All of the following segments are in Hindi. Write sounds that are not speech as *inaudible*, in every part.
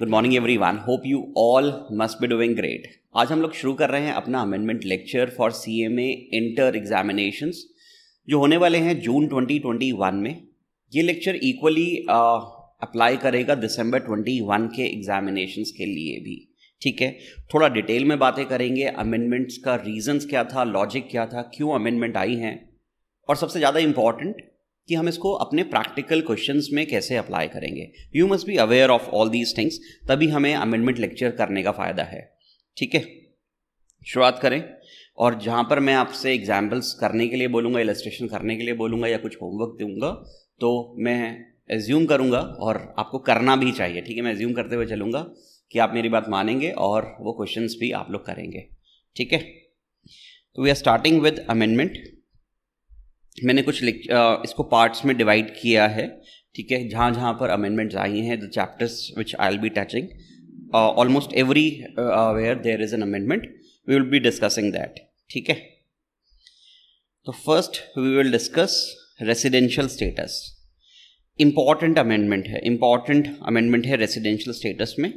Good morning everyone hope you all must be doing great आज हम लोग शुरू कर रहे हैं अपना amendment lecture for C M A inter examination जो होने वाले हैं जून 2021 में ये लेक्चर इक्वली अप्लाई करेगा दिसंबर 21 के एग्जामिनेशन के लिए भी ठीक है थोड़ा डिटेल में बातें करेंगे अमेंडमेंट्स का रीजंस क्या था लॉजिक क्या था क्यों अमेंडमेंट आई हैं और सबसे ज़्यादा इम्पॉर्टेंट कि हम इसको अपने प्रैक्टिकल क्वेश्चंस में कैसे अप्लाई करेंगे you must be aware of all these things तभी हमें अमेंडमेंट लेक्चर करने का फ़ायदा है ठीक है शुरुआत करें और जहाँ पर मैं आपसे एग्जाम्पल्स करने के लिए बोलूँगा इलस्ट्रेशन करने के लिए बोलूँगा या कुछ होमवर्क दूंगा तो मैं एज्यूम करूँगा और आपको करना भी चाहिए ठीक है मैं एज्यूम करते हुए चलूँगा कि आप मेरी बात मानेंगे और वो क्वेश्चंस भी आप लोग करेंगे ठीक है तो we are starting with amendment मैंने कुछ लिख इसको पार्ट्स में डिवाइड किया है ठीक है जहाँ जहाँ पर अमेंडमेंट्स आई हैं the chapters which I'll be touching almost everywhere there is an amendment we will be discussing that ठीक है तो first we will discuss residential status important amendment है इम्पॉर्टेंट अमेंडमेंट है रेसिडेंशियल स्टेटस में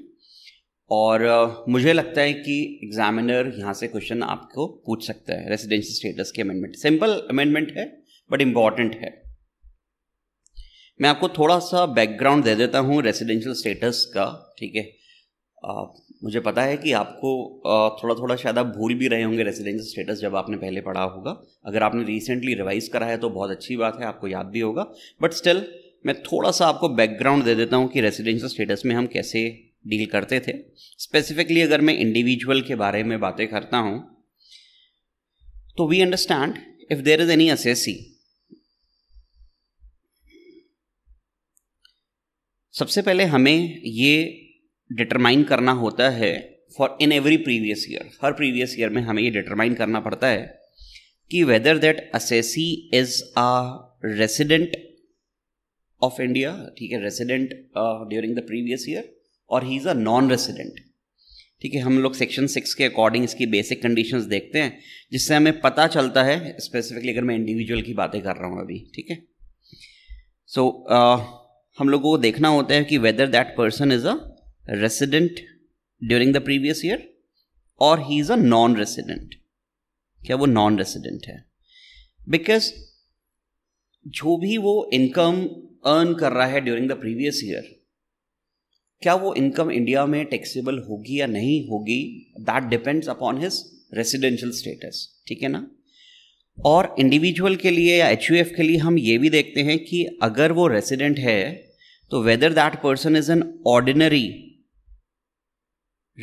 और uh, मुझे लगता है कि एग्जामिनर यहाँ से क्वेश्चन आपको पूछ सकता है रेसिडेंशियल स्टेटस के अमेंडमेंट सिंपल अमेंडमेंट है बट इम्पॉर्टेंट है मैं आपको थोड़ा सा बैकग्राउंड दे देता हूँ रेजिडेंशियल स्टेटस का ठीक है मुझे पता है कि आपको थोड़ा थोड़ा शायद आप भूल भी रहे होंगे रेजिडेंशियल स्टेटस जब आपने पहले पढ़ा होगा अगर आपने रिसेंटली रिवाइज करा है तो बहुत अच्छी बात है आपको याद भी होगा बट स्टिल मैं थोड़ा सा आपको बैकग्राउंड दे देता हूँ कि रेजिडेंशियल स्टेटस में हम कैसे डील करते थे स्पेसिफिकली अगर मैं इंडिविजुअल के बारे में बातें करता हूँ तो we understand if there is any assessee सबसे पहले हमें ये डिटरमाइन करना होता है for in every previous year हर प्रीवियस ईयर में हमें ये डिटरमाइन करना पड़ता है कि whether that assessee is a resident of India ठीक है resident during the previous year और he is a non resident ठीक है हम लोग सेक्शन सिक्स के अकॉर्डिंग इसकी बेसिक कंडीशंस देखते हैं जिससे हमें पता चलता है स्पेसिफिकली अगर मैं इंडिविजुअल की बातें कर रहा हूँ अभी ठीक है सो so, uh, हम लोगों को देखना होता है कि whether that person is a resident during the previous year और he is a non resident क्या वो नॉन रेसिडेंट है बिकॉज जो भी वो इनकम अर्न कर रहा है ड्यूरिंग द प्रीवियस ईयर क्या वो इनकम इंडिया में टैक्सेबल होगी या नहीं होगी that depends upon his residential status ठीक है ना और इंडिविजुअल के लिए या एच के लिए हम ये भी देखते हैं कि अगर वो रेसिडेंट है तो whether that person is an ordinary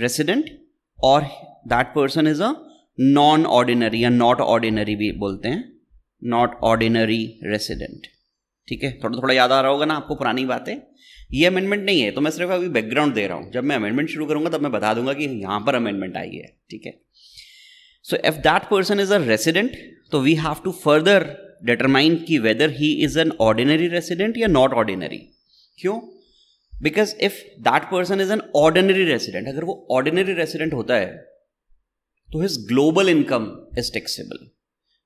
resident और that person is a non ordinary या नॉट ऑर्डिनरी भी बोलते हैं नॉट ऑर्डिनरी रेसिडेंट ठीक है थोड़ा थोड़ा याद आ रहा होगा ना आपको पुरानी बातें ये अमेंडमेंट नहीं है तो मैं सिर्फ अभी बैकग्राउंड दे रहा हूं जब मैं अमेंडमेंट शुरू करूंगा तब मैं बता दूंगा कि यहां पर अमेंडमेंट आई है ठीक है so if that person is a resident तो we have to further determine की whether he is an ordinary resident या नॉट ऑर्डिनरी क्यों because if that person is an ordinary resident अगर वो ऑर्डिनरी रेसिडेंट होता है तो his global income is taxable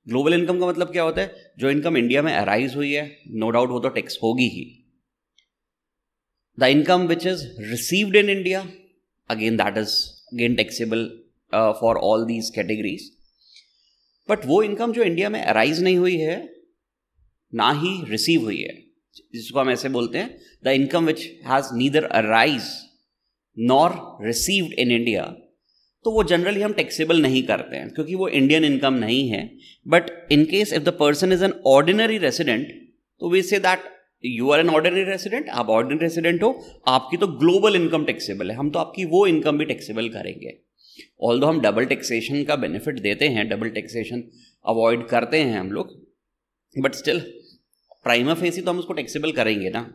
global income का मतलब क्या होता है जो इनकम इंडिया में अराइज हुई है नो डाउट वो तो टैक्स होगी ही the income which is received in India again that is again taxable for all these categories but वो इनकम जो इंडिया में अराइज नहीं हुई है ना ही रिसीव हुई है जिसको हम ऐसे बोलते हैं the income which has neither arise nor received in India तो वो जनरली हम टैक्सेबल नहीं करते हैं क्योंकि वो इंडियन इनकम नहीं है but in case if the person is an ordinary resident तो we say that you are an ordinary resident आप ऑर्डिनरी रेसिडेंट हो आपकी तो ग्लोबल इनकम टैक्सेबल है हम तो आपकी वो इनकम भी टैक्सेबल करेंगे ऑल दो हम डबल टैक्सेशन का बेनिफिट देते हैं डबल टैक्सेशन अवॉइड करते हैं हम लोग बट स्टिल प्राइमा ही तो हम उसको टैक्सेबल करेंगे ना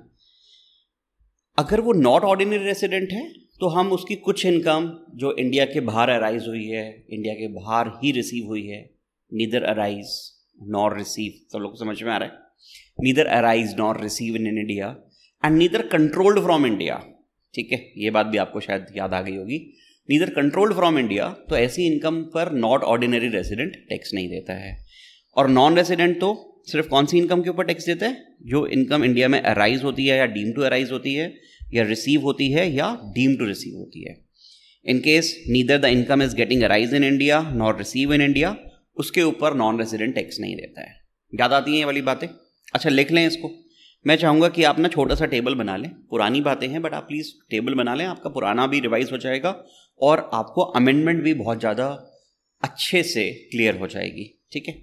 अगर वो नॉट ऑर्डिनरी रेसिडेंट है तो हम उसकी कुछ इनकम जो इंडिया के बाहर अराइज हुई है इंडिया के बाहर ही रिसीव हुई है नीदर अराइज नॉर रिसीव सब तो लोग समझ में आ रहा है neither arise nor receive in India and neither controlled from India ठीक है ये बात भी आपको शायद याद आ गई होगी नीदर कंट्रोल्ड फ्रॉम इंडिया तो ऐसी इनकम पर नॉट ऑर्डिनरी रेसिडेंट टैक्स नहीं देता है और नॉन रेसिडेंट तो सिर्फ कौन सी इनकम के ऊपर टैक्स देते हैं जो इनकम इंडिया में अराइज होती है या डीम टू अराइज होती है या रिसीव होती है या डीम टू रिसीव होती है in case neither the income is getting arise in India not receive in India उसके ऊपर नॉन रेजिडेंट टैक्स नहीं देता है याद आती हैं ये वाली बातें अच्छा लिख लें इसको मैं चाहूँगा कि आप ना छोटा सा टेबल बना लें पुरानी बातें हैं बट आप प्लीज़ टेबल बना लें आपका पुराना भी रिवाइज हो जाएगा और आपको अमेंडमेंट भी बहुत ज़्यादा अच्छे से क्लियर हो जाएगी ठीक है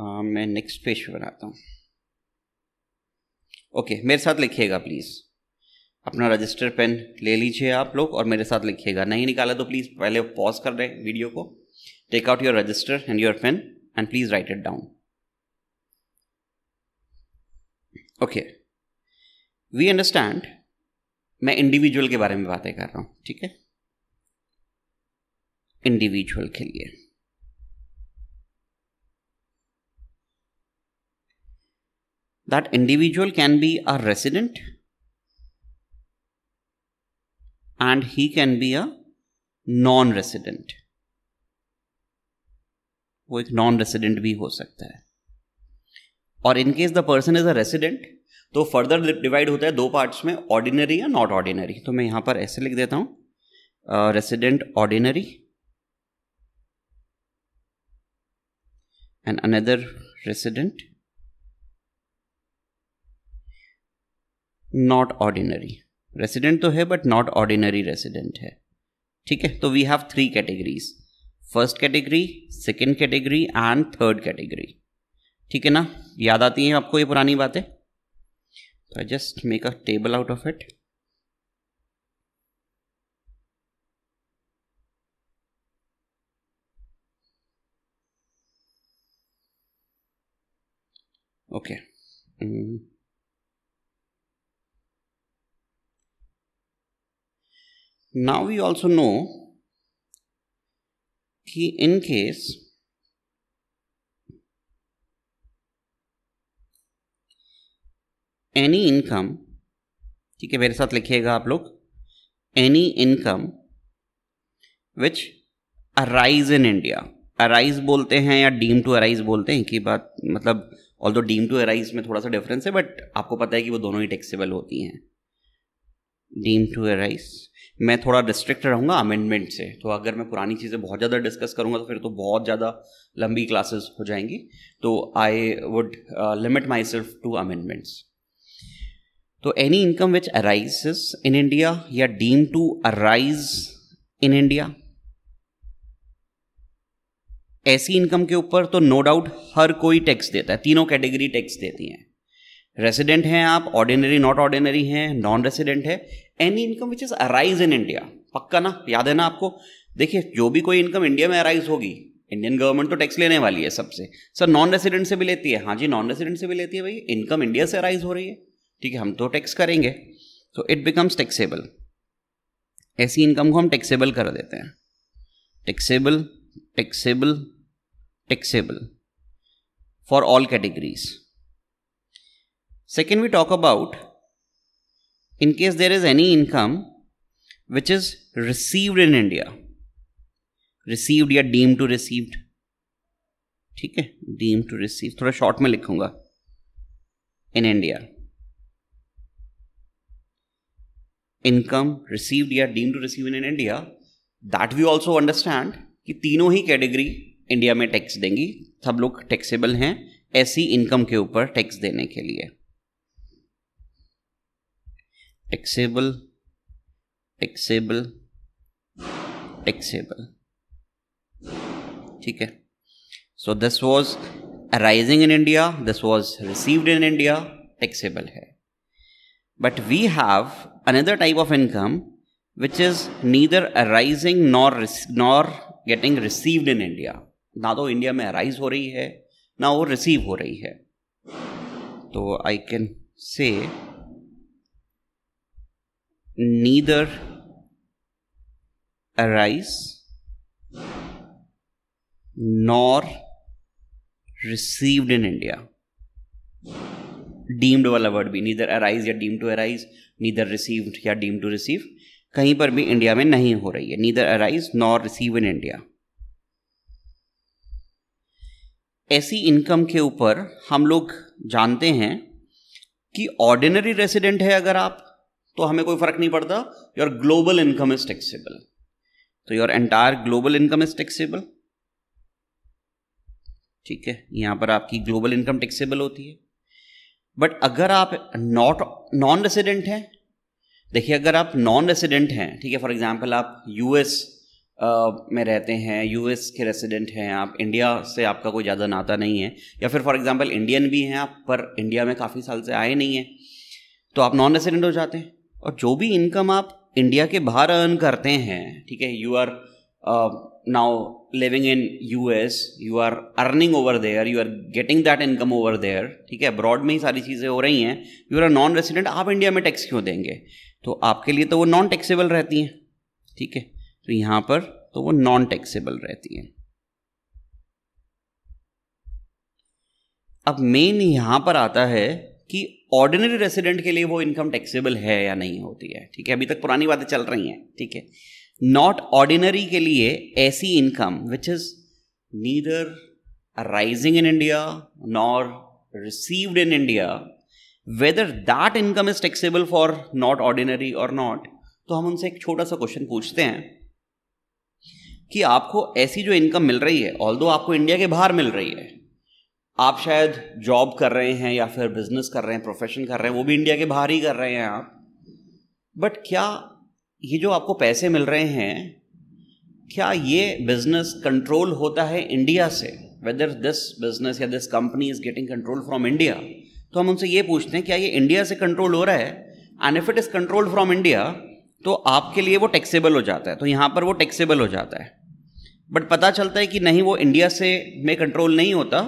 आ, मैं नेक्स्ट पेज बनाता हूँ ओके मेरे साथ लिखिएगा प्लीज़ अपना रजिस्टर पेन ले लीजिए आप लोग और मेरे साथ लिखिएगा नहीं निकाला तो प्लीज़ पहले पॉज कर रहे वीडियो को take out your register and your pen and please write it down okay we understand मैं इंडिविजुअल के बारे में बातें कर रहा हूँ ठीक है इंडिविजुअल के लिए that individual can be a resident and he can be a non resident वो एक नॉन रेसिडेंट भी हो सकता है और in case the person is a resident तो फर्दर डिवाइड होता है दो पार्ट्स में ऑर्डिनरी या नॉट ऑर्डिनरी तो मैं यहां पर ऐसे लिख देता हूं resident ordinary and another resident not ordinary resident तो है बट नॉट ऑर्डिनरी रेसिडेंट है ठीक है तो we have three categories first category second category and third category ठीक है ना याद आती है आपको ये पुरानी बातें तो I just make a table out of it okay okay. Mm. now we also know कि in case any income ठीक है मेरे साथ लिखिएगा आप लोग any income which arise in India arise बोलते हैं या डीम टू अराइज बोलते हैं कि बात मतलब ऑल दो डीम टू अराइज में थोड़ा सा डिफरेंस है बट आपको पता है कि वो दोनों ही टैक्सेबल होती हैं डीम टू एराइज मैं थोड़ा रिस्ट्रिक्ट रहूँगा अमेंडमेंट से तो अगर मैं पुरानी चीज़ें बहुत ज़्यादा डिस्कस करूँगा तो फिर तो बहुत ज़्यादा लंबी क्लासेस हो जाएंगी तो I would limit myself to amendments तो any income which arise in India या deem to arise in India ऐसी इनकम के ऊपर तो नो no डाउट हर कोई टैक्स देता है तीनों कैटेगरी टैक्स देती हैं रेसिडेंट हैं आप ऑर्डिनरी नॉट ऑर्डिनरी हैं नॉन रेसिडेंट है any income which is arise in India पक्का ना याद है ना आपको देखिए जो भी कोई इनकम इंडिया में अराइज होगी इंडियन गवर्नमेंट तो टैक्स लेने वाली है सबसे सर नॉन रेसिडेंट से भी लेती है हाँ जी नॉन रेसिडेंट से भी लेती है भाई इनकम इंडिया से अराइज हो रही है ठीक है हम तो टैक्स करेंगे सो इट बिकम्स टैक्सेबल ऐसी इनकम को हम टैक्सेबल कर देते हैं taxable taxable taxable for all categories Second, we talk about in case there is any income which is received in India, received या deemed to received. ठीक है डीम टू रिसीव थोड़ा शॉर्ट में लिखूंगा इन इंडिया इनकम रिसीव्ड या deem to receive in India that we also understand कि तीनों ही कैटेगरी इंडिया में टैक्स देंगी सब लोग टैक्सेबल हैं ऐसी इनकम के ऊपर टैक्स देने के लिए एक्सेबल एक्सेबल एक्सेबल ठीक है so this was arising in India this was received in India taxable है but we have another type of income which is neither arising nor nor getting received in India ना तो इंडिया में अराइज हो रही है ना वो रिसीव हो रही है तो I can say neither arise nor received in India. Deemed वाला वर्ड भी नीदर अराइज या deem to arise neither received या डीम टू रिसीव कहीं पर भी इंडिया में नहीं हो रही है neither arise nor receive in India ऐसी इनकम के ऊपर हम लोग जानते हैं कि ऑर्डिनरी रेसिडेंट है अगर आप तो हमें कोई फर्क नहीं पड़ता your global income is taxable तो your entire global income is taxable ठीक है यहां पर आपकी ग्लोबल इनकम टैक्सेबल होती है बट अगर आप नॉट नॉन रेसिडेंट हैं देखिए अगर आप नॉन रेसिडेंट हैं ठीक है फॉर एग्जांपल आप यूएस में रहते हैं यूएस के रेसिडेंट हैं आप इंडिया से आपका कोई ज़्यादा नाता नहीं है या फिर फॉर एग्जांपल इंडियन भी हैं आप पर इंडिया में काफ़ी साल से आए नहीं हैं तो आप नॉन रेसिडेंट हो जाते हैं और जो भी इनकम आप इंडिया के बाहर अर्न करते हैं ठीक है you are now living in US you are earning over there you are getting that income over there ठीक है अब्रॉड में ही सारी चीज़ें हो रही हैं यू आर नॉन रेसिडेंट आप इंडिया में टैक्स क्यों देंगे तो आपके लिए तो वो नॉन टैक्सेबल रहती हैं ठीक है तो यहाँ पर तो वो नॉन टैक्सेबल रहती हैं अब मेन यहां पर आता है कि ऑर्डिनरी रेसिडेंट के लिए वो इनकम टैक्सेबल है या नहीं होती है ठीक है अभी तक पुरानी बातें चल रही हैं ठीक है नॉट ऑर्डिनरी के लिए ऐसी income which is neither rising in India nor receive in India whether that income is taxable for not ordinary और नॉट तो हम उनसे एक छोटा सा क्वेश्चन पूछते हैं कि आपको ऐसी जो इनकम मिल रही है ऑल दो आपको इंडिया के बाहर मिल रही है आप शायद जॉब कर रहे हैं या फिर बिजनेस कर रहे हैं प्रोफेशन कर रहे हैं वो भी इंडिया के बाहर ही कर रहे हैं आप बट क्या ये जो आपको पैसे मिल रहे हैं क्या ये बिजनेस कंट्रोल होता है इंडिया से वेदर दिस बिजनेस या this company is getting control from India तो हम उनसे ये पूछते हैं क्या ये इंडिया से कंट्रोल हो रहा है and if it is control from India तो आपके लिए वो टैक्सेबल हो जाता है तो यहाँ पर वो टैक्सेबल हो जाता है बट पता चलता है कि नहीं वो इंडिया से में कंट्रोल नहीं होता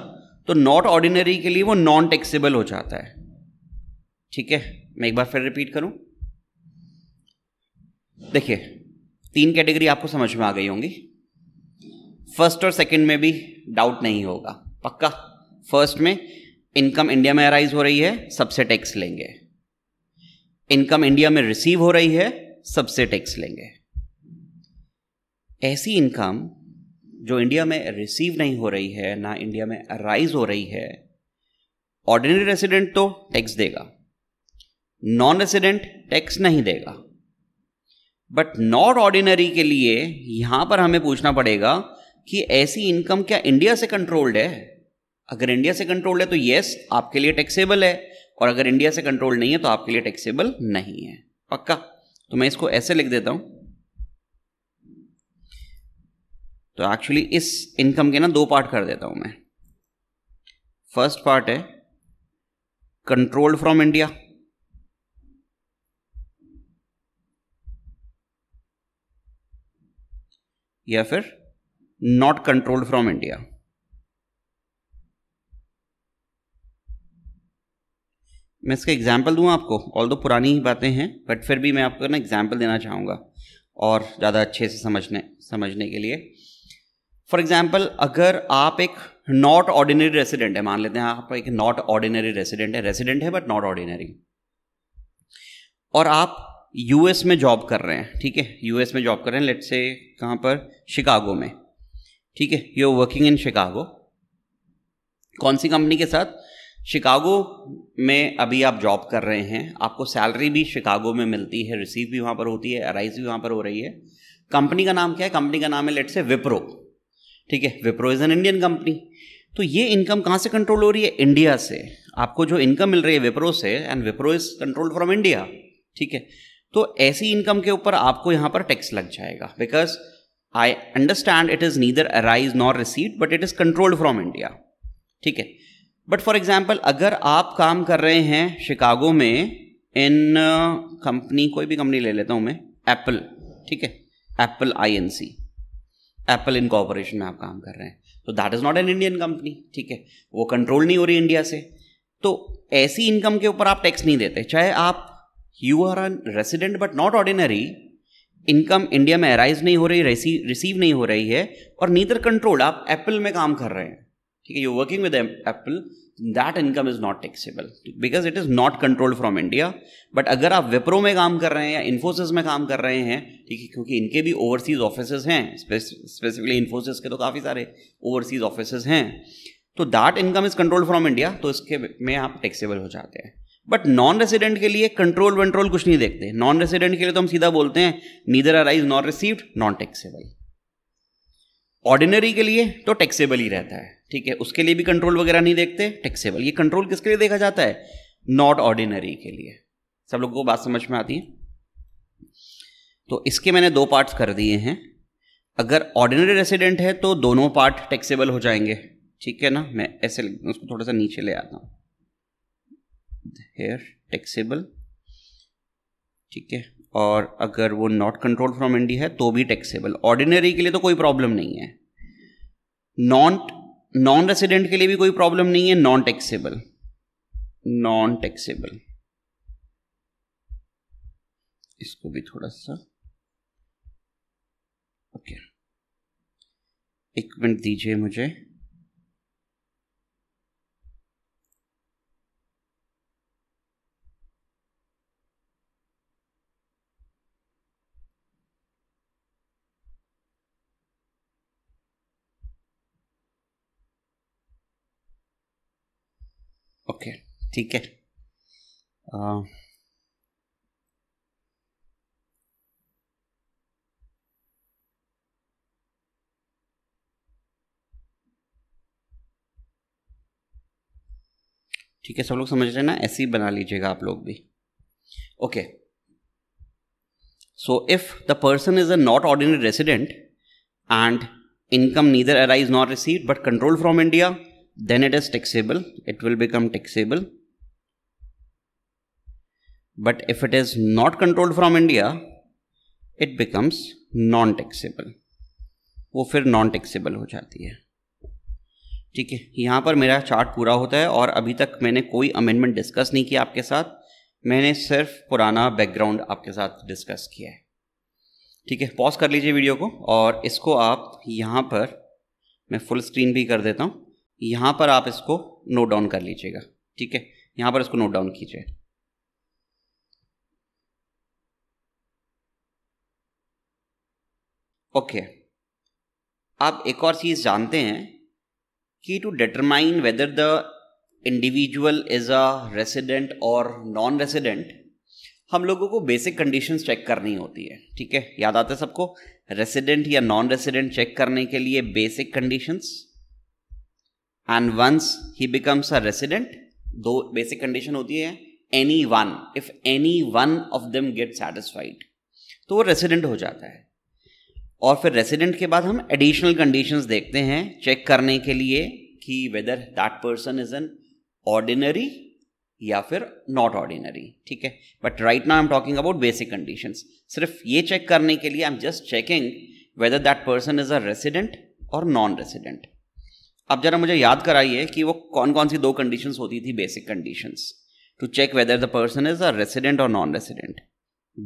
तो नॉट ऑर्डिनरी के लिए वो नॉन टैक्सेबल हो जाता है ठीक है मैं एक बार फिर रिपीट करूं देखिए तीन कैटेगरी आपको समझ में आ गई होंगी फर्स्ट और सेकंड में भी डाउट नहीं होगा पक्का फर्स्ट में इनकम इंडिया में अराइज हो रही है सबसे टैक्स लेंगे इनकम इंडिया में रिसीव हो रही है सबसे टैक्स लेंगे ऐसी इनकम जो इंडिया में रिसीव नहीं हो रही है ना इंडिया में राइज हो रही है ऑर्डिनरी रेसिडेंट तो टैक्स देगा नॉन रेसिडेंट टैक्स नहीं देगा बट नॉट ऑर्डिनरी के लिए यहां पर हमें पूछना पड़ेगा कि ऐसी इनकम क्या इंडिया से कंट्रोल्ड है अगर इंडिया से कंट्रोल्ड है तो यस आपके लिए टैक्सेबल है और अगर इंडिया से कंट्रोल नहीं है तो आपके लिए टैक्सेबल नहीं है पक्का तो मैं इसको ऐसे लिख देता हूं तो एक्चुअली इस इनकम के ना दो पार्ट कर देता हूं मैं फर्स्ट पार्ट है कंट्रोल्ड फ्रॉम इंडिया या फिर नॉट कंट्रोल्ड फ्रॉम इंडिया मैं इसका एग्जाम्पल दूंगा आपको ऑल दो पुरानी ही बातें हैं बट फिर भी मैं आपको ना एग्जाम्पल देना चाहूँगा और ज़्यादा अच्छे से समझने समझने के लिए फॉर एग्जाम्पल अगर आप एक नॉट ऑर्डिनरी रेसिडेंट है मान लेते हैं आप एक नॉट ऑर्डिनरी रेसिडेंट है रेसिडेंट है बट नॉट ऑर्डिनरी और आप यूएस में जॉब कर रहे हैं ठीक है यूएस में जॉब कर रहे हैं लेट्स से कहाँ पर शिकागो में ठीक है you are working in Chicago कौन सी कंपनी के साथ शिकागो में अभी आप जॉब कर रहे हैं आपको सैलरी भी शिकागो में मिलती है रिसीव भी वहाँ पर होती है अराइज भी वहाँ पर हो रही है कंपनी का नाम क्या है कंपनी का नाम है लेट से विप्रो ठीक है Wipro is an Indian company तो ये इनकम कहाँ से कंट्रोल हो रही है इंडिया से आपको जो इनकम मिल रही है विप्रो से and Wipro is controlled from India ठीक है तो ऐसी इनकम के ऊपर आपको यहाँ पर टैक्स लग जाएगा because I understand it is neither arise nor receive but it is controlled from India ठीक है बट फॉर एग्जाम्पल अगर आप काम कर रहे हैं शिकागो में इन कंपनी uh, कोई भी कंपनी ले लेता हूँ मैं एप्पल ठीक है Apple I N C Apple incorporation में आप काम कर रहे हैं तो that is not an Indian company ठीक है वो कंट्रोल नहीं हो रही इंडिया से तो ऐसी इनकम के ऊपर आप टैक्स नहीं देते चाहे आप you are a resident but not ordinary income India में अराइज नहीं हो रही रिसीव नहीं हो रही है और नीदर कंट्रोल आप एप्पल में काम कर रहे हैं ठीक है you working with Apple that income is not taxable because it is not controlled from India but अगर आप विप्रो में काम कर रहे हैं या इन्फोसिस में काम कर रहे हैं ठीक है क्योंकि इनके भी ओवरसीज़ ऑफिस हैं स्पेसिफिकली इन्फोसिस के तो काफ़ी सारे ओवरसीज़ ऑफिस हैं तो that income is controlled from India तो इसके में आप टैक्सेबल हो जाते हैं बट नॉन रेसिडेंट के लिए कंट्रोल वंट्रोल कुछ नहीं देखते नॉन रेसिडेंट के लिए तो हम सीधा बोलते हैं neither arise not received non taxable ordinary के लिए तो टैक्सेबल ही रहता है ठीक है उसके लिए भी कंट्रोल वगैरह नहीं देखते टैक्सेबल ये कंट्रोल किसके लिए देखा जाता है नॉट ऑर्डिनरी के लिए सब लोगों को बात समझ में आती है तो इसके मैंने दो पार्ट्स कर दिए हैं अगर ऑर्डिनरी रेसिडेंट है तो दोनों पार्ट टैक्सेबल हो जाएंगे ठीक है ना मैं ऐसे उसको थोड़ा सा नीचे ले आता हूँ हेयर टैक्सेबल ठीक है और अगर वो नॉट कंट्रोल फ्रॉम इंडिया है तो भी टैक्सेबल ऑर्डिनरी के लिए तो कोई प्रॉब्लम नहीं है नॉन नॉन रेसिडेंट के लिए भी कोई प्रॉब्लम नहीं है नॉन टैक्सेबल नॉन टैक्सेबल इसको भी थोड़ा सा ओके okay. एक मिनट दीजिए मुझे ओके ठीक है ठीक है सब लोग समझ रहे हैं ना ऐसे ही बना लीजिएगा आप लोग भी okay so if the person is a not ordinary resident and income neither arise not receive but control from India then it is taxable it will become taxable but if it is not controlled from india it becomes non taxable वो फिर नॉन टैक्सेबल हो जाती है ठीक है यहाँ पर मेरा चार्ट पूरा होता है और अभी तक मैंने कोई अमेंडमेंट डिस्कस नहीं किया आपके साथ मैंने सिर्फ पुराना बैकग्राउंड आपके साथ डिस्कस किया है ठीक है पॉज कर लीजिए वीडियो को और इसको आप यहाँ पर मैं फुल स्क्रीन भी कर देता हूँ यहाँ पर आप इसको नोट डाउन कर लीजिएगा ठीक है यहाँ पर इसको नोट डाउन कीजिए ओके okay. आप एक और चीज़ जानते हैं कि to determine whether the individual is a resident और नॉन रेसिडेंट हम लोगों को बेसिक कंडीशंस चेक करनी होती है ठीक है याद आता है सबको रेसिडेंट या नॉन रेसिडेंट चेक करने के लिए basic conditions and once he becomes a resident दो बेसिक कंडीशन होती है any one if any one of them get satisfied तो वो रेसिडेंट हो जाता है और फिर रेसिडेंट के बाद हम एडिशनल कंडीशंस देखते हैं चेक करने के लिए कि whether that person is an ordinary या फिर नॉट ऑर्डिनरी ठीक है but right now I am talking about basic conditions सिर्फ ये चेक करने के लिए I am just checking whether that person is a resident और नॉन रेसिडेंट अब जरा मुझे याद कराइए कि वो कौन कौन सी दो कंडीशंस होती थी basic conditions to check whether the person is a resident और non resident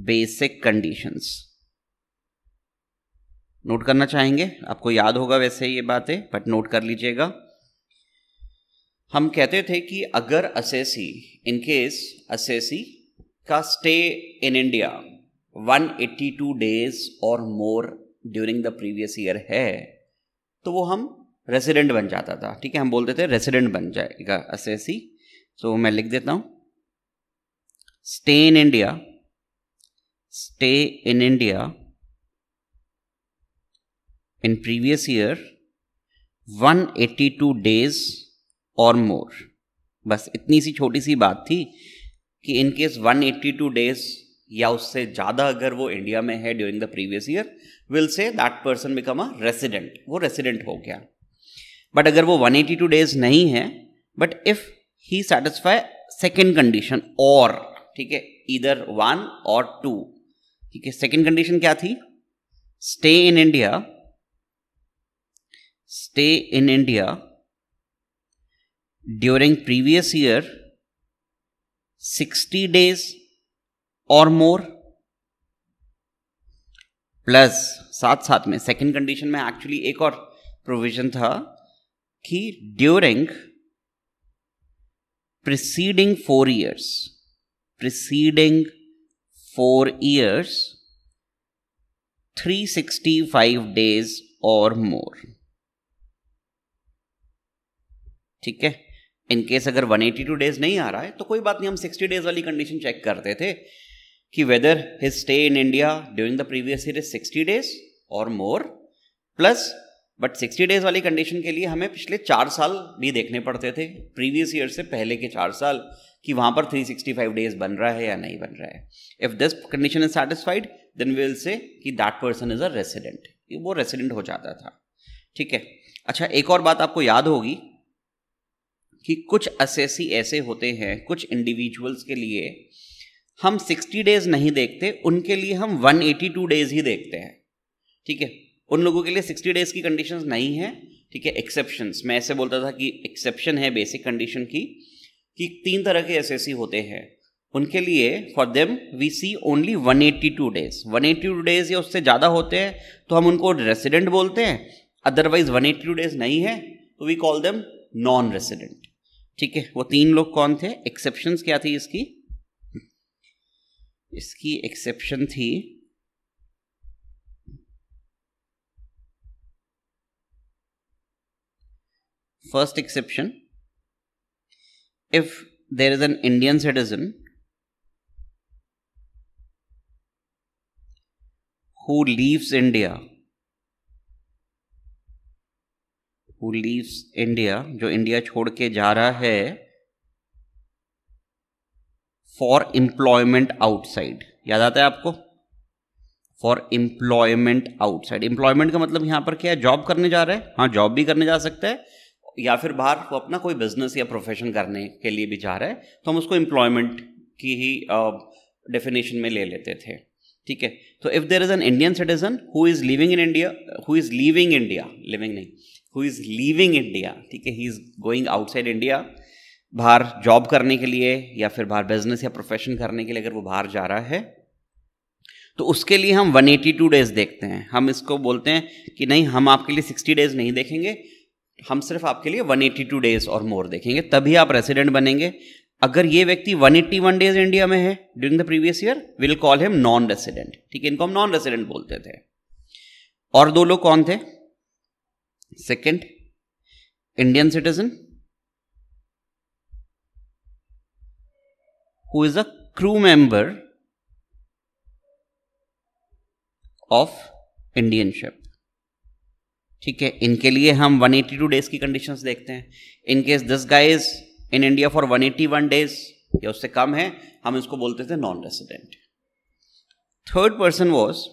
basic conditions note करना चाहेंगे आपको याद होगा वैसे ये बातें बट नोट कर लीजिएगा हम कहते थे कि अगर असेसी इन केस असेसी का स्टे इन इंडिया 182 डेज और more during the previous year है तो वो हम रेसिडेंट बन जाता था ठीक है हम बोलते थे रेसिडेंट बन जाएगा असेसी तो मैं लिख देता हूँ stay in India stay in India year one year 182 days और मोर बस इतनी सी छोटी सी बात थी कि इन केस 182 डेज या उससे ज़्यादा अगर वो इंडिया में है during the previous year will say that person become a resident वो रेसिडेंट हो गया बट अगर वो 182 डेज नहीं है but if he satisfy second condition और ठीक है इधर वन और टू ठीक है सेकेंड कंडीशन क्या थी stay in India stay in India during previous year 60 days और मोर प्लस साथ साथ में सेकेंड कंडीशन में एक्चुअली एक और प्रोविजन था कि during preceding preceding four preceding three sixty 365 days और मोर ठीक है इनकेस अगर 182 डेज नहीं आ रहा है तो कोई बात नहीं हम 60 डेज वाली कंडीशन चेक करते थे कि whether his stay in India during the previous year is 60 days और more plus but sixty days वाली कंडीशन के लिए हमें पिछले चार साल भी देखने पड़ते थे प्रीवियस ईयर से पहले के चार साल कि वहाँ पर थ्री सिक्सटी फाइव डेज बन रहा है या नहीं बन रहा है if this condition is satisfied then will say कि that person is a resident वो रेसिडेंट हो जाता था ठीक है अच्छा एक और बात आपको याद होगी कि कुछ असेसी ऐसे होते हैं कुछ इंडिविजुअल्स के लिए हम 60 डेज नहीं देखते उनके लिए हम 182 डेज ही देखते हैं ठीक है उन लोगों के लिए सिक्सटी डेज की कंडीशन नहीं है ठीक है एक्सेप्शंस मैं ऐसे बोलता था कि एक्सेप्शन है बेसिक कंडीशन की कि तीन तरह के एस होते हैं उनके लिए for them we see only 182 days one two days या उससे ज़्यादा होते हैं तो हम उनको रेसिडेंट बोलते हैं अदरवाइज 182 डेज नहीं है तो we call them non resident ठीक है वो तीन लोग कौन थे एक्सेप्शंस क्या थी इसकी इसकी एक्सेप्शन थी First exception if there is an Indian citizen who leaves India who leaves India jo india chhod ke ja raha hai for employment outside याद आता है आपको फॉर एम्प्लॉयमेंट आउटसाइड एम्प्लॉयमेंट का मतलब यहां पर क्या है जॉब करने जा रहा है हाँ जॉब भी करने जा सकता है या फिर बाहर वो अपना कोई बिजनेस या प्रोफेशन करने के लिए भी जा रहा है तो हम उसको एम्प्लॉयमेंट की ही डेफिनेशन में ले लेते थे ठीक है तो if there is an Indian citizen who is living in India who is living India living नहीं हु इज़ लिविंग इंडिया ठीक है he is going outside India बाहर जॉब करने के लिए या फिर बाहर बिजनेस या प्रोफेशन करने के लिए अगर वो बाहर जा रहा है तो उसके लिए हम 182 डेज़ देखते हैं हम इसको बोलते हैं कि नहीं हम आपके लिए 60 डेज़ नहीं देखेंगे हम सिर्फ आपके लिए 182 डेज और मोर देखेंगे तभी आप रेसिडेंट बनेंगे अगर ये व्यक्ति 181 डेज इंडिया में है during the previous year will call him non resident ठीक है इनको हम नॉन रेसिडेंट बोलते थे और दो लोग कौन थे second Indian citizen who is a crew member of Indian ship ठीक है इनके लिए हम 182 डेज की कंडीशंस देखते हैं in case this guys in India for 181 days या उससे कम है हम इसको बोलते थे non resident third person was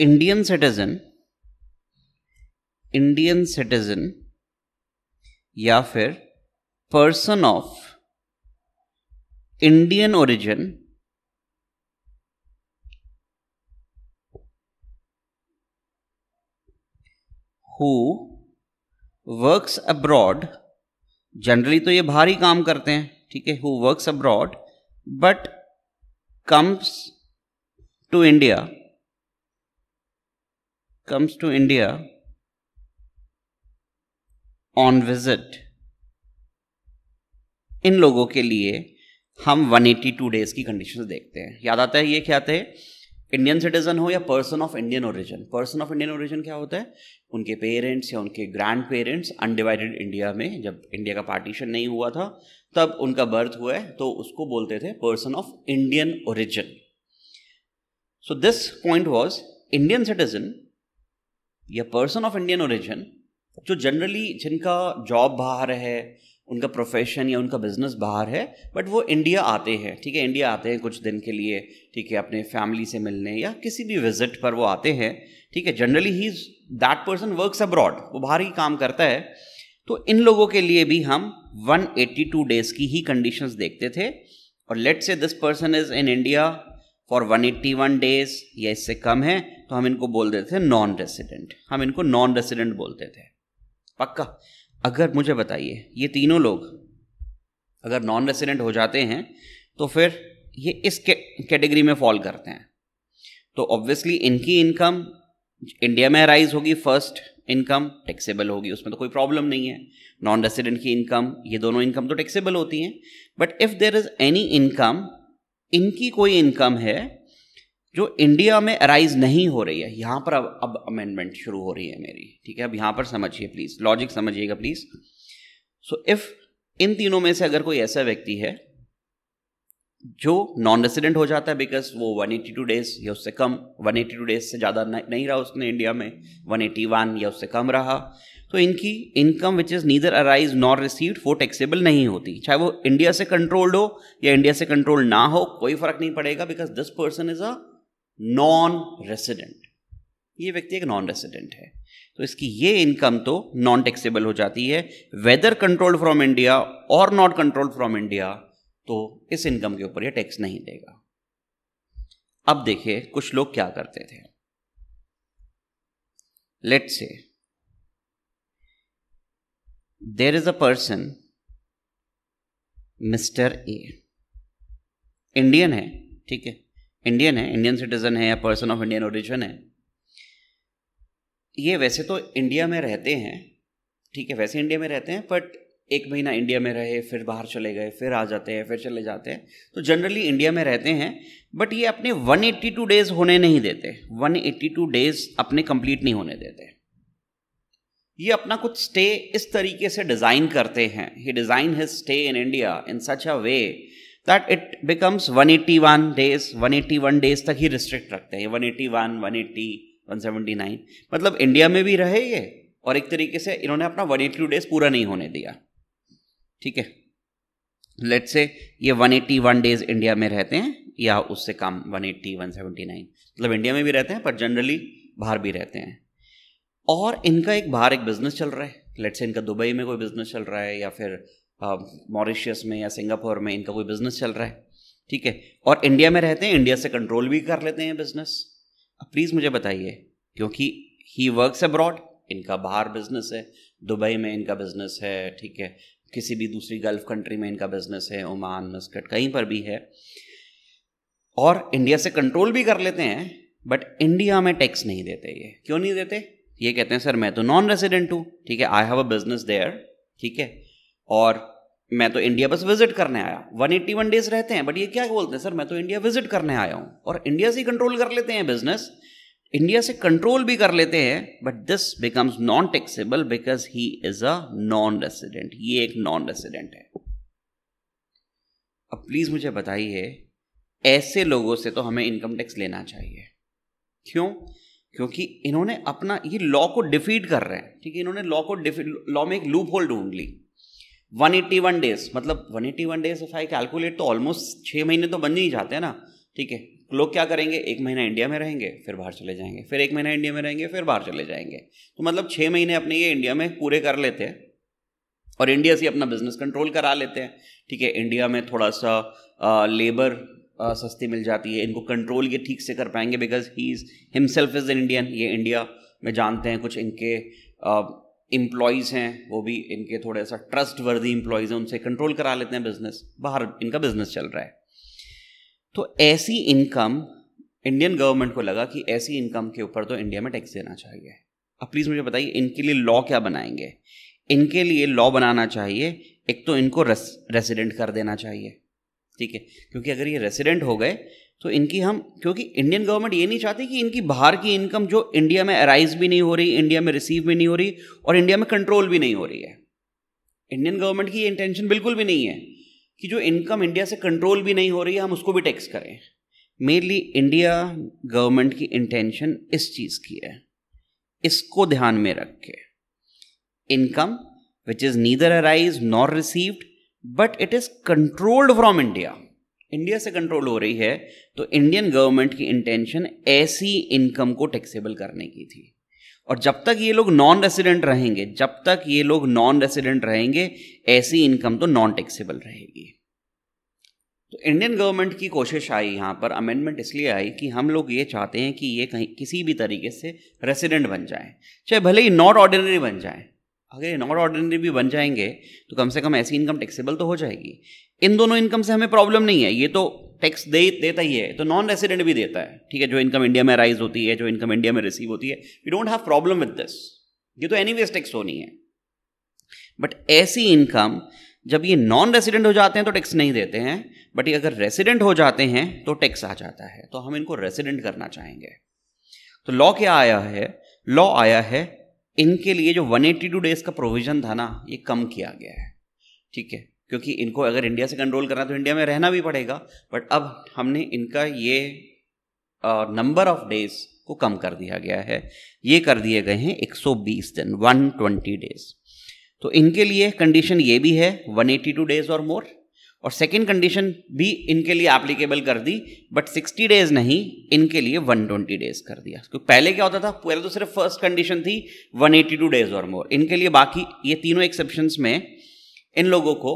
Indian citizen Indian citizen या फिर person of Indian origin who works abroad generally तो ये भारी काम करते हैं ठीक है who works abroad but comes to India comes to India on visit इन लोगों के लिए हम 182 डेज की कंडीशन देखते हैं याद आता है ये क्या थे इंडियन सिटीजन हो या person of Indian origin person of Indian origin क्या होता है उनके पेरेंट्स या उनके ग्रैंड पेरेंट्स अनडिवाइडेड इंडिया में जब इंडिया का पार्टीशन नहीं हुआ था तब उनका बर्थ हुआ है तो उसको बोलते थे person of Indian origin so this point was Indian citizen या पर्सन ऑफ इंडियन ओरिजिन जो जनरली जिनका जॉब बाहर है उनका प्रोफेशन या उनका बिजनेस बाहर है बट वो इंडिया आते हैं ठीक है इंडिया आते हैं कुछ दिन के लिए ठीक है अपने फैमिली से मिलने या किसी भी विजिट पर वो आते हैं ठीक है generally he that person works abroad वो बाहर ही काम करता है तो इन लोगों के लिए भी हम 182 डेज़ की ही कंडीशन देखते थे और let say this person is in India for 181 days या इससे कम है तो हम इनको बोल देते थे नॉन रेसिडेंट हम इनको नॉन रेसिडेंट बोलते थे पक्का अगर मुझे बताइए ये तीनों लोग अगर नॉन रेसिडेंट हो जाते हैं तो फिर ये इस कैटेगरी में फॉल करते हैं तो ऑब्वियसली इनकी इनकम इंडिया में राइज होगी फर्स्ट इनकम टैक्सेबल होगी उसमें तो कोई प्रॉब्लम नहीं है नॉन रेसिडेंट की इनकम ये दोनों इनकम तो टैक्सेबल होती हैं but if there is any income इनकी कोई इनकम है जो इंडिया में अराइज नहीं हो रही है यहाँ पर अब अब अमेंडमेंट शुरू हो रही है मेरी ठीक है अब यहाँ पर समझिए प्लीज़ लॉजिक समझिएगा प्लीज़ सो इफ़ इन तीनों में से अगर कोई ऐसा व्यक्ति है जो नॉन रेसिडेंट हो जाता है बिकॉज वो 182 डेज या उससे कम 182 डेज से ज़्यादा नहीं रहा उसने इंडिया में 181 या उससे कम रहा तो इनकी income which is neither arise nor received वो टैक्सेबल नहीं होती चाहे वो इंडिया से कंट्रोल्ड हो या इंडिया से कंट्रोल ना हो कोई फर्क नहीं पड़ेगा because this person is a non resident ये व्यक्ति एक नॉन रेसिडेंट है तो इसकी ये इनकम तो नॉन टैक्सेबल हो जाती है वेदर कंट्रोल्ड फ्रॉम इंडिया और नॉट कंट्रोल्ड फ्रॉम इंडिया तो इस इनकम के ऊपर ये टैक्स नहीं देगा अब देखिए कुछ लोग क्या करते थे let say there is a person mister A Indian है ठीक है इंडियन है इंडियन सिटीजन है या पर्सन ऑफ इंडियन ओरिजिन है ये वैसे तो इंडिया में रहते हैं ठीक है वैसे इंडिया में रहते हैं बट एक महीना इंडिया में रहे फिर बाहर चले गए फिर आ जाते हैं फिर चले जाते हैं तो जनरली इंडिया में रहते हैं बट ये अपने 182 डेज होने नहीं देते 182 डेज अपने कंप्लीट नहीं होने देते ये अपना कुछ स्टे इस तरीके से डिज़ाइन करते हैं he design his stay in India in such a way that it becomes 181 days 181 days तक ही रिस्ट्रिक्ट रखते हैं 181 180 179 मतलब इंडिया में भी रहे ये और एक तरीके से इन्होंने अपना 182 डेज पूरा नहीं होने दिया ठीक है लेट से ये 181 डेज इंडिया में रहते हैं या उससे कम 180 179 मतलब इंडिया में भी रहते हैं पर जनरली बाहर भी रहते हैं और इनका एक बाहर एक बिजनेस चल रहा है लेट से इनका दुबई में कोई बिजनेस चल रहा है या फिर मॉरिशियस में या सिंगापुर में इनका कोई बिजनेस चल रहा है ठीक है और इंडिया में रहते हैं इंडिया से कंट्रोल भी कर लेते हैं बिजनेस अब प्लीज़ मुझे बताइए क्योंकि ही वर्क्स अब्रॉड इनका बाहर बिजनेस है दुबई में इनका बिजनेस है ठीक है किसी भी दूसरी गल्फ कंट्री में इनका बिजनेस है ओमान मस्कट कहीं पर भी है और इंडिया से कंट्रोल भी कर लेते हैं बट इंडिया में टैक्स नहीं देते ये क्यों नहीं देते ये कहते हैं सर मैं तो नॉन रेजिडेंट हूँ ठीक है I have a business there ठीक है और मैं तो इंडिया बस विजिट करने आया वन एट्टी वन डेज रहते हैं बट ये क्या बोलते हैं सर मैं तो इंडिया विजिट करने आया हूँ और इंडिया से ही कंट्रोल कर लेते हैं बिजनेस इंडिया से कंट्रोल भी कर लेते हैं but this becomes non taxable because he is a non resident ये एक नॉन रेसिडेंट है अब प्लीज मुझे बताइए ऐसे लोगों से तो हमें इनकम टैक्स लेना चाहिए क्यों क्योंकि इन्होंने अपना ये लॉ को डिफीट कर रहे हैं ठीक है इन्होंने लॉ को लॉ में एक लूप होल ढूंढ ली वन वन डेज मतलब one one days if I calculate तो ऑलमोस्ट छः महीने तो बन ही जाते हैं ना ठीक है लोग क्या करेंगे एक महीना इंडिया में रहेंगे फिर बाहर चले जाएंगे फिर एक महीना इंडिया में रहेंगे फिर बाहर चले जाएंगे तो मतलब छः महीने अपने ये इंडिया में पूरे कर लेते हैं और इंडिया से अपना बिजनेस कंट्रोल करा लेते हैं ठीक है इंडिया में थोड़ा सा आ, लेबर आ, सस्ती मिल जाती है इनको कंट्रोल ये ठीक से कर पाएंगे because he is himself is an Indian ये इंडिया में जानते हैं कुछ इनके आ, इंप्लॉयज हैं वो भी इनके थोड़ा सा ट्रस्ट वर्दी इंप्लॉयज हैं उनसे कंट्रोल करा लेते हैं बिज़नेस बाहर इनका बिज़नेस चल रहा है तो ऐसी इनकम इंडियन गवर्नमेंट को लगा कि ऐसी इनकम के ऊपर तो इंडिया में टैक्स देना चाहिए अब प्लीज़ मुझे बताइए इनके लिए लॉ क्या बनाएंगे इनके लिए लॉ बनाना चाहिए एक तो इनको रेसिडेंट कर देना चाहिए ठीक है क्योंकि अगर ये रेसिडेंट हो गए तो इनकी हम क्योंकि इंडियन गवर्नमेंट ये नहीं चाहती कि इनकी बाहर की इनकम जो इंडिया में अराइज भी नहीं हो रही इंडिया में रिसीव भी नहीं हो रही और इंडिया में कंट्रोल भी नहीं हो रही है इंडियन गवर्नमेंट की ये इंटेंशन बिल्कुल भी नहीं है कि जो इनकम इंडिया से कंट्रोल भी नहीं हो रही है हम उसको भी टैक्स करें मेनली इंडिया गवर्नमेंट की इंटेंशन इस चीज़ की है इसको ध्यान में रख के income which is neither arise nor received but it is controlled from India India से कंट्रोल हो रही है तो इंडियन गवर्नमेंट की इंटेंशन ऐसी इनकम को टैक्सेबल करने की थी और जब तक ये लोग नॉन रेसिडेंट रहेंगे जब तक ये लोग नॉन रेसिडेंट रहेंगे ऐसी इनकम तो नॉन टैक्सेबल रहेगी तो इंडियन गवर्नमेंट की कोशिश आई यहाँ पर अमेंडमेंट इसलिए आई कि हम लोग ये चाहते हैं कि ये कहीं किसी भी तरीके से रेसिडेंट बन जाए चाहे भले ही नॉट ऑर्डिनरी बन जाए अगर ये नॉट ऑर्डिनरी भी बन जाएंगे तो कम से कम ऐसी इनकम टैक्सेबल तो हो जाएगी इन दोनों इनकम से हमें प्रॉब्लम नहीं है ये तो टैक्स दे देता ही है तो नॉन रेसिडेंट भी देता है ठीक है जो इनकम इंडिया में राइज होती है जो इनकम इंडिया में रिसीव होती है we don't have problem with this ये तो एनी टैक्स होनी है बट ऐसी इनकम जब ये नॉन रेसिडेंट हो जाते हैं तो टैक्स नहीं देते हैं बट ये अगर रेसिडेंट हो जाते हैं तो टैक्स आ जाता है तो हम इनको रेसिडेंट करना चाहेंगे तो लॉ क्या आया है लॉ आया है इनके लिए जो 182 डेज का प्रोविज़न था ना ये कम किया गया है ठीक है क्योंकि इनको अगर इंडिया से कंट्रोल करना तो इंडिया में रहना भी पड़ेगा बट अब हमने इनका ये नंबर ऑफ डेज को कम कर दिया गया है ये कर दिए गए हैं 120 दिन 120 डेज तो इनके लिए कंडीशन ये भी है 182 डेज और मोर और सेकेंड कंडीशन भी इनके लिए एप्लीकेबल कर दी बट 60 डेज नहीं इनके लिए 120 डेज कर दिया क्योंकि पहले क्या होता था पहले तो सिर्फ फर्स्ट कंडीशन थी 182 डेज और मोर इनके लिए बाकी ये तीनों एक्सेप्शन में इन लोगों को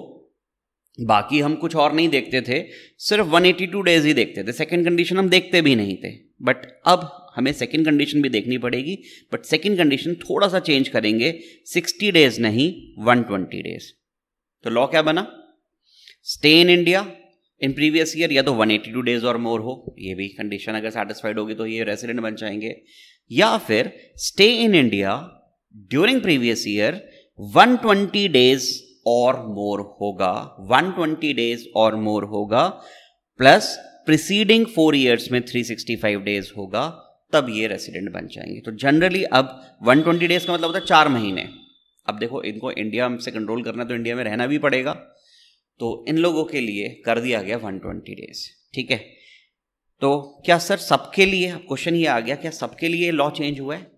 बाकी हम कुछ और नहीं देखते थे सिर्फ 182 डेज ही देखते थे सेकेंड कंडीशन हम देखते भी नहीं थे बट अब हमें सेकेंड कंडीशन भी देखनी पड़ेगी बट सेकेंड कंडीशन थोड़ा सा चेंज करेंगे 60 डेज नहीं 120 डेज तो लॉ क्या बना stay in India in previous year या तो 182 डेज और मोर हो ये भी कंडीशन अगर सेटिस्फाइड होगी तो ये रेसिडेंट बन जाएंगे या फिर stay in India during previous year 120 days और मोर होगा 120 डेज और मोर होगा प्लस प्रिसीडिंग फोर ईयर्स में 365 डेज होगा तब ये रेसिडेंट बन जाएंगे तो जनरली अब 120 डेज का मतलब होता है चार महीने अब देखो इनको इंडिया से कंट्रोल करना तो इंडिया में रहना भी पड़ेगा तो इन लोगों के लिए कर दिया गया वन ट्वेंटी डेज ठीक है तो क्या सर सबके लिए क्वेश्चन ये आ गया क्या सबके लिए लॉ चेंज हुआ है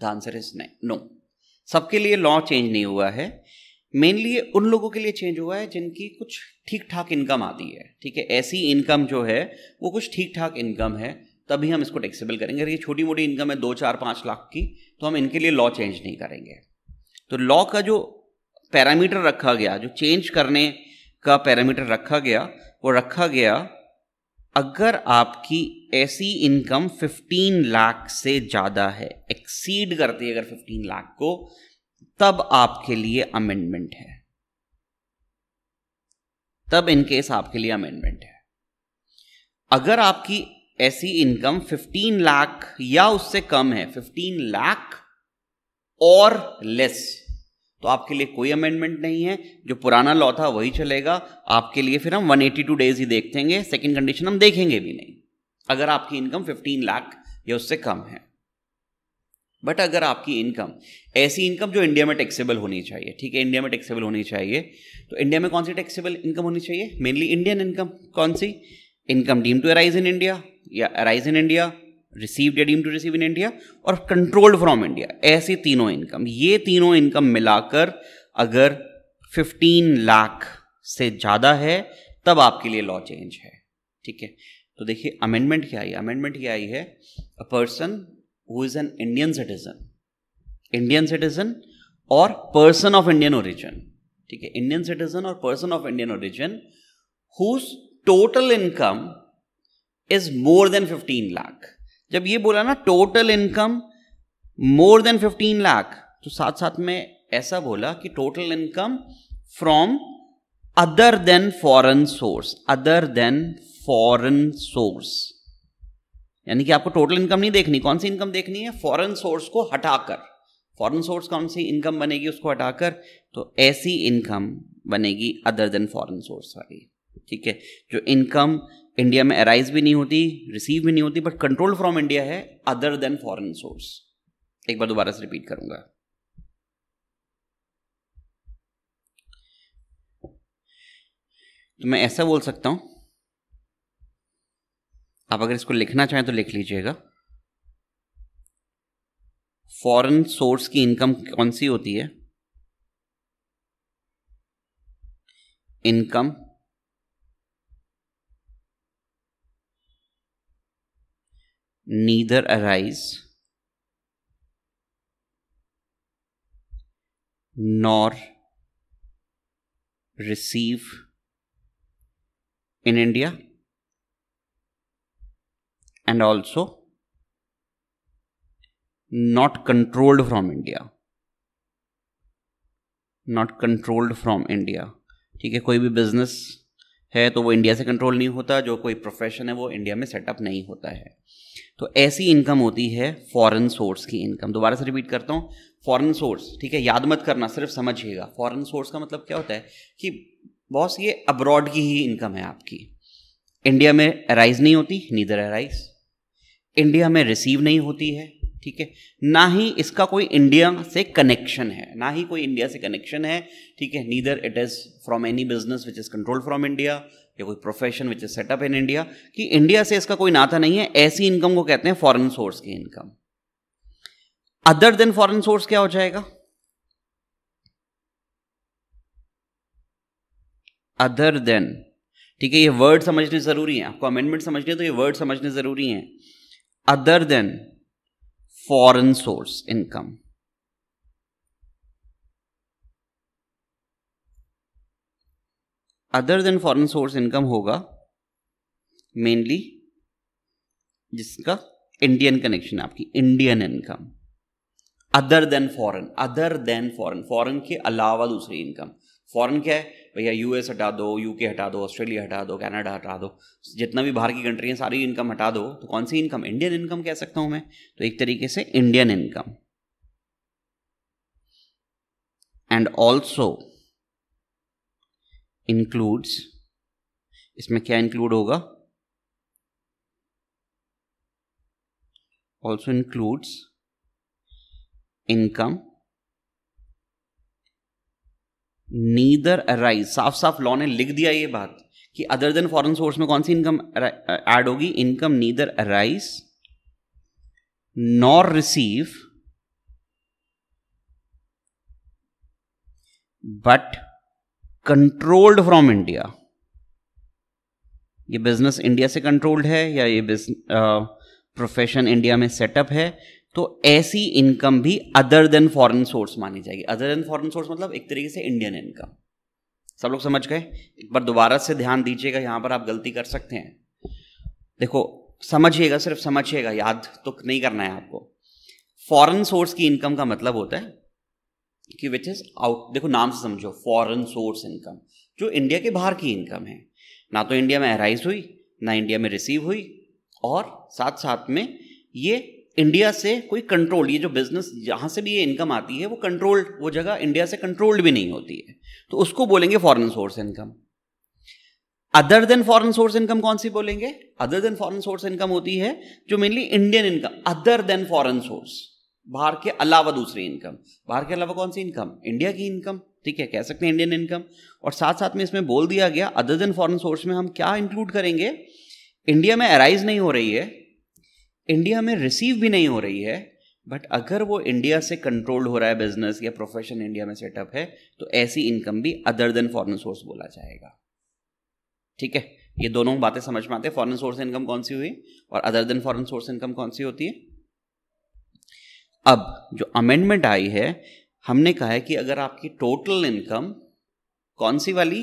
द आंसर इज नो सबके लिए लॉ चेंज नहीं हुआ है मेनली उन लोगों के लिए चेंज हुआ है जिनकी कुछ ठीक ठाक इनकम आती है ठीक है ऐसी इनकम जो है वो कुछ ठीक ठाक इनकम है तभी हम इसको टैक्सेबल करेंगे अगर ये छोटी मोटी इनकम है दो चार पाँच लाख की तो हम इनके लिए लॉ चेंज नहीं करेंगे तो लॉ का जो पैरामीटर रखा गया जो चेंज करने का पैरामीटर रखा गया वो रखा गया अगर आपकी ऐसी इनकम 15 लाख से ज़्यादा है एक्सीड करती है अगर 15 लाख को तब आपके लिए अमेंडमेंट है तब इनकेस आपके लिए अमेंडमेंट है अगर आपकी ऐसी इनकम 15 लाख या उससे कम है 15 लाख और लेस तो आपके लिए कोई अमेंडमेंट नहीं है जो पुराना लॉ था वही चलेगा आपके लिए फिर हम 182 डेज ही देखते हैं सेकेंड कंडीशन हम देखेंगे भी नहीं अगर आपकी इनकम 15 लाख या उससे कम है बट अगर आपकी इनकम ऐसी इनकम जो इंडिया में टैक्सेबल होनी चाहिए ठीक है इंडिया में टैक्सेबल होनी चाहिए तो इंडिया में कौन सी टैक्सेबल इनकम होनी चाहिए मेनली इंडियन इनकम कौन सी income deem to arise in India या अराइज इन इंडिया रिसीव्ड या deem to receive in India और कंट्रोल्ड फ्रॉम इंडिया ऐसी तीनों इनकम ये तीनों इनकम मिलाकर अगर 15 लाख से ज़्यादा है तब आपके लिए लॉ चेंज है ठीक है तो देखिए अमेंडमेंट क्या आई अमेंडमेंट क्या आई है a person who is an Indian citizen Indian citizen और पर्सन ऑफ इंडियन ओरिजिन ठीक है इंडियन सिटीजन और person of Indian origin whose total income is more than 15 lakh जब ये बोला ना total income more than fifteen lakh तो साथ साथ में ऐसा बोला कि total income from other than foreign source other than foreign source यानी कि आपको टोटल इनकम नहीं देखनी कौन सी इनकम देखनी है फॉरेन सोर्स को हटाकर फॉरेन सोर्स कौन सी इनकम बनेगी उसको हटाकर तो ऐसी इनकम बनेगी अदर देन फॉरेन सोर्स वाली ठीक है जो इनकम इंडिया में अराइज भी नहीं होती रिसीव भी नहीं होती बट कंट्रोल फ्रॉम इंडिया है अदर देन फॉरेन सोर्स एक बार दोबारा से रिपीट करूंगा तो मैं ऐसा बोल सकता हूं आप अगर इसको लिखना चाहें तो लिख लीजिएगा फॉरेन सोर्स की इनकम कौन सी होती है income neither arise nor receive in India and also not controlled from India. Not controlled from India. ठीक है कोई भी बिजनेस है तो वो इंडिया से कंट्रोल नहीं होता जो कोई प्रोफेशन है वो इंडिया में सेटअप नहीं होता है तो ऐसी इनकम होती है फॉरेन सोर्स की इनकम दोबारा से रिपीट करता हूँ फॉरेन सोर्स ठीक है याद मत करना सिर्फ समझिएगा फॉरेन सोर्स का मतलब क्या होता है कि बॉस ये अब्रॉड की ही इनकम है आपकी इंडिया में अराइज नहीं होती नीदर अराइज इंडिया में रिसीव नहीं होती है ठीक है ना ही इसका कोई इंडिया से कनेक्शन है ना ही कोई इंडिया से कनेक्शन है ठीक है neither it is from any business which is control from India या कोई profession which is setup in India कि इंडिया से इसका कोई नाता नहीं है ऐसी इनकम को कहते हैं फॉरेन सोर्स की income other than foreign source क्या हो जाएगा अदर देन ठीक है ये वर्ड समझने ज़रूरी है आपको अमेंडमेंट समझने तो ये वर्ड समझने ज़रूरी है other than foreign source income other than foreign source income होगा मेनली जिसका इंडियन कनेक्शन आपकी Indian income other than foreign other than foreign foreign के अलावा दूसरी इनकम फॉरेन क्या है भैया यूएस हटा दो यूके हटा दो ऑस्ट्रेलिया हटा दो कनाडा हटा दो जितना भी बाहर की कंट्री है सारी इनकम हटा दो तो कौन सी इनकम इंडियन इनकम कह सकता हूं मैं तो एक तरीके से Indian income and also includes इसमें क्या इंक्लूड होगा also includes income neither arise साफ साफ लॉ ने लिख दिया ये बात कि अदर देन फॉरेन सोर्स में कौन सी इनकम एड होगी income neither arise nor receive but controlled from India ये बिजनेस इंडिया से कंट्रोल्ड है या ये प्रोफेशन इंडिया uh, में सेटअप है तो ऐसी इनकम भी अदर देन फॉरेन सोर्स मानी जाएगी अदर देन फॉरेन सोर्स मतलब एक तरीके से इंडियन इनकम सब लोग समझ गए एक बार दोबारा से ध्यान दीजिएगा यहां पर आप गलती कर सकते हैं देखो समझिएगा सिर्फ समझिएगा याद तो नहीं करना है आपको फॉरेन सोर्स की इनकम का मतलब होता है कि विच इज़ आउट देखो नाम से समझो फॉरेन सोर्स इनकम जो इंडिया के बाहर की इनकम है ना तो इंडिया में एराइज हुई ना इंडिया में रिसीव हुई और साथ साथ में ये इंडिया से कोई कंट्रोल ये जो बिजनेस जहाँ से भी ये इनकम आती है वो कंट्रोल्ड वो जगह इंडिया से कंट्रोल्ड भी नहीं होती है तो उसको बोलेंगे foreign source income other than foreign source income कौन सी बोलेंगे other than foreign source income होती है जो mainly Indian income other than foreign source बाहर के अलावा दूसरी इनकम बाहर के अलावा कौन सी इनकम इंडिया की इनकम ठीक है कह सकते हैं इंडियन इनकम और साथ साथ में इसमें बोल दिया गया अदर देन फॉरेन सोर्स में हम क्या इंक्लूड करेंगे इंडिया में अराइज नहीं हो रही है इंडिया में रिसीव भी नहीं हो रही है बट अगर वो इंडिया से कंट्रोल्ड हो रहा है बिजनेस या प्रोफेशन इंडिया में सेटअप है तो ऐसी इनकम भी अदर देन फॉरेन सोर्स बोला जाएगा ठीक है ये दोनों बातें समझ में आते हैं फॉरेन सोर्स इनकम कौन सी हुई और other than foreign source income कौन सी होती है अब जो अमेंडमेंट आई है हमने कहा है कि अगर आपकी टोटल इनकम कौन सी वाली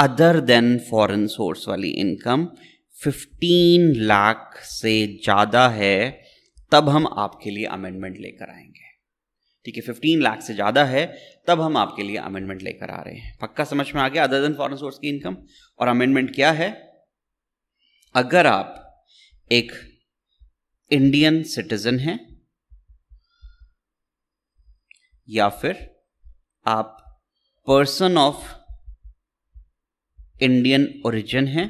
अदर देन फॉरेन सोर्स वाली इनकम 15 लाख से ज़्यादा है तब हम आपके लिए अमेंडमेंट लेकर आएंगे ठीक है 15 लाख से ज़्यादा है तब हम आपके लिए अमेंडमेंट लेकर आ रहे हैं पक्का समझ में आ गया अदर देन फॉरेन सोर्स की इनकम और अमेंडमेंट क्या है अगर आप एक इंडियन सिटीजन हैं या फिर आप पर्सन ऑफ इंडियन ओरिजिन हैं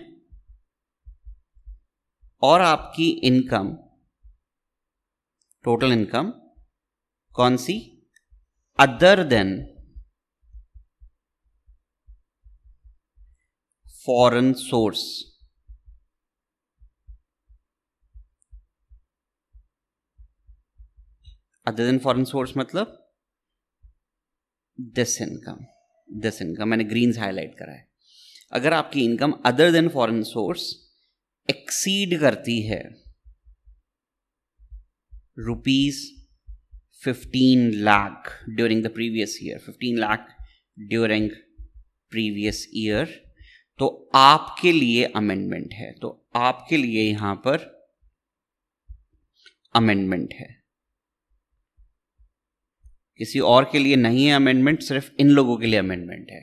और आपकी इनकम टोटल इनकम कौन सी other than foreign source other than foreign source मतलब दिस इनकम दिस इनकम मैंने ग्रीन हाईलाइट करा है अगर आपकी income other than foreign source exceed करती है rupees fifteen lakh during the previous year fifteen lakh during previous year तो आपके लिए अमेंडमेंट है तो आपके लिए यहां पर अमेंडमेंट है किसी और के लिए नहीं है अमेंडमेंट सिर्फ इन लोगों के लिए अमेंडमेंट है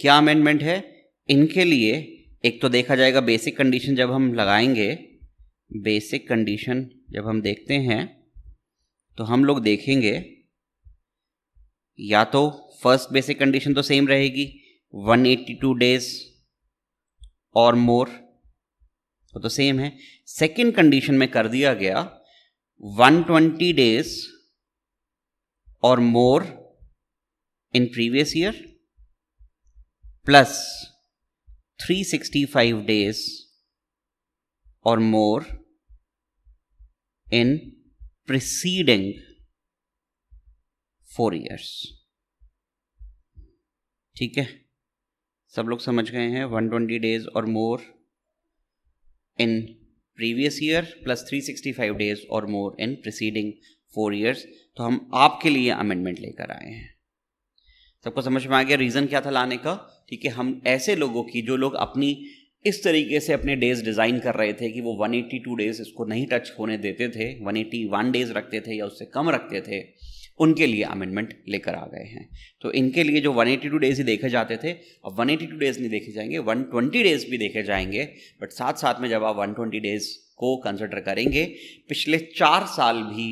क्या अमेंडमेंट है इनके लिए एक तो देखा जाएगा बेसिक कंडीशन जब हम लगाएंगे बेसिक कंडीशन जब हम देखते हैं तो हम लोग देखेंगे या तो फर्स्ट बेसिक कंडीशन तो सेम रहेगी 182 डेज और मोर तो, तो सेम है सेकंड कंडीशन में कर दिया गया 120 days or more in previous year plus 365 days और more in preceding four years ठीक है सब लोग समझ गए हैं 120 ट्वेंटी डेज और more in previous year plus 365 sixty five days और more in preceding four years तो हम आपके लिए अमेंडमेंट लेकर आए हैं सबको समझ में आ गया रीज़न क्या था लाने का ठीक है हम ऐसे लोगों की जो लोग अपनी इस तरीके से अपने डेज डिज़ाइन कर रहे थे कि वो 182 डेज इसको नहीं टच होने देते थे 181 डेज रखते थे या उससे कम रखते थे उनके लिए अमेंडमेंट लेकर आ गए हैं तो इनके लिए जो 182 डेज ही देखे जाते थे अब 182 डेज नहीं देखे जाएंगे 120 डेज भी देखे जाएंगे बट साथ साथ में जब आप 120 डेज को कंसिडर करेंगे पिछले चार साल भी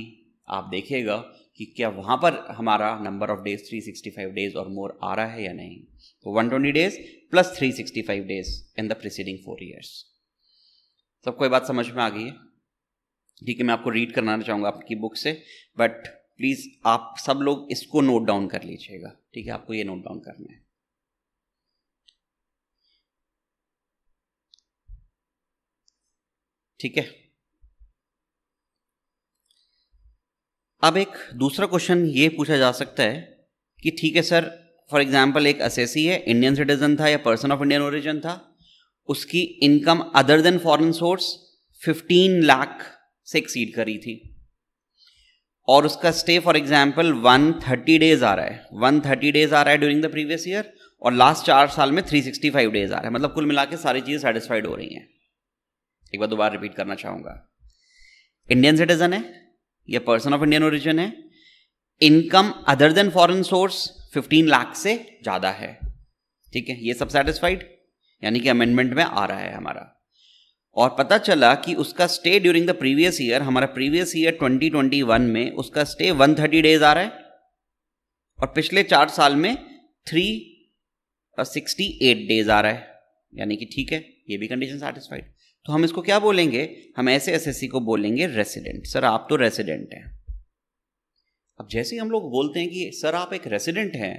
आप देखिएगा कि क्या वहाँ पर हमारा नंबर ऑफ डेज 365 डेज और मोर आ रहा है या नहीं तो 120 days plus 365 days in the preceding four years सब कोई बात समझ में आ गई है ठीक है मैं आपको रीड करना चाहूँगा आपकी बुक से बट प्लीज़ आप सब लोग इसको नोट डाउन कर लीजिएगा ठीक है आपको ये नोट डाउन करना है ठीक है अब एक दूसरा क्वेश्चन ये पूछा जा सकता है कि ठीक है सर फॉर एग्जाम्पल एक असेसी है इंडियन सिटीजन था या पर्सन ऑफ इंडियन ओरिजिन था उसकी income other than foreign source 15 lakh से एक्सीड करी थी और उसका स्टे फॉर एग्जाम्पल 130 डेज आ रहा है 130 डेज आ रहा है ड्यूरिंग द प्रीवियस ईयर और लास्ट चार साल में 365 डेज आ रहा है मतलब कुल मिला के सारी चीज़ें सेटिस्फाइड हो रही हैं एक बार दोबारा रिपीट करना चाहूँगा इंडियन सिटीजन है ये पर्सन ऑफ इंडियन ओरिजिन है income other than foreign source 15 lakh से ज़्यादा है ठीक है ये सब सेटिस्फाइड यानी कि अमेंडमेंट में आ रहा है हमारा और पता चला कि उसका stay during the previous year हमारा प्रीवियस ईयर 2021 में उसका स्टे 130 डेज आ रहा है और पिछले चार साल में थ्री सिक्सटी एट डेज आ रहा है यानी कि ठीक है ये भी कंडीशन सेटिस्फाइड तो हम इसको क्या बोलेंगे हम ऐसे एस को बोलेंगे रेसिडेंट सर आप तो रेसिडेंट हैं अब जैसे ही हम लोग बोलते हैं कि सर आप एक रेसिडेंट हैं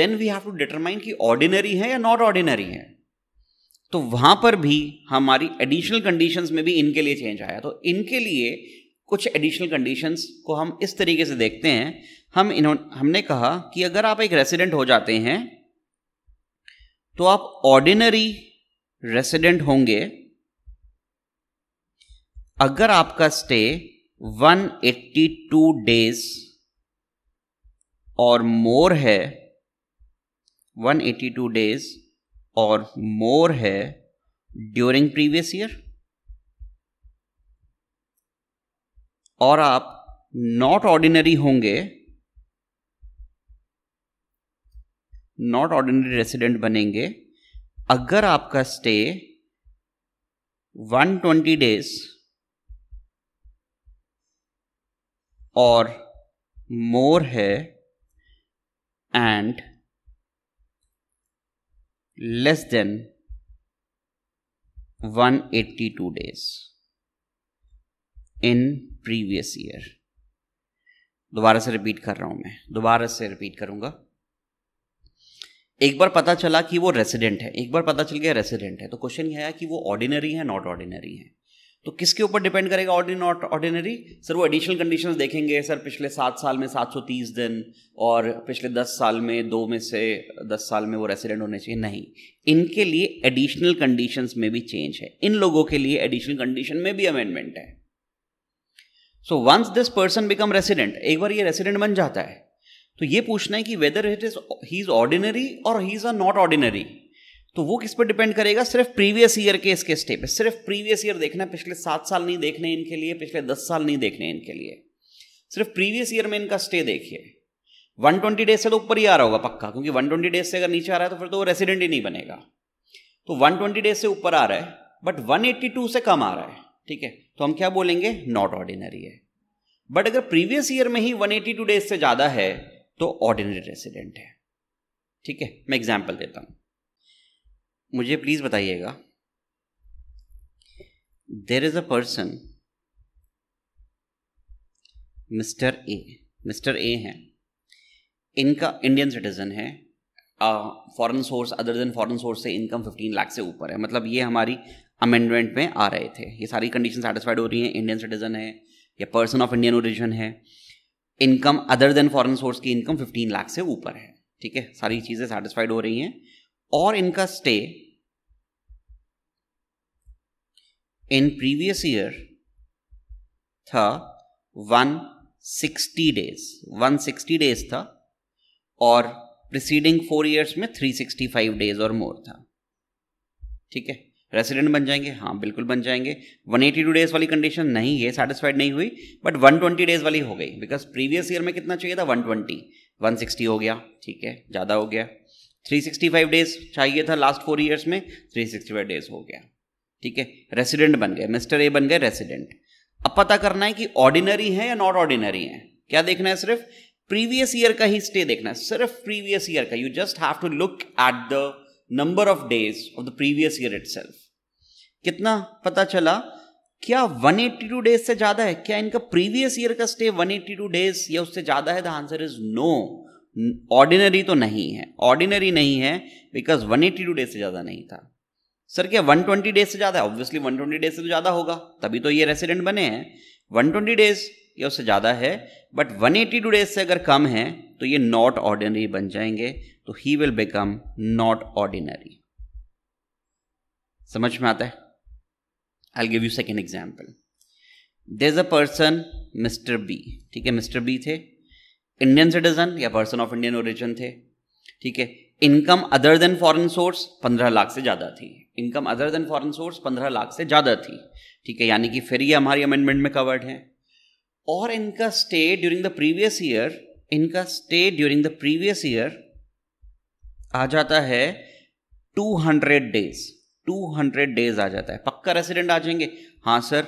then we have to determine कि ऑर्डिनरी है या नॉट ऑर्डिनरी है तो वहां पर भी हमारी एडिशनल कंडीशंस में भी इनके लिए चेंज आया तो इनके लिए कुछ एडिशनल कंडीशंस को हम इस तरीके से देखते हैं हम इन्होंने हमने कहा कि अगर आप एक रेसिडेंट हो जाते हैं तो आप ऑर्डिनरी रेसिडेंट होंगे अगर आपका स्टे 182 डेज और मोर है 182 डेज और मोर है ड्यूरिंग प्रीवियस ईयर और आप नॉट ऑर्डिनरी होंगे नॉट ऑर्डिनरी रेसिडेंट बनेंगे अगर आपका स्टे 120 डेज और मोर है and less than 182 days in previous year दोबारा से रिपीट कर रहा हूं मैं दोबारा से रिपीट करूंगा एक बार पता चला कि वो रेसिडेंट है एक बार पता चल गया रेसिडेंट है तो क्वेश्चन ये आया कि वो ऑर्डिनरी है नॉट ऑर्डिनरी है तो किसके ऊपर डिपेंड करेगा ऑर्डिन नॉट ऑर्डिनरी सर वो एडिशनल कंडीशंस देखेंगे सर पिछले सात साल में सात सौ तीस दिन और पिछले दस साल में दो में से दस साल में वो रेसिडेंट होने चाहिए नहीं इनके लिए एडिशनल कंडीशंस में भी चेंज है इन लोगों के लिए एडिशनल कंडीशन में भी अमेंडमेंट है so once this person become resident एक बार ये रेसिडेंट बन जाता है तो ये पूछना है कि whether it is he is ordinary और he is a not ordinary तो वो किस पर डिपेंड करेगा सिर्फ प्रीवियस ईयर के इसके स्टेप है सिर्फ प्रीवियस ईयर देखना है पिछले सात साल नहीं देखने इनके लिए पिछले दस साल नहीं देखने इनके लिए सिर्फ प्रीवियस ईयर में इनका स्टे देखिए 120 डेज से तो ऊपर ही आ रहा होगा पक्का क्योंकि 120 डेज से अगर नीचे आ रहा है तो फिर तो वो रेसिडेंट ही नहीं बनेगा तो 120 डेज से ऊपर आ रहा है बट 182 से कम आ रहा है ठीक है तो हम क्या बोलेंगे नॉट ऑर्डिनरी है बट अगर प्रीवियस ईयर में ही 182 डेज से ज़्यादा है तो ऑर्डिनरी रेसिडेंट है ठीक है मैं एग्जाम्पल देता हूँ मुझे प्लीज़ बताइएगा there is a person mister A mister A हैं इनका इंडियन सिटीज़न है foreign source other than foreign source से इनकम 15 लाख से ऊपर है मतलब ये हमारी अमेंडमेंट में आ रहे थे ये सारी कंडीशन सेटिस्फाइड हो रही हैं इंडियन सिटीज़न है या पर्सन ऑफ इंडियन ओरिजिन है income other than foreign source की इनकम 15 लाख से ऊपर है ठीक है सारी चीज़ें सेटिस्फाइड हो रही हैं और इनका स्टे इन प्रीवियस ईयर था 160 डेज 160 डेज था और प्रिसीडिंग फोर इयर्स में 365 डेज और मोर था ठीक है रेसिडेंट बन जाएंगे हाँ बिल्कुल बन जाएंगे 182 डेज वाली कंडीशन नहीं है सेटिस्फाइड नहीं हुई बट 120 डेज वाली हो गई बिकॉज प्रीवियस ईयर में कितना चाहिए था 120 160 हो गया ठीक है ज़्यादा हो गया 365 डेज चाहिए था लास्ट फोर ईयर्स में 365 डेज हो गया ठीक है रेसिडेंट बन गए मिस्टर ए बन गए रेसिडेंट अब पता करना है कि ऑर्डिनरी है या नॉट ऑर्डिनरी है क्या देखना है सिर्फ प्रीवियस ईयर का ही स्टे देखना है सिर्फ प्रीवियस ईयर का you just have to look at the number of days of the previous year itself कितना पता चला क्या 182 डेज से ज्यादा है क्या इनका प्रीवियस ईयर का स्टे 182 डेज या उससे ज्यादा है the answer is no ordinary तो नहीं है ऑर्डिनरी नहीं है बिकॉज 182 डेज से ज्यादा नहीं था सर क्या 120 डेज से ज्यादा है ऑब्वियसली 120 डेज से तो ज्यादा होगा तभी तो ये रेसिडेंट बने हैं 120 डेज या उससे ज्यादा है बट 182 डेज से अगर कम है तो ये नॉट ऑर्डिनरी बन जाएंगे तो he will become not ordinary समझ में आता है I'll give you second example. There's a person mister B ठीक है मिस्टर बी थे इंडियन सिटीजन या पर्सन ऑफ इंडियन ओरिजिन थे ठीक है income other than foreign source पंद्रह लाख से ज़्यादा थी income other than foreign source पंद्रह लाख से ज़्यादा थी ठीक है यानी कि फिर ये हमारी अमेंडमेंट में कवर्ड है और इनका stay during the previous year इनका stay during the previous year आ जाता है two hundred days two hundred days आ जाता है पक्का रेसिडेंट आ जाएंगे हाँ सर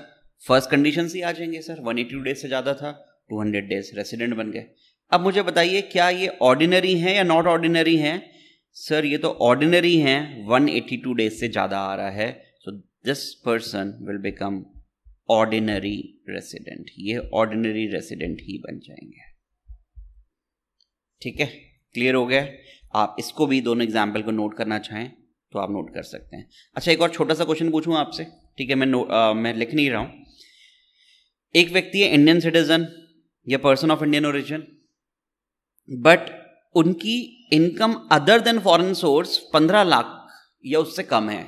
फर्स्ट कंडीशन से आ जाएंगे sir one eighty two days से ज़्यादा था टू हंड्रेड डेज रेसिडेंट बन गए अब मुझे बताइए क्या ये ऑर्डिनरी हैं या नॉट ऑर्डिनरी हैं सर ये तो ऑर्डिनरी हैं टू डेज से ज़्यादा आ रहा है so this person will become ordinary resident ये ऑर्डिनरी रेसिडेंट ही बन जाएंगे ठीक है क्लियर हो गया आप इसको भी दोनों एग्जाम्पल को नोट करना चाहें तो आप नोट कर सकते हैं अच्छा एक और छोटा सा क्वेश्चन पूछूँ आपसे ठीक है मैं नो आ, मैं लिख नहीं रहा हूँ एक व्यक्ति है इंडियन सिटीजन या person of Indian origin but उनकी income other than foreign source पंद्रह लाख या उससे कम है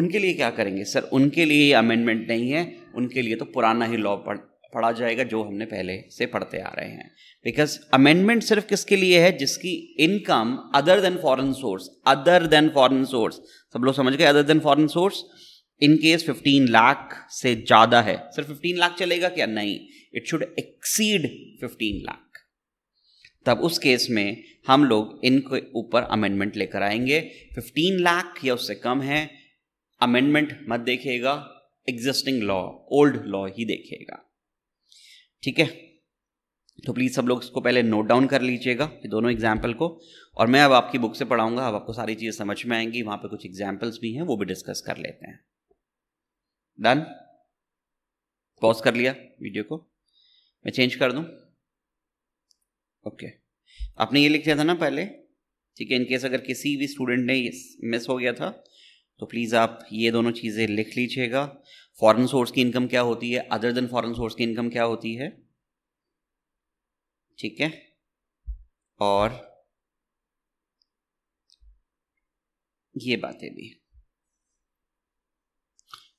उनके लिए क्या करेंगे सर उनके लिए ये अमेंडमेंट नहीं है उनके लिए तो पुराना ही लॉ पढ़ा जाएगा जो हमने पहले से पढ़ते आ रहे हैं बिकॉज अमेंडमेंट सिर्फ किसके लिए है जिसकी income other than foreign source other than foreign source सब लोग समझ गए other than foreign source in case 15 lakh से ज़्यादा है सिर्फ 15 लाख चलेगा क्या नहीं इट शुड एक्सीड 15 लाख तब उस केस में हम लोग इनके ऊपर अमेंडमेंट लेकर आएंगे 15 लाख या उससे कम है अमेंडमेंट मत देखेगा एग्जिस्टिंग लॉ ओल्ड लॉ ही देखेगा ठीक है तो प्लीज़ सब लोग इसको पहले नोट डाउन कर लीजिएगा ये दोनों एग्जाम्पल को और मैं अब आपकी बुक से पढ़ाऊंगा अब आपको सारी चीज़ें समझ में आएंगी वहाँ पे कुछ एग्जाम्पल्स भी हैं वो भी डिस्कस कर लेते हैं डन पॉज कर लिया वीडियो को मैं चेंज कर दूँ ओके आपने ये लिख दिया था ना पहले ठीक है इनकेस अगर किसी भी स्टूडेंट ने मिस हो गया था तो प्लीज़ आप ये दोनों चीज़ें लिख लीजिएगा फॉरेन सोर्स की इनकम क्या होती है अदर देन फॉरेन सोर्स की इनकम क्या होती है ठीक है और ये बातें भी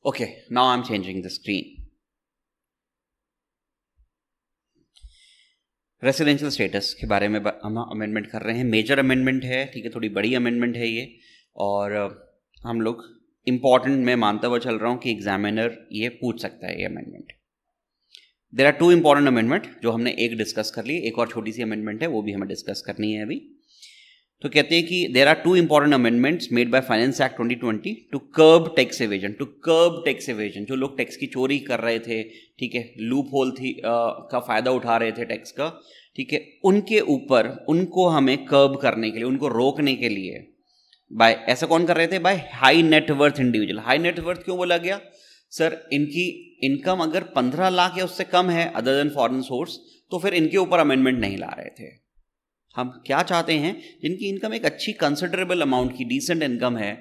okay now I am changing the screen residential status के बारे में हम अमेंडमेंट कर रहे हैं मेजर अमेंडमेंट है ठीक है थोड़ी बड़ी अमेंडमेंट है ये और हम लोग इम्पॉर्टेंट मैं मानता हुआ चल रहा हूँ कि एग्जामिनर ये पूछ सकता है ये amendment there are two important amendment जो हमने एक डिस्कस कर ली एक और छोटी सी अमेंडमेंट है वो भी हमें डिस्कस करनी है अभी तो कहते हैं कि there are two important amendments made by finance act 2020 to curb tax evasion to curb tax evasion जो लोग टैक्स की चोरी कर रहे थे ठीक है लूप होल थी आ, का फायदा उठा रहे थे टैक्स का ठीक है उनके ऊपर उनको हमें कर्ब करने के लिए उनको रोकने के लिए बाय ऐसा कौन कर रहे थे by high net worth individual high net worth क्यों बोला गया सर इनकी इनकम अगर पंद्रह लाख या उससे कम है अदर देन फॉरन सोर्स तो फिर इनके ऊपर अमेंडमेंट नहीं ला रहे थे हम क्या चाहते हैं जिनकी इनकम एक अच्छी कंसिडरेबल अमाउंट की डिसेंट इनकम है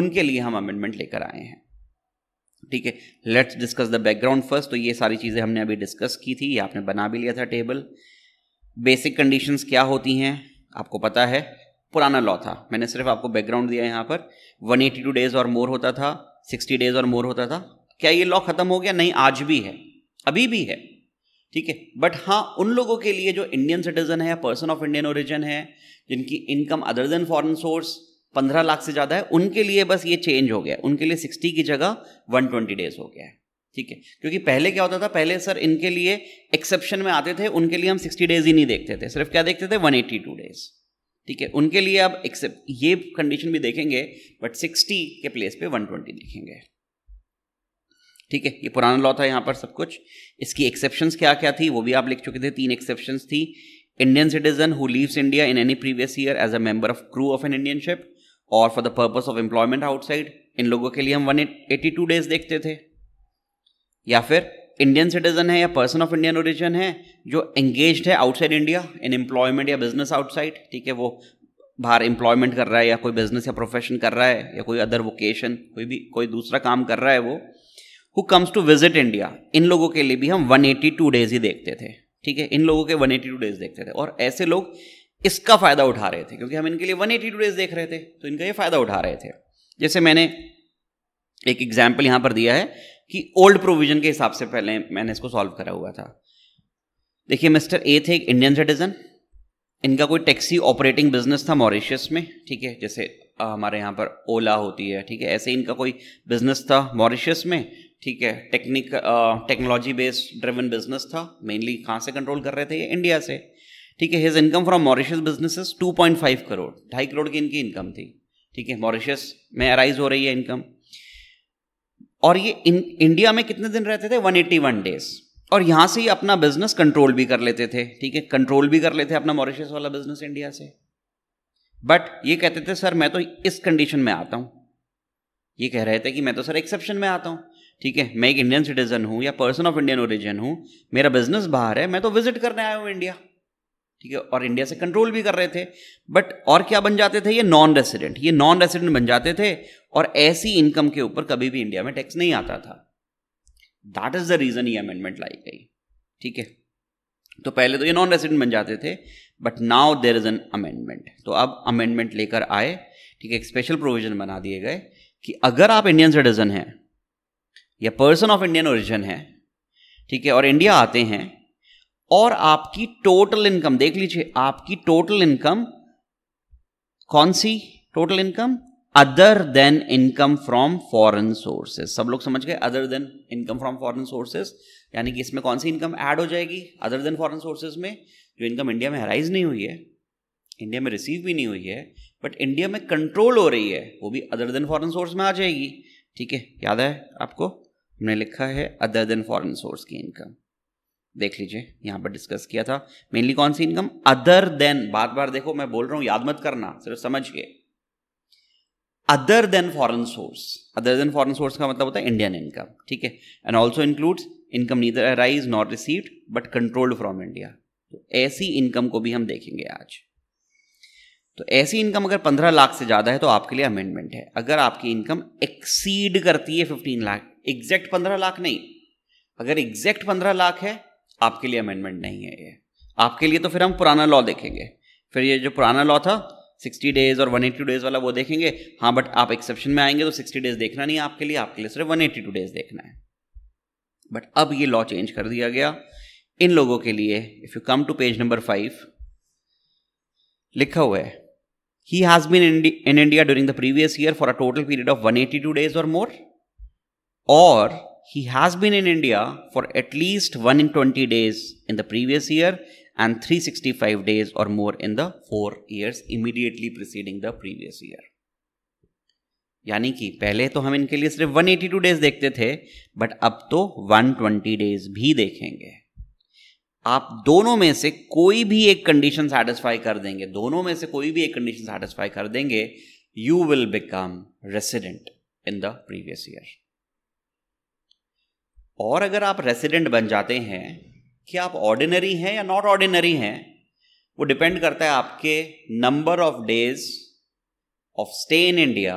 उनके लिए हम अमेंडमेंट लेकर आए हैं ठीक है let's discuss the background first तो ये सारी चीज़ें हमने अभी डिस्कस की थी ये आपने बना भी लिया था टेबल बेसिक कंडीशंस क्या होती हैं आपको पता है पुराना लॉ था मैंने सिर्फ आपको बैकग्राउंड दिया यहाँ पर 182 डेज और मोर होता था 60 डेज और मोर होता था क्या ये लॉ खत्म हो गया नहीं आज भी है अभी भी है ठीक है बट हाँ उन लोगों के लिए जो इंडियन सिटीजन है पर्सन ऑफ इंडियन ओरिजिन है जिनकी income other than foreign source पंद्रह लाख से ज़्यादा है उनके लिए बस ये चेंज हो गया उनके लिए सिक्सटी की जगह वन ट्वेंटी डेज हो गया है ठीक है क्योंकि पहले क्या होता था पहले सर इनके लिए एक्सेप्शन में आते थे उनके लिए हम सिक्सटी डेज ही नहीं देखते थे सिर्फ क्या देखते थे वन एट्टी टू डेज़ ठीक है उनके लिए आप एक्सेप्ट ये कंडीशन भी देखेंगे बट सिक्सटी के प्लेस पे वन ट्वेंटी देखेंगे ठीक है ये पुराना लॉ था यहाँ पर सब कुछ इसकी एक्सेप्शंस क्या क्या थी वो भी आप लिख चुके थे तीन एक्सेप्शंस थी Indian citizen who leaves India in any previous year as a member of crew of an Indian ship और for the purpose of employment outside इन लोगों के लिए हम वन डेज देखते थे या फिर इंडियन सिटीजन है या पर्सन ऑफ इंडियन ओरिजिन है जो एंगेज है आउटसाइड इंडिया इन एम्प्लॉयमेंट या बिजनेस आउटसाइड ठीक है वो बाहर एम्प्लॉयमेंट कर रहा है या कोई बिजनेस या प्रोफेशन कर रहा है या कोई अदर वोकेशन कोई भी कोई दूसरा काम कर रहा है वो who comes to visit India इन लोगों के लिए भी हम 182 डेज ही देखते थे ठीक है इन लोगों के 182 डेज देखते थे और ऐसे लोग इसका फ़ायदा उठा रहे थे क्योंकि हम इनके लिए 182 डेज देख रहे थे तो इनका ये फ़ायदा उठा रहे थे जैसे मैंने एक एग्जाम्पल यहाँ पर दिया है कि ओल्ड प्रोविजन के हिसाब से पहले मैंने इसको सॉल्व करा हुआ था देखिए मिस्टर ए थे एक इंडियन सिटीजन इनका कोई टैक्सी ऑपरेटिंग बिजनेस था मॉरिशियस में ठीक है जैसे हमारे यहाँ पर ओला होती है ठीक है ऐसे इनका कोई बिजनेस था मॉरिशस में ठीक है technic technology based driven business था मेनली कहाँ से कंट्रोल कर रहे थे ये इंडिया से ठीक है his income from two businesses 2.5 crore ढाई करोड़ की इनकी इनकम थी ठीक है मॉरिशियस में अराइज हो रही है इनकम और ये इन, इंडिया में कितने दिन रहते थे 181 डेज और यहाँ से ही अपना बिजनेस कंट्रोल भी कर लेते थे ठीक है कंट्रोल भी कर लेते अपना मॉरिशस वाला बिजनेस इंडिया से बट ये कहते थे सर मैं तो इस कंडीशन में आता हूँ ये कह रहे थे कि मैं तो सर एक्सेप्शन में आता हूँ ठीक है मैं एक इंडियन सिटीजन हूँ या पर्सन ऑफ इंडियन ओरिजिन हूँ मेरा बिजनेस बाहर है मैं तो विजिट करने आया हूँ इंडिया ठीक है और इंडिया से कंट्रोल भी कर रहे थे बट और क्या बन जाते थे ये नॉन रेसिडेंट ये नॉन रेसिडेंट बन जाते थे और ऐसी इनकम के ऊपर कभी भी इंडिया में टैक्स नहीं आता था दैट इज द रीज़न ये अमेंडमेंट लाई गई ठीक है तो पहले तो ये नॉन रेसिडेंट बन जाते थे but now there is an amendment तो अब अमेंडमेंट लेकर आए ठीक है एक स्पेशल प्रोविजन बना दिए गए कि अगर आप इंडियन सिटीजन हैं या पर्सन ऑफ इंडियन ओरिजिन है ठीक है और इंडिया आते हैं और आपकी टोटल इनकम देख लीजिए आपकी टोटल इनकम कौन सी total income other than income from foreign sources सब लोग समझ गए other than income from foreign sources यानी कि इसमें कौन सी इनकम ऐड हो जाएगी अदर देन फॉरेन सोर्सेज में जो इनकम इंडिया में हराइज नहीं हुई है इंडिया में रिसीव भी नहीं हुई है बट इंडिया में कंट्रोल हो रही है वो भी अदर देन फॉरेन सोर्स में आ जाएगी ठीक है याद है आपको हमने लिखा है अदर देन फॉरेन सोर्स की इनकम देख लीजिए यहाँ पर डिस्कस किया था मेनली कौन सी इनकम अदर देन बार बार देखो मैं बोल रहा हूँ याद मत करना सिर्फ के other than foreign source other than foreign source का मतलब होता है इंडियन इनकम ठीक है and also includes income neither arise not received but controlled from India तो ऐसी इनकम को भी हम देखेंगे आज तो ऐसी इनकम अगर पंद्रह लाख से ज़्यादा है तो आपके लिए अमेंडमेंट है अगर आपकी इनकम एक्सीड करती है फिफ्टीन लाख एग्जैक्ट पंद्रह लाख नहीं अगर एग्जैक्ट पंद्रह लाख है आपके लिए अमेंडमेंट नहीं है ये आपके लिए तो फिर हम पुराना लॉ देखेंगे फिर ये जो पुराना लॉ था सिक्सटी डेज और वन एट्टी डेज वाला वो देखेंगे हाँ बट आप एक्सेप्शन में आएंगे तो सिक्सटी डेज देखना नहीं है आपके लिए आपके लिए सिर्फ वन एट्टी टू डेज देखना है बट अब ये लॉ चेंज कर दिया गया इन लोगों के लिए if you come to page number five लिखा हुआ है he has been in India during the previous year for a total period of 182 days और मोर और he has been in India for at least 1 in 20 days in the previous year and 365 days or more in the 4 years immediately preceding the previous year. यानी कि पहले तो हम इनके लिए सिर्फ 182 डेज देखते थे बट अब तो 120 डेज भी देखेंगे आप दोनों में से कोई भी एक कंडीशन सेटिस्फाई कर देंगे दोनों में से कोई भी एक कंडीशन सेटिस्फाई कर देंगे you will become resident in the previous year और अगर आप रेसिडेंट बन जाते हैं कि आप ऑर्डिनरी हैं या नॉट ऑर्डिनरी हैं वो डिपेंड करता है आपके number of days of stay in India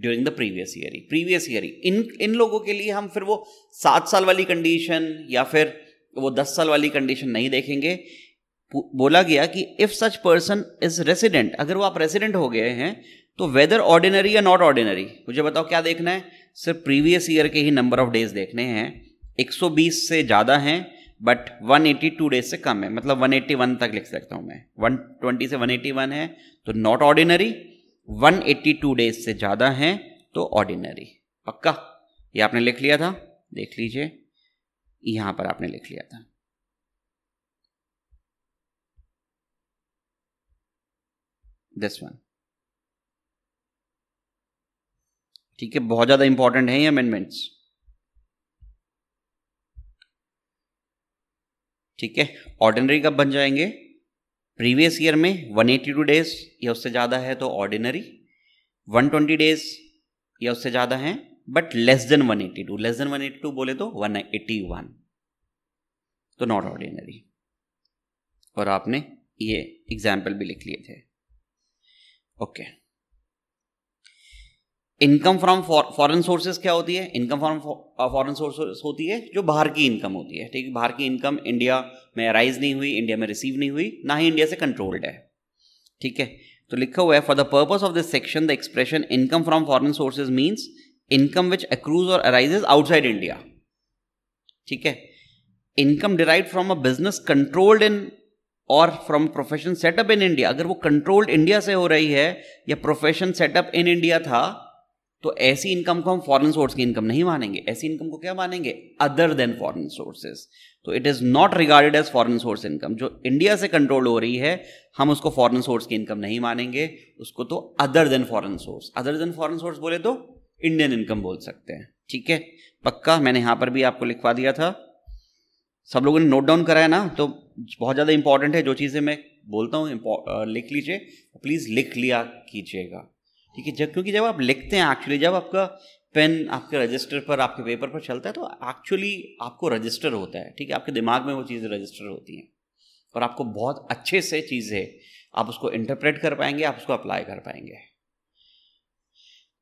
during the previous year previous year इन इन लोगों के लिए हम फिर वो सात साल वाली कंडीशन या फिर वो दस साल वाली कंडीशन नहीं देखेंगे बोला गया कि if such person is resident अगर वो आप रेसिडेंट हो गए हैं तो वेदर ऑर्डिनरी या नॉट ऑर्डिनरी मुझे बताओ क्या देखना है सिर्फ प्रीवियस ईयर के ही नंबर ऑफ डेज देखने हैं 120 से ज़्यादा हैं बट 182 डेज से कम है मतलब 181 तक लिख सकता हूँ मैं 120 से 181 है तो नॉट ऑर्डिनरी 182 डेज से ज़्यादा हैं तो ऑर्डिनरी तो पक्का ये आपने लिख लिया था देख लीजिए यहाँ पर आपने लिख लिया था this one ठीक है बहुत ज़्यादा इंपॉर्टेंट है ये अमेंडमेंट्स ठीक है ऑर्डिनरी कब बन जाएंगे प्रीवियस ईयर में 182 डेज या उससे ज़्यादा है तो ऑर्डिनरी 120 डेज या उससे ज़्यादा है but less than 182 less than one बोले तो 181 तो नॉट ऑर्डिनरी और आपने ये एग्जाम्पल भी लिख लिए थे okay okay. Income from foreign sources क्या होती है इनकम फ्रॉम फॉरेन सोर्सेज होती है जो बाहर की इनकम होती है ठीक है बाहर की इनकम इंडिया में अराइज नहीं हुई इंडिया में रिसीव नहीं हुई ना ही इंडिया से कंट्रोल्ड है ठीक है तो लिखा हुआ है for the purpose of this section the expression income from foreign sources means income which accrues or arises outside India ठीक है income derive from a business controlled in or from profession setup in India अगर वो कंट्रोल्ड इंडिया से हो रही है या प्रोफेशन सेटअप इन इंडिया था तो ऐसी इनकम को हम फॉरेन सोर्स की इनकम नहीं मानेंगे ऐसी इनकम को क्या मानेंगे अदर देन फॉरेन सोर्सेज तो it is not regarded as foreign source income जो इंडिया से कंट्रोल हो रही है हम उसको फॉरेन सोर्स की इनकम नहीं मानेंगे उसको तो other than foreign source other than foreign source बोले तो इंडियन इनकम बोल सकते हैं ठीक है पक्का मैंने यहाँ पर भी आपको लिखवा दिया था सब लोगों ने नोट डाउन कराया ना तो बहुत ज़्यादा इंपॉर्टेंट है जो चीज़ें मैं बोलता हूँ लिख लीजिए प्लीज़ लिख लिया कीजिएगा ठीक है जब क्योंकि जब आप लिखते हैं एक्चुअली जब आपका पेन आपके रजिस्टर पर आपके पेपर पर चलता है तो एक्चुअली आपको रजिस्टर होता है ठीक है आपके दिमाग में वो चीज़ रजिस्टर होती हैं और आपको बहुत अच्छे से चीज़ें आप उसको इंटरप्रेट कर पाएंगे आप उसको अप्लाई कर पाएंगे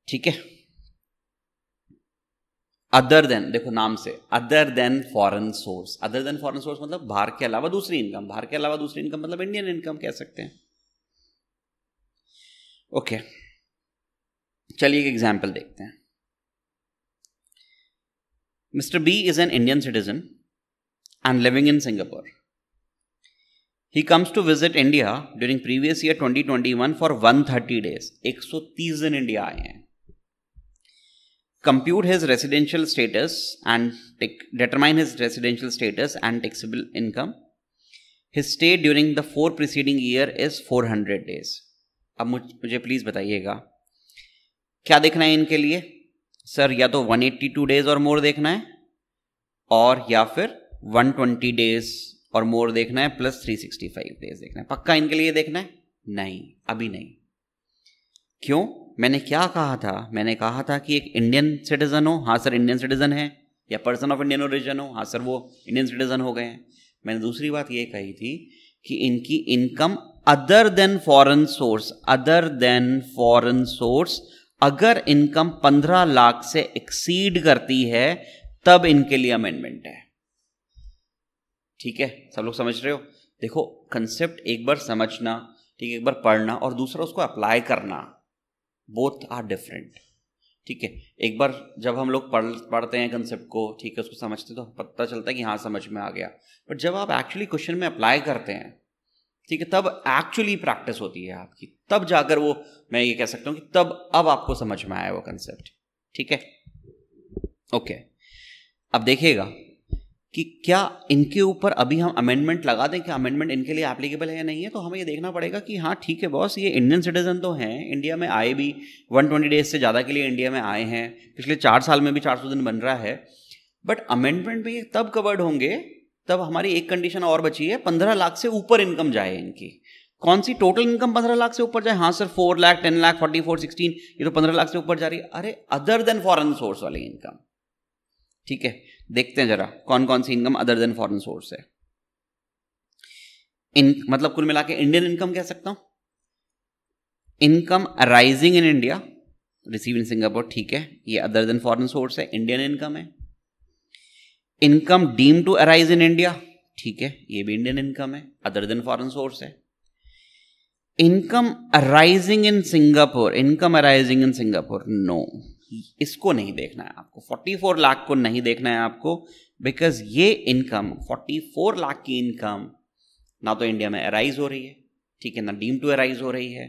ठीक है अदर देन देखो नाम से other than foreign source other than foreign source मतलब बाहर के अलावा दूसरी इनकम बाहर के अलावा दूसरी इनकम मतलब इंडियन इनकम कह सकते हैं ओके okay. चलिए एक एग्जाम्पल देखते हैं mister B is an Indian citizen and living in Singapore he comes to visit India during previous year 2021 for thirty days एक सौ तीस दिन इंडिया आए हैं compute his residential status and determine his residential status and taxable income his stay during the four preceding year is 400 days अब मुझे प्लीज बताइएगा क्या देखना है इनके लिए सर या तो 182 डेज और मोर देखना है और या फिर 120 डेज और मोर देखना है प्लस 365 डेज देखना है पक्का इनके लिए देखना है नहीं अभी नहीं क्यों मैंने क्या कहा था मैंने कहा था कि एक इंडियन सिटीजन हो हाँ सर इंडियन सिटीजन है या पर्सन ऑफ इंडियन ओरिजन हो हाँ सर वो इंडियन सिटीजन हो गए हैं मैंने दूसरी बात ये कही थी कि इनकी income other than foreign source other than foreign source अगर इनकम 15 लाख से एक्सीड करती है तब इनके लिए अमेंडमेंट है ठीक है सब लोग समझ रहे हो देखो कंसेप्ट एक बार समझना ठीक है एक बार पढ़ना और दूसरा उसको अप्लाई करना बोथ आर डिफरेंट ठीक है एक बार जब हम लोग पढ़ पढ़ते हैं कंसेप्ट को ठीक है उसको समझते तो पता चलता है कि हाँ समझ में आ गया बट जब आप एक्चुअली क्वेश्चन में अप्लाई करते हैं ठीक है तब एक्चुअली प्रैक्टिस होती है आपकी तब जाकर वो मैं ये कह सकता हूं कि तब अब आपको समझ में आया वो कंसेप्ट ठीक है ओके अब देखिएगा कि क्या इनके ऊपर अभी हम अमेंडमेंट लगा दें कि अमेंडमेंट इनके लिए एप्लीकेबल है या नहीं है तो हमें ये देखना पड़ेगा कि हाँ ठीक है बॉस ये इंडियन सिटीजन तो हैं इंडिया में आए भी 120 डेज से ज़्यादा के लिए इंडिया में आए हैं पिछले चार साल में भी 400 दिन बन रहा है बट अमेंडमेंट में ये तब कवर्ड होंगे तब हमारी एक कंडीशन और बची है पंद्रह लाख से ऊपर इनकम जाए इनकी कौन सी टोटल इनकम पंद्रह लाख से ऊपर जाए हाँ sir four lakh ten lakh forty four sixteen ये तो पंद्रह लाख से ऊपर जा रही है अरे अदर देन फॉरेन सोर्स वाली इनकम ठीक है देखते हैं जरा कौन कौन सी income other than foreign source है इन मतलब कुल मिला के इंडियन इनकम कह सकता हूं income rising in India receive in Singapore ठीक है ये अदर देन फॉरन सोर्स है इंडियन इनकम है income deem to arise in India ठीक है ये भी इंडियन इनकम है अदर देन फॉरेन सोर्स है income arising in Singapore income arising in Singapore no इसको नहीं देखना है आपको 44 लाख को नहीं देखना है आपको बिकॉज ये इनकम 44 लाख की इनकम ना तो इंडिया में अराइज हो रही है ठीक है ना डीम टू अराइज हो रही है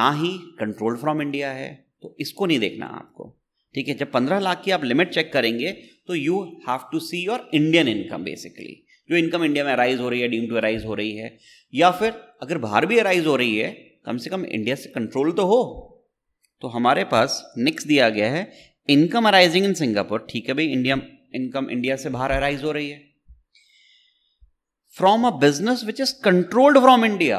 ना ही कंट्रोल फ्रॉम इंडिया है तो इसको नहीं देखना आपको ठीक है जब पंद्रह लाख की आप लिमिट चेक करेंगे तो you have to see your Indian income basically जो इनकम इंडिया में अराइज हो रही है डीम टू अराइज हो रही है या फिर अगर बाहर भी अराइज हो रही है कम से कम इंडिया से कंट्रोल तो हो तो हमारे पास नेक्स्ट दिया गया है इनकम अराइजिंग इन सिंगापुर ठीक है भाई इंडिया इनकम इंडिया से बाहर अराइज हो रही है from a business which is controlled from India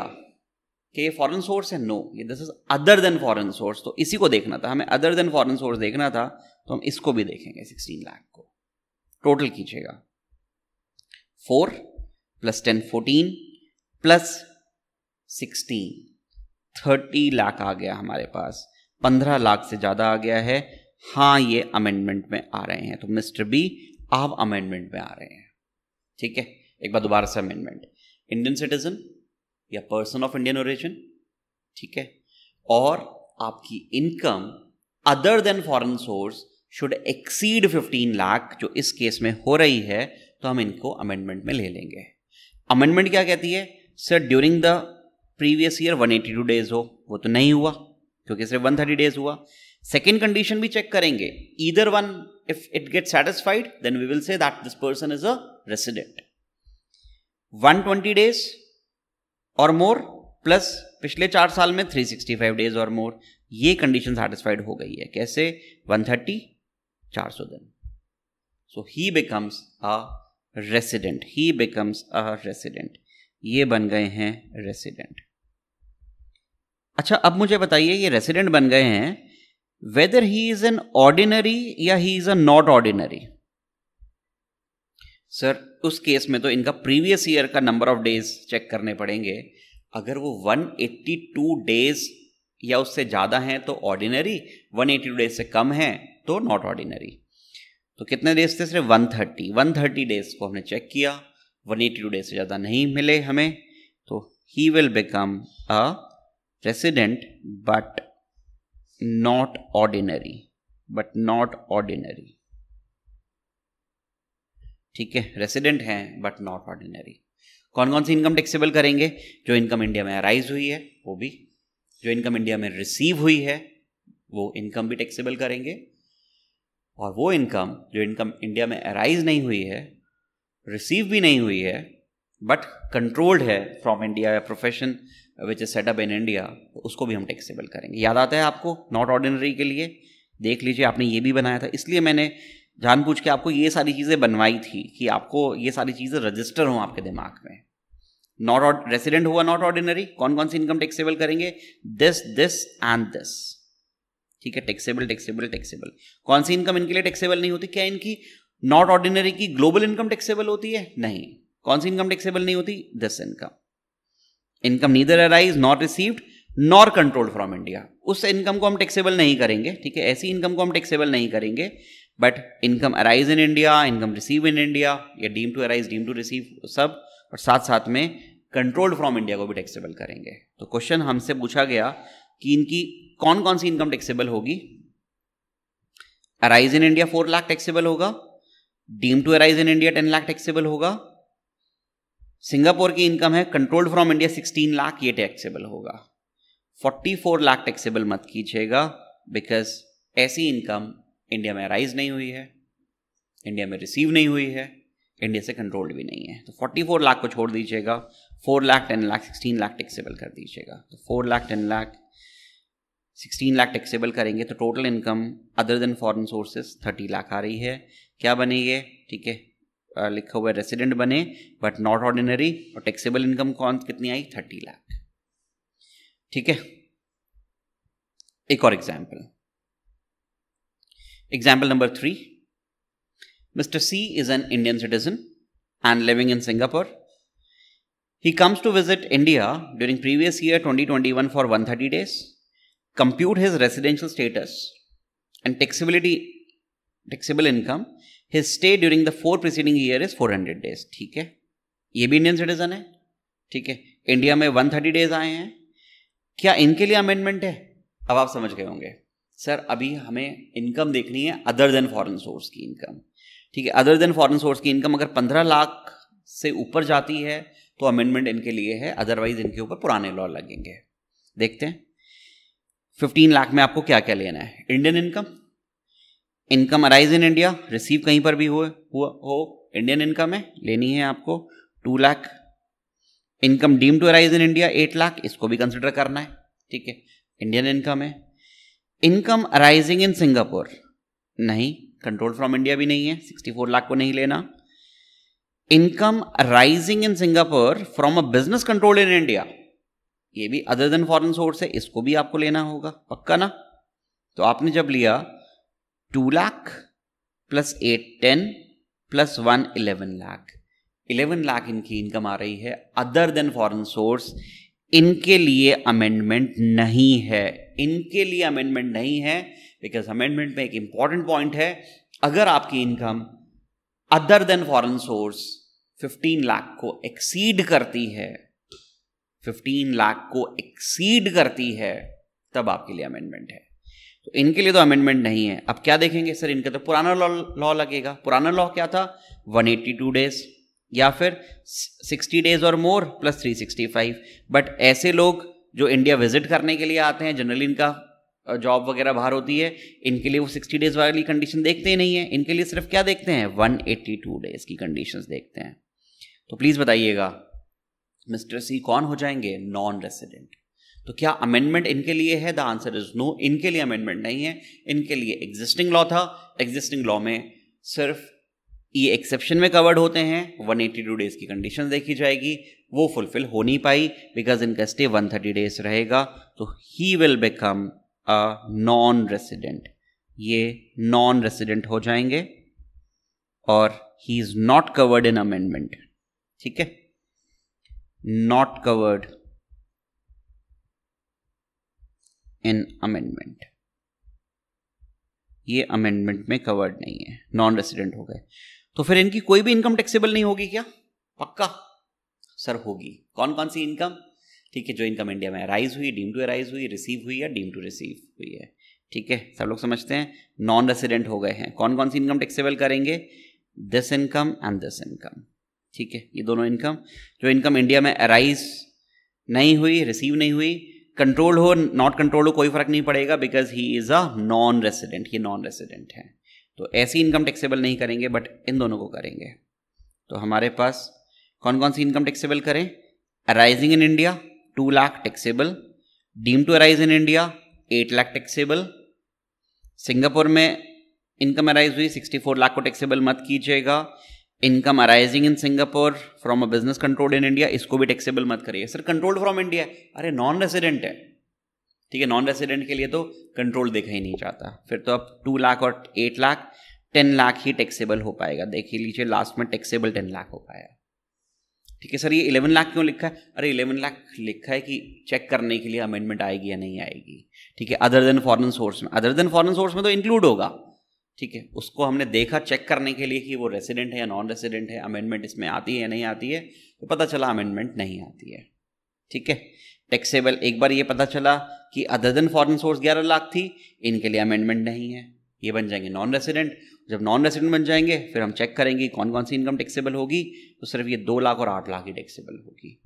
के फॉरेन सोर्स है नो ये this is other than foreign source तो इसी को देखना था हमें अदर देन फॉरेन सोर्स देखना था तो हम इसको भी देखेंगे सिक्सटीन लाख को टोटल कीजिएगा four plus ten fourteen plus sixteen thirty lakh आ गया हमारे पास पंद्रह लाख से ज़्यादा आ गया है हाँ ये अमेंडमेंट में आ रहे हैं तो मिस्टर बी आप अमेंडमेंट में आ रहे हैं ठीक है एक बार दोबारा से अमेंडमेंट इंडियन सिटीजन या पर्सन ऑफ इंडियन ओरिजिन ठीक है और आपकी income other than foreign source should exceed 15 lakh जो इस केस में हो रही है तो हम इनको अमेंडमेंट में ले लेंगे अमेंडमेंट क्या कहती है sir during the previous year 182 days हो वो तो नहीं हुआ क्योंकि सिर्फ 130 डेज हुआ सेकेंड कंडीशन भी चेक करेंगे either one if it get satisfied then we will say that this person is a resident 120 days और मोर प्लस पिछले चार साल में 365 डेज और मोर ये कंडीशन सेटिस्फाइड हो गई है कैसे 130 चार सौ दिन so he becomes a resident he becomes a resident ये बन गए हैं रेसिडेंट अच्छा अब मुझे बताइए ये रेसिडेंट बन गए हैं whether he is an ordinary या he is a not ordinary sir उस केस में तो इनका प्रीवियस ईयर का नंबर ऑफ डेज चेक करने पड़ेंगे अगर वो 182 डेज या उससे ज्यादा हैं तो ऑर्डिनरी 182 डेज से कम है तो नॉट ऑर्डिनरी तो कितने डेज थे सिर्फ one thirty one thirty days को हमने चेक किया वन एटी टू डेज से ज़्यादा नहीं मिले हमें तो he will become a resident but not ordinary but not ordinary ठीक है रेसिडेंट हैं बट नॉट ऑर्डिनरी कौन कौन सी इनकम टैक्सेबल करेंगे जो इनकम इंडिया में अराइज हुई है वो भी जो इनकम इंडिया में रिसीव हुई है वो इनकम भी टैक्सेबल करेंगे और वो इनकम जो इनकम इंडिया में अराइज नहीं हुई है रिसीव भी नहीं हुई है बट कंट्रोल्ड है फ्रॉम इंडिया या profession which is setup in India उसको भी हम टैक्सेबल करेंगे याद आता है आपको नॉट ऑर्डिनरी के लिए देख लीजिए आपने ये भी बनाया था इसलिए मैंने जानबूझ के आपको ये सारी चीज़ें बनवाई थी कि आपको ये सारी चीज़ें रजिस्टर हों आपके दिमाग में नॉट रेसिडेंट हुआ नॉट ऑर्डिनरी कौन कौन सी इनकम टैक्सेबल करेंगे दिस दिस एंड दिस ठीक है टैक्सेबल टैक्सेबल टैक्सेबल कौन सी इनकम इनके लिए टैक्सेबल नहीं होती क्या इनकी नॉट ऑर्डिनरी की ग्लोबल इनकम टैक्सेबल होती है नहीं कौन सी इनकम टैक्सेबल नहीं होती this income income neither arise not received nor controlled from India उस इनकम को हम टैक्सेबल नहीं करेंगे ठीक है ऐसी इनकम को हम टैक्सेबल नहीं करेंगे but income arise in India income receive in India या deem to arise deem to receive सब और साथ साथ में कंट्रोल्ड फ्रॉम इंडिया को भी टैक्सेबल करेंगे तो क्वेश्चन हमसे पूछा गया कि इनकी कौन कौन सी इनकम टैक्सेबल होगी arise in India four lakh taxable होगा deem to arise in India ten lakh taxable होगा सिंगापुर की इनकम है controlled from India sixteen lakh ये टैक्सेबल होगा फोर्टी फोर लाख टैक्सेबल मत कीजिएगा बिकॉज ऐसी इनकम इंडिया में अराइज नहीं हुई है इंडिया में रिसीव नहीं हुई है इंडिया से कंट्रोल्ड भी नहीं है तो फोर्टी फोर लाख को छोड़ दीजिएगा four lakh ten lakh sixteen lakh taxable कर दीजिएगा तो four lakh ten lakh sixteen lakh taxable करेंगे तो total income other than foreign sources thirty lakh आ रही है क्या ये ठीक है लिखा हुआ है रेसिडेंट बने बट नॉट ऑर्डिनरी और टैक्सेबल इनकम कौन कितनी आई थर्टी लाख ठीक है एक और example example number three mister C is an Indian citizen and living in Singapore he comes to visit India during previous year twenty twenty one for one thirty days compute his residential status and taxability taxable income his stay during the four preceding year is 400 days ठीक है ये भी इंडियन सिटीजन है ठीक है इंडिया में 130 डेज आए हैं क्या इनके लिए अमेंडमेंट है अब आप समझ गए होंगे सर अभी हमें इनकम देखनी है अदर देन फॉरेन सोर्स की इनकम ठीक है अदर देन फॉरेन सोर्स की इनकम अगर 15 लाख से ऊपर जाती है तो अमेंडमेंट इनके लिए है अदरवाइज इनके ऊपर पुराने लॉ लगेंगे देखते हैं फिफ्टीन लाख में आपको क्या क्या लेना है Indian income income arise in India receive कहीं पर भी हो हुआ हो इंडियन इनकम है लेनी है आपको two lakh income deem to arise in India eight lakh इसको भी कंसिडर करना है ठीक है इंडियन इनकम है इनकम अराइजिंग इन सिंगापुर नहीं कंट्रोल फ्रॉम इंडिया भी नहीं है सिक्सटी फोर लाख को नहीं लेना income rising in Singapore from a business control in India ये भी अदर देन फॉरन सोर्स है इसको भी आपको लेना होगा पक्का ना तो आपने जब लिया two lakh plus eight ten plus one eleven lakh eleven lakh इनकी इनकम आ रही है अदर देन फॉरन सोर्स इनके लिए अमेंडमेंट नहीं है इनके लिए अमेंडमेंट नहीं है बिकॉज अमेंडमेंट में एक इंपॉर्टेंट पॉइंट है अगर आपकी income other than foreign source 15 lakh को एक्सीड करती है फिफ्टीन लाख को एक्सीड करती है तब आपके लिए अमेंडमेंट है तो इनके लिए तो अमेंडमेंट नहीं है अब क्या देखेंगे सर इनका तो पुराना लॉ लॉ लगेगा पुराना लॉ क्या था वन एट्टी टू डेज या फिर सिक्सटी डेज और more plus three sixty five but ऐसे लोग जो इंडिया विजिट करने के लिए आते हैं जनरली इनका जॉब वगैरह बाहर होती है इनके लिए वो सिक्सटी डेज वाली कंडीशन देखते ही नहीं है इनके लिए सिर्फ क्या देखते हैं 182 डेज की कंडीशन देखते हैं तो प्लीज़ बताइएगा मिस्टर सी कौन हो जाएंगे नॉन रेसिडेंट तो क्या अमेंडमेंट इनके लिए है द आंसर इज नो इनके लिए अमेंडमेंट नहीं है इनके लिए एग्जिस्टिंग लॉ था एग्जिस्टिंग लॉ में सिर्फ ये e एक्सेप्शन में कवर्ड होते हैं 182 डेज की कंडीशन देखी जाएगी वो फुलफिल हो नहीं पाई बिकॉज इनका स्टे 130 डेज रहेगा तो he will become a non resident ये नॉन रेसिडेंट हो जाएंगे और he is not covered in amendment ठीक है not covered इन अमेंडमेंट ये अमेंडमेंट में कवर्ड नहीं है नॉन रेसिडेंट हो गए तो फिर इनकी कोई भी इनकम टैक्सेबल नहीं होगी क्या पक्का सर होगी कौन कौन सी इनकम ठीक है जो इनकम इंडिया में अराइज हुई डीम टू अराइज हुई रिसीव हुई या डीम टू रिसीव हुई है ठीक है सब लोग समझते हैं नॉन रेसिडेंट हो गए हैं कौन कौन सी इनकम टैक्सेबल करेंगे this income and this income ठीक है ये दोनों इनकम जो इनकम इंडिया में अराइज नहीं हुई रिसीव नहीं हुई कंट्रोल हो नॉट कंट्रोल हो कोई फर्क नहीं पड़ेगा because he is a non resident ये नॉन रेसिडेंट है तो ऐसी इनकम टैक्सेबल नहीं करेंगे बट इन दोनों को करेंगे तो हमारे पास कौन कौन सी इनकम टैक्सेबल करें arising in India two lakh taxable deem to arise in India eight lakh taxable Singapore में इनकम अराइज हुई सिक्सटी फोर लाख को टैक्सेबल मत कीजिएगा income arising in Singapore from a business control in India इसको भी टैक्सेबल मत करिए सर कंट्रोल्ड फ्रॉम इंडिया अरे नॉन रेसिडेंट है ठीक है नॉन रेसिडेंट के लिए तो कंट्रोल देखा ही नहीं चाहता फिर तो अब टू लाख और एट लाख टेन लाख ही टैक्सेबल हो पाएगा देख ही लीजिए लास्ट में टैक्सेबल टेन लाख हो पाया ठीक है सर ये इलेवन लाख क्यों लिखा है अरे इलेवन लाख लिखा है कि चेक करने के लिए अमेंडमेंट आएगी या नहीं आएगी ठीक है अदर देन फॉरन सोर्स में अदर देन फॉरन सोर्स में तो इंक्लूड होगा ठीक है उसको हमने देखा चेक करने के लिए कि वो रेसिडेंट है या नॉन रेसिडेंट है अमेंडमेंट इसमें आती है या नहीं आती है तो पता चला अमेंडमेंट नहीं आती है ठीक है टैक्सेबल एक बार ये पता चला कि अदर देन फॉरन सोर्स ग्यारह लाख थी इनके लिए अमेंडमेंट नहीं है ये बन जाएंगे नॉन रेसिडेंट जब नॉन रेसिडेंट बन जाएंगे फिर हम चेक करेंगे कौन कौन सी इनकम टैक्सेबल होगी तो सिर्फ ये दो लाख और आठ लाख ही टैक्सेबल होगी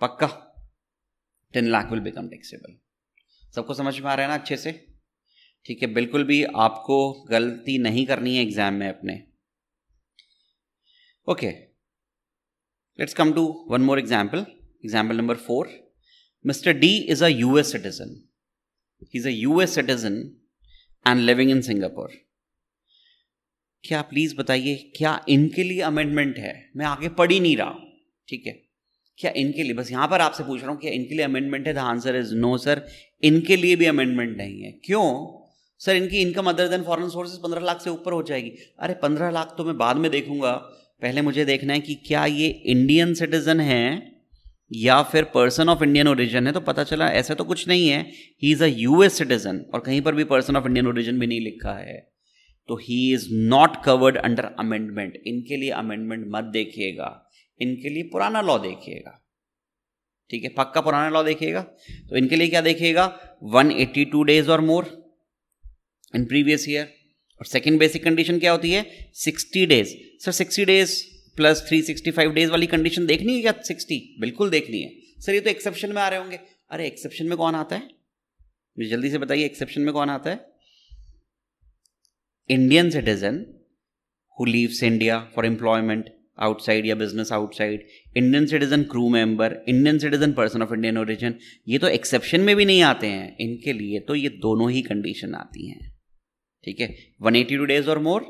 पक्का ten lakh will become taxable सबको समझ में आ रहा है ना अच्छे से ठीक है बिल्कुल भी आपको गलती नहीं करनी है एग्ज़ाम में अपने okay let's come to one more example example number four mister D is a US citizen citizen is a US citizen and living in Singapore क्या प्लीज़ बताइए क्या इनके लिए अमेंडमेंट है मैं आगे पढ़ ही नहीं रहा ठीक है क्या इनके लिए बस यहां पर आपसे पूछ रहा हूं क्या इनके लिए अमेंडमेंट है the answer is no sir इनके लिए भी अमेंडमेंट नहीं है क्यों सर इनकी income other than foreign sources पंद्रह लाख से ऊपर हो जाएगी अरे पंद्रह लाख तो मैं बाद में देखूंगा पहले मुझे देखना है कि क्या ये इंडियन सिटीजन है या फिर पर्सन ऑफ इंडियन ओरिजिन है तो पता चला ऐसा तो कुछ नहीं है he is a US citizen और कहीं पर भी पर्सन ऑफ इंडियन ओरिजिन भी नहीं लिखा है तो he is not covered under amendment इनके लिए अमेंडमेंट मत देखिएगा इनके लिए पुराना लॉ देखिएगा ठीक है पक्का पुराना लॉ देखिएगा तो इनके लिए क्या देखिएगा 182 डेज और मोर इन प्रीवियस ईयर और सेकेंड बेसिक कंडीशन क्या होती है sixty days sir sixty days plus three sixty five days वाली कंडीशन देखनी है क्या सिक्सटी बिल्कुल देखनी है सर ये तो एक्सेप्शन में आ रहे होंगे अरे एक्सेप्शन में कौन आता है मुझे जल्दी से बताइए एक्सेप्शन में कौन आता है Indian citizen who leaves India for employment outside या business outside Indian citizen crew member Indian citizen person of Indian origin ये तो एक्सेप्शन में भी नहीं आते हैं इनके लिए तो ये दोनों ही कंडीशन आती हैं ठीक है 182 डेज और मोर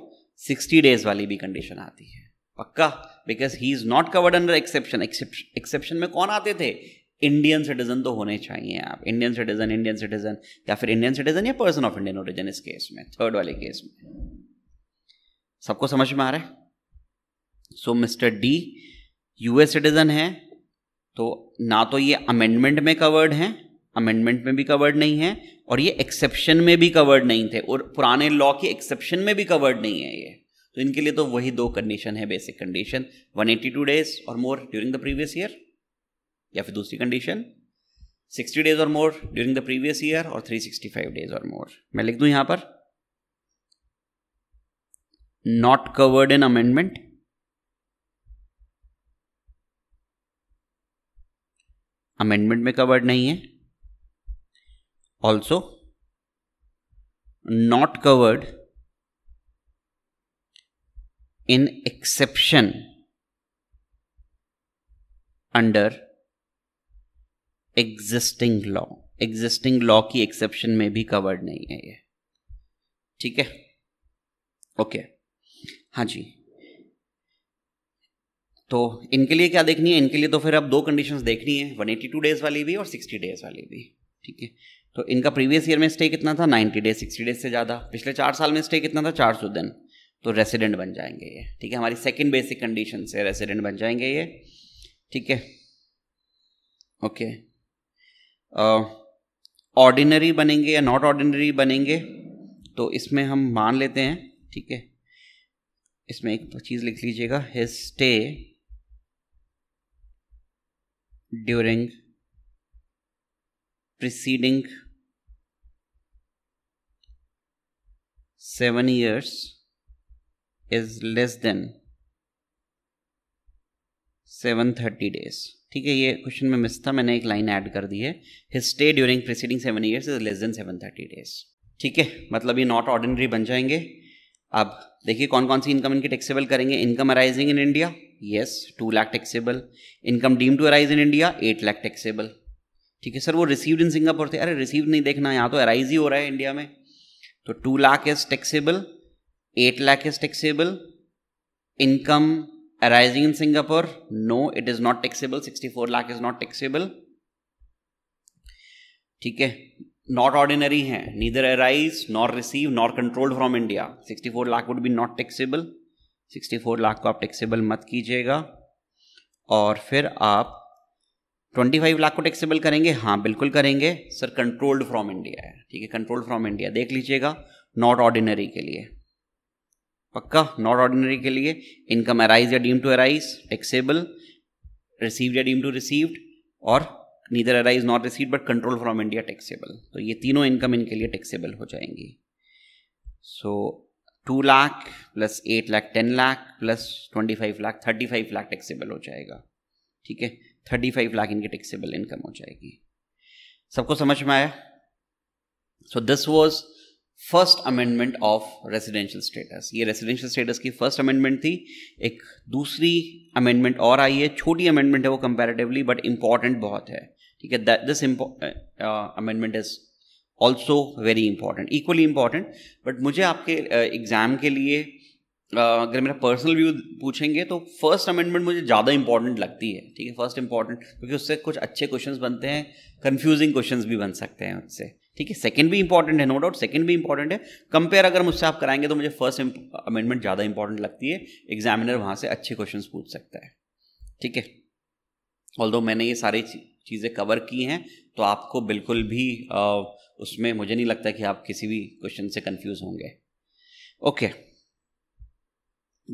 60 डेज वाली भी कंडीशन आती है पक्का because he is not covered under exception exception में कौन आते थे इंडियन सिटीजन तो होने चाहिए आप इंडियन सिटीजन इंडियन सिटीजन या फिर इंडियन सिटीजन या पर्सन ऑफ इंडियन ओरिजन इस केस में थर्ड वाले केस में सबको समझ में आ रहा है so mister D US citizen है तो ना तो ये अमेंडमेंट में कवर्ड हैं अमेंडमेंट में भी कवर्ड नहीं है और ये एक्सेप्शन में भी कवर्ड नहीं थे और पुराने लॉ के एक्सेप्शन में भी कवर्ड नहीं है ये तो इनके लिए तो वही दो कंडीशन है बेसिक कंडीशन 182 डेज और more during the previous year या फिर दूसरी कंडीशन 60 डेज और more during the previous year और 365 डेज और मोर मैं लिख दूं यहां पर not covered in amendment amendment में कवर्ड नहीं है also not covered in exception under existing law existing law ki exception mein bhi covered nahi hai ye theek hai okay ha ji तो इनके लिए क्या देखनी है इनके लिए तो फिर अब दो कंडीशंस देखनी है 182 डेज वाली भी और 60 डेज वाली भी ठीक है तो इनका प्रीवियस ईयर में स्टे कितना था 90 डेज 60 डेज से ज़्यादा पिछले चार साल में स्टे कितना था 400 दिन तो रेसिडेंट बन जाएंगे ये ठीक है हमारी सेकेंड बेसिक कंडीशन से रेसिडेंट बन जाएंगे ये ठीक है ओके ऑर्डिनरी बनेंगे या नॉट ऑर्डिनरी बनेंगे तो इसमें हम मान लेते हैं ठीक है इसमें एक चीज़ लिख लीजिएगा his stay during preceding seven years is less than thirty days ठीक है ये क्वेश्चन में मिस था मैंने एक लाइन ऐड कर दी है his stay during preceding seven years is less than seven thirty days ठीक है मतलब ये नॉट ऑर्डिनरी बन जाएंगे अब देखिए कौन कौन सी इनकम इनकी टैक्सेबल करेंगे income arising in India yes two lakh taxable income deem to arise in India eight lakh taxable ठीक है सर वो रिसीव्ड इन सिंगापुर थे अरे रिसीव नहीं देखना यहाँ तो अराइज ही हो रहा है इंडिया में तो two lakh is taxable eight lakh is taxable income arising in Singapore no it is not taxable sixty four lakh is not taxable ठीक है नॉट ऑर्डिनरी है neither arise nor receive nor controlled from India sixty four lakh would be not taxable sixty four lakh को आप टैक्सेबल मत कीजिएगा और फिर आप ट्वेंटी फाइव लाख को टैक्सेबल करेंगे हाँ बिल्कुल करेंगे सर कंट्रोल्ड फ्रॉम इंडिया है ठीक है कंट्रोल्ड फ्रॉम इंडिया देख लीजिएगा नॉट ऑर्डिनरी के लिए पक्का नॉट ऑर्डिनरी के लिए इनकम अराइज या deem to arise taxable received या डीम टू रिसीव्ड और neither arise not receive but control from India taxable तो ये तीनों इनकम इनके लिए टैक्सेबल हो जाएंगी so two lakh plus eight lakh ten lakh plus twenty five lakh thirty five lakh taxable हो जाएगा ठीक है थर्टी फाइव लाख इनकी टैक्सेबल इनकम हो जाएगी सबको समझ में आया so this was first amendment of residential status ये रेजिडेंशियल स्टेटस की फर्स्ट अमेंडमेंट थी एक दूसरी अमेंडमेंट और आई है छोटी अमेंडमेंट है वो कंपेरेटिवली बट इम्पॉर्टेंट बहुत है ठीक है this amendment is also very important equally important but मुझे आपके एग्ज़ाम uh, के लिए अगर मेरा पर्सनल व्यू पूछेंगे तो फर्स्ट अमेंडमेंट मुझे ज़्यादा इंपॉर्टेंट लगती है ठीक है फर्स्ट इंपॉर्टेंट क्योंकि उससे कुछ अच्छे क्वेश्चंस बनते हैं कंफ्यूजिंग क्वेश्चंस भी बन सकते हैं उससे ठीक है सेकंड भी इंपॉर्टेंट है नो डाउट सेकंड भी इंपॉर्टेंट है कंपेयर अगर मुझसे आप कराएंगे तो मुझे फर्स्ट अमेंडमेंट ज़्यादा इंपॉर्टेंट लगती है एग्जामिनर वहाँ से अच्छे क्वेश्चन पूछ सकता है ठीक है ऑल मैंने ये सारी चीज़ें कवर की हैं तो आपको बिल्कुल भी आ, उसमें मुझे नहीं लगता कि आप किसी भी क्वेश्चन से कन्फ्यूज़ होंगे ओके okay.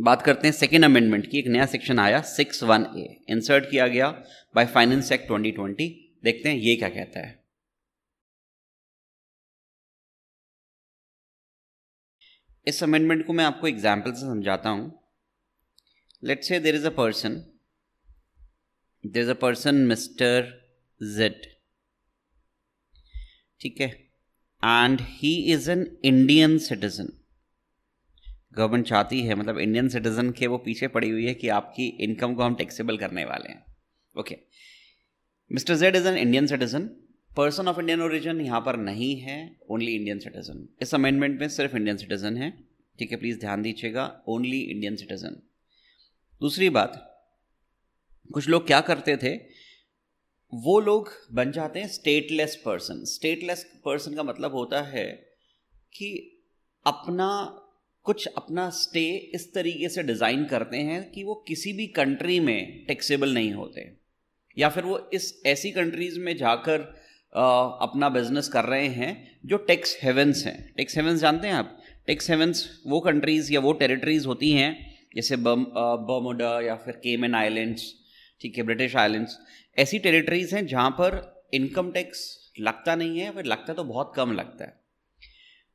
बात करते हैं सेकेंड अमेंडमेंट की एक नया सेक्शन आया सिक्स वन ए इंसर्ट किया गया by finance act twenty twenty देखते हैं ये क्या कहता है इस अमेंडमेंट को मैं आपको एग्जाम्पल से समझाता हूँ let's say there is a person there is a person mister Z ठीक है and he is an Indian citizen government चाहती है मतलब इंडियन सिटीज़न के वो पीछे पड़ी हुई है कि आपकी इनकम को हम टैक्सेबल करने वाले हैं okay mister Z is an Indian citizen person of Indian origin यहाँ पर नहीं है ओनली इंडियन सिटीज़न इस अमेंडमेंट में सिर्फ इंडियन सिटीज़न है ठीक है प्लीज़ ध्यान दीजिएगा ओनली इंडियन सिटीज़न दूसरी बात कुछ लोग क्या करते थे वो लोग बन जाते हैं स्टेटलेस पर्सन स्टेटलेस पर्सन का मतलब होता है कि अपना कुछ अपना स्टे इस तरीके से डिज़ाइन करते हैं कि वो किसी भी कंट्री में टैक्सेबल नहीं होते या फिर वो इस ऐसी कंट्रीज़ में जाकर अपना बिजनेस कर रहे हैं जो टैक्स हेवंस हैं टैक्स हेवंस जानते हैं आप टैक्स हेवंस वो कंट्रीज़ या वो टेरिटरीज़ होती हैं जैसे बर्मोडा या फिर केमेन आइलैंड्स ठीक है ब्रिटिश आइलैंड्स ऐसी टेरिटरीज़ हैं जहाँ पर इनकम टैक्स लगता नहीं है फिर लगता तो बहुत कम लगता है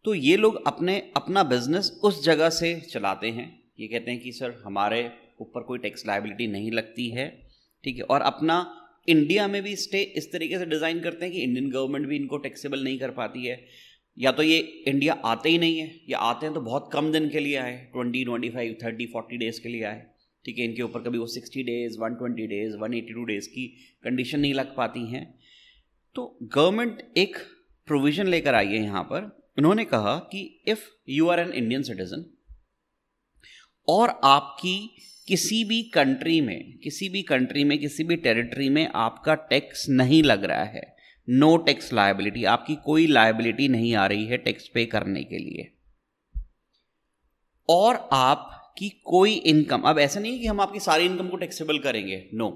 तो ये लोग अपने अपना बिजनेस उस जगह से चलाते हैं ये कहते हैं कि सर हमारे ऊपर कोई टैक्स लाइबिलिटी नहीं लगती है ठीक है और अपना इंडिया में भी स्टे इस तरीके से डिज़ाइन करते हैं कि इंडियन गवर्नमेंट भी इनको टैक्सेबल नहीं कर पाती है या तो ये इंडिया आते ही नहीं है या आते हैं तो बहुत कम दिन के लिए आए twenty twenty five thirty forty days के लिए आए ठीक है इनके ऊपर कभी वो sixty days one twenty days one eighty two days की कंडीशन नहीं लग पाती हैं तो गवर्नमेंट एक प्रोविज़न लेकर आई है यहाँ पर उन्होंने कहा कि if you are an Indian citizen और आपकी किसी भी कंट्री में किसी भी कंट्री में किसी भी टेरिटरी में आपका टैक्स नहीं लग रहा है नो टैक्स लाइबिलिटी आपकी कोई लाइबिलिटी नहीं आ रही है टैक्स पे करने के लिए और आपकी कोई इनकम अब ऐसा नहीं है कि हम आपकी सारी इनकम को टैक्सेबल करेंगे नो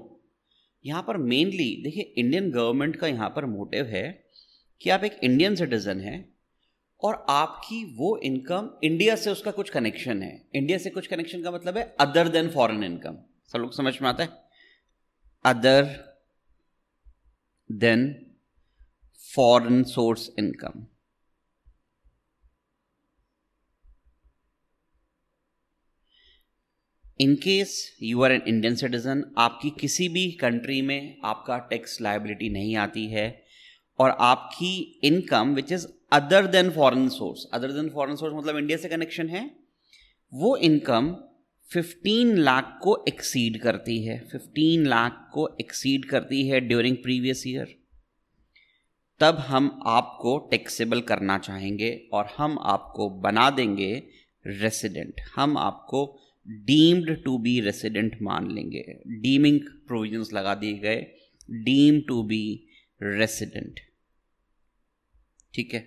यहाँ पर मेनली देखिए इंडियन गवर्नमेंट का यहाँ पर मोटिव है कि आप एक इंडियन सिटीज़न हैं और आपकी वो इनकम इंडिया से उसका कुछ कनेक्शन है इंडिया से कुछ कनेक्शन का मतलब है अदर देन फॉरेन इनकम सब लोग समझ में आता है other than foreign source income in case you are an Indian citizen आपकी किसी भी कंट्री में आपका टैक्स लाइबिलिटी नहीं आती है और आपकी income which is other than foreign source other than foreign source मतलब इंडिया से कनेक्शन है वो इनकम 15 लाख को एक्सीड करती है 15 लाख को एक्सीड करती है ड्यूरिंग प्रीवियस ईयर तब हम आपको टैक्सेबल करना चाहेंगे और हम आपको बना देंगे रेसिडेंट हम आपको डीम्ड टू बी रेसिडेंट मान लेंगे डीमिंग प्रोविजंस लगा दिए गए डीम टू बी रेसिडेंट ठीक है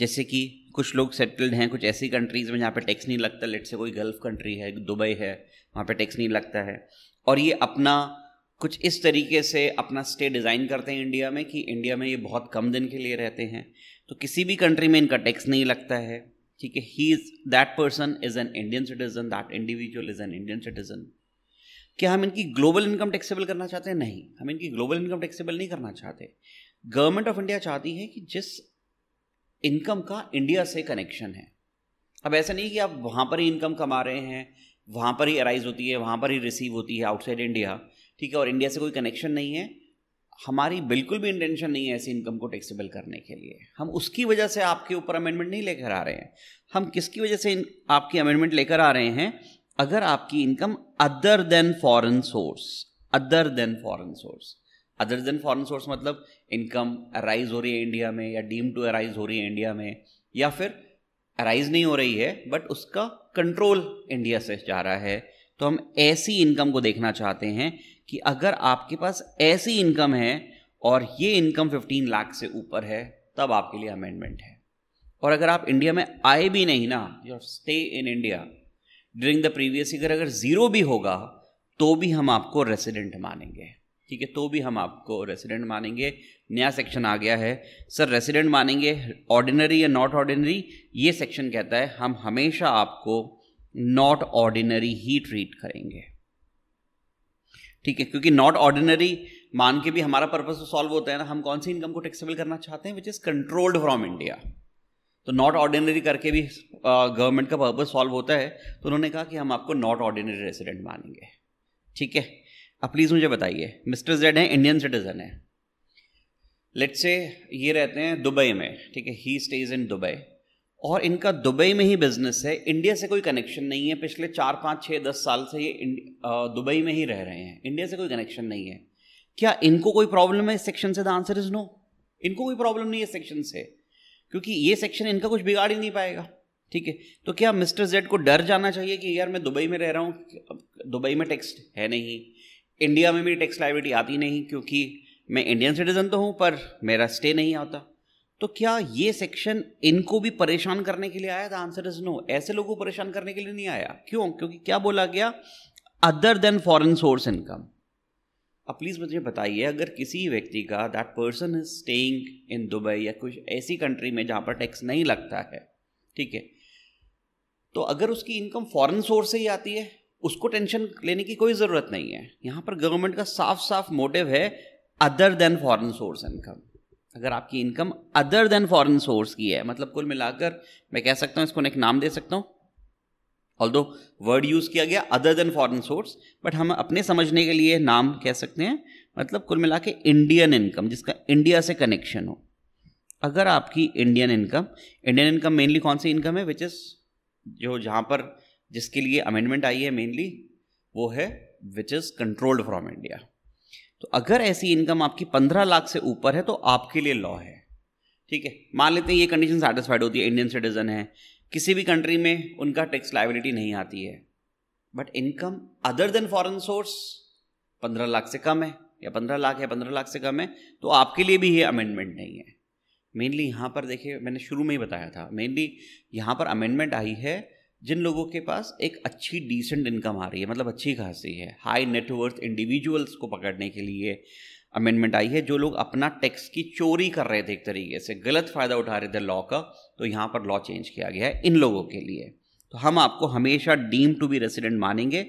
जैसे कि कुछ लोग सेटल्ड हैं कुछ ऐसी कंट्रीज़ में जहाँ पे टैक्स नहीं लगता लेट से कोई गल्फ़ कंट्री है दुबई है वहाँ पे टैक्स नहीं लगता है और ये अपना कुछ इस तरीके से अपना स्टे डिज़ाइन करते हैं इंडिया में कि इंडिया में ये बहुत कम दिन के लिए रहते हैं तो किसी भी कंट्री में इनका टैक्स नहीं लगता है ठीक है he is that person is an Indian citizen that individual is an Indian citizen क्या हम इनकी ग्लोबल इनकम टैक्सेबल करना चाहते हैं नहीं हम इनकी ग्लोबल इनकम टैक्सेबल नहीं करना चाहते गवर्नमेंट ऑफ इंडिया चाहती है कि जिस इनकम का इंडिया से कनेक्शन है अब ऐसा नहीं कि आप वहाँ पर ही इनकम कमा रहे हैं वहाँ पर ही अराइज होती है वहाँ पर ही रिसीव होती है आउटसाइड इंडिया ठीक है और इंडिया से कोई कनेक्शन नहीं है हमारी बिल्कुल भी इंटेंशन नहीं है ऐसी इनकम को टैक्सेबल करने के लिए हम उसकी वजह से आपके ऊपर अमेंडमेंट नहीं लेकर आ रहे हैं हम किसकी वजह से आपकी अमेंडमेंट लेकर आ रहे हैं अगर आपकी income other than foreign source other than foreign source other than foreign source मतलब इनकम अराइज हो रही है इंडिया में या डीम टू अराइज हो रही है इंडिया में या फिर अराइज नहीं हो रही है बट उसका कंट्रोल इंडिया से जा रहा है तो हम ऐसी इनकम को देखना चाहते हैं कि अगर आपके पास ऐसी इनकम है और ये इनकम 15 लाख से ऊपर है तब आपके लिए अमेंडमेंट है और अगर आप इंडिया में आए भी नहीं ना your stay in India during the previous year अगर ज़ीरो भी होगा तो भी हम आपको रेसिडेंट मानेंगे ठीक है तो भी हम आपको रेसिडेंट मानेंगे नया सेक्शन आ गया है सर रेसिडेंट मानेंगे ऑर्डिनरी या नॉट ऑर्डिनरी ये सेक्शन कहता है हम हमेशा आपको नॉट ऑर्डिनरी ही ट्रीट करेंगे ठीक है क्योंकि नॉट ऑर्डिनरी मान के भी हमारा पर्पज तो सॉल्व होता है ना हम कौन सी इनकम को टैक्सेबल करना चाहते हैं which is controlled from India तो नॉट ऑर्डिनरी करके भी गवर्नमेंट का पर्पज सॉल्व होता है तो उन्होंने कहा कि हम आपको नॉट ऑर्डिनरी रेसिडेंट मानेंगे ठीक है अब प्लीज़ मुझे बताइए मिस्टर जेड हैं इंडियन सिटीज़न है लेट से ये रहते हैं दुबई में ठीक है ही स्टेज इन दुबई और इनका दुबई में ही बिजनेस है इंडिया से कोई कनेक्शन नहीं है पिछले चार पाँच छः दस साल से ये दुबई में ही रह रहे हैं इंडिया से कोई कनेक्शन नहीं है क्या इनको कोई प्रॉब्लम है इस सेक्शन से द आंसर इज़ नो इनको कोई प्रॉब्लम नहीं है सेक्शन से क्योंकि ये सेक्शन इनका कुछ बिगाड़ ही नहीं पाएगा ठीक है तो क्या मिस्टर जेड को डर जाना चाहिए कि यार मैं दुबई में रह रहा हूँ दुबई में टैक्स है नहीं इंडिया में मेरी टैक्स लाइबिलिटी आती नहीं क्योंकि मैं इंडियन सिटीज़न तो हूँ पर मेरा स्टे नहीं आता तो क्या ये सेक्शन इनको भी परेशान करने के लिए आया था आंसर इज नो ऐसे लोगों को परेशान करने के लिए नहीं आया क्यों क्योंकि क्या बोला गया other than foreign source income अब प्लीज़ मुझे बताइए अगर किसी व्यक्ति का that person is staying in Dubai या कुछ ऐसी कंट्री में जहाँ पर टैक्स नहीं लगता है ठीक है तो अगर उसकी इनकम फॉरेन सोर्स से ही आती है उसको टेंशन लेने की कोई ज़रूरत नहीं है यहाँ पर गवर्नमेंट का साफ साफ मोटिव है other than foreign source income अगर आपकी income other than foreign source की है मतलब कुल मिलाकर मैं कह सकता हूँ इसको एक नाम दे सकता हूँ ऑल दो वर्ड यूज़ किया गया other than foreign source but हम अपने समझने के लिए नाम कह सकते हैं मतलब कुल मिला के इंडियन इनकम जिसका इंडिया से कनेक्शन हो अगर आपकी Indian income Indian income mainly कौन सी इनकम है विच इज़ जो जहाँ पर जिसके लिए अमेंडमेंट आई है मेनली वो है which is controlled from India तो अगर ऐसी इनकम आपकी पंद्रह लाख से ऊपर है तो आपके लिए लॉ है ठीक है मान लेते हैं ये कंडीशन सेटिस्फाइड होती है इंडियन सिटीजन है किसी भी कंट्री में उनका टैक्स लाइबिलिटी नहीं आती है but income other than foreign source पंद्रह लाख से कम है या पंद्रह लाख या पंद्रह लाख से कम है तो आपके लिए भी ये अमेंडमेंट नहीं है मेनली यहाँ पर देखिए मैंने शुरू में ही बताया था मेनली यहाँ पर अमेंडमेंट आई है जिन लोगों के पास एक अच्छी डिसेंट इनकम आ रही है मतलब अच्छी खासी है हाई नेटवर्थ इंडिविजुअल्स को पकड़ने के लिए अमेंडमेंट आई है जो लोग अपना टैक्स की चोरी कर रहे थे एक तरीके से गलत फ़ायदा उठा रहे थे लॉ का तो यहाँ पर लॉ चेंज किया गया है इन लोगों के लिए तो हम आपको हमेशा डीम टू बी रेसिडेंट मानेंगे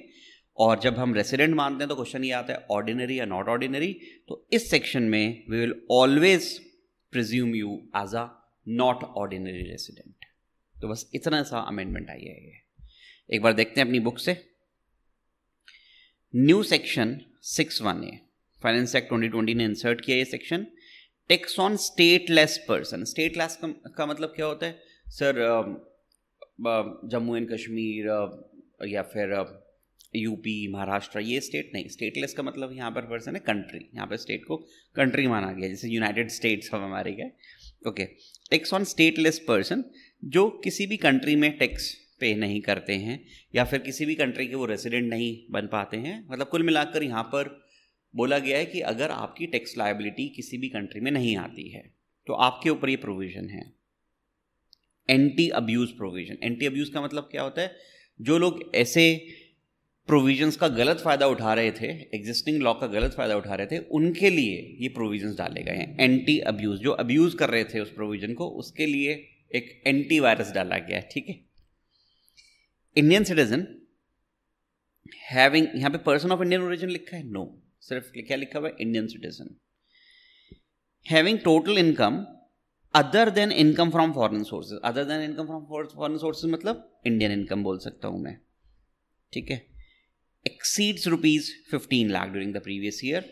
और जब हम रेसिडेंट मानते हैं तो क्वेश्चन ये आता है ऑर्डिनरी या नॉट ऑर्डिनरी तो इस सेक्शन में we will always presume you as a not ordinary resident तो बस इतना सा अमेंडमेंट आई है ये एक बार देखते हैं अपनी बुक से new section six one A finance act twenty twenty ने इंसर्ट किया ये section tax on stateless person stateless का मतलब क्या होता है सर जम्मू एंड कश्मीर या फिर यूपी uh, महाराष्ट्र ये स्टेट नहीं स्टेटलेस का मतलब यहाँ पर पर्सन है कंट्री यहाँ पर स्टेट को कंट्री माना गया जैसे यूनाइटेड स्टेट्स हम हमारे गए okay tax on stateless person जो किसी भी कंट्री में टैक्स पे नहीं करते हैं या फिर किसी भी कंट्री के वो रेसिडेंट नहीं बन पाते हैं मतलब कुल मिलाकर यहाँ पर बोला गया है कि अगर आपकी टैक्स लाइबिलिटी किसी भी कंट्री में नहीं आती है तो आपके ऊपर ये प्रोविज़न है anti abuse provision anti abuse का मतलब क्या होता है जो लोग ऐसे प्रोविजंस का गलत फ़ायदा उठा रहे थे एग्जिस्टिंग लॉ का गलत फ़ायदा उठा रहे थे उनके लिए ये प्रोविजंस डाले गए हैं एंटी अब्यूज़ जो अब्यूज़ कर रहे थे उस प्रोविज़न को उसके लिए एक एंटी वायरस डाला गया है ठीक है इंडियन सिटीजन हैविंग यहां पे पर्सन ऑफ इंडियन ओरिजिन लिखा है नो no. सिर्फ क्या लिखा हुआ है Indian citizen having total income other than income from foreign sources other than income from foreign sources मतलब इंडियन इनकम बोल सकता हूं मैं ठीक है exceeds rupees fifteen lakh during the previous year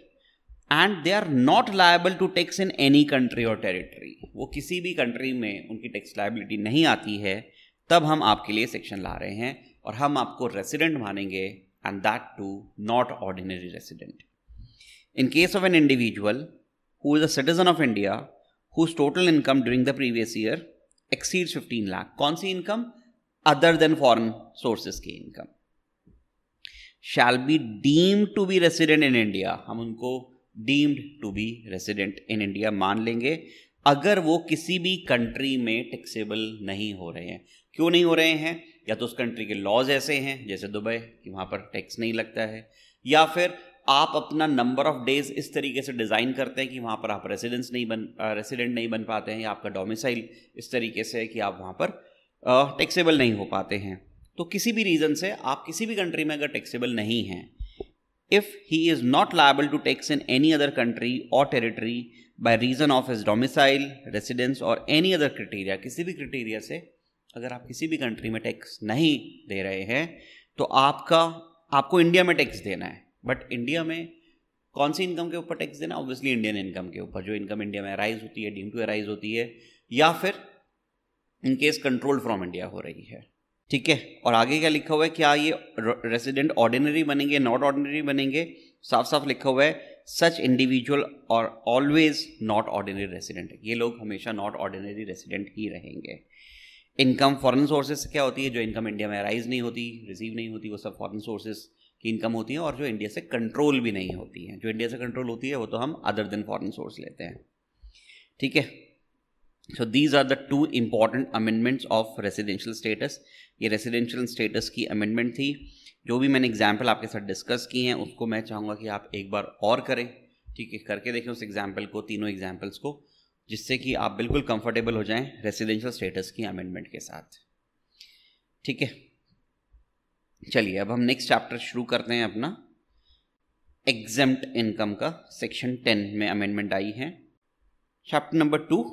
and they are not liable to tax in any country और टेरिटरी वो किसी भी कंट्री में उनकी टैक्स लाइबिलिटी नहीं आती है तब हम आपके लिए सेक्शन ला रहे हैं और हम आपको रेसिडेंट मानेंगे and that too not ordinary resident in case of an individual who is a citizen of India whose total income during the previous year exceeds fifteen lakh कौन सी income other than foreign sources की income shall be deem to be resident in India हम उनको deemed to be resident in India मान लेंगे अगर वो किसी भी कंट्री में टैक्सेबल नहीं हो रहे हैं क्यों नहीं हो रहे हैं या तो उस कंट्री के लॉज ऐसे हैं जैसे दुबई कि वहाँ पर टैक्स नहीं लगता है या फिर आप अपना नंबर ऑफ डेज इस तरीके से डिज़ाइन करते हैं कि वहाँ पर आप रेसिडेंस नहीं बन रेसिडेंट नहीं बन पाते हैं या आपका डोमिसाइल इस तरीके से है कि आप वहाँ पर टैक्सेबल नहीं हो पाते हैं तो किसी भी रीज़न से आप किसी भी कंट्री में अगर टैक्सेबल नहीं हैं if he is not liable to tax in any other country or territory by reason of his domicile, residence or any other criteria, किसी भी criteria से अगर आप किसी भी कंट्री में टैक्स नहीं दे रहे हैं तो आपका आपको इंडिया में टैक्स देना है बट इंडिया में कौन सी इनकम के ऊपर टैक्स देना है ऑब्वियसली इंडियन इनकम के ऊपर जो इनकम इंडिया में अराइज होती है डीम टू अराइज होती है या फिर इनकेस कंट्रोल फ्रॉम इंडिया हो रही है ठीक है और आगे क्या लिखा हुआ है क्या ये रेजिडेंट ऑर्डिनरी बनेंगे नॉट ऑर्डिनरी बनेंगे साफ साफ लिखा हुआ है सच इंडिविजुअल और ऑलवेज नॉट ऑर्डिनरी रेसिडेंट ये लोग हमेशा नॉट ऑर्डिनरी रेसिडेंट ही रहेंगे इनकम फॉरेन सोर्सेज क्या होती है जो इनकम इंडिया में अराइज नहीं होती रिसीव नहीं होती वो सब फॉरेन सोर्सेज की इनकम होती है और जो इंडिया से कंट्रोल भी नहीं होती है जो इंडिया से कंट्रोल होती है वो तो हम अदर देन फॉरेन सोर्स लेते हैं ठीक है so these are the two important amendments of residential status ये रेजिडेंशियल स्टेटस की अमेंडमेंट थी जो भी मैंने एग्जाम्पल आपके साथ डिस्कस की हैं उसको मैं चाहूँगा कि आप एक बार और करें ठीक है करके देखें उस एग्जाम्पल को तीनों एग्जाम्पल्स को जिससे कि आप बिल्कुल कंफर्टेबल हो जाएं रेसिडेंशियल स्टेटस की अमेंडमेंट के साथ ठीक है चलिए अब हम नेक्स्ट चैप्टर शुरू करते हैं अपना एग्जेम्प्ट इनकम का सेक्शन टेन में अमेंडमेंट आई है chapter number two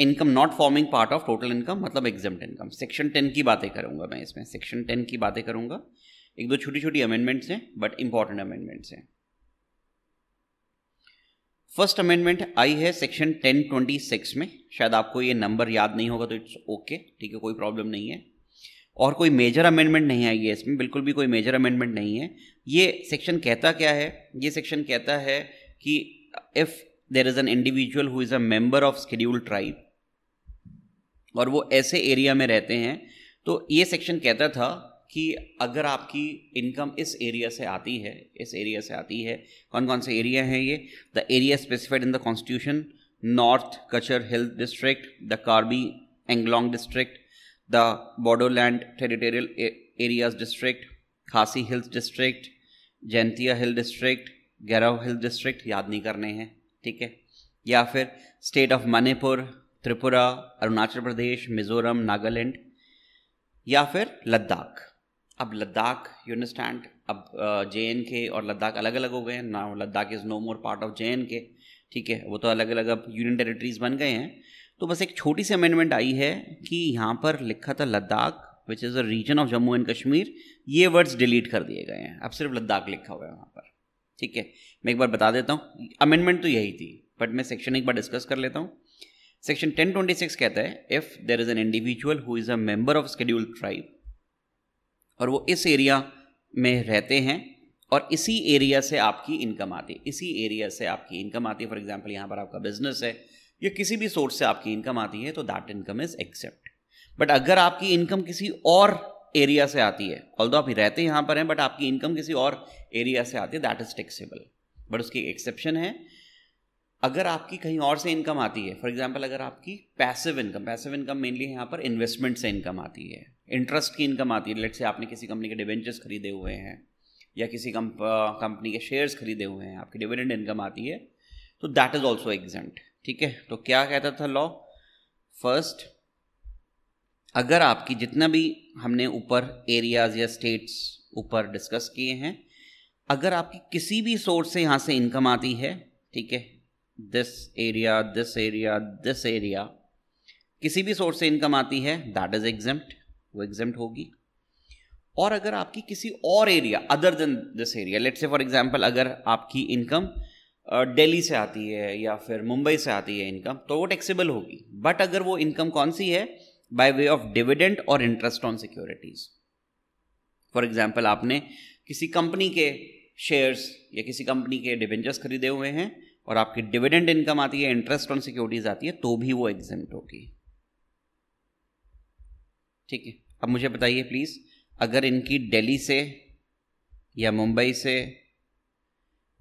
income not forming part of total income मतलब एग्जाम इनकम सेक्शन टेन की बातें करूंगा मैं इसमें सेक्शन टेन की बातें करूंगा एक दो छोटी छोटी अमेंडमेंट्स हैं बट इंपॉर्टेंट अमेंडमेंट्स हैं फर्स्ट अमेंडमेंट आई है सेक्शन टेन ट्वेंटी सिक्स में शायद आपको ये नंबर याद नहीं होगा तो इट्स ओके ठीक है कोई प्रॉब्लम नहीं है और कोई मेजर अमेंडमेंट नहीं आई है इसमें बिल्कुल भी कोई मेजर अमेंडमेंट नहीं है ये सेक्शन कहता क्या है ये सेक्शन कहता है कि if there is an individual who is a member of scheduled tribe और वो ऐसे एरिया में रहते हैं तो ये सेक्शन कहता था कि अगर आपकी इनकम इस एरिया से आती है इस एरिया से आती है कौन कौन से एरिया हैं ये the area specified in the constitution north Cachar hill district the Karbi Anglong district the Bodoland territorial areas district Khasi hills district Jaintia hill district Garo hill district याद नहीं करने हैं ठीक है या फिर स्टेट ऑफ मणिपुर त्रिपुरा अरुणाचल प्रदेश मिज़ोरम नागालैंड या फिर लद्दाख अब लद्दाख यू अंडरस्टैंड अब जे एन के और लद्दाख अलग अलग हो गए हैं ना Ladakh is no more part of J and K ठीक है वो तो अलग अलग अब यूनियन टेरिटरीज बन गए हैं तो बस एक छोटी सी अमेंडमेंट आई है कि यहाँ पर लिखा था Ladakh which is a region of Jammu and Kashmir ये वर्ड्स डिलीट कर दिए गए हैं अब सिर्फ लद्दाख लिखा हुआ है वहाँ पर ठीक है मैं एक बार बता देता हूँ अमेंडमेंट तो यही थी बट मैं सेक्शन एक बार डिस्कस कर लेता हूँ सेक्शन 1026 कहता है if there is an individual who is a member of scheduled tribe और वो इस एरिया में रहते हैं और इसी एरिया से आपकी इनकम आती है इसी एरिया से आपकी इनकम आती है फॉर एग्जाम्पल यहाँ पर आपका बिजनेस है या किसी भी सोर्स से आपकी इनकम आती है तो that income is exempt but अगर आपकी इनकम किसी और एरिया से आती है ऑल आप रहते यहाँ पर हैं बट आपकी इनकम किसी और एरिया से आती है दैट इज टेक्सेबल बट उसकी एक्सेप्शन है अगर आपकी कहीं और से इनकम आती है फॉर एग्जाम्पल अगर आपकी passive income passive income mainly यहाँ पर इन्वेस्टमेंट से इनकम आती है इंटरेस्ट की इनकम आती है लेट से आपने किसी कंपनी के डिवेंचर्स खरीदे हुए हैं या किसी कंपनी uh, के शेयर्स खरीदे हुए हैं आपकी डिविडेंड इनकम आती है तो दैट इज ऑल्सो एग्जेंट ठीक है तो क्या कहता था लॉ फर्स्ट अगर आपकी जितना भी हमने ऊपर एरियाज या स्टेट्स ऊपर डिस्कस किए हैं अगर आपकी किसी भी सोर्स से यहाँ से इनकम आती है ठीक है this area this area this area किसी भी सोर्स से इनकम आती है दैट इज एग्जाम्प्ट वो एग्जाम्प्ट होगी और अगर आपकी किसी और area other than this area let say for example अगर आपकी इनकम दिल्ली से आती है या फिर मुंबई से आती है इनकम तो वो टैक्सेबल होगी बट अगर वो इनकम कौन सी है बाय वे ऑफ डिविडेंट और interest on securities for example आपने किसी कंपनी के शेयर्स या किसी कंपनी के डिवेंचर्स खरीदे हुए हैं और आपकी डिविडेंड इनकम आती है इंटरेस्ट ऑन सिक्योरिटीज आती है तो भी वो एग्जिम्ट होगी ठीक है अब मुझे बताइए प्लीज़ अगर इनकी दिल्ली से या मुंबई से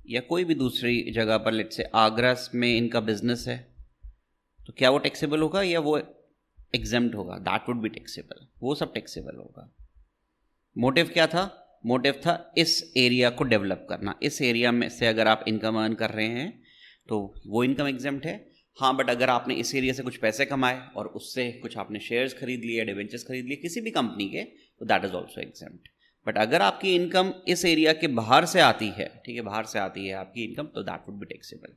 या कोई भी दूसरी जगह पर लेट से आगरा में इनका बिजनेस है तो क्या वो टैक्सेबल होगा या वो एग्जाम्ड होगा दैट वुड बी टैक्सेबल वो सब टैक्सेबल होगा मोटिव क्या था मोटिव था इस एरिया को डेवलप करना इस एरिया में से अगर आप इनकम अर्न कर रहे हैं तो वो इनकम एग्जाम्ट है हाँ बट अगर आपने इस एरिया से कुछ पैसे कमाए और उससे कुछ आपने शेयर्स खरीद लिए डिवेंचर्स खरीद लिए किसी भी कंपनी के तो that is also exempt but अगर आपकी इनकम इस एरिया के बाहर से आती है ठीक है बाहर से आती है आपकी इनकम तो दैट वुड बी टैक्सेबल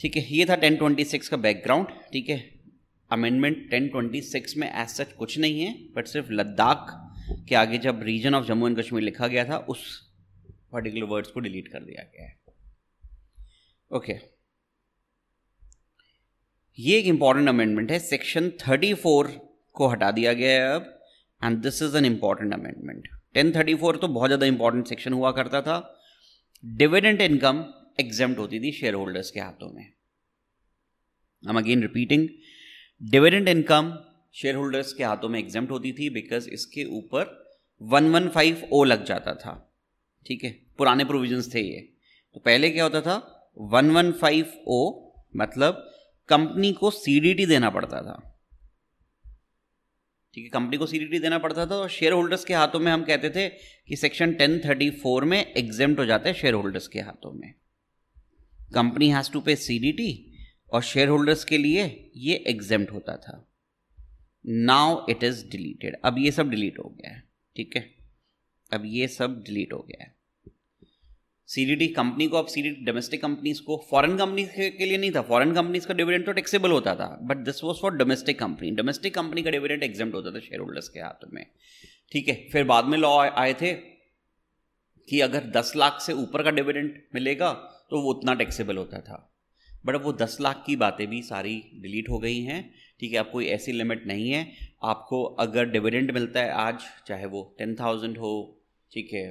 ठीक है ये था टेन ट्वेंटी सिक्स का बैकग्राउंड ठीक है अमेंडमेंट टेन ट्वेंटी सिक्स में एज सच कुछ नहीं है बट सिर्फ लद्दाख के आगे जब region of Jammu and Kashmir लिखा गया था उस पर्टिकुलर वर्ड्स को डिलीट कर दिया गया है ओके okay. ये एक इंपॉर्टेंट अमेंडमेंट है सेक्शन 34 को हटा दिया गया है अब and this is an important amendment 1034 तो बहुत ज़्यादा इंपॉर्टेंट सेक्शन हुआ करता था डिविडेंट इनकम एग्जाम होती थी शेयर होल्डर्स के हाथों में हम again repeating dividend income share holders के हाथों में एग्जाम होती थी बिकॉज इसके ऊपर वन वन फाइव ओ लग जाता था ठीक है पुराने प्रोविजंस थे ये तो पहले क्या होता था वन वन फाइव ओ मतलब कंपनी को सीडीटी देना पड़ता था ठीक है कंपनी को सीडीटी देना पड़ता था और शेयर होल्डर्स के हाथों में हम कहते थे कि सेक्शन 1034 में एग्जेम्प्ट हो जाते हैं शेयर होल्डर्स के हाथों में company has to pay CDT और शेयर होल्डर्स के लिए ये एग्जेम्प्ट होता था नाउ इट इज़ डिलीटेड अब ये सब डिलीट हो गया है ठीक है अब ये सब डिलीट हो गया है सीडीटी कंपनी को अब सीडीटी डोमेस्टिक कंपनीज को फॉरेन कंपनी के लिए नहीं था फॉरेन कंपनीज का डिविडेंड तो टैक्सेबल होता था but this was for domestic company domestic company का डिविडेंड एग्जाम होता था शेयर होल्डर्स के हाथ में ठीक है फिर बाद में लॉ आए थे कि अगर दस लाख से ऊपर का डिविडेंड मिलेगा तो वो उतना टैक्सेबल होता था बट अब वो दस लाख की बातें भी सारी डिलीट हो गई हैं ठीक है अब कोई ऐसी लिमिट नहीं है आपको अगर डिविडेंड मिलता है आज चाहे वो टेन थाउजेंड हो ठीक है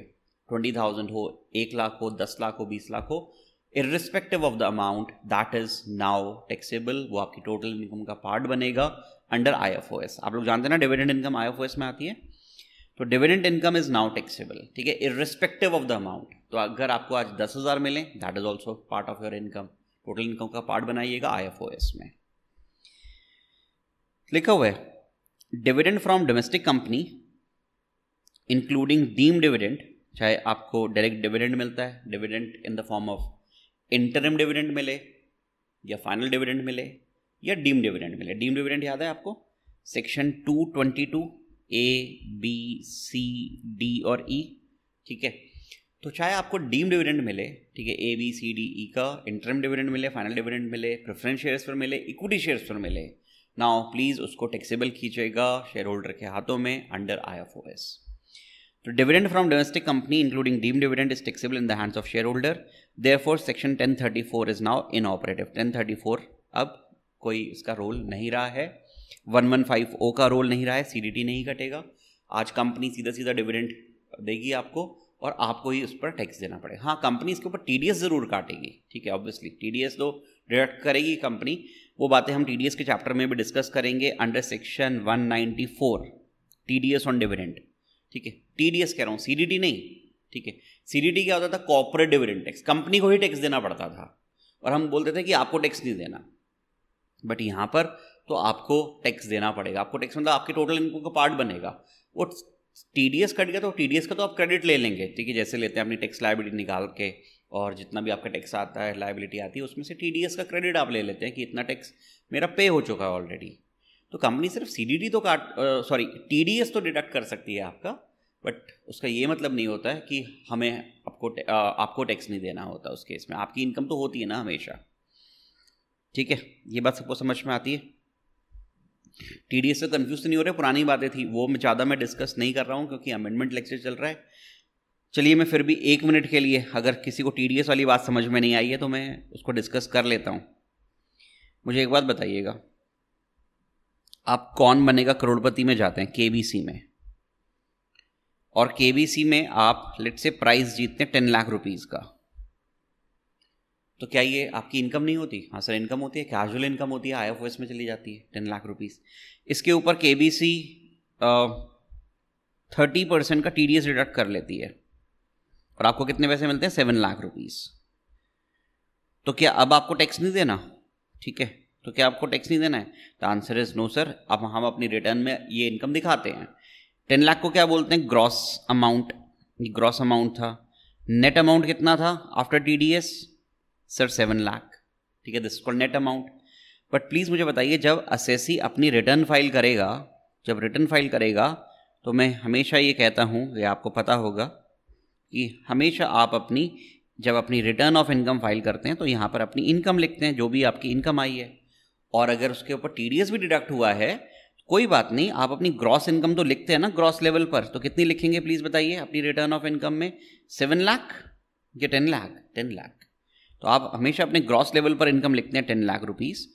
ट्वेंटी थाउजेंड हो एक लाख हो दस लाख हो बीस लाख हो irrespective of the amount that is now taxable वो आपकी टोटल इनकम का पार्ट बनेगा under I F O S आप लोग जानते हैं ना dividend income I F O S में आती है तो dividend income is now taxable ठीक है इरिस्पेक्टिव ऑफ द अमाउंट तो अगर आपको आज दस हज़ार मिले that is also part of your income total income का पार्ट बनाइएगा आई एफ ओ एस में लिखा हुआ है dividend from domestic company including deem dividend चाहे आपको डायरेक्ट डिविडेंड मिलता है dividend in the form of interim dividend मिले या फाइनल डिविडेंड मिले या डीम डिविडेंड मिले डीम डिविडेंड याद है आपको section two twenty two A B C D और ई e, ठीक है तो चाहे आपको डीम डिविडेंड मिले ठीक है ए बी सी डी ई का इंटरम डिविडेंड मिले फाइनल डिविडेंड मिले प्रेफरेंस शेयर्स पर मिले इक्विटी शेयर्स पर मिले नाउ प्लीज़ उसको टैक्सेबल कीजिएगा शेयर होल्डर के हाथों में under I F O S तो dividend dividend from domestic company including of share holder therefore section ten thirty four is now 1034 operative ten thirty 1034 अब कोई इसका रोल नहीं रहा है ओ oh का रोल नहीं रहा है सीडीटी नहीं कटेगा आज कंपनी सीधा सीधा डिविडेंड देगी आपको और आपको ही उस पर टैक्स देना पड़ेगा हाँ कंपनी इसके ऊपर टी ज़रूर काटेगी ठीक है ऑब्वियसली टी तो डिडक्ट करेगी कंपनी वो बातें हम टी के चैप्टर में भी डिस्कस करेंगे under section 194 T on dividend ठीक है टीडीएस कह रहा हूँ टी नहीं ठीक है टी क्या होता था कॉर्पोरेट डिविडेंट टैक्स कंपनी को ही टैक्स देना पड़ता था और हम बोलते थे कि आपको टैक्स नहीं देना बट यहाँ पर तो आपको टैक्स देना पड़ेगा आपको टैक्स मतलब आपके टोटल इनकम का पार्ट बनेगा वो टी डी एस कट गया तो टी डी एस का तो आप क्रेडिट ले लेंगे ठीक है जैसे लेते हैं अपनी टैक्स लाइबिलिटी निकाल के और जितना भी आपका टैक्स आता है लाइबिलिटी आती है उसमें से टी डी एस का क्रेडिट आप ले लेते हैं कि इतना टैक्स मेरा पे हो चुका है ऑलरेडी तो कंपनी सिर्फ सी डी डी तो काट सॉरी टी डी एस तो डिडक्ट कर सकती है आपका बट उसका ये मतलब नहीं होता है कि हमें आपको आ, आपको टैक्स नहीं देना होता उस केस में आपकी इनकम तो होती है ना हमेशा ठीक है ये बात सबको समझ में आती है टी डी एस से कन्फ्यूज नहीं हो रहे पुरानी बातें थी वो मैं ज़्यादा मैं डिस्कस नहीं कर रहा हूँ क्योंकि अमेंडमेंट लेक्चर चल रहा है चलिए मैं फिर भी एक मिनट के लिए अगर किसी को टी डी एस वाली बात समझ में नहीं आई है तो मैं उसको डिस्कस कर लेता हूँ मुझे एक बात बताइएगा आप कौन बनेगा करोड़पति में जाते हैं केबीसी में और केबीसी में आप लेट से प्राइस जीतते हैं टेन लाख रुपीज़ का तो क्या ये आपकी इनकम नहीं होती हाँ सर इनकम होती है कैजुअल इनकम होती है आई में चली जाती है टेन लाख रुपीज़ इसके ऊपर के बी सी थर्टी परसेंट का टी डी एस डिडक्ट कर लेती है और आपको कितने पैसे मिलते हैं सेवन लाख रुपीज़ तो क्या अब आपको टैक्स नहीं देना ठीक है तो क्या आपको टैक्स नहीं देना है तो आंसर इज नो सर अब हम अपनी रिटर्न में ये इनकम दिखाते हैं टेन लाख को क्या बोलते हैं ग्रॉस अमाउंट ग्रॉस अमाउंट था नेट अमाउंट कितना था after T D S sir seven lakh ठीक है this call net amount but please मुझे बताइए जब असेसी अपनी रिटर्न फाइल करेगा जब रिटर्न फाइल करेगा तो मैं हमेशा ये कहता हूँ ये आपको पता होगा कि हमेशा आप अपनी जब अपनी रिटर्न ऑफ इनकम फाइल करते हैं तो यहाँ पर अपनी इनकम लिखते हैं जो भी आपकी इनकम आई है और अगर उसके ऊपर टी भी डिडक्ट हुआ है कोई बात नहीं आप अपनी ग्रॉस इनकम तो लिखते हैं ना ग्रॉस लेवल पर तो कितनी लिखेंगे प्लीज़ बताइए अपनी रिटर्न ऑफ इनकम में सेवन लाख या टेन लाख टेन लाख तो आप हमेशा अपने ग्रॉस लेवल पर इनकम लिखते हैं टेन लाख रुपीज़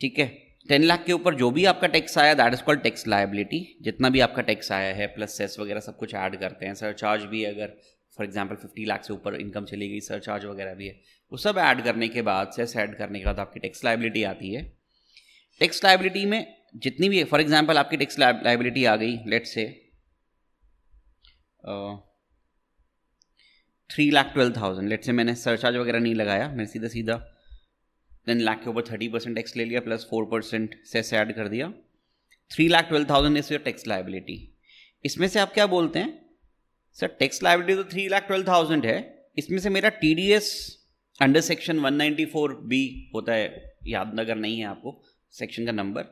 ठीक है टेन लाख के ऊपर जो भी आपका टैक्स आया that is called tax liability जितना भी आपका टैक्स आया है प्लस सेस वगैरह सब कुछ ऐड करते हैं सर चार्ज भी अगर फॉर एग्जाम्पल फिफ्टी लाख से ऊपर इनकम चली गई सर चार्ज वगैरह भी है वो सब ऐड करने के बाद सेस ऐड करने के बाद आपकी टैक्स लाइबिलिटी आती है टैक्स लाइबिलिटी में जितनी भी फॉर एग्जांपल आपकी टैक्स लाइबिलिटी आ गई let say three lakh twelve thousand let say मैंने सरचार्ज वगैरह नहीं लगाया मैंने सीधा सीधा टेन लाख के ऊपर थर्टी परसेंट टैक्स ले लिया plus four percent cess add कर दिया three lakh twelve thousand is your tax liability इसमें से आप क्या बोलते हैं सर टैक्स लाइबिलिटी तो थ्री लाख ट्वेल्व थाउजेंड है इसमें से मेरा T D S under section 194 B होता है याद नगर नहीं है आपको सेक्शन का नंबर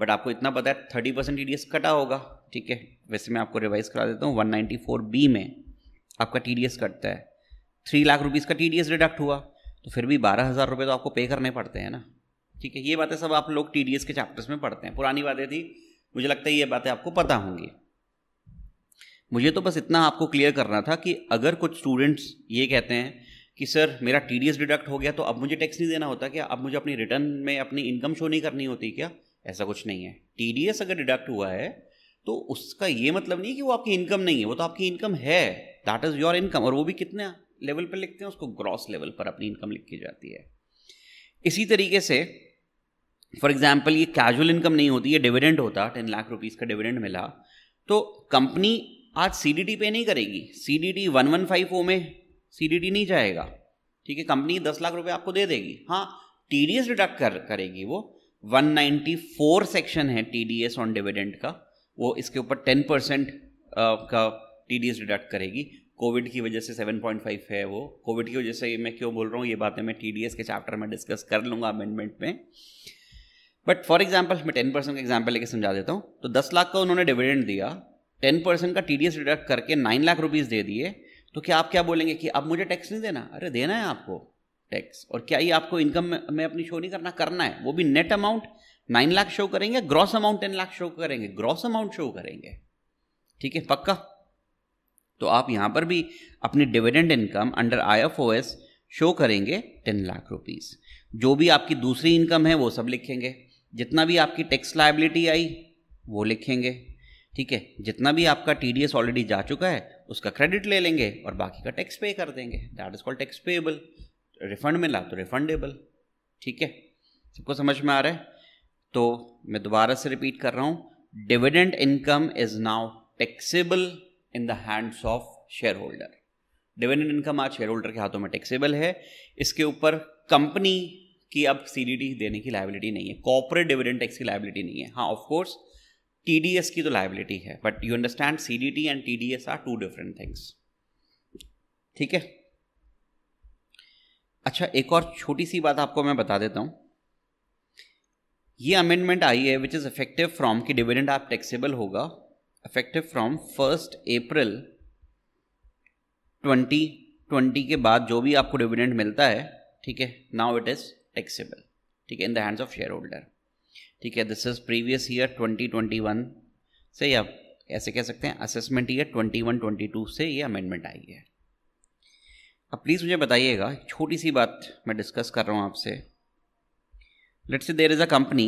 बट आपको इतना पता है थर्टी परसेंट टी कटा होगा ठीक है वैसे मैं आपको रिवाइज करा देता हूँ 194 बी में आपका टी कटता है थ्री लाख रुपीज़ का टी डिडक्ट हुआ तो फिर भी बारह हज़ार रुपये तो आपको पे करने पड़ते हैं ना ठीक है ये बातें सब आप लोग टी के चैप्टर्स में पढ़ते हैं पुरानी बातें थी मुझे लगता है ये बातें आपको पता होंगी मुझे तो बस इतना आपको क्लियर करना था कि अगर कुछ स्टूडेंट्स ये कहते हैं कि सर मेरा टी डिडक्ट हो गया तो अब मुझे टैक्स नहीं देना होता क्या अब मुझे अपनी रिटर्न में अपनी इनकम शो नहीं करनी होती क्या ऐसा कुछ नहीं है टी अगर डिडक्ट हुआ है तो उसका ये मतलब नहीं कि वो आपकी इनकम नहीं है वो तो आपकी इनकम है दैट इज़ योर इनकम और वो भी कितने लेवल पर लिखते हैं उसको ग्रॉस लेवल पर अपनी इनकम लिखी जाती है इसी तरीके से फॉर एग्जाम्पल ये कैजुअल इनकम नहीं होती ये डिविडेंड होता टेन लाख रुपीज़ का डिविडेंड मिला तो कंपनी आज सी डी टी पे नहीं करेगी C D T one one five O में सीडीडी नहीं जाएगा ठीक है कंपनी दस लाख रुपए आपको दे देगी हाँ टीडीएस डिडक्ट कर करेगी वो 194 सेक्शन है टीडीएस ऑन डिविडेंड का वो इसके ऊपर 10 परसेंट का टीडीएस डिडक्ट करेगी कोविड की वजह से 7.5 है वो कोविड की वजह से मैं क्यों बोल रहा हूँ ये बातें मैं टीडीएस के चैप्टर में डिस्कस कर लूँगा अमेंडमेंट में बट फॉर एग्जाम्पल मैं टेन परसेंट का एग्जाम्पल लेकर समझा देता हूँ तो दस लाख का उन्होंने डिविडेंड दिया टेन परसेंट का टी डी एस डिडक्ट करके नाइन लाख रुपीज़ दे दिए तो क्या आप क्या बोलेंगे कि अब मुझे टैक्स नहीं देना अरे देना है आपको टैक्स और क्या ये आपको इनकम में, अपनी शो नहीं करना करना है वो भी net amount nine lakh show करेंगे gross amount ten lakh show करेंगे ग्रॉस अमाउंट शो करेंगे ठीक है पक्का तो आप यहाँ पर भी अपनी dividend income under I show करेंगे टेन लाख रुपीज़ जो भी आपकी दूसरी इनकम है वो सब लिखेंगे जितना भी आपकी टैक्स लाइबिलिटी आई वो लिखेंगे ठीक है जितना भी आपका टी ऑलरेडी जा चुका है उसका क्रेडिट ले लेंगे और बाकी का टैक्स पे कर देंगे that is called tax payable refund मिला तो रिफंडेबल ठीक है सबको समझ में आ रहा है तो मैं दोबारा से रिपीट कर रहा हूँ dividend income is now taxable in the hands of share holder dividend income आज शेयर होल्डर के हाथों में टैक्सेबल है इसके ऊपर कंपनी की अब सीडीडी देने की लाइबिलिटी नहीं है कॉर्पोरेट डिविडेंड टैक्स की लाइबिलिटी नहीं है हाँ ऑफकोर्स टीडीएस की तो लाइबिलिटी है but you understand CDT and TDS are two different things ठीक है अच्छा एक और छोटी सी बात आपको मैं बता देता हूं ये अमेंडमेंट आई है विच इज़ इफेक्टिव फ्रॉम कि डिविडेंड आप टैक्सेबल होगा इफेक्टिव फ्रॉम फर्स्ट अप्रैल 2020 के बाद जो भी आपको डिविडेंड मिलता है ठीक है नाउ इट इज़ टैक्सेबल ठीक है in the hands of share holder ठीक है दिस इज प्रीवियस ईयर 2021 से या ऐसे कह सकते हैं असेसमेंट ईयर 21 22 से ये अमेंडमेंट आई है अब प्लीज़ मुझे बताइएगा छोटी सी बात मैं डिस्कस कर रहा हूँ आपसे let say there is a company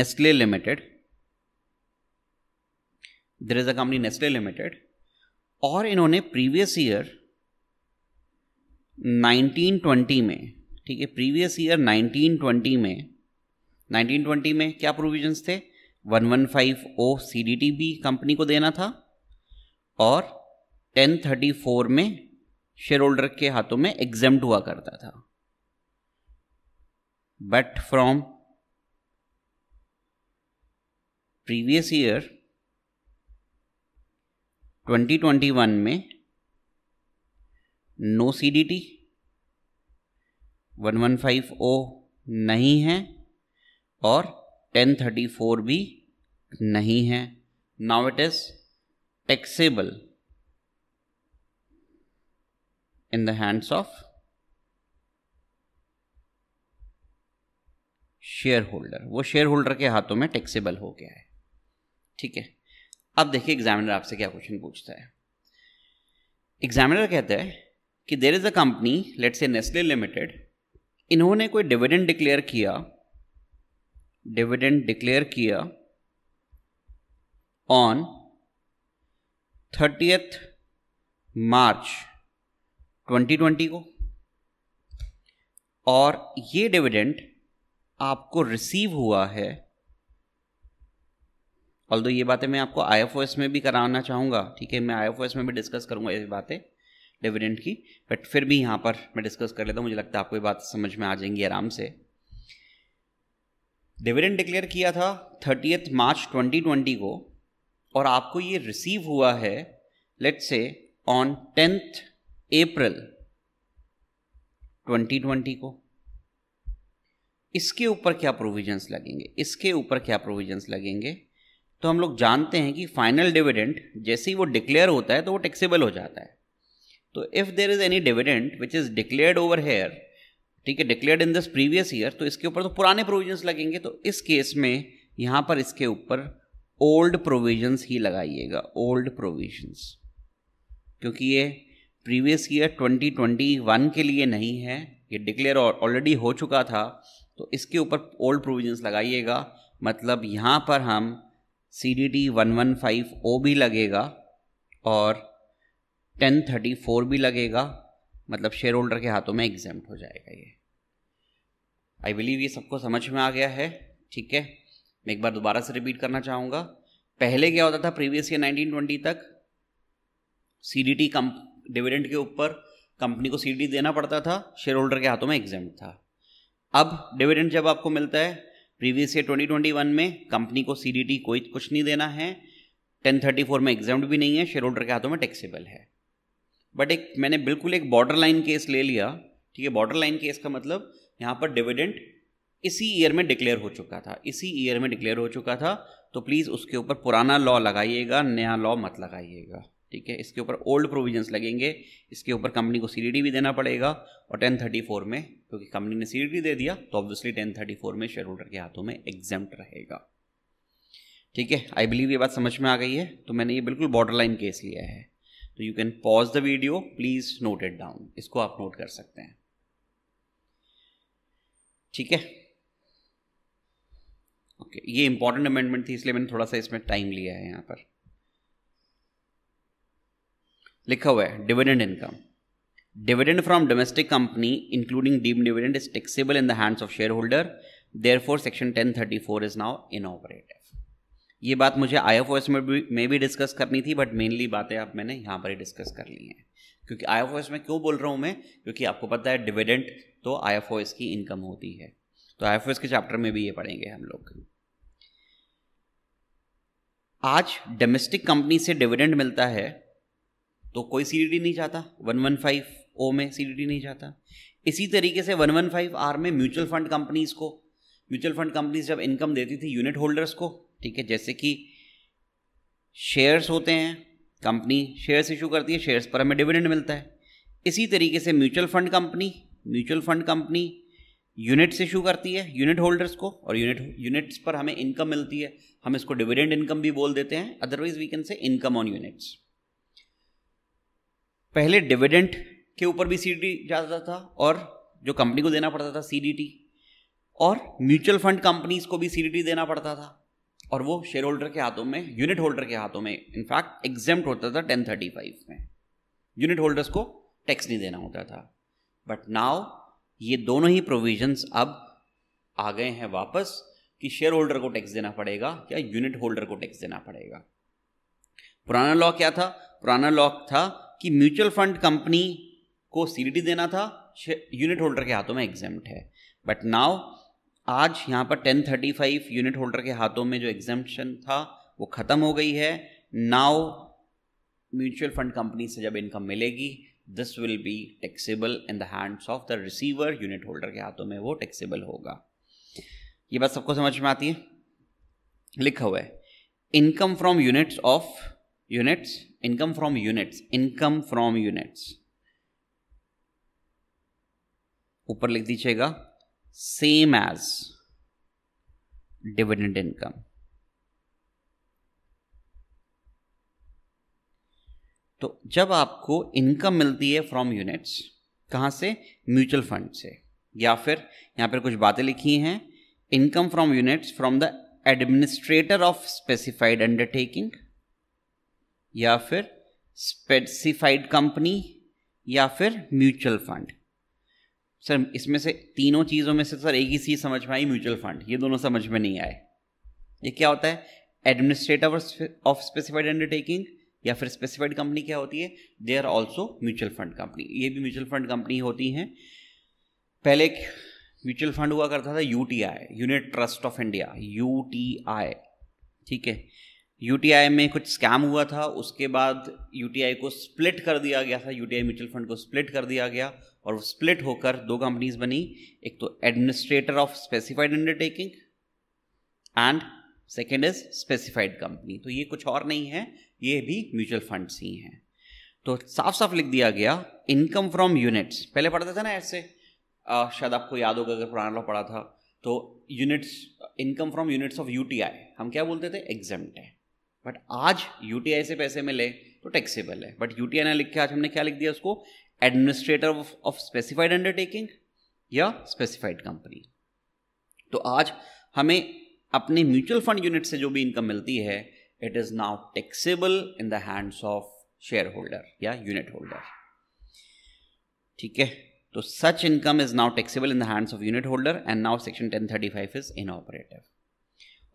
Nestle limited there is a company Nestle limited और इन्होंने प्रीवियस ईयर 1920 में ठीक है प्रीवियस ईयर 1920 में 1920 में क्या प्रोविजंस थे ओ सीडीटी भी कंपनी को देना था और 1034 में शेयर होल्डर के हाथों में एग्जाम हुआ करता था बट फ्रॉम प्रीवियस ईयर 2021 में no CDT one one five O नहीं है और टेन थर्टी फोर भी नहीं है now it is taxable in the hands of share holder वो शेयर होल्डर के हाथों में टैक्सेबल हो गया है ठीक है अब देखिए एग्जामिनर आपसे क्या क्वेश्चन पूछता है एग्जामिनर कहता है कि there is a company let's say Nestle limited इन्होंने कोई डिविडेंड डिक्लेयर किया डिविडेंड डिक्लेयर किया ऑन थर्टियथ मार्च 2020 को और ये डिविडेंड आपको रिसीव हुआ है ऑल ये बातें मैं आपको आई में भी कराना चाहूँगा ठीक है मैं आई में भी डिस्कस करूँगा ये बातें डिविडेंड की बट फिर भी यहाँ पर मैं डिस्कस कर लेता हूँ मुझे लगता है आपको ये बात समझ में आ जाएंगी आराम से डिविडेंड डिक्लेयर किया था थर्टीथ मार्च 2020 को और आपको ये रिसीव हुआ है लेट से ऑन टेंथ अप्रैल 2020 को इसके ऊपर क्या प्रोविजंस लगेंगे इसके ऊपर क्या प्रोविजंस लगेंगे तो हम लोग जानते हैं कि फाइनल डिविडेंड जैसे ही वो डिक्लेयर होता है तो वो टैक्सेबल हो जाता है तो if there is any dividend which is declared over here ठीक है declared in this previous year तो इसके ऊपर तो पुराने प्रोविजन्स लगेंगे तो इस केस में यहाँ पर इसके ऊपर ओल्ड प्रोविजन्स ही लगाइएगा ओल्ड प्रोविजन्स क्योंकि ये प्रीवियस ईयर 2021 के लिए नहीं है ये डिक्लेयर ऑलरेडी हो चुका था तो इसके ऊपर ओल्ड प्रोविजन्स लगाइएगा मतलब यहाँ पर हम C D T one one five O भी लगेगा और टेन थर्टी फोर भी लगेगा मतलब शेयर होल्डर के हाथों में एग्जाम हो जाएगा ये आई बिलीव ये सबको समझ में आ गया है ठीक है मैं एक बार दोबारा से रिपीट करना चाहूँगा पहले क्या होता था प्रीवियस ईयर नाइनटीन ट्वेंटी तक C D T cum dividend के ऊपर कंपनी को सी डी देना पड़ता था शेयर होल्डर के हाथों में एग्जाम था अब डिविडेंट जब आपको मिलता है previous year twenty twenty one में कंपनी को सी डी टी कोई कुछ नहीं देना है टेन थर्टी फोर में एग्जाम भी नहीं है शेयर होल्डर के हाथों में टैक्सेबल है बट एक मैंने बिल्कुल एक बॉर्डर लाइन केस ले लिया ठीक है बॉर्डर लाइन केस का मतलब यहाँ पर डिविडेंट इसी ईयर में डिक्लेयर हो चुका था इसी ईयर में डिक्लेयर हो चुका था तो प्लीज़ उसके ऊपर पुराना लॉ लगाइएगा नया लॉ मत लगाइएगा ठीक है इसके ऊपर ओल्ड प्रोविजंस लगेंगे इसके ऊपर कंपनी को सीडीडी भी देना पड़ेगा और 1034 में क्योंकि कंपनी ने सीडीडी दे दिया तो ऑब्वियसली 1034 में शेयर होल्डर के हाथों में एग्जाम रहेगा ठीक है आई बिलीव ये बात समझ में आ गई है तो मैंने ये बिल्कुल बॉर्डर लाइन केस लिया है तो you can pause the video please note it down इसको आप नोट कर सकते हैं ठीक है ओके okay, ये इंपॉर्टेंट अमेंडमेंट थी इसलिए मैंने थोड़ा सा इसमें टाइम लिया है यहां पर लिखा हुआ है dividend income dividend from domestic company including deem dividend is taxable in the hands of share shareholder therefore section ten thirty four is now inoperated ये बात मुझे आई एफ में भी में भी डिस्कस करनी थी बट मेनली बातें आप मैंने यहाँ पर ही डिस्कस कर ली हैं क्योंकि आई एफ में क्यों बोल रहा हूँ मैं क्योंकि आपको पता है डिविडेंट तो आई एफ की इनकम होती है तो आई एफ के चैप्टर में भी ये पढ़ेंगे हम लोग आज डोमेस्टिक कंपनी से डिविडेंड मिलता है तो कोई सी नहीं जाता वन वन फाइव ओ में सी नहीं जाता इसी तरीके से वन वन फाइव आर में म्यूचुअल फंड कंपनीज को म्यूचुअल फंड कंपनीज जब इनकम देती थी यूनिट होल्डर्स को ठीक है जैसे कि शेयर्स होते हैं कंपनी शेयर्स इशू करती है शेयर्स पर हमें डिविडेंड मिलता है इसी तरीके से mutual fund company mutual fund company units issue करती है यूनिट होल्डर्स को और यूनिट यूनिट्स पर हमें इनकम मिलती है हम इसको डिविडेंड इनकम भी बोल देते हैं otherwise we can say income on units पहले डिविडेंट के ऊपर भी सी जाता था और जो कंपनी को देना पड़ता था सी और म्यूचुअल फंड कंपनीज को भी सी देना पड़ता था और वो शेयर होल्डर के हाथों में यूनिट होल्डर के हाथों में इनफैक्ट एग्जाम होता था टेन थर्टी फाइव में यूनिट होल्डर्स को टैक्स नहीं देना होता था बट नाव ये दोनों ही प्रोविजंस अब आ गए हैं वापस कि शेयर होल्डर को टैक्स देना पड़ेगा या यूनिट होल्डर को टैक्स देना पड़ेगा पुराना लॉ क्या था पुराना लॉ था कि म्यूचुअल फंड कंपनी को सीडीटी देना था यूनिट होल्डर के हाथों में एग्जाम है बट नाव आज यहाँ पर ten thirty five unit holder के हाथों में जो एग्जामेशन था वो ख़त्म हो गई है नाउ म्यूचुअल फंड कंपनी से जब इनकम मिलेगी this will be taxable in the hands of the receiver unit holder के हाथों में वो टैक्सेबल होगा ये बात सबको समझ में आती है लिखा हुआ है income from units of units income from units income from units ऊपर लिख दीजिएगा same as dividend income. तो जब आपको इनकम मिलती है फ्रॉम यूनिट्स कहाँ से म्यूचुअल फंड से या फिर यहाँ पर कुछ बातें लिखी हैं income from units from the administrator of specified undertaking या फिर स्पेसिफाइड कंपनी या फिर म्यूचुअल फंड सर इसमें से तीनों चीज़ों में से सर एक ही चीज़ समझ में आई म्यूचुअल फंड ये दोनों समझ में नहीं आए ये क्या होता है एडमिनिस्ट्रेटिव ऑफ स्पेसिफाइड अंडरटेकिंग या फिर स्पेसिफाइड कंपनी क्या होती है they are also mutual fund company ये भी म्यूचुअल फंड कंपनी होती हैं पहले एक म्यूचुअल फंड हुआ करता था U T I unit trust of India U T I ठीक है यू टी आई में कुछ स्कैम हुआ था उसके बाद यू टी आई को स्प्लिट कर दिया गया था U T I mutual fund को स्प्लिट कर दिया गया और वो स्प्लिट होकर दो कंपनीज बनी एक तो administrator of specified undertaking and second is specified company तो ये कुछ और नहीं है ये भी म्यूचुअल फंड्स ही हैं तो साफ साफ लिख दिया गया इनकम फ्रॉम यूनिट्स पहले पढ़ते थे ना ऐसे शायद आपको याद होगा अगर पुराना पढ़ा था तो units income from units of UTI हम क्या बोलते थे एग्जाम्ट है बट आज यूटीआई से पैसे मिले तो टैक्सेबल है बट यूटीआई ने लिख के आज हमने क्या लिख दिया उसको एडमिनिस्ट्रेटर ऑफ स्पेसिफाइड अंडरटेकिंग या स्पेसिफाइड कंपनी तो आज हमें अपने म्यूचुअल फंड यूनिट से जो भी इनकम मिलती है it is now taxable in the hands of share shareholder या यूनिट होल्डर ठीक है तो such income is now taxable in the hands of unit holder and now section ten thirty five is inoperative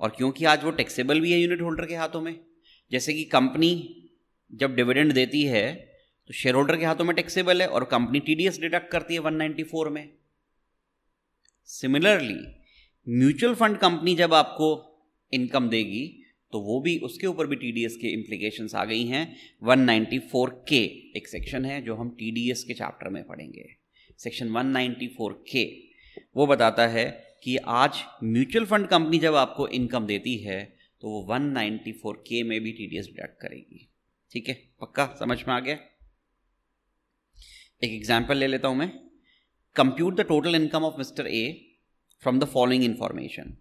और क्योंकि आज वो टैक्सेबल भी है यूनिट होल्डर के हाथों में जैसे कि कंपनी जब डिविडेंड देती है तो शेयर होल्डर के हाथों में टैक्सेबल है और कंपनी टीडीएस डिडक्ट करती है 194 में सिमिलरली म्यूचुअल फंड कंपनी जब आपको इनकम देगी तो वो भी उसके ऊपर भी टीडीएस के इम्प्लीकेशन आ गई हैं 194 के एक सेक्शन है जो हम टीडीएस के चैप्टर में पढ़ेंगे सेक्शन 194 के वो बताता है कि आज म्यूचुअल फंड कंपनी जब आपको इनकम देती है तो वो 194 के में भी टीडीएस डिडक्ट करेगी ठीक है पक्का समझ में आ गया एक एग्जाम्पल ले लेता हूँ मैं compute the total income of mister A from the following information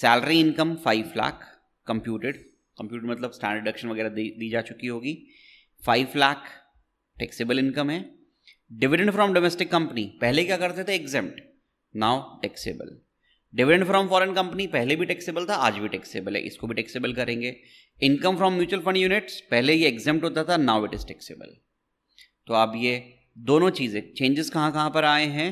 salary income five lakh computed compute मतलब स्टैंडर्ड डिडक्शन वगैरह दी, जा चुकी होगी फाइव लाख टैक्सेबल इनकम है डिविडेंड फ्रॉम डोमेस्टिक कंपनी पहले क्या करते थे exempt now taxable dividend from foreign company पहले भी टैक्सेबल था आज भी टैक्सेबल है इसको भी टैक्सेबल करेंगे income from mutual fund units पहले ये एग्जेम्प्ट होता था नाउ इट इज टैक्सेबल तो आप ये दोनों चीज़ें चेंजेस कहाँ कहाँ पर आए हैं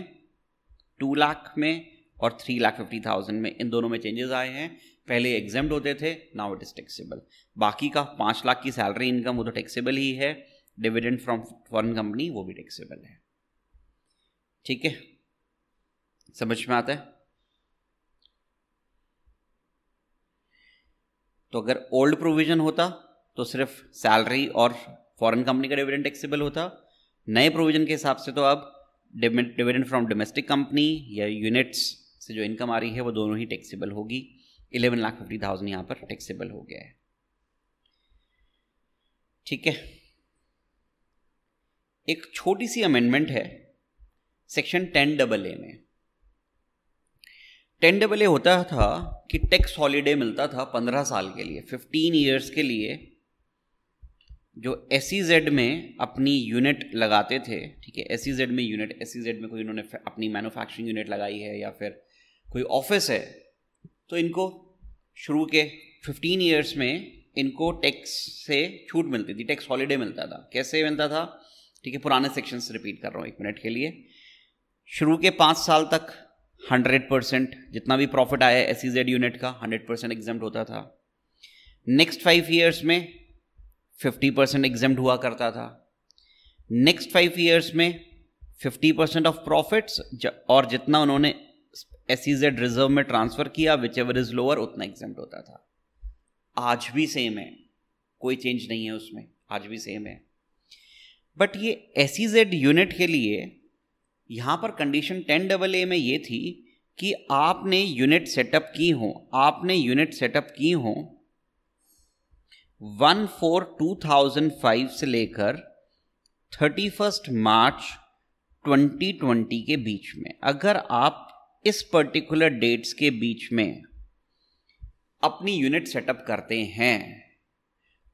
टू लाख में और थ्री लाख फिफ्टी थाउजेंड में इन दोनों में चेंजेस आए हैं पहले एग्जेम्ड होते थे नाउ इट इज़ टैक्सेबल बाकी का पाँच लाख की सैलरी इनकम वो तो टैक्सेबल ही है डिविडेंड फ्रॉम फॉरन कंपनी वो भी टैक्सेबल है ठीक है समझ में आता है तो अगर ओल्ड प्रोविजन होता तो सिर्फ सैलरी और फॉरेन कंपनी का डिविडेंड टैक्सेबल होता नए प्रोविजन के हिसाब से तो अब डिविडेंड फ्रॉम डोमेस्टिक कंपनी या यूनिट्स से जो इनकम आ रही है वो दोनों ही टैक्सेबल होगी इलेवन लाख फिफ्टी थाउजेंड यहाँ पर टैक्सेबल हो गया है ठीक है एक छोटी सी अमेंडमेंट है सेक्शन टेन डबल ए में टेन डबल ए होता था कि टैक्स हॉलीडे मिलता था पंद्रह साल के लिए फिफ्टीन ईयर्स के लिए जो एस e में अपनी यूनिट लगाते थे ठीक है एस e में यूनिट एस e में कोई इन्होंने अपनी मैन्युफैक्चरिंग यूनिट लगाई है या फिर कोई ऑफिस है तो इनको शुरू के 15 इयर्स में इनको टैक्स से छूट मिलती थी टैक्स हॉलीडे मिलता था कैसे मिलता था ठीक है पुराने सेक्शन से रिपीट कर रहा हूँ एक मिनट के लिए शुरू के पाँच साल तक हंड्रेड परसेंट जितना भी प्रॉफिट आया एस यूनिट का हंड्रेड परसेंट एग्जाम होता था नेक्स्ट फाइव ईयर्स में फिफ्टी परसेंट एग्जाम्ड हुआ करता था नेक्स्ट फाइव ईयर्स में फिफ्टी परसेंट ऑफ प्रॉफिट्स और जितना उन्होंने एस रिजर्व e में ट्रांसफ़र किया विच एवर इज़ लोअर उतना एग्जाम्ड होता था आज भी सेम है कोई चेंज नहीं है उसमें आज भी सेम है बट ये एस यूनिट e के लिए यहाँ पर कंडीशन टेन डबल ए में ये थी कि आपने यूनिट सेटअप की हो आपने यूनिट सेटअप की हों one four two thousand five से लेकर thirty first March twenty twenty के बीच में अगर आप इस पर्टिकुलर डेट्स के बीच में अपनी यूनिट सेटअप करते हैं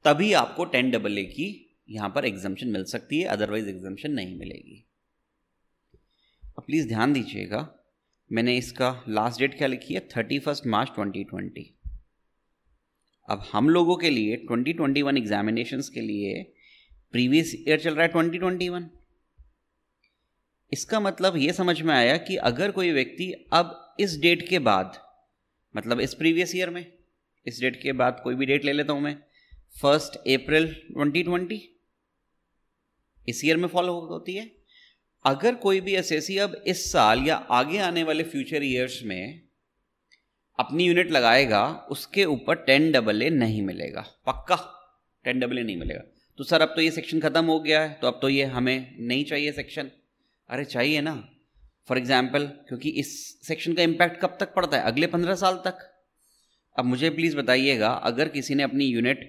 तभी आपको टेन डबल ए की यहां पर एग्जामेशन मिल सकती है अदरवाइज एग्जामेशन नहीं मिलेगी अब प्लीज़ ध्यान दीजिएगा मैंने इसका लास्ट डेट क्या लिखी है thirty first March twenty twenty अब हम लोगों के लिए 2021 एग्जामिनेशन के लिए प्रीवियस ईयर चल रहा है 2021 इसका मतलब ये समझ में आया कि अगर कोई व्यक्ति अब इस डेट के बाद मतलब इस प्रीवियस ईयर में इस डेट के बाद कोई भी डेट ले लेता हूँ मैं फर्स्ट अप्रैल 2020 इस ईयर में फॉलो होती है अगर कोई भी एस अब इस साल या आगे आने वाले फ्यूचर ईयर्स में अपनी यूनिट लगाएगा उसके ऊपर टेन डबल ए नहीं मिलेगा पक्का टेन डबल ए नहीं मिलेगा तो सर अब तो ये सेक्शन ख़त्म हो गया है तो अब तो ये हमें नहीं चाहिए सेक्शन अरे चाहिए ना फॉर एग्जाम्पल क्योंकि इस सेक्शन का इम्पैक्ट कब तक पड़ता है अगले पंद्रह साल तक अब मुझे प्लीज़ बताइएगा अगर किसी ने अपनी यूनिट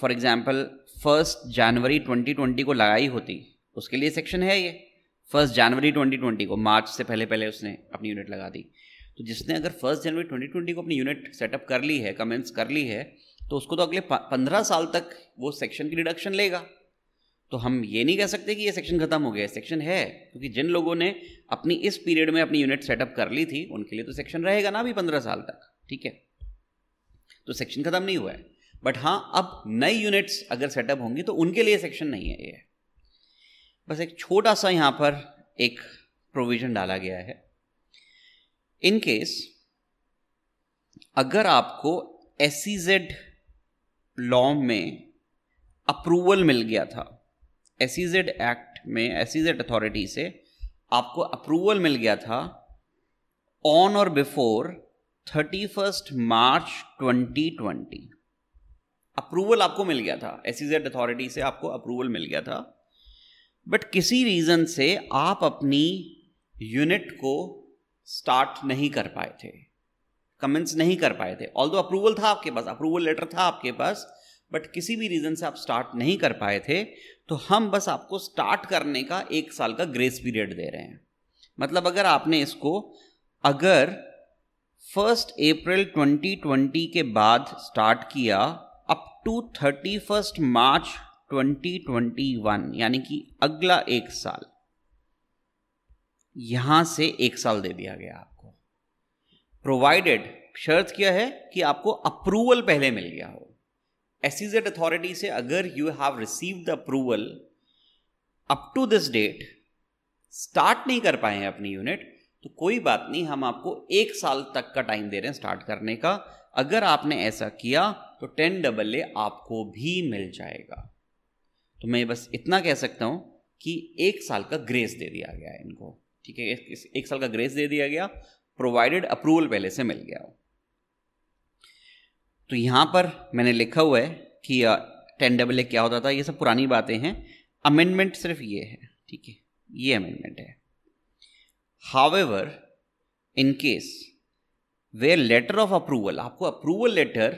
फॉर एग्ज़ाम्पल फर्स्ट जनवरी 2020 को लगाई होती उसके लिए सेक्शन है ये फर्स्ट जनवरी 2020 को मार्च से पहले पहले उसने अपनी यूनिट लगा दी तो जिसने अगर फर्स्ट जनवरी ट्वेंटी ट्वेंटी को अपनी यूनिट सेटअप कर ली है कमेंस कर ली है तो उसको तो अगले पंद्रह साल तक वो सेक्शन की डिडक्शन लेगा तो हम ये नहीं कह सकते कि ये सेक्शन खत्म हो गया सेक्शन है क्योंकि जिन लोगों ने अपनी इस पीरियड में अपनी यूनिट सेटअप कर ली थी उनके लिए तो सेक्शन रहेगा ना अभी पंद्रह साल तक ठीक है तो सेक्शन खत्म नहीं हुआ है बट हाँ अब नई यूनिट्स अगर सेटअप होंगी तो उनके लिए सेक्शन नहीं है ये बस एक छोटा सा यहाँ पर एक प्रोविज़न डाला गया है इन केस अगर आपको एस लॉ e में अप्रूवल मिल गया था एस एक्ट e में एस अथॉरिटी e से आपको अप्रूवल मिल गया था on or before thirty first March 2020 approval आपको मिल गया था एस अथॉरिटी से आपको अप्रूवल मिल गया था बट किसी रीज़न से आप अपनी यूनिट को स्टार्ट नहीं कर पाए थे कमेंट्स नहीं कर पाए थे ऑल अप्रूवल था आपके पास अप्रूवल लेटर था आपके पास बट किसी भी रीज़न से आप स्टार्ट नहीं कर पाए थे तो हम बस आपको स्टार्ट करने का एक साल का ग्रेस पीरियड दे रहे हैं मतलब अगर आपने इसको अगर फर्स्ट अप्रैल 2020 के बाद स्टार्ट किया up to thirty first March 2021 यानी कि अगला एक साल यहां से एक साल दे दिया गया आपको प्रोवाइडेड शर्त क्या है कि आपको अप्रूवल पहले मिल गया हो एसिजेड अथॉरिटी e से अगर you have receive the approval up to this date start नहीं कर पाए हैं अपनी यूनिट तो कोई बात नहीं हम आपको एक साल तक का टाइम दे रहे हैं स्टार्ट करने का अगर आपने ऐसा किया तो टेन डबल ए आपको भी मिल जाएगा तो मैं बस इतना कह सकता हूं कि एक साल का ग्रेस दे दिया गया है इनको ठीक है एक साल का ग्रेस दे दिया गया प्रोवाइडेड अप्रूवल पहले से मिल गया हो तो यहां पर मैंने लिखा हुआ है कि टेन डबल ए क्या होता था ये सब पुरानी बातें हैं अमेंडमेंट सिर्फ ये है ठीक है ये अमेंडमेंट है however in case letter of approval आपको अप्रूवल लेटर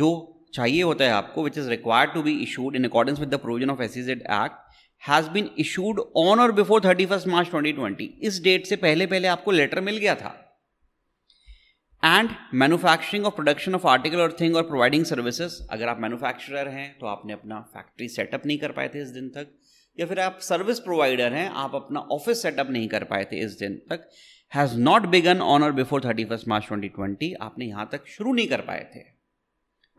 जो चाहिए होता है आपको which is required to be issued in accordance with the provision of SEZ act has been issued on or before thirty first March twenty twenty इस डेट से पहले पहले आपको लेटर मिल गया था and manufacturing of production of article or thing or providing services अगर आप मैनुफैक्चरर हैं तो आपने अपना फैक्ट्री सेटअप नहीं कर पाए थे इस दिन तक या फिर आप सर्विस प्रोवाइडर हैं आप अपना ऑफिस सेटअप नहीं कर पाए थे इस दिन तक has not begun on or before thirty first March twenty twenty आपने यहां तक शुरू नहीं कर पाए थे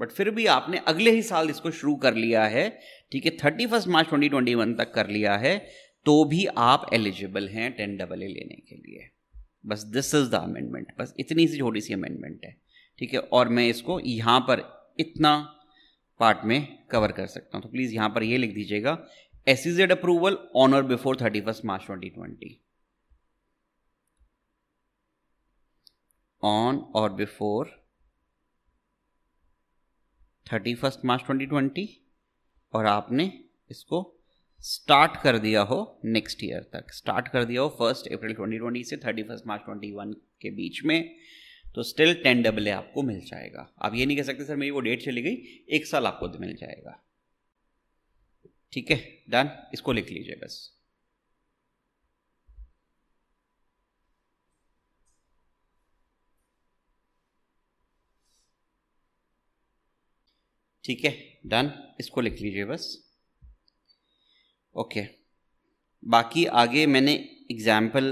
बट फिर भी आपने अगले ही साल इसको शुरू कर लिया है ठीक है thirty first March twenty twenty one तक कर लिया है तो भी आप एलिजिबल हैं टेन डबल ए लेने के लिए बस दिस इज़ द अमेंडमेंट बस इतनी सी छोटी सी अमेंडमेंट है ठीक है और मैं इसको यहाँ पर इतना पार्ट में कवर कर सकता हूँ तो प्लीज़ यहाँ पर ये लिख दीजिएगा S Z approval on or before thirty first March twenty twenty on or before thirty first March twenty twenty और आपने इसको स्टार्ट कर दिया हो नेक्स्ट ईयर तक स्टार्ट कर दिया हो फर्स्ट अप्रैल 2020 से थर्टी फर्स्ट मार्च 21 के बीच में तो स्टिल टेन डबल ए आपको मिल जाएगा आप ये नहीं कह सकते सर मेरी वो डेट चली गई एक साल आपको मिल जाएगा ठीक है डन इसको लिख लीजिए बस ठीक है डन इसको लिख लीजिए बस ओके बाकी आगे मैंने एग्जाम्पल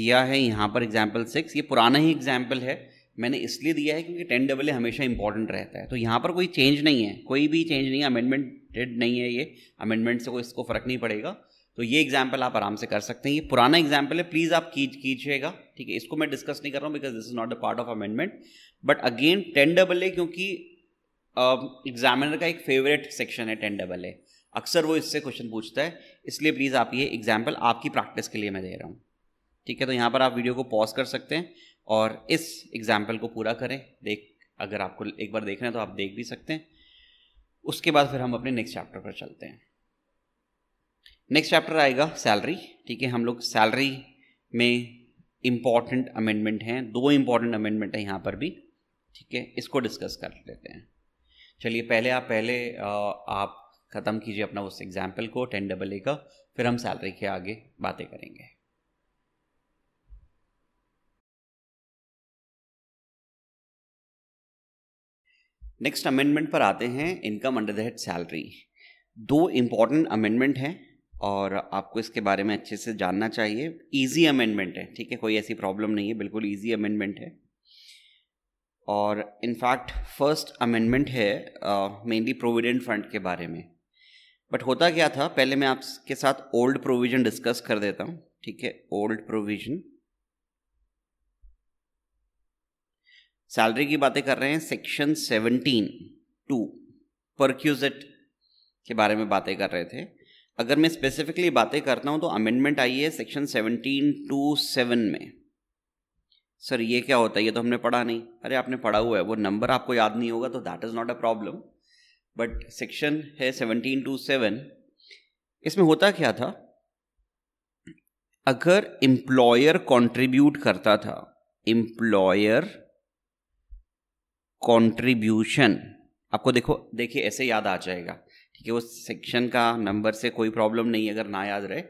दिया है यहाँ पर एग्जाम्पल सिक्स ये पुराना ही एग्जाम्पल है मैंने इसलिए दिया है क्योंकि टेन डबल ए हमेशा इंपॉर्टेंट रहता है तो यहाँ पर कोई चेंज नहीं है कोई भी चेंज नहीं है अमेंडमेंटेड नहीं है ये अमेंडमेंट से कोई इसको फ़र्क नहीं पड़ेगा तो ये एग्जाम्पल आप आराम से कर सकते हैं ये पुराना एग्जाम्पल है प्लीज़ आप कीज कीजिएगा ठीक है इसको मैं डिस्कस नहीं कर रहा हूँ because this is not a part of amendment but again ten double A क्योंकि एग्जामिनर का एक फेवरेट सेक्शन है टेन डबल ए अक्सर वो इससे क्वेश्चन पूछता है इसलिए प्लीज़ आप ये एग्जाम्पल आपकी प्रैक्टिस के लिए मैं दे रहा हूँ ठीक है तो यहाँ पर आप वीडियो को पॉज कर सकते हैं और इस एग्जाम्पल को पूरा करें देख अगर आपको एक बार देखना है तो आप देख भी सकते हैं उसके बाद फिर हम अपने नेक्स्ट चैप्टर पर चलते हैं नेक्स्ट चैप्टर आएगा सैलरी ठीक है हम लोग सैलरी में इम्पॉर्टेंट अमेंडमेंट हैं दो इम्पॉर्टेंट अमेंडमेंट हैं यहाँ पर भी ठीक है इसको डिस्कस कर लेते हैं चलिए पहले आप पहले आप ख़त्म कीजिए अपना उस एग्जाम्पल को टेन डबल ए का फिर हम सैलरी के आगे बातें करेंगे नेक्स्ट अमेंडमेंट पर आते हैं income under the head salary दो इम्पॉर्टेंट अमेंडमेंट हैं और आपको इसके बारे में अच्छे से जानना चाहिए इजी अमेंडमेंट है ठीक है कोई ऐसी प्रॉब्लम नहीं है बिल्कुल इजी अमेंडमेंट है और इनफैक्ट फर्स्ट अमेंडमेंट है मेनली प्रोविडेंट फंड के बारे में बट होता क्या था पहले मैं आपके साथ ओल्ड प्रोविजन डिस्कस कर देता हूँ ठीक है ओल्ड प्रोविजन सैलरी की बातें कर रहे हैं सेक्शन सेवनटीन टू परक्यूजेट के बारे में बातें कर रहे थे अगर मैं स्पेसिफिकली बातें करता हूँ तो अमेंडमेंट आई है सेक्शन सेवनटीन टू सेवन में सर ये क्या होता है ये तो हमने पढ़ा नहीं अरे आपने पढ़ा हुआ है वो नंबर आपको याद नहीं होगा तो that is not a problem but section है सेवनटीन टू सेवन इसमें होता क्या था अगर एम्प्लॉयर कॉन्ट्रीब्यूट करता था एम्प्लॉयर कॉन्ट्रीब्यूशन आपको देखो देखिए ऐसे याद आ जाएगा ठीक है वो सेक्शन का नंबर से कोई प्रॉब्लम नहीं अगर ना याद रहे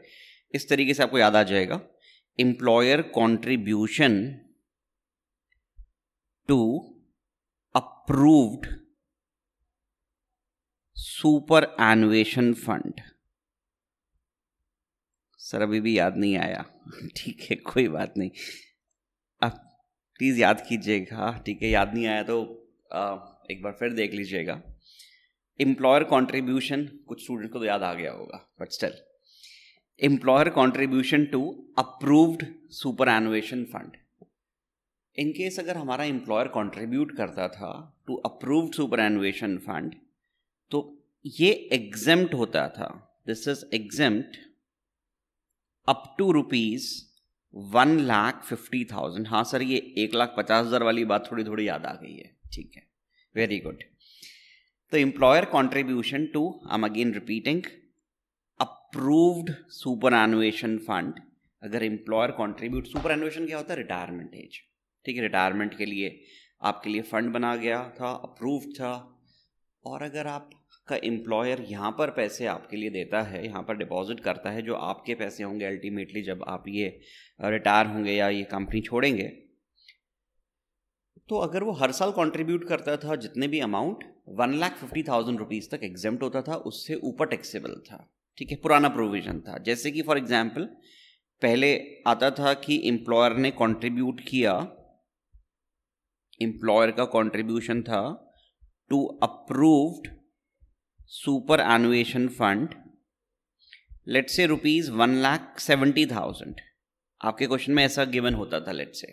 इस तरीके से आपको याद आ जाएगा employer contribution to approved superannuation fund sir अभी भी याद नहीं आया *laughs* ठीक है कोई बात नहीं आप प्लीज़ याद कीजिएगा ठीक है याद नहीं आया तो आ, एक बार फिर देख लीजिएगा एम्प्लॉयर कॉन्ट्रीब्यूशन कुछ स्टूडेंट को तो याद आ गया होगा but still employer contribution to approved superannuation fund in case अगर हमारा एम्प्लॉयर कंट्रीब्यूट करता था to approved superannuation fund तो ये एग्जेम्प्ट होता था this is exempt up to rupees one lakh fifty thousand हाँ सर ये एक लाख पचास हज़ार वाली बात थोड़ी थोड़ी याद आ गई है ठीक है वेरी गुड तो employer contribution to um um again repeating approved superannuation fund अगर एम्प्लॉयर कॉन्ट्रीब्यूट सुपर एनुएशन क्या होता है रिटायरमेंट एज ठीक है रिटायरमेंट के लिए आपके लिए फ़ंड बना गया था अप्रूव था और अगर आपका एम्प्लॉयर यहाँ पर पैसे आपके लिए देता है यहाँ पर डिपॉजिट करता है जो आपके पैसे होंगे अल्टीमेटली जब आप ये रिटायर होंगे या ये कंपनी छोड़ेंगे तो अगर वो हर साल कंट्रीब्यूट करता था जितने भी amount one lakh fifty thousand rupees तक एग्जेम्ट होता था उससे ऊपर टैक्सेबल था ठीक है पुराना प्रोविज़न था जैसे कि फॉर एग्ज़ाम्पल पहले आता था कि एम्प्लॉयर ने कंट्रीब्यूट किया एम्प्लॉयर का कंट्रीब्यूशन था to approved superannuation fund let's say rupees one lakh seventy thousand आपके क्वेश्चन में ऐसा गिवन होता था लेट से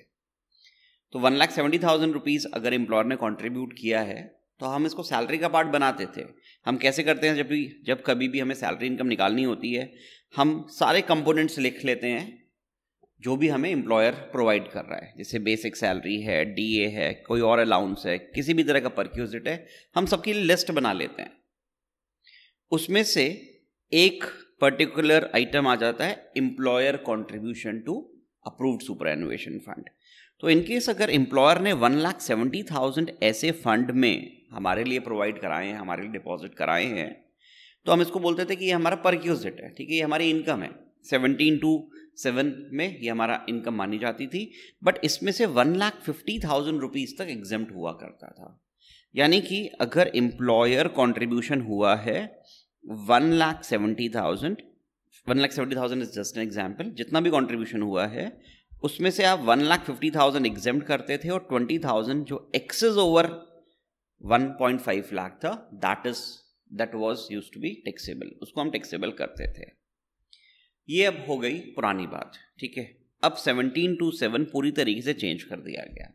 तो one lakh seventy thousand rupees अगर एम्प्लॉयर ने कंट्रीब्यूट किया है तो हम इसको सैलरी का पार्ट बनाते थे हम कैसे करते हैं जब भी जब कभी भी हमें सैलरी इनकम निकालनी होती है हम सारे कंपोनेंट्स लिख लेते हैं जो भी हमें एम्प्लॉयर प्रोवाइड कर रहा है जैसे बेसिक सैलरी है डीए है कोई और अलाउंस है किसी भी तरह का परक्यूजिट है हम सबकी लिस्ट बना लेते हैं उसमें से एक पर्टिकुलर आइटम आ जाता है employer contribution to approved superannuation fund तो इनकेस अगर एम्प्लॉयर ने वन लाख सेवेंटी थाउजेंड ऐसे फंड में हमारे लिए प्रोवाइड कराए हैं हमारे लिए डिपॉजिट कराए हैं तो हम इसको बोलते थे कि ये हमारा परक्यूजिट है ठीक है ये हमारी इनकम है सेवनटीन टू सेवन में ये हमारा इनकम मानी जाती थी बट इसमें से one lakh fifty thousand rupees तक एग्जम्प्ट हुआ करता था यानी कि अगर एम्प्लॉयर कॉन्ट्रीब्यूशन हुआ है one lakh seventy thousand one lakh seventy thousand is just an example जितना भी कॉन्ट्रीब्यूशन हुआ है उसमें से आप one lakh fifty thousand exempt करते थे और ट्वेंटी थाउजेंड जो excess over one point five lakh था that is that was use to be taxable उसको हम टेक्सेबल करते थे ये अब हो गई पुरानी बात ठीक है अब सेवनटीन टू सेवन पूरी तरीके से चेंज कर दिया गया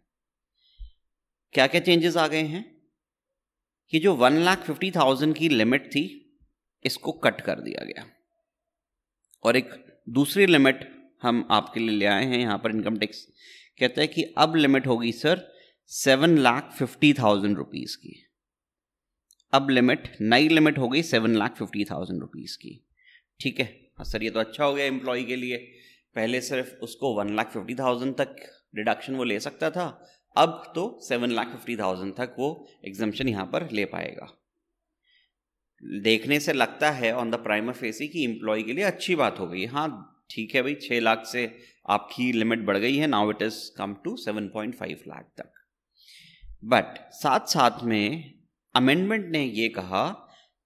क्या क्या चेंजेस आ गए हैं कि जो वन लाख फिफ्टी थाउजेंड की लिमिट थी इसको कट कर दिया गया और एक दूसरी लिमिट हम आपके लिए ले आए हैं यहां पर इनकम टैक्स कहते हैं कि अब लिमिट होगी sir seven lakh fifty thousand rupees की अब लिमिट नई लिमिट हो गई seven lakh fifty thousand rupees की ठीक है हाँ सर ये तो अच्छा हो गया एम्प्लॉय के लिए पहले सिर्फ उसको वन लाख फिफ्टी थाउजेंड तक डिडक्शन वो ले सकता था अब तो सेवन लाख फिफ्टी थाउजेंड तक वो एग्जामेशन यहाँ पर ले पाएगा देखने से लगता है ऑन द प्राइमर फेसी कि एम्प्लॉय के लिए अच्छी बात हो गई हाँ ठीक है भाई छः लाख से आपकी लिमिट बढ़ गई है now it is come to seven point five lakh तक बट साथ साथ में अमेंडमेंट ने ये कहा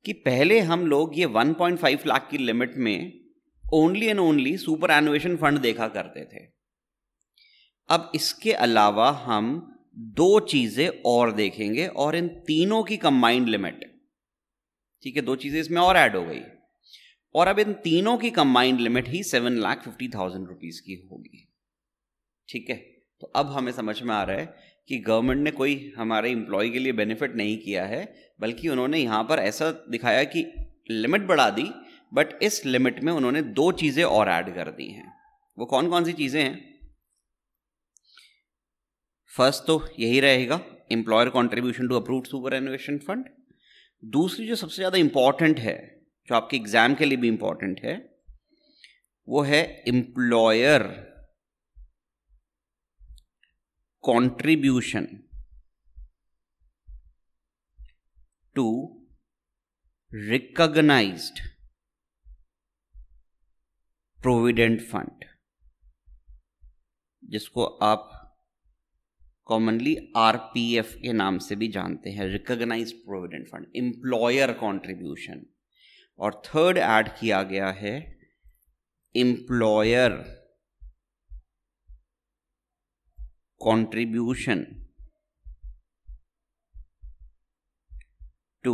कि पहले हम लोग ये 1.5 लाख की लिमिट में only and only superannuation fund देखा करते थे अब इसके अलावा हम दो चीज़ें और देखेंगे और इन तीनों की कंबाइंड लिमिट ठीक है दो चीज़ें इसमें और ऐड हो गई और अब इन तीनों की कंबाइंड लिमिट ही seven lakh fifty thousand rupees की होगी ठीक है तो अब हमें समझ में आ रहा है कि गवर्नमेंट ने कोई हमारे इंप्लॉय के लिए बेनिफिट नहीं किया है बल्कि उन्होंने यहाँ पर ऐसा दिखाया कि लिमिट बढ़ा दी बट इस लिमिट में उन्होंने दो चीज़ें और ऐड कर दी हैं वो कौन कौन सी चीज़ें हैं फर्स्ट तो यही रहेगा employer contribution to approve superannuation fund दूसरी जो सबसे ज़्यादा इम्पॉर्टेंट है जो आपके एग्ज़ाम के लिए भी इम्पॉर्टेंट है वो है employer contribution to recognized provident fund जिसको आप कॉमनली आरपीएफ के नाम से भी जानते हैं recognise provident fund employer contribution और थर्ड ऐड किया गया है employer contribution to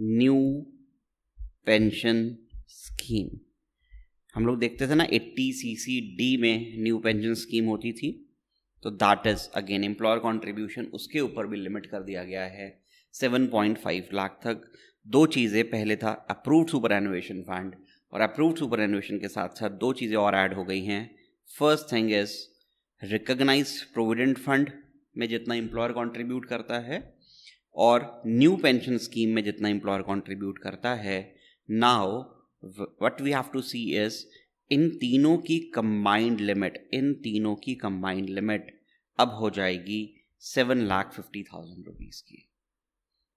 new pension scheme हम लोग देखते थे ना एट्टी सी सी डी में न्यू पेंशन स्कीम होती थी तो that is again employer contribution उसके ऊपर भी लिमिट कर दिया गया है सेवन पॉइंट फाइव लाख तक दो चीज़ें पहले था अप्रूव्ड सुपर एनोवेशन फंड और अप्रूव्ड सुपर एनोवेशन के साथ साथ दो चीज़ें और ऐड हो गई हैं first thing is recognise provident fund में जितना इम्प्लॉयर कंट्रीब्यूट करता है और न्यू पेंशन स्कीम में जितना इम्प्लॉयर कंट्रीब्यूट करता है now what we have to see is इन तीनों की कंबाइंड लिमिट इन तीनों की कंबाइंड लिमिट अब हो जाएगी seven lakh fifty thousand rupees की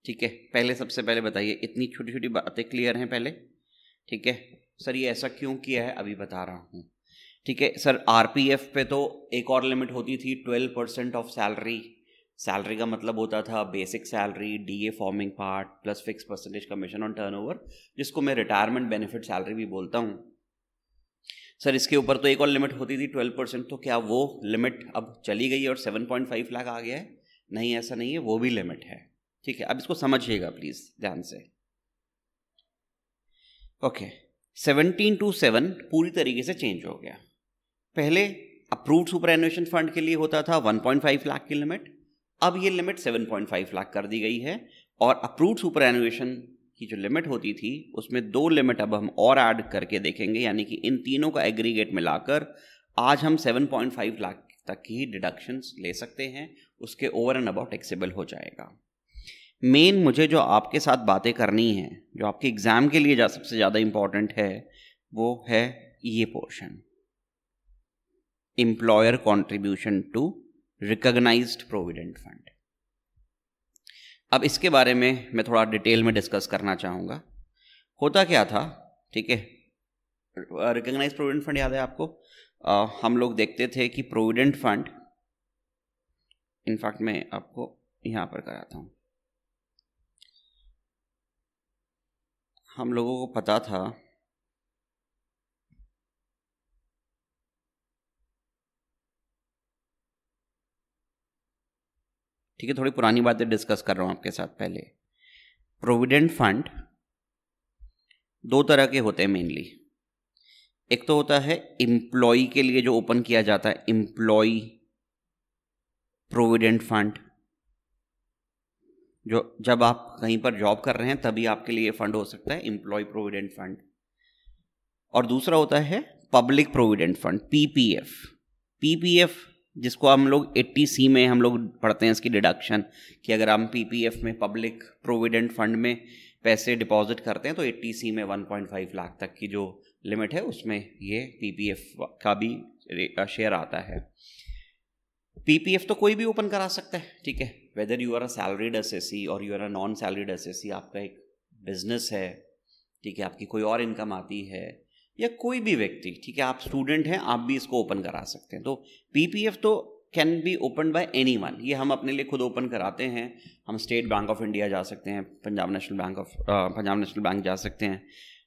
ठीक है पहले सबसे पहले बताइए इतनी छोटी छोटी बातें क्लियर हैं पहले ठीक है सर ये ऐसा क्यों किया है अभी बता रहा हूँ ठीक है सर आरपीएफ पे तो एक और लिमिट होती थी twelve percent of salary salary का मतलब होता था basic salary DA forming part plus fix percentage commission on turnover जिसको मैं रिटायरमेंट बेनिफिट सैलरी भी बोलता हूँ सर इसके ऊपर तो एक और लिमिट होती थी ट्वेल्व परसेंट तो क्या वो लिमिट अब चली गई और सेवन पॉइंट फाइव लाख आ गया है नहीं ऐसा नहीं है वो भी लिमिट है ठीक है अब इसको समझिएगा प्लीज़ ध्यान से ओके सेवनटीन टू सेवन पूरी तरीके से चेंज हो गया पहले अप्रूव्ड सुपर एनुएशन फंड के लिए होता था 1.5 लाख की लिमिट अब ये लिमिट 7.5 लाख कर दी गई है और अप्रूव्ड सुपर एनुएशन की जो लिमिट होती थी उसमें दो लिमिट अब हम और ऐड करके देखेंगे यानी कि इन तीनों का एग्रीगेट मिलाकर आज हम 7.5 लाख तक की ही डिडक्शंस ले सकते हैं उसके ओवर एंड अबाउट टैक्सेबल हो जाएगा मेन मुझे जो आपके साथ बातें करनी है जो आपके एग्ज़ाम के लिए जा सबसे ज़्यादा इम्पॉर्टेंट है वो है ये portion employer contribution to recognized provident fund अब इसके बारे में मैं थोड़ा डिटेल में डिस्कस करना चाहूँगा होता क्या था ठीक है रिकग्नाइज प्रोविडेंट फंड याद है आपको आ, हम लोग देखते थे कि प्रोविडेंट फंड इनफैक्ट मैं आपको यहाँ पर कराता हूँ हम लोगों को पता था ठीक है थोड़ी पुरानी बातें डिस्कस कर रहा हूँ आपके साथ पहले प्रोविडेंट फंड दो तरह के होते हैं मेनली एक तो होता है एम्प्लॉय के लिए जो ओपन किया जाता है एम्प्लॉय प्रोविडेंट फंड जो जब आप कहीं पर जॉब कर रहे हैं तभी आपके लिए फंड हो सकता है एम्प्लॉय प्रोविडेंट फंड और दूसरा होता है public provident fund PPF PPF जिसको हम लोग 80 सी में हम लोग पढ़ते हैं इसकी डिडक्शन कि अगर हम पीपीएफ में पब्लिक प्रोविडेंट फंड में पैसे डिपॉजिट करते हैं तो एट्टी सी में फाइव लाख तक की जो लिमिट है उसमें ये पीपीएफ का भी शेयर आता है पीपीएफ तो कोई भी ओपन करा सकता है ठीक है whether you are a salaried as और you are a non salaried as आपका एक बिजनेस है ठीक है आपकी कोई और इनकम आती है या कोई भी व्यक्ति ठीक है आप स्टूडेंट हैं आप भी इसको ओपन करा सकते हैं तो पीपीएफ तो can be open by anyone ये हम अपने लिए खुद ओपन कराते हैं हम स्टेट बैंक ऑफ इंडिया जा सकते हैं Punjab National Bank of Punjab National Bank जा सकते हैं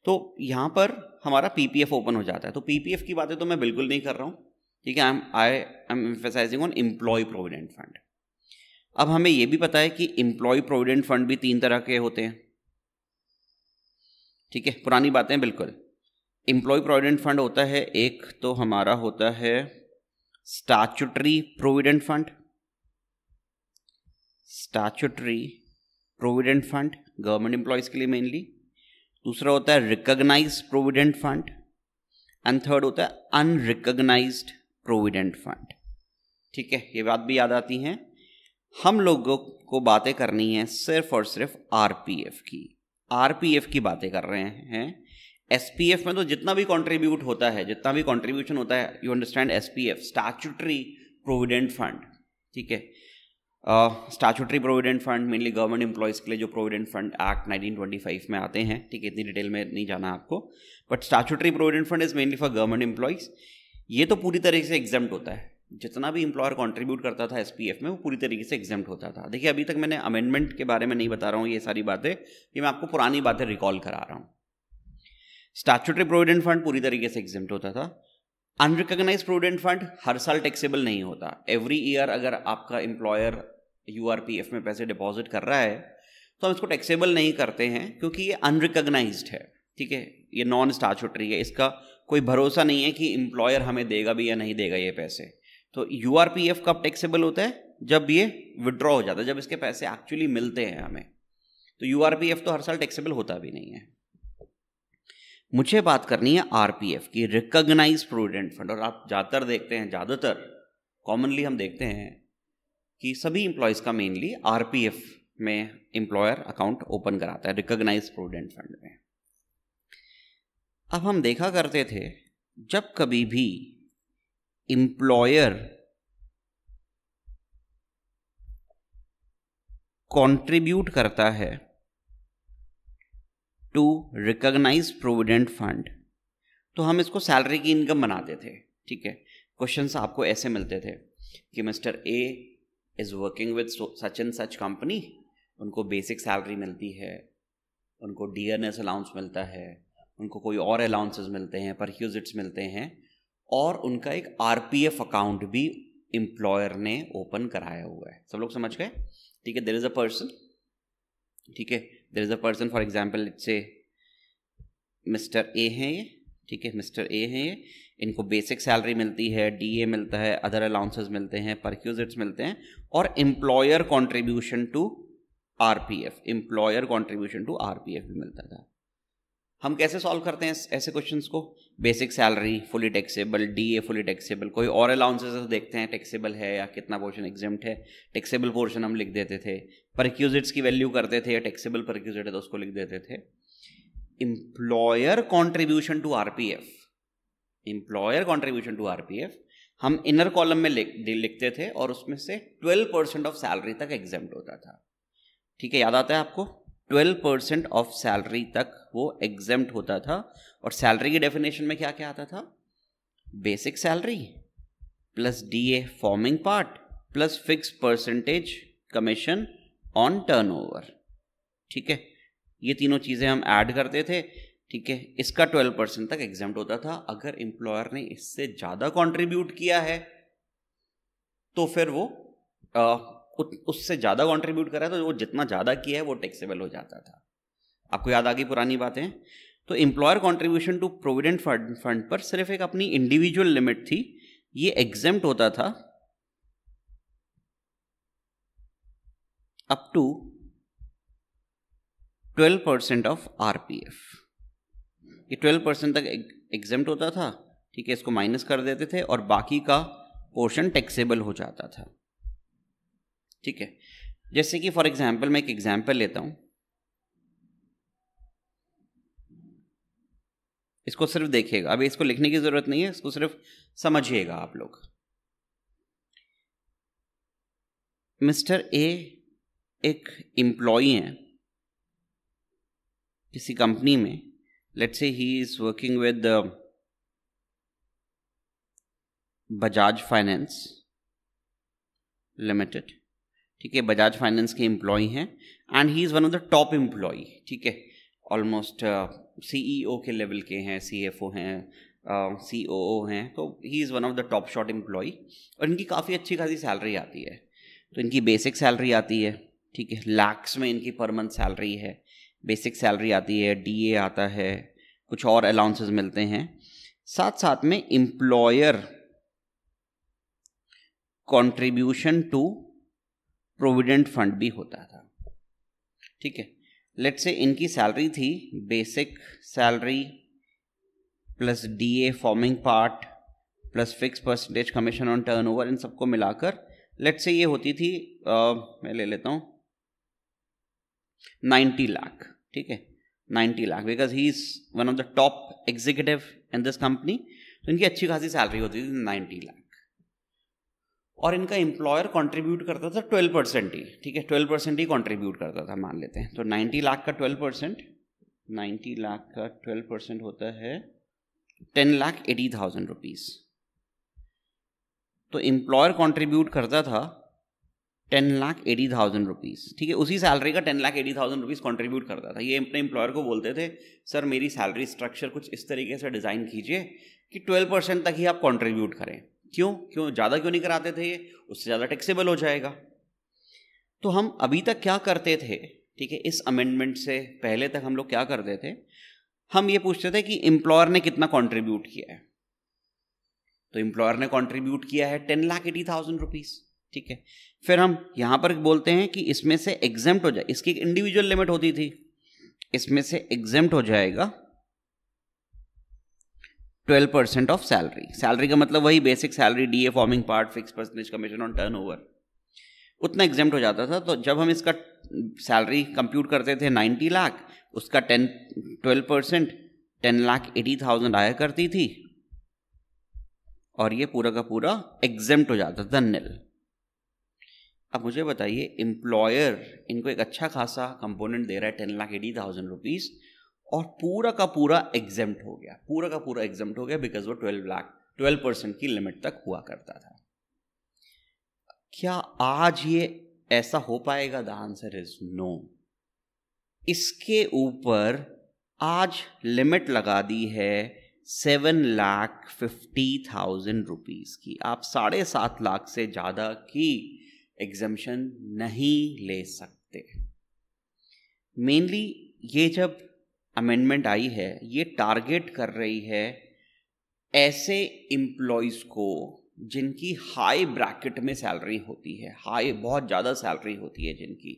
तो यहाँ पर हमारा पी ओपन हो जाता है तो पी की बातें तो मैं बिल्कुल नहीं कर रहा हूँ ठीक है I am I am emphasising on employ provident fund अब हमें यह भी पता है कि एम्प्लॉय प्रोविडेंट फंड भी तीन तरह के होते हैं ठीक है पुरानी बातें बिल्कुल एम्प्लॉय प्रोविडेंट फंड होता है एक तो हमारा होता है statutory provident fund statutory provident fund government employees के लिए मेनली दूसरा होता है recognise provident fund and third होता है अनरिकग्नाइज प्रोविडेंट फंड ठीक है ये बात भी याद आती हैं हम लोगों को बातें करनी है सिर्फ और सिर्फ आरपीएफ की आरपीएफ की बातें कर रहे हैं एस पी एफ में तो जितना भी कॉन्ट्रीब्यूट होता है जितना भी कॉन्ट्रीब्यूशन होता है you understand S P F statutory provident fund ठीक है statutory provident fund mainly government employees के लिए जो प्रोविडेंट फंड एक्ट 1925 में आते हैं ठीक है इतनी डिटेल में नहीं जाना आपको but statutory provident fund is mainly for government employees ये तो पूरी तरीके से एग्जाम्ड होता है जितना भी इंप्लॉयर कॉन्ट्रीब्यूट करता था एस में वो पूरी तरीके से एग्जाम्ड होता था देखिए अभी तक मैंने अमेंडमेंट के बारे में नहीं बता रहा हूँ ये सारी बातें ये मैं आपको पुरानी बातें रिकॉल करा रहा हूँ स्टैचुटरी प्रोविडेंट फंड पूरी तरीके से एग्जिम्ट होता था अनरिकग्नाइज प्रोविडेंट फंड हर साल टैक्सेबल नहीं होता एवरी ईयर अगर आपका एम्प्लॉयर यू में पैसे डिपॉजिट कर रहा है तो हम इसको टैक्सेबल नहीं करते हैं क्योंकि ये अनरिकग्नाइज है ठीक है ये नॉन स्टैचुटरी है इसका कोई भरोसा नहीं है कि एम्प्लॉयर हमें देगा भी या नहीं देगा ये पैसे तो यू आर पी एफ कब टैक्सेबल होता है जब ये विड्रॉ हो जाता है जब इसके पैसे एक्चुअली मिलते हैं हमें तो यू आर पी एफ तो हर साल टैक्सेबल होता भी नहीं है मुझे बात करनी है आरपीएफ की रिकॉग्नाइज प्रोविडेंट फंड और आप ज़्यादातर देखते हैं ज़्यादातर कॉमनली हम देखते हैं कि सभी एम्प्लॉयज़ का मेनली आरपीएफ में एम्प्लॉयर अकाउंट ओपन कराता है रिकॉग्नाइज प्रोविडेंट फंड में अब हम देखा करते थे जब कभी भी एम्प्लॉयर कंट्रीब्यूट करता है टू रिकग्नाइज प्रोविडेंट फंड तो हम इसको सैलरी की इनकम बनाते थे ठीक है क्वेश्चंस आपको ऐसे मिलते थे कि mister A is working with such and such company उनको बेसिक सैलरी मिलती है उनको डी एन एस अलाउंस मिलता है उनको कोई और अलाउंसेस मिलते हैं परह्यूजिट्स मिलते हैं और उनका एक आर पी एफ अकाउंट भी एम्प्लॉयर ने ओपन कराया हुआ है सब लोग समझ गए ठीक है देर इज़ अ पर्सन ठीक है there is a person for example let's say mister A हैं ये ठीक है मिस्टर ए हैं ये इनको बेसिक सैलरी मिलती है डीए मिलता है अदर अलाउंसेस मिलते हैं परक्यूजिट्स मिलते हैं और employer contribution to RPF employer contribution to RPF भी मिलता था हम कैसे सॉल्व करते हैं ऐसे क्वेश्चंस को basic salary fully taxable DA fully taxable कोई और अलाउंसेस देखते हैं टैक्सेबल है या कितना पोर्शन एग्जाम्प्ट है टैक्सेबल पोर्शन हम लिख देते थे परक्यूजिट्स की वैल्यू करते थे या टैक्सेबल परक्यूजिट है तो उसको लिख देते थे employer contribution to RPF employer contribution to R P F हम इनर कॉलम में लिखते थे और उसमें से ट्वेल्व परसेंट ऑफ सैलरी तक एग्जाम होता था ठीक है याद आता है आपको ट्वेल्व परसेंट ऑफ सैलरी तक वो एग्जाम होता था और सैलरी की डेफिनेशन में क्या क्या आता था basic salary plus D A forming part plus fix percentage commission on turnover ठीक है ये तीनों चीज़ें हम ऐड करते थे ठीक है इसका ट्वेल्व परसेंट तक एग्जाम होता था अगर एम्प्लॉयर ने इससे ज़्यादा कंट्रीब्यूट किया है तो फिर वो आ, उससे ज़्यादा कंट्रीब्यूट करा तो वो जितना ज़्यादा किया है वो टैक्सेबल हो जाता था आपको याद आ गई पुरानी बातें तो employer contribution to provident fund fund पर सिर्फ एक अपनी इंडिविजुअल लिमिट थी ये एग्जेम्ट होता था up to 12 percent of RPF ये 12 परसेंट तक एग्जेम्प्ट होता था ठीक है इसको माइनस कर देते थे और बाकी का पोर्शन टैक्सेबल हो जाता था ठीक है जैसे कि फॉर एग्जाम्पल मैं एक एग्जाम्पल लेता हूँ इसको सिर्फ देखिएगा अभी इसको लिखने की ज़रूरत नहीं है इसको सिर्फ समझिएगा आप लोग मिस्टर ए एक एम्प्लॉय हैं किसी कंपनी में let's say he is working with Bajaj Finance Limited ठीक है बजाज फाइनेंस के एम्प्लॉय हैं and he is one of the top employ ठीक है ऑलमोस्ट सीईओ uh, e के लेवल के हैं सीएफओ हैं सी ओ ओ हैं तो he is one of the top shot employ और इनकी काफ़ी अच्छी खासी सैलरी आती है तो इनकी बेसिक सैलरी आती है ठीक है लैक्स में इनकी पर मंथ सैलरी है बेसिक सैलरी आती है डीए आता है कुछ और अलाउंसेस मिलते हैं साथ साथ में employer contribution to provident fund भी होता था ठीक है लेट से इनकी सैलरी थी basic salary plus DA forming part plus fix percentage commission on turnover इन सबको मिलाकर लेट से ये होती थी आ, मैं ले लेता हूँ 90 lakh ठीक है 90 lakh because he is one of the top executive in this company तो इनकी अच्छी खासी सैलरी होती थी 90 लाख और इनका एम्प्लॉयर कंट्रीब्यूट करता था 12 परसेंट ही ठीक है 12 परसेंट ही कंट्रीब्यूट करता था मान लेते हैं तो 90 लाख का 12 परसेंट नाइन्टी लाख का ट्वेल्व परसेंट होता है ten lakh eighty thousand rupees तो एम्प्लॉयर कंट्रीब्यूट करता था ten lakh eighty thousand rupees ठीक है उसी सैलरी का ten lakh eighty thousand rupees contribute करता था ये अपने एम्प्लॉयर को बोलते थे सर मेरी सैलरी स्ट्रक्चर कुछ इस तरीके से डिज़ाइन कीजिए कि ट्वेल्व परसेंट तक ही आप कॉन्ट्रीब्यूट करें क्यों क्यों ज़्यादा क्यों नहीं कराते थे ये उससे ज़्यादा टैक्सेबल हो जाएगा तो हम अभी तक क्या करते थे ठीक है इस अमेंडमेंट से पहले तक हम लोग क्या करते थे हम ये पूछते थे कि एम्प्लॉयर ने कितना कॉन्ट्रीब्यूट किया है तो एम्प्लॉयर ने कॉन्ट्रीब्यूट किया है ten lakh eighty thousand rupees ठीक है फिर हम यहां पर बोलते हैं कि इसमें से एग्जेम्प्ट हो जाए इसकी एक इंडिविजुअल लिमिट होती थी इसमें से एग्जेम्प्ट हो जाएगा twelve percent of salary salary का मतलब वही basic salary D A forming part fix percentage commission on turn over उतना एग्जेम्प्ट हो जाता था तो जब हम इसका सैलरी कंप्यूट करते थे नाइन्टी लाख उसका ten twelve percent ten lakh eighty thousand आया करती थी और ये पूरा का पूरा एग्जेम्प्ट हो जाता था निल अब मुझे बताइए एम्प्लॉयर इनको एक अच्छा खासा कंपोनेंट दे रहा है ten lakh eighty thousand rupees और पूरा का पूरा एग्जेम्प्ट हो गया पूरा का पूरा एग्जेम्प्ट हो गया बिकॉज वो ट्वेल्व लाख ट्वेल्व परसेंट की लिमिट तक हुआ करता था क्या आज ये ऐसा हो पाएगा द आंसर इज नो इसके ऊपर आज लिमिट लगा दी है seven lakh fifty thousand rupees की आप साढ़े सात लाख से ज़्यादा की एग्जम्शन नहीं ले सकते मेनली ये जब अमेंडमेंट आई है ये टारगेट कर रही है ऐसे एम्प्लॉयज़ को जिनकी हाई ब्रैकेट में सैलरी होती है हाई बहुत ज़्यादा सैलरी होती है जिनकी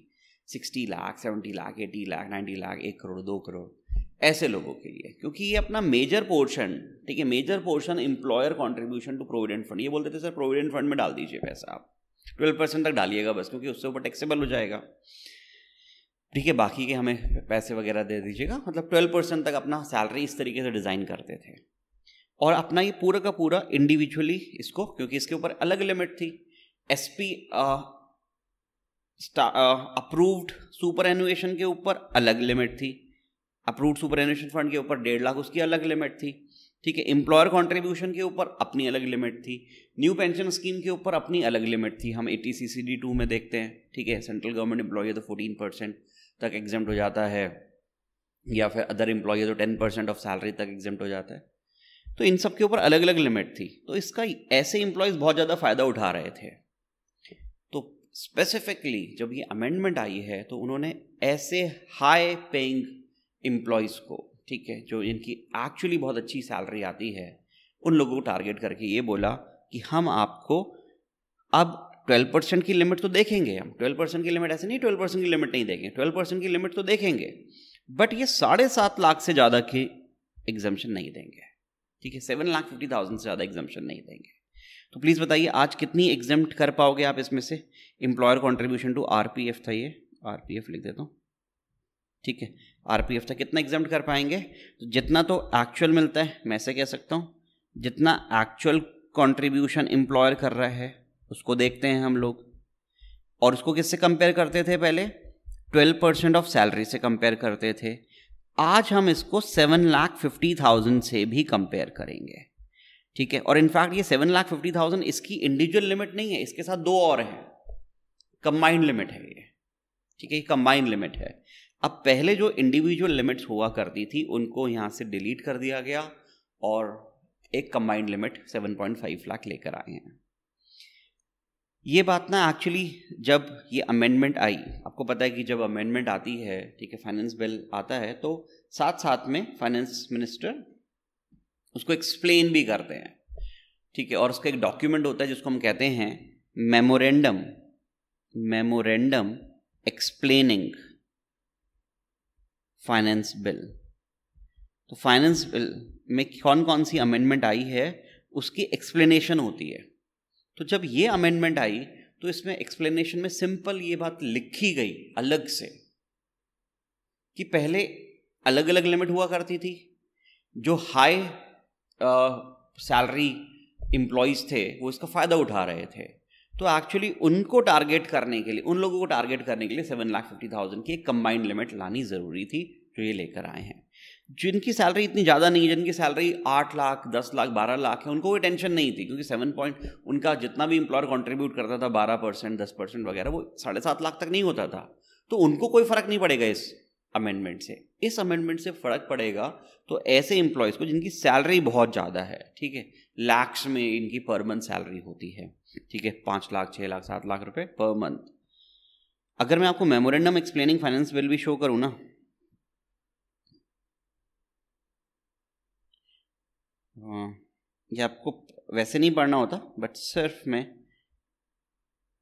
sixty lakh seventy lakh eighty lakh ninety lakh एक करोड़ दो करोड़ ऐसे लोगों के लिए क्योंकि ये अपना मेजर पोर्शन ठीक है major portion employer contribution to provident fund ये बोलते थे सर प्रोविडेंट फंड में डाल दीजिए पैसा आप ट्वेल्व परसेंट तक डालिएगा बस क्योंकि उससे ऊपर टैक्सेबल हो जाएगा ठीक है बाकी के हमें पैसे वगैरह दे दीजिएगा मतलब ट्वेल्व परसेंट तक अपना सैलरी इस तरीके से डिज़ाइन करते थे और अपना ये पूरा का पूरा इंडिविजुअली इसको क्योंकि इसके ऊपर अलग लिमिट थी S P approved superannuation के ऊपर अलग लिमिट थी अप्रूव्ड सुपर एनुएशन फंड के ऊपर डेढ़ लाख उसकी अलग लिमिट थी ठीक है एम्प्लॉयर कॉन्ट्रीब्यूशन के ऊपर अपनी अलग लिमिट थी न्यू पेंशन स्कीम के ऊपर अपनी अलग लिमिट थी हम eighty C C D two में देखते हैं ठीक है सेंट्रल गवर्नमेंट एम्प्लॉय तो फोर्टीन परसेंट तक एग्जाम हो जाता है या फिर अदर एम्प्लॉय तो टेन परसेंट ऑफ सैलरी तक एग्जाम हो जाता है तो इन सब के ऊपर अलग अलग लिमिट थी तो इसका ऐसे एम्प्लॉयज़ बहुत ज़्यादा फ़ायदा उठा रहे थे तो स्पेसिफिकली जब ये अमेंडमेंट आई है तो उन्होंने ऐसे हाई पेइंग एम्प्लॉयज़ को ठीक है जो इनकी एक्चुअली बहुत अच्छी सैलरी आती है उन लोगों को टारगेट करके ये बोला कि हम आपको अब ट्वेल्व परसेंट की लिमिट तो देखेंगे हम ट्वेल्व परसेंट की लिमिट ऐसे नहीं ट्वेल्व परसेंट की लिमिट नहीं देखेंगे ट्वेल्व परसेंट की लिमिट तो देखेंगे बट ये साढ़े सात लाख से ज़्यादा की एग्जामेशन नहीं देंगे ठीक है सेवन लाख फिफ्टी थाउजेंड से ज़्यादा एग्जामेशन नहीं देंगे तो प्लीज़ बताइए आज कितनी एग्जाम कर पाओगे आप इसमें से एम्प्लॉयर कॉन्ट्रीब्यूशन टू आर था ये आर लिख देता हूँ ठीक है एफ से कितना एग्जाम कर पाएंगे तो जितना तो एक्चुअल मिलता है मैं ऐसे कह सकता हूँ जितना एक्चुअल कॉन्ट्रीब्यूशन एम्प्लॉयर कर रहा है उसको देखते हैं हम लोग और उसको किससे कंपेयर करते थे पहले ट्वेल्व परसेंट ऑफ सैलरी से कंपेयर करते थे आज हम इसको सेवन लाख फिफ्टी थाउजेंड से भी कंपेयर करेंगे ठीक है और इनफैक्ट ये सेवन लाख फिफ्टी थाउजेंड इसकी इंडिविजुअल लिमिट नहीं है इसके साथ दो और हैं कंबाइंड लिमिट है ये ठीक है ये कंबाइंड लिमिट है अब पहले जो इंडिविजुअल लिमिट्स हुआ करती थी उनको यहाँ से डिलीट कर दिया गया और एक कंबाइंड लिमिट 7.5 लाख लेकर आए हैं ये बात ना एक्चुअली जब ये अमेंडमेंट आई आपको पता है कि जब अमेंडमेंट आती है ठीक है फाइनेंस बिल आता है तो साथ साथ में फाइनेंस मिनिस्टर उसको एक्सप्लेन भी करते हैं ठीक है और उसका एक डॉक्यूमेंट होता है जिसको हम कहते हैं memorandum memorandum explaining finance bill तो फाइनेंस बिल में कौन कौन सी अमेंडमेंट आई है उसकी एक्सप्लेनेशन होती है तो जब ये अमेंडमेंट आई तो इसमें एक्सप्लेनेशन में सिंपल ये बात लिखी गई अलग से कि पहले अलग अलग लिमिट हुआ करती थी जो हाई सैलरी एम्प्लॉयज़ थे वो इसका फ़ायदा उठा रहे थे तो एक्चुअली उनको टारगेट करने के लिए उन लोगों को टारगेट करने के लिए सेवन लाख फिफ्टी थाउजेंड की एक कम्बाइंड लिमिट लानी ज़रूरी थी जो ये लेकर आए हैं जिनकी सैलरी इतनी ज़्यादा नहीं है जिनकी सैलरी आठ लाख दस लाख बारह लाख है उनको कोई टेंशन नहीं थी क्योंकि सेवन पॉइंट उनका जितना भी इंप्लॉयर कॉन्ट्रीब्यूट करता था बारह परसेंट दस परसेंट वगैरह वो साढ़े सात लाख तक नहीं होता था तो उनको कोई फ़र्क नहीं पड़ेगा इस अमेंडमेंट से इस अमेंडमेंट से फ़र्क पड़ेगा तो ऐसे एम्प्लॉयज़ को जिनकी सैलरी बहुत ज़्यादा है ठीक है लैक्स में इनकी पर मंथ सैलरी होती है ठीक है पाँच लाख छः लाख सात लाख रुपए पर मंथ अगर मैं आपको मेमोरेंडम एक्सप्लेनिंग फाइनेंस बिल भी शो करूँ ना हाँ ये आपको वैसे नहीं पढ़ना होता बट सिर्फ मैं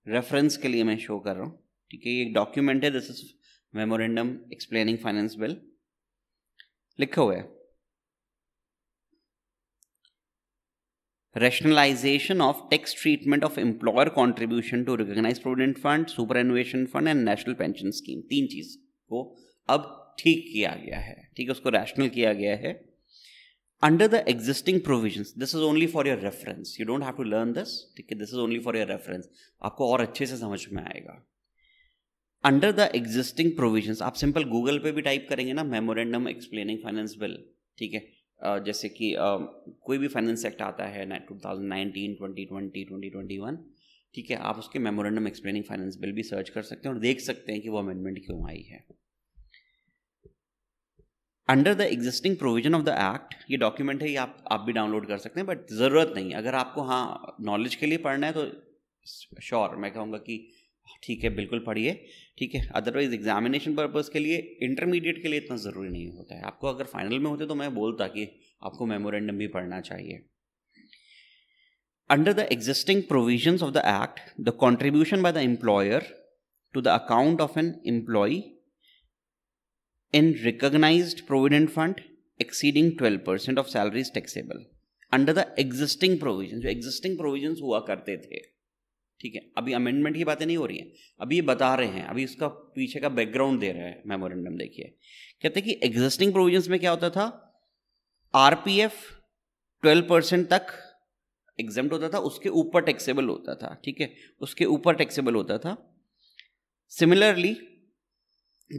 रेफरेंस के लिए मैं शो कर रहा हूँ ठीक है ये एक डॉक्यूमेंट है this is memorandum explaining finance bill लिखा हुआ है rationalization of tax treatment of employer contribution to recognized provident fund superannuation fund and national pension scheme तीन चीज को अब ठीक किया गया है ठीक है उसको रैशनल किया गया है under the existing provision this is only for your reference you don't have to learn this ठीक है this is only for your reference आपको और अच्छे से समझ में आएगा अंडर द एग्जिस्टिंग प्रोविजन आप सिंपल गूगल पे भी टाइप करेंगे ना मेमोरेंडम एक्सप्लेनिंग फाइनेंस बिल ठीक है जैसे कि कोई भी फाइनेंस एक्ट आता है two thousand nineteen twenty twenty twenty twenty one ठीक है आप उसके मेमोरेंडम एक्सप्लेनिंग फाइनेंस बिल भी सर्च कर सकते हैं और देख सकते हैं कि वो अमेंडमेंट क्यों आई है under the existing provision of the act ये डॉक्यूमेंट है ये आप आप भी डाउनलोड कर सकते हैं बट ज़रूरत नहीं अगर आपको हाँ नॉलेज के लिए पढ़ना है तो श्योर मैं कहूँगा कि ठीक है बिल्कुल पढ़िए ठीक है अदरवाइज एग्जामिनेशन पर्पज़ के लिए इंटरमीडिएट के लिए इतना ज़रूरी नहीं होता है आपको अगर फाइनल में होते तो मैं बोलता कि आपको मेमोरेंडम भी पढ़ना चाहिए under the existing provision of the act the contribution by the employer to the account of an employ in recognise provident fund exceeding twelve percent of salaries taxable under the existing provision जो एग्जिस्टिंग प्रोविजन हुआ करते थे ठीक है अभी अमेंडमेंट की बातें नहीं हो रही हैं अभी ये बता रहे हैं अभी इसका पीछे का बैकग्राउंड दे रहे हैं मेमोरेंडम देखिए कहते हैं कि एग्जिस्टिंग प्रोविजंस में क्या होता था आरपीएफ ट्वेल्व परसेंट तक एग्जाम होता था उसके ऊपर टैक्सेबल होता था ठीक है उसके ऊपर टैक्सेबल होता था similarly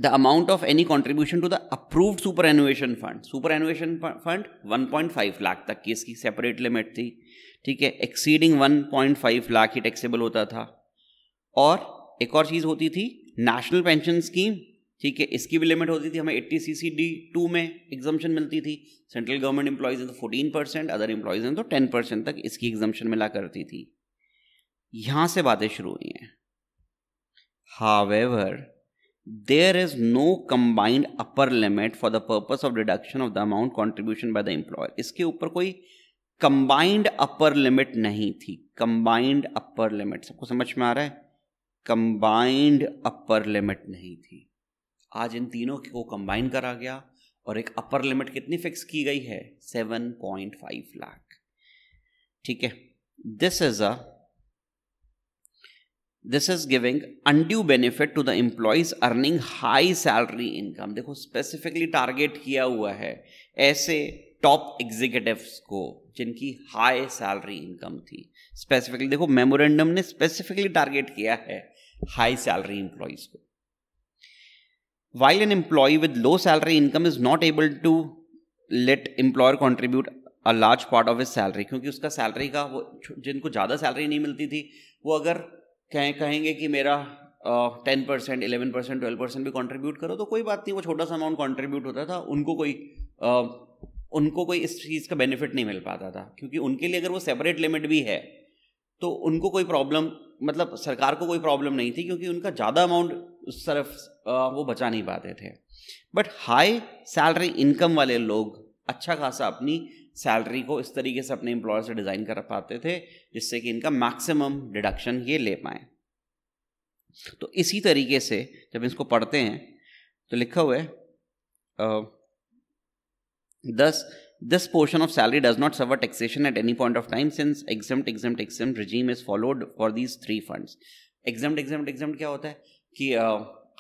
the amount of any contribution to the approved superannuation fund superannuation fund five lakh तक की इसकी सेपरेट लिमिट थी ठीक है एक्सीडिंग 1.5 लाख ही टैक्सेबल होता था और एक और चीज़ होती थी नेशनल पेंशन स्कीम ठीक है इसकी भी लिमिट होती थी हमें eighty C C D two में एग्जामेशन मिलती थी सेंट्रल गवर्नमेंट एम्प्लॉयज़ हैं तो फोर्टीन परसेंट अदर एम्प्लॉयज़ हैं तो टेन परसेंट तक इसकी एग्जामेशन मिला करती थी यहाँ से बातें शुरू हुई हैं however there is no combined upper limit for the purpose of deduction of the amount contribution by the employer इसके ऊपर कोई कंबाइंड अपर लिमिट नहीं थी कंबाइंड अपर लिमिट सबको समझ में आ रहा है कंबाइंड अपर लिमिट नहीं थी आज इन तीनों को कंबाइन करा गया और एक अपर लिमिट कितनी फिक्स की गई है सेवन पॉइंट फाइव लाख ठीक है this is a this is giving undue benefit to the employees earning high salary income देखो स्पेसिफिकली टारगेट किया हुआ है ऐसे टॉप एग्जीक्यूटिव्स को जिनकी हाई सैलरी इनकम थी स्पेसिफिकली देखो मेमोरेंडम ने स्पेसिफिकली टारगेट किया है हाई सैलरी एम्प्लॉयज को while an employ with low salary income is not able to let employer contribute a large part of his salary क्योंकि उसका सैलरी का वो जिनको ज़्यादा सैलरी नहीं मिलती थी वो अगर कहें कहेंगे कि मेरा ten percent eleven percent twelve percent भी कॉन्ट्रीब्यूट करो तो कोई बात नहीं वो छोटा सा अमाउंट कॉन्ट्रीब्यूट होता था उनको कोई uh, उनको कोई इस चीज़ का बेनिफिट नहीं मिल पाता था क्योंकि उनके लिए अगर वो सेपरेट लिमिट भी है तो उनको कोई प्रॉब्लम मतलब सरकार को कोई प्रॉब्लम नहीं थी क्योंकि उनका ज़्यादा अमाउंट उस तरफ वो बचा नहीं पाते थे बट हाई सैलरी इनकम वाले लोग अच्छा खासा अपनी सैलरी को इस तरीके से अपने एम्प्लॉयर से डिज़ाइन कर पाते थे जिससे कि इनका मैक्सिमम डिडक्शन ये ले पाए तो इसी तरीके से जब इसको पढ़ते हैं तो लिखा हुआ है Thus, this portion of salary does not suffer taxation at any point of time since exempt exempt exempt regime is followed for these three funds. Exempt exempt exempt क्या होता है कि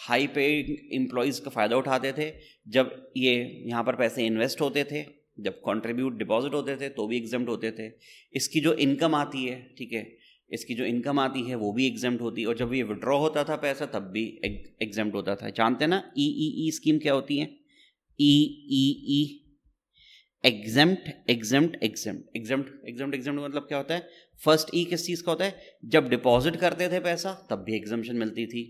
हाई पेड एम्प्लॉयज़ का फ़ायदा उठाते थे जब ये यहाँ पर पैसे इन्वेस्ट होते थे जब कंट्रीब्यूट डिपॉजिट होते थे तो भी एग्जाम होते थे इसकी जो इनकम आती है ठीक है इसकी जो इनकम आती है वो भी एग्जम्ट होती है और जब ये विड्रॉ होता था पैसा तब भी एग्जम्ट होता था जानते ना ई ई ई स्कीम क्या होती है E E E exempt exempt exempt exempt exempt exempt मतलब क्या होता है फर्स्ट ई e किस चीज़ का होता है जब डिपॉजिट करते थे पैसा तब भी एग्जम्पन मिलती थी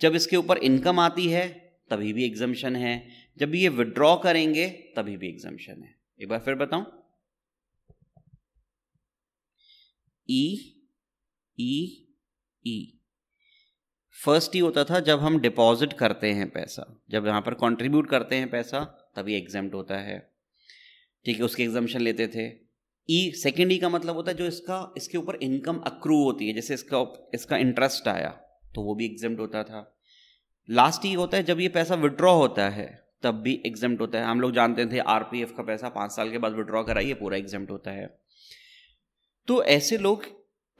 जब इसके ऊपर इनकम आती है तभी भी एग्जम्पन है जब ये विड्रॉ करेंगे तभी भी एग्जम्पन है एक बार फिर बताऊं ई ई ई फर्स्ट ई होता था जब हम डिपॉजिट करते हैं पैसा जब यहां पर कंट्रीब्यूट करते हैं पैसा तभी एग्जेम्ट होता है ठीक है उसके एग्जामेशन लेते थे ई सेकेंड ई का मतलब होता है जो इसका इसके ऊपर इनकम अक्रू होती है जैसे इसका इसका इंटरेस्ट आया तो वो भी एग्जाम होता था लास्ट ई e होता है जब ये पैसा विड्रॉ होता है तब भी एग्जाम होता है हम लोग जानते थे आर का पैसा पाँच साल के बाद विड्रॉ कराइए पूरा एग्जाम होता है तो ऐसे लोग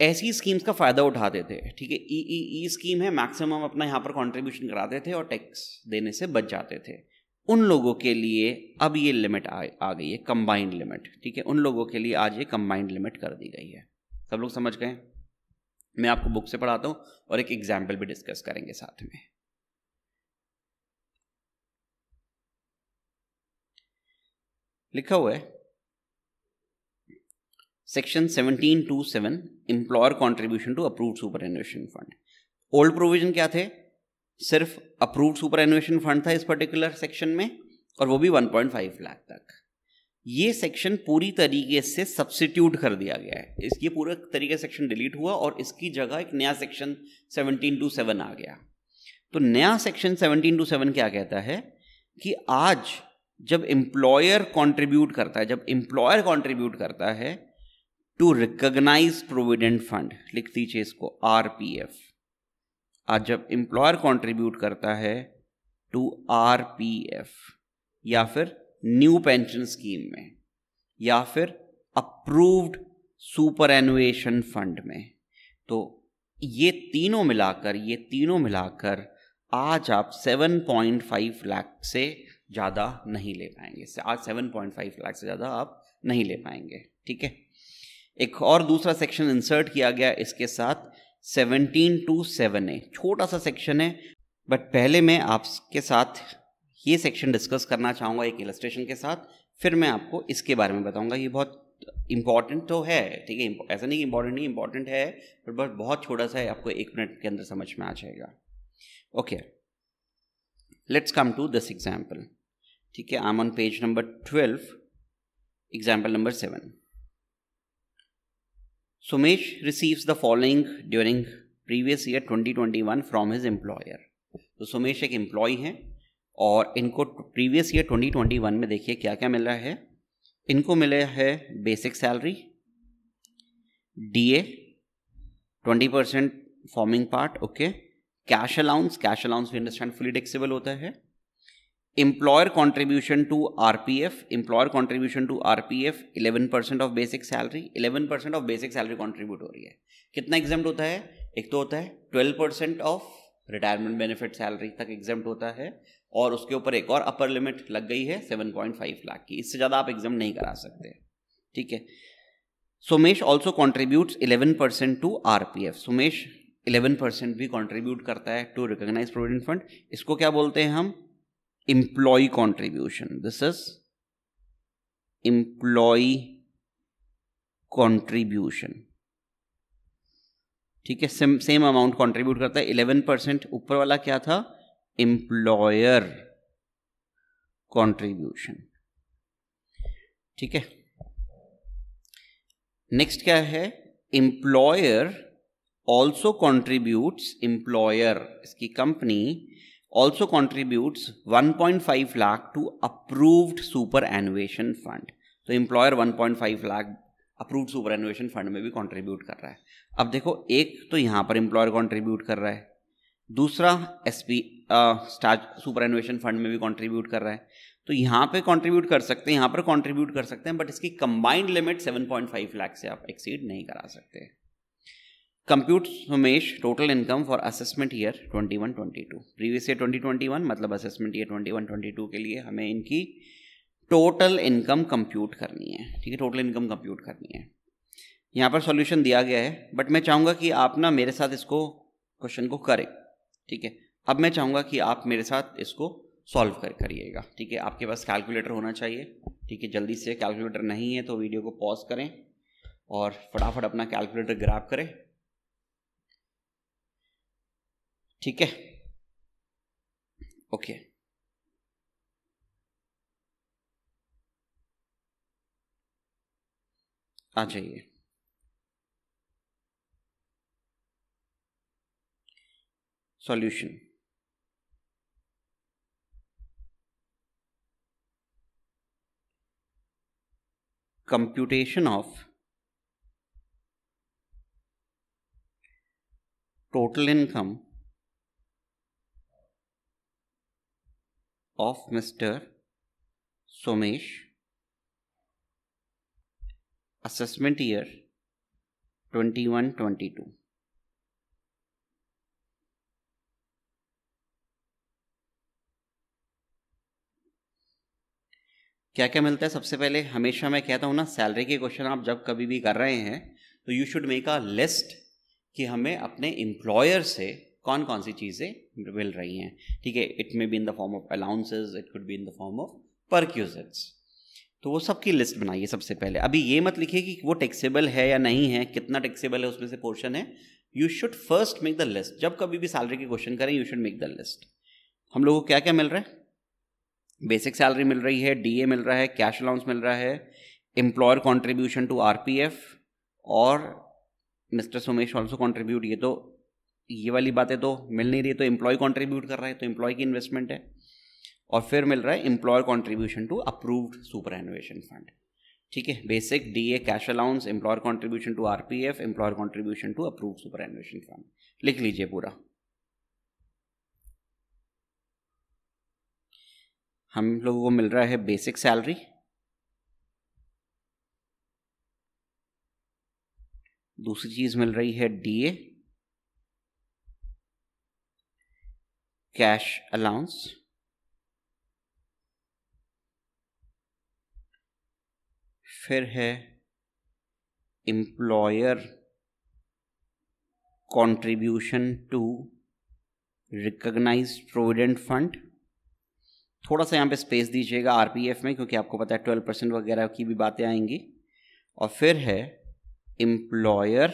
ऐसी स्कीम्स का फ़ायदा उठाते थे ठीक है ई ई ई स्कीम है मैक्सिमम अपना यहाँ पर कंट्रीब्यूशन कराते थे और टैक्स देने से बच जाते थे उन लोगों के लिए अब ये लिमिट आ, आ गई है कंबाइंड लिमिट ठीक है उन लोगों के लिए आज ये कंबाइंड लिमिट कर दी गई है सब लोग समझ गए मैं आपको बुक से पढ़ाता हूं और एक एग्जाम्पल भी डिस्कस करेंगे साथ में लिखा हुआ है section 1727 employer contribution to approve superannuation fund old provision क्या थे सिर्फ अप्रूव्ड सुपर एनुएशन फंड था इस पर्टिकुलर सेक्शन में और वो भी 1.5 लाख तक ये सेक्शन पूरी तरीके से सब्सिट्यूट कर दिया गया है इसकी पूरे तरीके सेक्शन डिलीट हुआ और इसकी जगह एक नया सेक्शन 17 टू 7 आ गया तो नया सेक्शन 17 टू 7 क्या कहता है कि आज जब एम्प्लॉयर कॉन्ट्रीब्यूट करता है जब एम्प्लॉयर कॉन्ट्रीब्यूट करता है टू रिकग्नाइज प्रोविडेंट फंड लिख दीजिए इसको एफ आज जब एम्प्लॉयर कंट्रीब्यूट करता है टू आर पी एफ या फिर न्यू पेंशन स्कीम में या फिर अप्रूव्ड सुपर एनुएशन फंड में तो ये तीनों मिलाकर ये तीनों मिलाकर आज आप 7.5 लाख से ज़्यादा नहीं ले पाएंगे आज 7.5 लाख से ज़्यादा आप नहीं ले पाएंगे ठीक है एक और दूसरा सेक्शन इंसर्ट किया गया इसके साथ सेवनटीन टू सेवन है छोटा सा सेक्शन है बट पहले मैं आपके साथ ये सेक्शन डिस्कस करना चाहूँगा एक इलस्ट्रेशन के साथ फिर मैं आपको इसके बारे में बताऊँगा ये बहुत इम्पॉर्टेंट तो है ठीक है ऐसा नहीं कि इम्पॉर्टेंट नहीं इम्पॉर्टेंट है बट बट बहुत छोटा सा है आपको एक मिनट के अंदर समझ में आ जाएगा okay let's come to this example ठीक है I am on page number twelve example number seven Sumesh receives the following during previous year 2021 from his employer. तो सुमेश एक एम्प्लॉय हैं और इनको प्रीवियस ईयर 2021 में देखिए क्या क्या मिल रहा है इनको मिला है basic salary DA 20 percent forming part okay cash allowance cash allowance भी अंडरस्टैंड फुली टेक्सीबल होता है employer contribution to F employer contribution to R P F eleven percent of basic salary eleven percent of basic salary contribute हो रही है कितना एग्जाम होता है एक तो होता है twelve percent of retirement benefit salary तक एग्जाम होता है और उसके ऊपर एक और अपर लिमिट लग गई है सेवन पॉइंट फाइव लाख की इससे ज़्यादा आप एग्जाम नहीं करा सकते ठीक है Sumesh also contribute eleven percent to R P F Sumesh eleven percent भी कॉन्ट्रीब्यूट करता है टू रिकोगनाइज प्रोविडेंट फंड इसको क्या बोलते हैं हम employee contribution. This is employee contribution. ठीक है सेम सेम अमाउंट कंट्रीब्यूट करता है इलेवन परसेंट ऊपर वाला क्या था एम्प्लॉयर कंट्रीब्यूशन ठीक है नेक्स्ट क्या है एम्प्लॉयर ऑल्सो कंट्रीब्यूट्स एम्प्लॉयर इसकी company also contributes 1.5 lakh to approved superannuation fund तो employer 1.5 lakh super superannuation fund में भी कंट्रीब्यूट कर रहा है अब देखो एक तो यहाँ पर एम्प्लॉयर कंट्रीब्यूट कर रहा है दूसरा S P start superannuation fund में भी कंट्रीब्यूट कर रहा है तो यहाँ पे कंट्रीब्यूट कर सकते हैं यहाँ पर कंट्रीब्यूट कर सकते हैं बट इसकी कंबाइंड लिमिट 7.5 लाख से आप एक्सीड नहीं करा सकते हैं compute Sumesh total income for assessment year 21 22 previous year 2021 मतलब असेसमेंट ईयर 21 22 के लिए हमें इनकी टोटल इनकम कंप्यूट करनी है ठीक है टोटल इनकम कंप्यूट करनी है यहाँ पर सॉल्यूशन दिया गया है बट मैं चाहूँगा कि आप ना मेरे साथ इसको क्वेश्चन को करें ठीक है अब मैं चाहूँगा कि आप मेरे साथ इसको सॉल्व कर करिएगा ठीक है आपके पास कैलकुलेटर होना चाहिए ठीक है जल्दी से कैलकुलेटर नहीं है तो वीडियो को पॉज करें और फटाफट अपना कैलकुलेटर ग्राफ करें ठीक है ओके आ जाइए solution computation of total income of Mr. Somesh. Assessment year 21 22. क्या क्या मिलता है सबसे पहले हमेशा मैं कहता हूं ना सैलरी के क्वेश्चन आप जब कभी भी कर रहे हैं तो you should make a list कि हमें अपने एम्प्लॉयर से कौन कौन सी चीज़ें मिल रही हैं ठीक है it may be in the form of allowances it could be in the form of perquisites तो वो सबकी लिस्ट बनाइए सबसे पहले अभी ये मत लिखिए कि वो टैक्सेबल है या नहीं है कितना टैक्सेबल है उसमें से पोर्शन है you should first make the list जब कभी भी सैलरी के क्वेश्चन करें you should make the list हम लोगों को क्या क्या मिल रहा है बेसिक सैलरी मिल रही है डीए मिल रहा है कैश अलाउंस मिल रहा है एम्प्लॉयर कॉन्ट्रीब्यूशन टू आर और मिस्टर सोमेश ऑल्सो कॉन्ट्रीब्यूट ये तो ये वाली बातें तो मिल नहीं रही है तो एम्प्लॉय कॉन्ट्रीब्यूट कर रहा है तो एम्प्लॉय की इन्वेस्टमेंट है और फिर मिल रहा है employer contribution to approved superannuation fund ठीक है basic D A cash allowance employer contribution to R P F employer contribution to approve superannuation fund लिख लीजिए पूरा हम लोगों को मिल रहा है बेसिक सैलरी दूसरी चीज़ मिल रही है डी ए cash allowance फिर है employer contribution to recognise provident fund थोड़ा सा यहाँ पे स्पेस दीजिएगा आरपीएफ में क्योंकि आपको पता है ट्वेल्व परसेंट वगैरह की भी बातें आएंगी और फिर है employer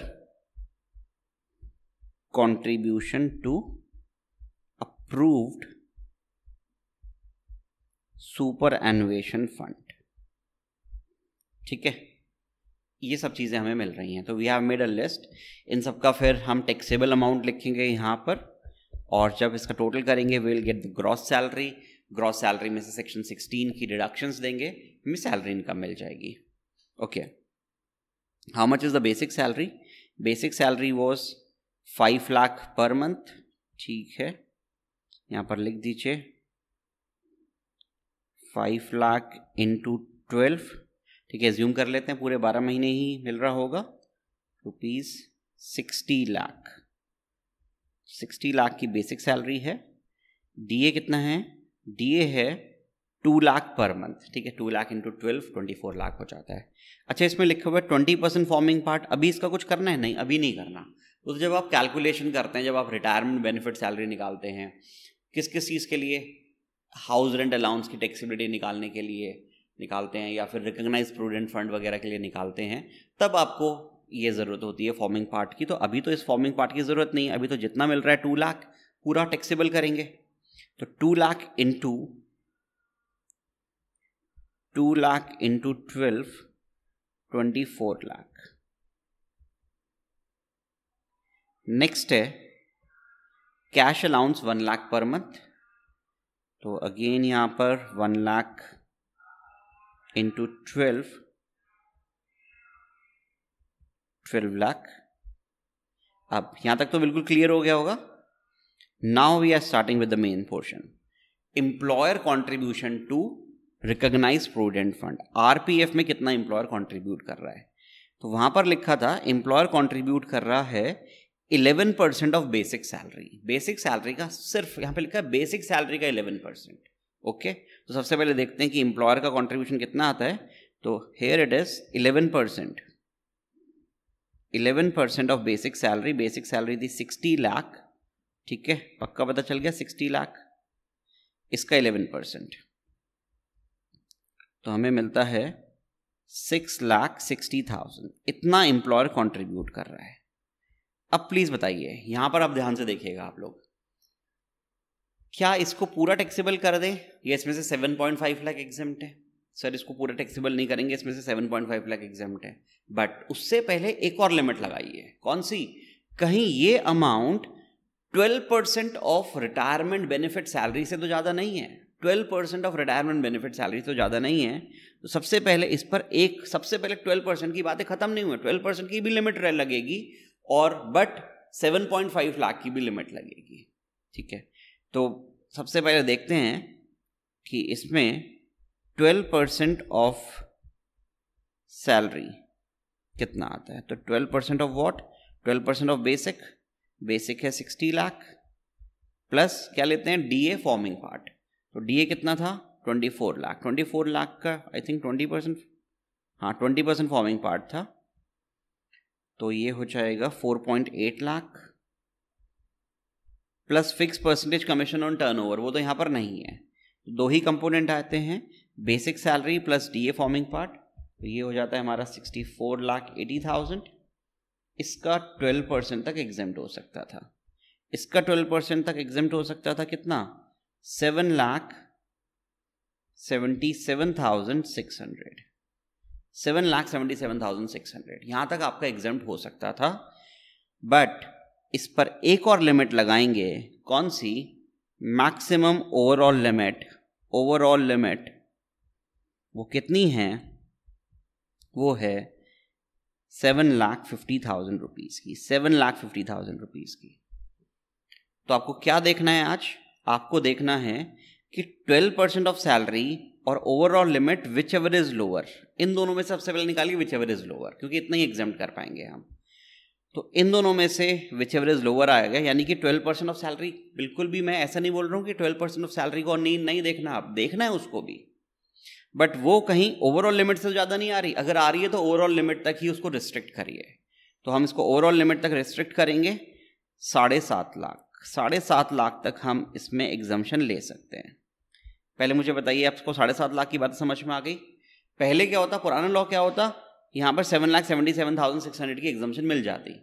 contribution to super superannuation fund ठीक है ये सब चीज़ें हमें मिल रही हैं तो we have made a list इन सब का फिर हम टैक्सेबल अमाउंट लिखेंगे यहाँ पर और जब इसका टोटल करेंगे will get the gross salary gross salary में से सेक्शन 16 की डिडक्शंस देंगे हमें सैलरी इनकम मिल जाएगी okay how much is the basic salary basic salary was five lakh per month ठीक है यहाँ पर लिख दीजिए फाइव लाख इंटू ट्वेल्व ठीक है ज्यूम कर लेते हैं पूरे बारह महीने ही मिल रहा होगा rupees sixty lakh sixty lakh की बेसिक सैलरी है डीए कितना है डीए है टू लाख पर मंथ ठीक है two lakh into twelve twenty four lakh हो जाता है अच्छा इसमें लिखा हुआ है ट्वेंटी परसेंट फॉर्मिंग पार्ट अभी इसका कुछ करना है नहीं अभी नहीं करना तो जब आप कैलकुलेशन करते हैं जब आप रिटायरमेंट बेनिफिट सैलरी निकालते हैं किस किस चीज़ के लिए हाउस रेंट अलाउंस की टैक्सीबिलिटी निकालने के लिए निकालते हैं या फिर रिकग्नाइज प्रोविडेंट फंड वगैरह के लिए निकालते हैं तब आपको ये ज़रूरत होती है फॉर्मिंग पार्ट की तो अभी तो इस फॉर्मिंग पार्ट की ज़रूरत नहीं है अभी तो जितना मिल रहा है टू लाख पूरा टैक्सेबल करेंगे तो two lakh into two lakh into twelve twenty four lakh next है cash allowance one lakh per month तो अगेन यहाँ पर one lakh into twelve twelve lakh अब यहाँ तक तो बिल्कुल क्लियर हो गया होगा now we are starting with the main portion employer contribution to recognise provident fund RPF में कितना एम्प्लॉयर कॉन्ट्रीब्यूट कर रहा है तो वहाँ पर लिखा था एम्प्लॉयर कॉन्ट्रीब्यूट कर रहा है eleven percent of basic salary basic salary का सिर्फ यहाँ पे लिखा है बेसिक सैलरी का इलेवन परसेंट ओके तो सबसे पहले देखते हैं कि इंप्लॉयर का कॉन्ट्रीब्यूशन कितना आता है तो here it is eleven percent eleven percent of basic salary basic salary थी सिक्सटी लाख ठीक है पक्का पता चल गया सिक्सटी लाख इसका इलेवन परसेंट तो हमें मिलता है सिक्स लाख सिक्सटी थाउजेंड इतना इंप्लॉयर कॉन्ट्रीब्यूट कर रहा है अब प्लीज़ बताइए यहां पर आप ध्यान से देखिएगा आप लोग क्या इसको पूरा टैक्सेबल कर दें ये इसमें से 7.5 लाख एग्जाम है सर इसको पूरा टैक्सेबल नहीं करेंगे इसमें से 7.5 लाख एग्जाम्ट है बट उससे पहले एक और लिमिट लगाइए कौन सी कहीं ये amount 12 percent of retirement benefit salary से तो ज़्यादा नहीं है 12 percent of retirement benefit salary तो ज़्यादा नहीं है तो सबसे पहले इस पर एक सबसे पहले 12 परसेंट की बातें खत्म नहीं हुई 12 परसेंट की भी लिमिट लगेगी और बट 7.5 लाख की भी लिमिट लगेगी ठीक है तो सबसे पहले देखते हैं कि इसमें 12 परसेंट ऑफ सैलरी कितना आता है तो 12 percent of what 12 percent of basic basic है 60 लाख प्लस क्या लेते हैं डीए फॉर्मिंग पार्ट तो डीए कितना था 24 लाख 24 लाख का आई थिंक 20 परसेंट हाँ 20 परसेंट फॉर्मिंग पार्ट था तो ये हो जाएगा 4.8 lakh plus fix percentage commission on turnover वो तो यहाँ पर नहीं है तो दो ही कंपोनेंट आते हैं basic salary plus DA forming part तो ये हो जाता है हमारा 64 लाख एटी थाउजेंड इसका 12 परसेंट तक एग्जाम्ट हो सकता था इसका 12 परसेंट तक एग्जाम्ट हो सकता था कितना seven lakh seventy seven thousand six hundred seven lakh seventy seven thousand six hundred यहाँ तक आपका एग्जाम हो सकता था बट इस पर एक और लिमिट लगाएंगे कौन सी maximum overall limit overall limit वो कितनी है वो है seven lakh fifty thousand rupees की seven lakh fifty thousand rupees की तो आपको क्या देखना है आज आपको देखना है कि ट्वेल्व परसेंट ऑफ सैलरी और overall limit whichever is lower इन दोनों में सबसे पहले निकालिए विच एवर इज़ लोअर क्योंकि इतना ही एग्जाम कर पाएंगे हम तो इन दोनों में से विच एवर इज़ लोअर आएगा यानी कि ट्वेल्व परसेंट ऑफ सैलरी बिल्कुल भी मैं ऐसा नहीं बोल रहा हूँ कि ट्वेल्व परसेंट ऑफ सैलरी को नहीं नहीं देखना आप देखना है उसको भी बट वो कहीं ओवरऑल लिमिट से ज़्यादा नहीं आ रही अगर आ रही है तो ओवरऑल लिमिट तक ही उसको रिस्ट्रिक्ट करिए तो हम इसको ओवरऑल लिमिट तक रिस्ट्रिक्ट करेंगे साढ़े सात लाख साढ़े सात लाख तक हम इसमें एग्जामेशन ले सकते हैं पहले मुझे बताइए आपको साढ़े सात लाख की बात समझ में आ गई पहले क्या होता पुराना लॉ क्या होता यहाँ पर seven lakh seventy seven thousand six hundred की एग्जामेशन मिल जाती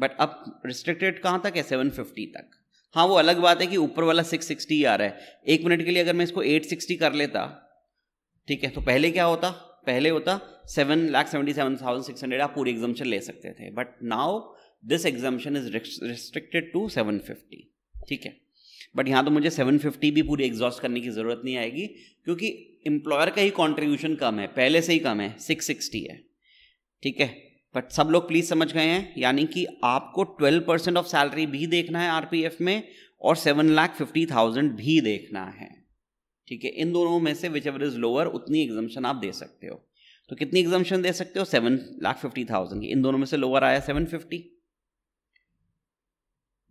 बट अब रिस्ट्रिक्टेड कहाँ तक है सेवन फिफ्टी तक हाँ वो अलग बात है कि ऊपर वाला सिक्स सिक्सटी आ रहा है एक मिनट के लिए अगर मैं इसको एट सिक्सटी कर लेता ठीक है तो पहले क्या होता पहले होता seven lakh seventy seven thousand six hundred आप पूरी एग्जामेशन ले सकते थे but now this exemption is restricted to seven fifty ठीक है बट यहाँ तो मुझे 750 भी पूरी एग्जॉस्ट करने की ज़रूरत नहीं आएगी क्योंकि एम्प्लॉयर का ही कॉन्ट्रीब्यूशन कम है पहले से ही कम है 660 है ठीक है बट सब लोग प्लीज़ समझ गए हैं यानी कि आपको 12 परसेंट ऑफ सैलरी भी देखना है आरपीएफ में और सेवन लाख फिफ्टी थाउजेंड भी देखना है ठीक है इन दोनों में से विच एवर इज़ लोअर उतनी एग्जामेशन आप दे सकते हो तो कितनी एग्जामेशन दे सकते हो सेवन लाख फिफ्टी थाउजेंड की इन दोनों में से लोअर आया सेवन फिफ्टी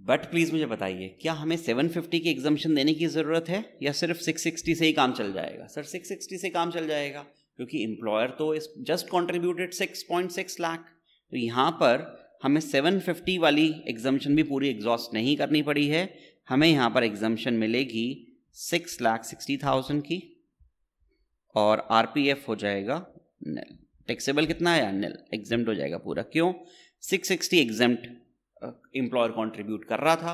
बट प्लीज़ मुझे बताइए क्या हमें 750 की एग्जामेशन देने की ज़रूरत है या सिर्फ 660 से ही काम चल जाएगा सर 660 से काम चल जाएगा क्योंकि एम्प्लॉयर तो इस जस्ट कॉन्ट्रीब्यूटेड 6.6 लाख तो यहाँ पर हमें 750 वाली एग्जामेशन भी पूरी एग्जॉस्ट नहीं करनी पड़ी है हमें यहाँ पर एग्जामेशन मिलेगी सिक्स लाख सिक्सटी थाउजेंड की और आर हो जाएगा निल टैक्सेबल कितना है नल एग्जाम्प्ट हो जाएगा पूरा क्यों six sixty exempt employer contribute कर रहा था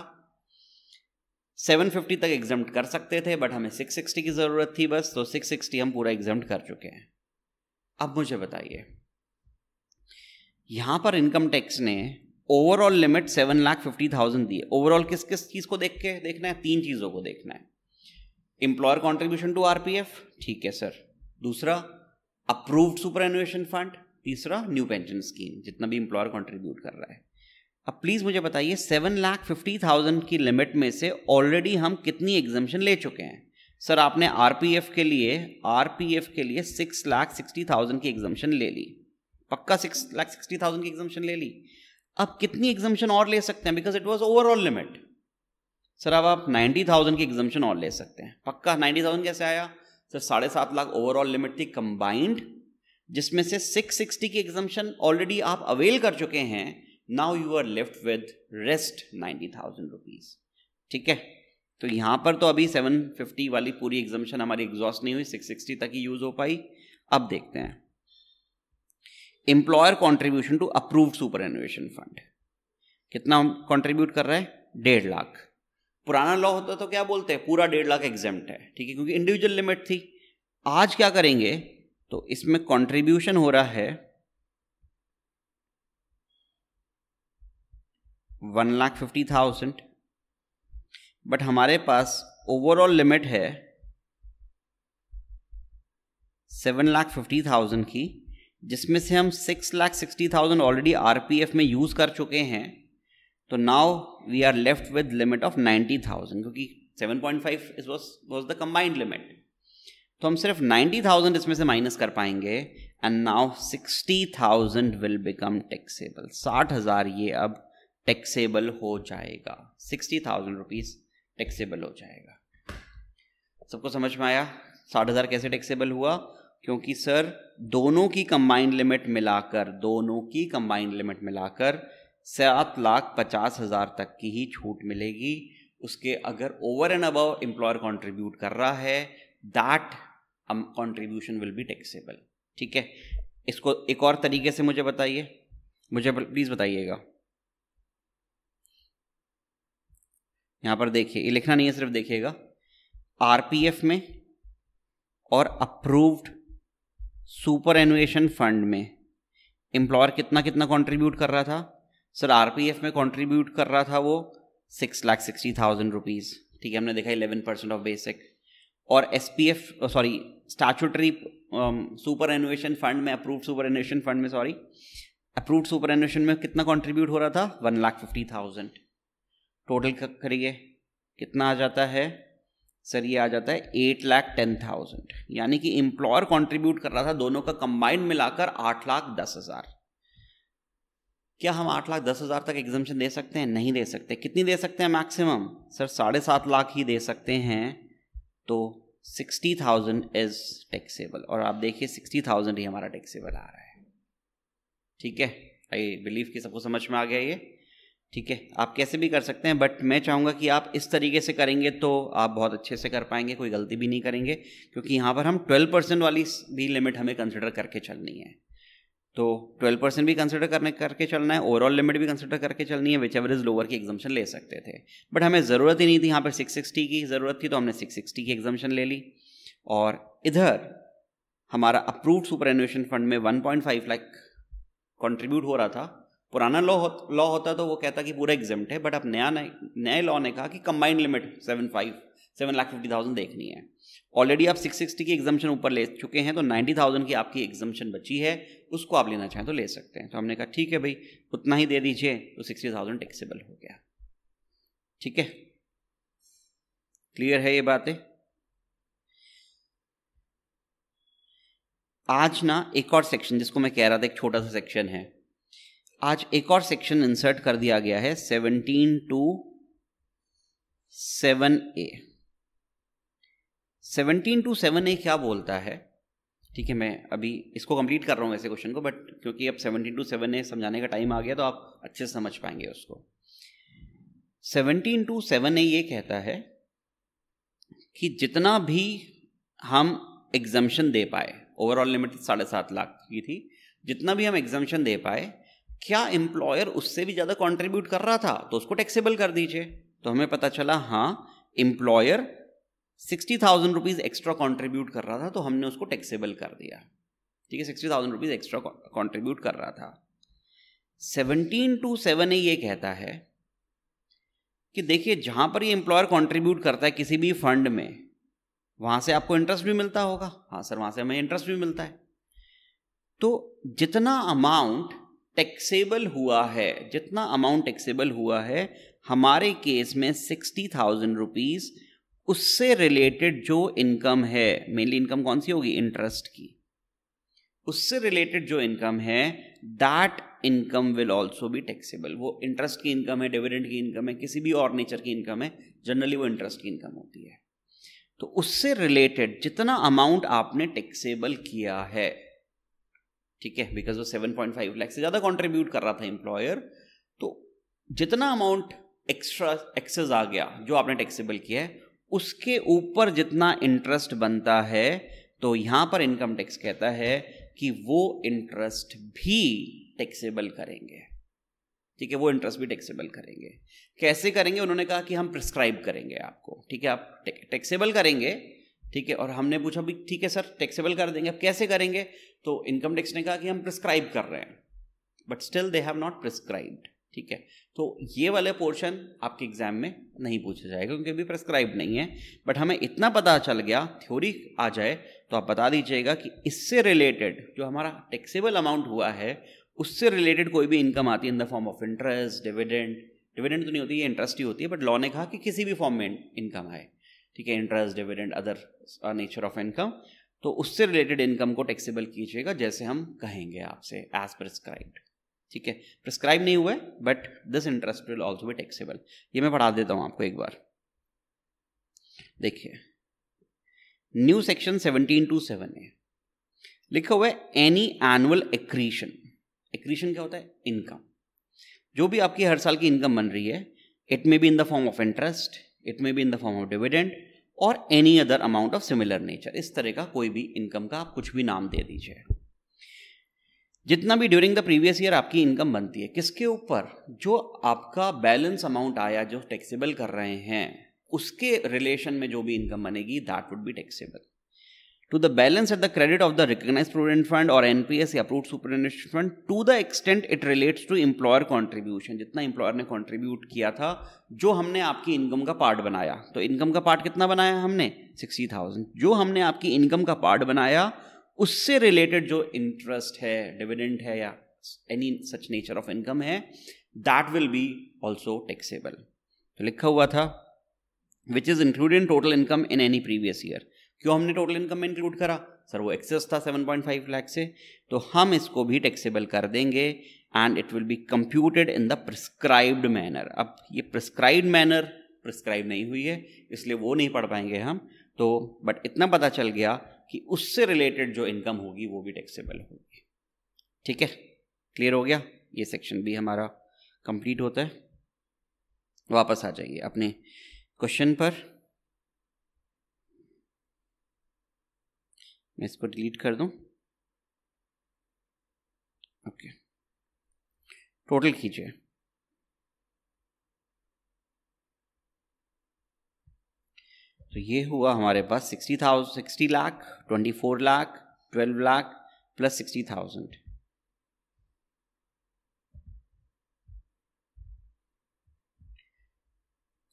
750 तक एग्जाम कर सकते थे बट हमें 660 की ज़रूरत थी बस तो 660 हम पूरा एग्जाम कर चुके हैं अब मुझे बताइए यहाँ पर इनकम टैक्स ने overall limit seven lakh fifty thousand दिए ओवरऑल किस किस चीज़ को देख के देखना है तीन चीज़ों को देखना है एम्प्लॉयर कॉन्ट्रीब्यूशन टू आर ठीक है सर दूसरा अप्रूव्ड सुपर एनुएशन फंड तीसरा न्यू पेंशन स्कीम जितना भी इंप्लॉयर कॉन्ट्रीब्यूट कर रहा है अब प्लीज़ मुझे बताइए सेवन लाख फिफ्टी थाउजेंड की लिमिट में से ऑलरेडी हम कितनी एग्जम्पन ले चुके हैं सर आपने आर के लिए आर के लिए सिक्स लाख सिक्सटी थाउजेंड की एग्जम्पन ले ली पक्का सिक्स लाख सिक्सटी थाउजेंड की एग्जम्पन ले ली अब कितनी एग्जम्पन और ले सकते हैं because it was overall limit sir अब आप नाइन्टी थाउजेंड की एग्जम्पन और ले सकते हैं पक्का नाइन्टी थाउजेंड कैसे आया सर साढ़े सात लाख ओवरऑल लिमिट थी कंबाइंड जिसमें से सिक्स सिक्सटी की एग्जम्पन ऑलरेडी आप अवेल कर चुके हैं now you are left with rest ninety thousand rupees ठीक है तो यहाँ पर तो अभी सेवन फिफ्टी वाली पूरी एग्जामेशन हमारी एग्जॉस्ट नहीं हुई सिक्स सिक्सटी तक ही यूज़ हो पाई अब देखते हैं employer contribution to approve superannuation fund कितना कॉन्ट्रीब्यूट कर रहा है डेढ़ लाख पुराना लॉ होता तो क्या बोलते हैं पूरा डेढ़ लाख एग्जाम्ट है ठीक है क्योंकि इंडिविजुअल लिमिट थी आज क्या करेंगे तो इसमें कॉन्ट्रीब्यूशन हो रहा है one lakh fifty thousand but हमारे पास ओवरऑल लिमिट है सेवन लाख फिफ्टी थाउजेंड की जिसमें से हम six lakh sixty thousand already R P F में यूज़ कर चुके हैं तो now we are left with limit of ninety thousand क्योंकि seven point five is was was the combined limit तो हम सिर्फ नाइन्टी थाउजेंड इसमें से माइनस कर पाएंगे and now sixty thousand will become taxable साठ हज़ार ये अब टैक्सेबल हो जाएगा सिक्सटी थाउजेंड रुपीज़ टैक्सेबल हो जाएगा सबको समझ में आया साठ हज़ार कैसे टैक्सेबल हुआ क्योंकि सर दोनों की कंबाइंड लिमिट मिलाकर दोनों की कंबाइंड लिमिट मिलाकर सात लाख पचास हज़ार तक की ही छूट मिलेगी उसके अगर over and above employer contribute कर रहा है that contribution will be taxable ठीक है इसको एक और तरीके से मुझे बताइए मुझे प्लीज़ बताइएगा यहाँ पर देखिए ये लिखना नहीं है सिर्फ देखिएगा आरपीएफ में और अप्रूव्ड सुपर एनुएशन फंड में एम्प्लॉयर कितना कितना कंट्रीब्यूट कर रहा था सर आरपीएफ में कंट्रीब्यूट कर रहा था वो six lakh sixty thousand rupees ठीक है हमने देखा इलेवन परसेंट ऑफ बेसिक और S P F sorry statutory superannuation fund में अप्रूव्ड सुपर एनुएशन फंड में सॉरी अप्रूव्ड सुपर एनुएशन में कितना कंट्रीब्यूट हो रहा था one lakh fifty thousand total करिए कितना आ जाता है सर ये आ जाता है एट लाख टेन थाउजेंड यानी कि एम्प्लॉयर कंट्रीब्यूट कर रहा था दोनों का कंबाइंड मिलाकर आठ लाख दस हज़ार क्या हम आठ लाख दस हज़ार तक एग्जामेशन दे सकते हैं नहीं दे सकते कितनी दे सकते हैं मैक्सिमम सर साढ़े सात लाख ही दे सकते हैं तो सिक्सटी थाउजेंड इज़ टैक्सेबल और आप देखिए सिक्सटी थाउजेंड ही हमारा टैक्सेबल आ रहा है ठीक है आई बिलीव कि सबको समझ में आ गया ये ठीक है आप कैसे भी कर सकते हैं बट मैं चाहूँगा कि आप इस तरीके से करेंगे तो आप बहुत अच्छे से कर पाएंगे कोई गलती भी नहीं करेंगे क्योंकि यहाँ पर हम 12 परसेंट वाली भी लिमिट हमें कंसिडर करके चलनी है तो 12 परसेंट भी कंसिडर करने करके चलना है ओवरऑल लिमिट भी कंसिडर करके चलनी है विच एवरेज लोअर की एग्जामेशन ले सकते थे बट हमें ज़रूरत ही नहीं थी यहाँ पर सिक्स की ज़रूरत थी तो हमने सिक्स की एग्जामेशन ले ली और इधर हमारा अप्रूव्ड सुपर एनुएशन फंड में वन लाख कॉन्ट्रीब्यूट हो रहा था पुराना लॉ हो, लॉ होता तो वो कहता कि पूरा एग्जाम है बट अब नया नए लॉ ने कहा कि combined limit seven five seven lakh fifty thousand देखनी है ऑलरेडी आप सिक्स सिक्सटी की एग्जामेशन ऊपर ले चुके हैं तो नाइन्टी थाउजेंड की आपकी एग्जामेशन बची है उसको आप लेना चाहें तो ले सकते हैं तो हमने कहा ठीक है भाई उतना ही दे दीजिए तो सिक्सटी थाउजेंड टैक्सेबल हो गया ठीक है क्लियर है ये बातें आज ना एक और सेक्शन जिसको मैं कह रहा था एक छोटा सा सेक्शन है आज एक और सेक्शन इंसर्ट कर दिया गया है seventeen two seven A seventeen two seven A क्या बोलता है ठीक है मैं अभी इसको कंप्लीट कर रहा हूँ ऐसे क्वेश्चन को बट क्योंकि अब सेवनटीन टू सेवन ए समझाने का टाइम आ गया तो आप अच्छे से समझ पाएंगे उसको सेवनटीन टू सेवन ए ये कहता है कि जितना भी हम एग्जम्पन दे पाए ओवरऑल लिमिट साढ़े सात लाख की थी जितना भी हम एग्जम्पन दे पाए क्या एम्प्लॉयर उससे भी ज़्यादा कंट्रीब्यूट कर रहा था तो उसको टैक्सेबल कर दीजिए तो हमें पता चला हाँ employer sixty thousand rupees extra contribute कर रहा था तो हमने उसको टैक्सेबल कर दिया ठीक है sixty thousand rupees extra contribute कर रहा था सेवनटीन टू सेवन ये कहता है कि देखिए जहाँ पर ये एम्प्लॉयर कॉन्ट्रीब्यूट करता है किसी भी फंड में वहाँ से आपको इंटरेस्ट भी मिलता होगा हाँ सर वहाँ से हमें इंटरेस्ट भी मिलता है तो जितना अमाउंट टैक्सेबल हुआ है जितना अमाउंट टैक्सेबल हुआ है हमारे केस में सिक्सटी थाउजेंड रुपीज़ उससे रिलेटेड जो इनकम है मेनली इनकम कौन सी होगी इंटरेस्ट की उससे रिलेटेड जो इनकम है दैट इनकम विल ऑल्सो भी टैक्सेबल वो इंटरेस्ट की इनकम है डिविडेंड की इनकम है किसी भी और नेचर की इनकम है जनरली वो इंटरेस्ट की इनकम होती है तो उससे रिलेटेड जितना अमाउंट आपने टैक्सेबल किया है ठीक है बिकॉज वो सेवन पॉइंट फाइव लैख से ज़्यादा कॉन्ट्रीब्यूट कर रहा था एम्प्लॉयर तो जितना अमाउंट एक्स्ट्रा एक्सेस आ गया जो आपने टैक्सेबल किया है उसके ऊपर जितना इंटरेस्ट बनता है तो यहां पर इनकम टैक्स कहता है कि वो इंटरेस्ट भी टैक्सेबल करेंगे ठीक है वो इंटरेस्ट भी टैक्सेबल करेंगे कैसे करेंगे उन्होंने कहा कि हम प्रिस्क्राइब करेंगे आपको ठीक है आप टैक्सेबल करेंगे ठीक है और हमने पूछा भी ठीक है सर टैक्सेबल कर देंगे अब कैसे करेंगे तो इनकम टैक्स ने कहा कि हम प्रिस्क्राइब कर रहे हैं but still they have not prescribed ठीक है तो ये वाले पोर्शन आपके एग्जाम में नहीं पूछा जाएगा क्योंकि अभी प्रिस्क्राइब नहीं है बट हमें इतना पता चल गया थ्योरी आ जाए तो आप बता दीजिएगा कि इससे रिलेटेड जो हमारा टैक्सेबल अमाउंट हुआ है उससे रिलेटेड कोई भी इनकम आती है in the form of interest dividend dividend तो नहीं होती ये इंटरेस्ट ही होती है बट लॉ ने कहा कि किसी भी फॉर्म में इनकम आए ठीक है interest dividend other nature of income तो उससे रिलेटेड इनकम को टैक्सेबल कीजिएगा जैसे हम कहेंगे आपसे एज प्रिस्क्राइब ठीक है प्रिस्क्राइब नहीं हुआ है but this interest will also भी टैक्सेबल ये मैं पढ़ा देता हूँ आपको एक बार देखिए new section seventeen two seven है लिखा हुआ है एनी एनुअल एक्रीशन एक्रीशन क्या होता है इनकम जो भी आपकी हर साल की इनकम बन रही है it may be in the form of interest it may be in the form of dividend और any other amount of similar nature इस तरह का कोई भी इनकम का आप कुछ भी नाम दे दीजिए जितना भी ड्यूरिंग द प्रीवियस ईयर आपकी इनकम बनती है किसके ऊपर जो आपका बैलेंस अमाउंट आया जो टैक्सेबल कर रहे हैं उसके रिलेशन में जो भी इनकम बनेगी that would be taxable to the balance at the credit of the recognized provident fund or NPS या approved superannuation fund to the extent it relates to employer contribution जितना employer ने contribute किया था जो हमने आपकी income का part बनाया तो income का part कितना बनाया हमने सिक्सटी थाउजेंड जो हमने आपकी income का part बनाया उससे related जो interest है dividend है या any such nature of income है that will be also taxable तो लिखा हुआ था which is included in total income in any previous year क्यों हमने टोटल इनकम में इंक्लूड करा सर वो एक्सेस था 7.5 लाख से तो हम इसको भी टैक्सेबल कर देंगे and it will be computed in the prescribed manner अब ये प्रिस्क्राइब्ड मैनर प्रिस्क्राइब नहीं हुई है इसलिए वो नहीं पढ़ पाएंगे हम तो बट इतना पता चल गया कि उससे रिलेटेड जो इनकम होगी वो भी टैक्सेबल होगी ठीक है क्लियर हो गया ये सेक्शन भी हमारा कंप्लीट होता है वापस आ जाइए अपने क्वेश्चन पर मैं इसको डिलीट कर दूं ओके टोटल खींचे तो ये हुआ हमारे पास sixty thousand sixty lakh twenty four lakh twelve lakh plus sixty thousand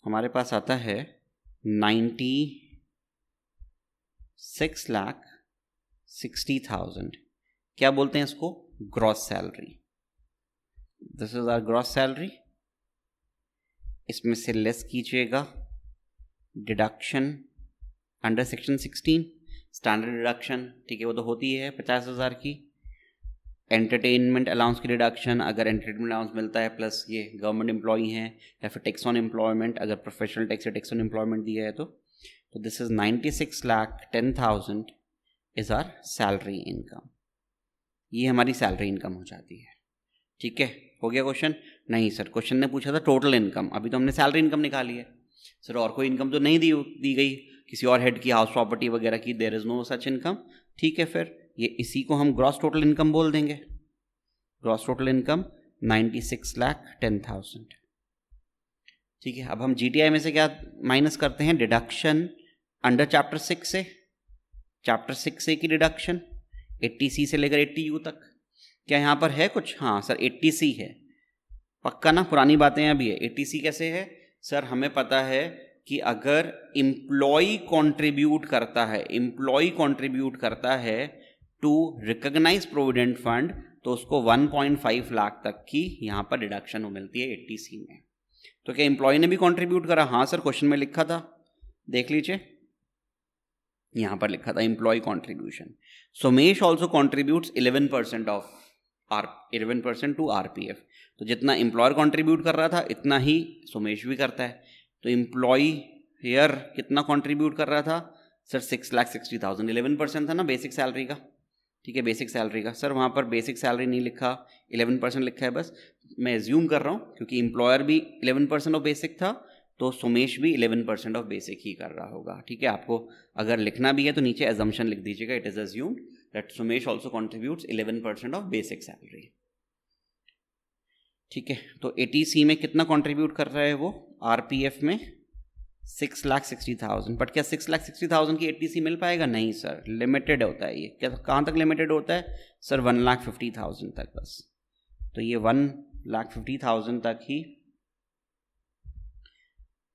हमारे पास आता है ninety six lakh sixty thousand क्या बोलते हैं इसको gross salary this is our gross salary इसमें से लेस कीजिएगा deduction under section sixteen standard deduction ठीक है वो तो होती है पचास हज़ार की एंटरटेनमेंट अलाउंस की डिडक्शन अगर एंटरटेनमेंट अलाउंस मिलता है प्लस ये गवर्नमेंट एम्प्लॉई हैं या फिर टैक्स ऑन एम्प्लॉयमेंट अगर प्रोफेशनल टैक्स या टैक्स ऑन एम्प्लॉयमेंट दिया है तो तो this is ninety six lakh ten thousand is our salary income ये हमारी सैलरी इनकम हो जाती है ठीक है हो गया क्वेश्चन नहीं सर क्वेश्चन ने पूछा था टोटल इनकम अभी तो हमने सैलरी इनकम निकाली है सर और कोई इनकम तो नहीं दी दी गई किसी और हेड की हाउस प्रॉपर्टी वगैरह की there is no such income ठीक है फिर ये इसी को हम ग्रॉस टोटल इनकम बोल देंगे gross total income ninety six lakh ten thousand ठीक है अब हम जी में से क्या माइनस करते हैं डिडक्शन अंडर चैप्टर सिक्स से चैप्टर सिक्स ए की डिडक्शन एट्टी सी से लेकर एट्टी यू तक क्या यहाँ पर है कुछ हाँ सर एट्टी सी है पक्का ना पुरानी बातें अभी है एट्टी सी कैसे है सर हमें पता है कि अगर एम्प्लॉय कॉन्ट्रीब्यूट करता है एम्प्लॉय कॉन्ट्रीब्यूट करता है टू रिकग्नाइज प्रोविडेंट फंड तो उसको 1.5 लाख तक की यहाँ पर डिडक्शन मिलती है एट्टी में तो क्या एम्प्लॉय ने भी कॉन्ट्रीब्यूट करा हाँ सर क्वेश्चन में लिखा था देख लीजिए यहाँ पर लिखा था employ contribution Somesh also contributes eleven percent of our eleven percent to R P F तो जितना इम्प्लॉयर कॉन्ट्रीब्यूट कर रहा था इतना ही सोमेश भी करता है तो एम्प्लॉय हेयर कितना कॉन्ट्रीब्यूट कर रहा था sir six lakh sixty thousand eleven percent था ना बेसिक सैलरी का ठीक है बेसिक सैलरी का सर वहाँ पर बेसिक सैलरी नहीं लिखा इलेवन परसेंट लिखा है बस मैं एज्यूम कर रहा हूँ क्योंकि एम्प्लॉयर भी इलेवन परसेंट ऑफ बेसिक था तो सुमेश भी 11 परसेंट ऑफ बेसिक ही कर रहा होगा ठीक है आपको अगर लिखना भी है तो नीचे एजम्पन लिख दीजिएगा it is assumed that Sumesh also contribute eleven percent of basic salary ठीक है तो ए में कितना कॉन्ट्रीब्यूट कर रहा है वो आर में six lakh sixty thousand but क्या सिक्स लाख सिक्सटी थाउजेंड की एटीसी मिल पाएगा नहीं सर लिमिटेड होता है ये क्या कहाँ तक लिमिटेड होता है sir one lakh fifty thousand तक बस तो ये वन लाख फिफ्टी थाउजेंड तक ही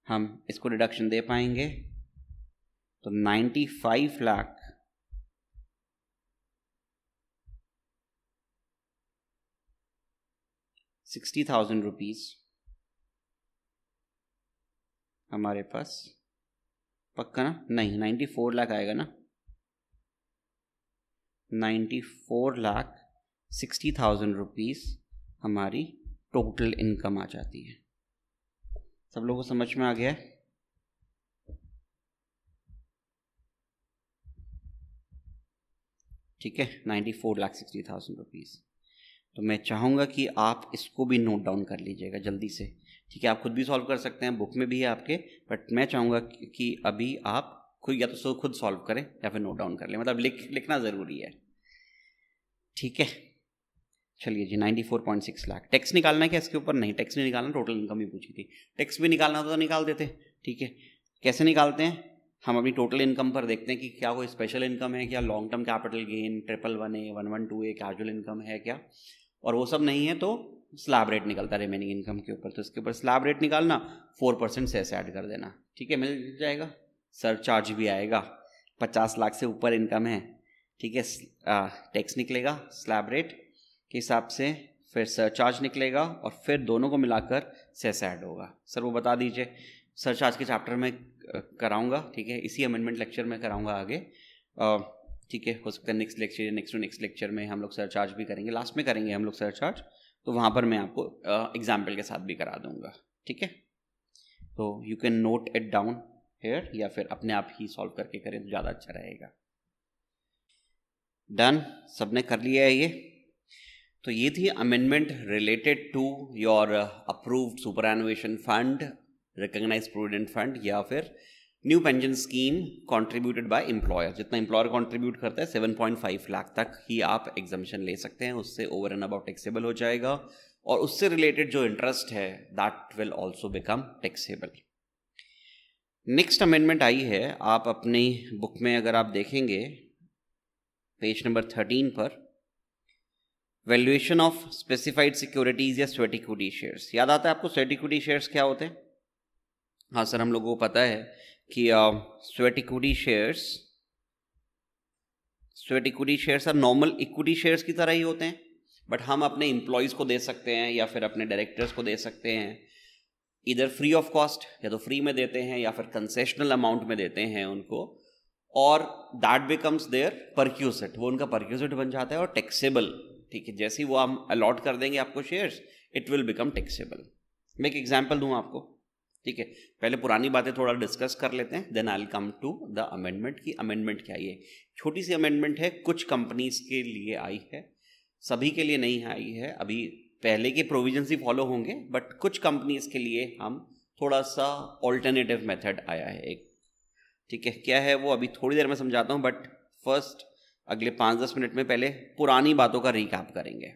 हम इसको डिडक्शन दे पाएंगे तो 95 लाख सिक्सटी थाउजेंड रुपीज़ हमारे पास पक्का ना नहीं नाइन्टी फोर लाख आएगा ना ninety four lakh sixty thousand rupees हमारी टोटल इनकम आ जाती है सब लोगों को समझ में आ गया है ठीक है ninety four lakh sixty thousand rupees तो मैं चाहूँगा कि आप इसको भी नोट डाउन कर लीजिएगा जल्दी से ठीक है आप खुद भी सॉल्व कर सकते हैं बुक में भी है आपके बट मैं चाहूँगा कि अभी आप खुद या तो सो खुद सॉल्व करें या फिर नोट डाउन कर लें मतलब लिख लिखना ज़रूरी है ठीक है चलिए जी ninety four point six lakh tax निकालना है क्या इसके ऊपर नहीं टैक्स नहीं निकालना टोटल इनकम ही पूछी थी टैक्स भी निकालना तो निकाल देते ठीक है कैसे निकालते हैं हम अपनी टोटल इनकम पर देखते हैं कि क्या कोई स्पेशल इनकम है क्या long term capital gain triple one A one one two A casual income है क्या और वो सब नहीं है तो स्लैब रेट निकलता है रिमेनिंग इनकम के ऊपर तो इसके ऊपर स्लैब रेट निकालना फोर परसेंट से ऐड कर देना ठीक है मिल जाएगा सर चार्ज भी आएगा पचास लाख से ऊपर इनकम है ठीक है टैक्स निकलेगा स्लैब रेट के हिसाब से फिर सरचार्ज निकलेगा और फिर दोनों को मिलाकर सेस ऐड होगा सर वो बता दीजिए सरचार्ज के चैप्टर में कराऊंगा ठीक है इसी अमेंडमेंट लेक्चर में कराऊंगा आगे ठीक है हो सकता है नेक्स्ट लेक्चर या नेक्स्ट नेक्स्ट लेक्चर में हम लोग सरचार्ज भी करेंगे लास्ट में करेंगे हम लोग सरचार्ज तो वहाँ पर मैं आपको एग्जाम्पल के साथ भी करा दूंगा ठीक है तो you can note it down here या फिर अपने आप ही सॉल्व करके करें तो ज़्यादा अच्छा रहेगा डन सबने कर लिया है ये तो ये थी amendment related to your approved superannuation fund recognise provident fund या फिर new pension scheme contributed by employer जितना एम्प्लॉयर कंट्रीब्यूट करता है सेवन पॉइंट फाइव लाख तक ही आप एग्जामेशन ले सकते हैं उससे ओवर एंड अबाउट टैक्सेबल हो जाएगा और उससे रिलेटेड जो इंटरेस्ट है that will also become taxable next amendment आई है आप अपनी बुक में अगर आप देखेंगे पेज नंबर थर्टीन पर वैल्यूएशन ऑफ स्पेसिफाइड सिक्योरिटीज या स्वेट इक्विटी शेयर्स याद आता है आपको स्वेट इक्विटी शेयर्स क्या होते हैं हाँ सर हम लोगों को पता है कि sweat equity shares sweat equity shares sir normal equity shares की तरह ही होते हैं बट हम अपने इम्प्लॉयज़ को दे सकते हैं या फिर अपने डायरेक्टर्स को दे सकते हैं इधर फ्री ऑफ कॉस्ट या तो फ्री में देते हैं या फिर कंसेशनल अमाउंट में देते हैं उनको और दैट बिकम्स देयर परक्यूसेट वो उनका परक्यूसेट बन जाता है और टैक्सेबल ठीक है जैसे ही वो हम अलॉट कर देंगे आपको shares it will become taxable मैं एक एग्जाम्पल दूँ आपको ठीक है पहले पुरानी बातें थोड़ा डिस्कस कर लेते हैं then I come to the amendment की अमेंडमेंट क्या ये है छोटी सी अमेंडमेंट है कुछ कंपनीज के लिए आई है सभी के लिए नहीं आई है अभी पहले के प्रोविजंस ही फॉलो होंगे बट कुछ कंपनीज के लिए हम थोड़ा सा ऑल्टरनेटिव मेथड आया है एक ठीक है क्या है वो अभी थोड़ी देर में समझाता हूँ बट फर्स्ट अगले पाँच दस मिनट में पहले पुरानी बातों का रिकाप करेंगे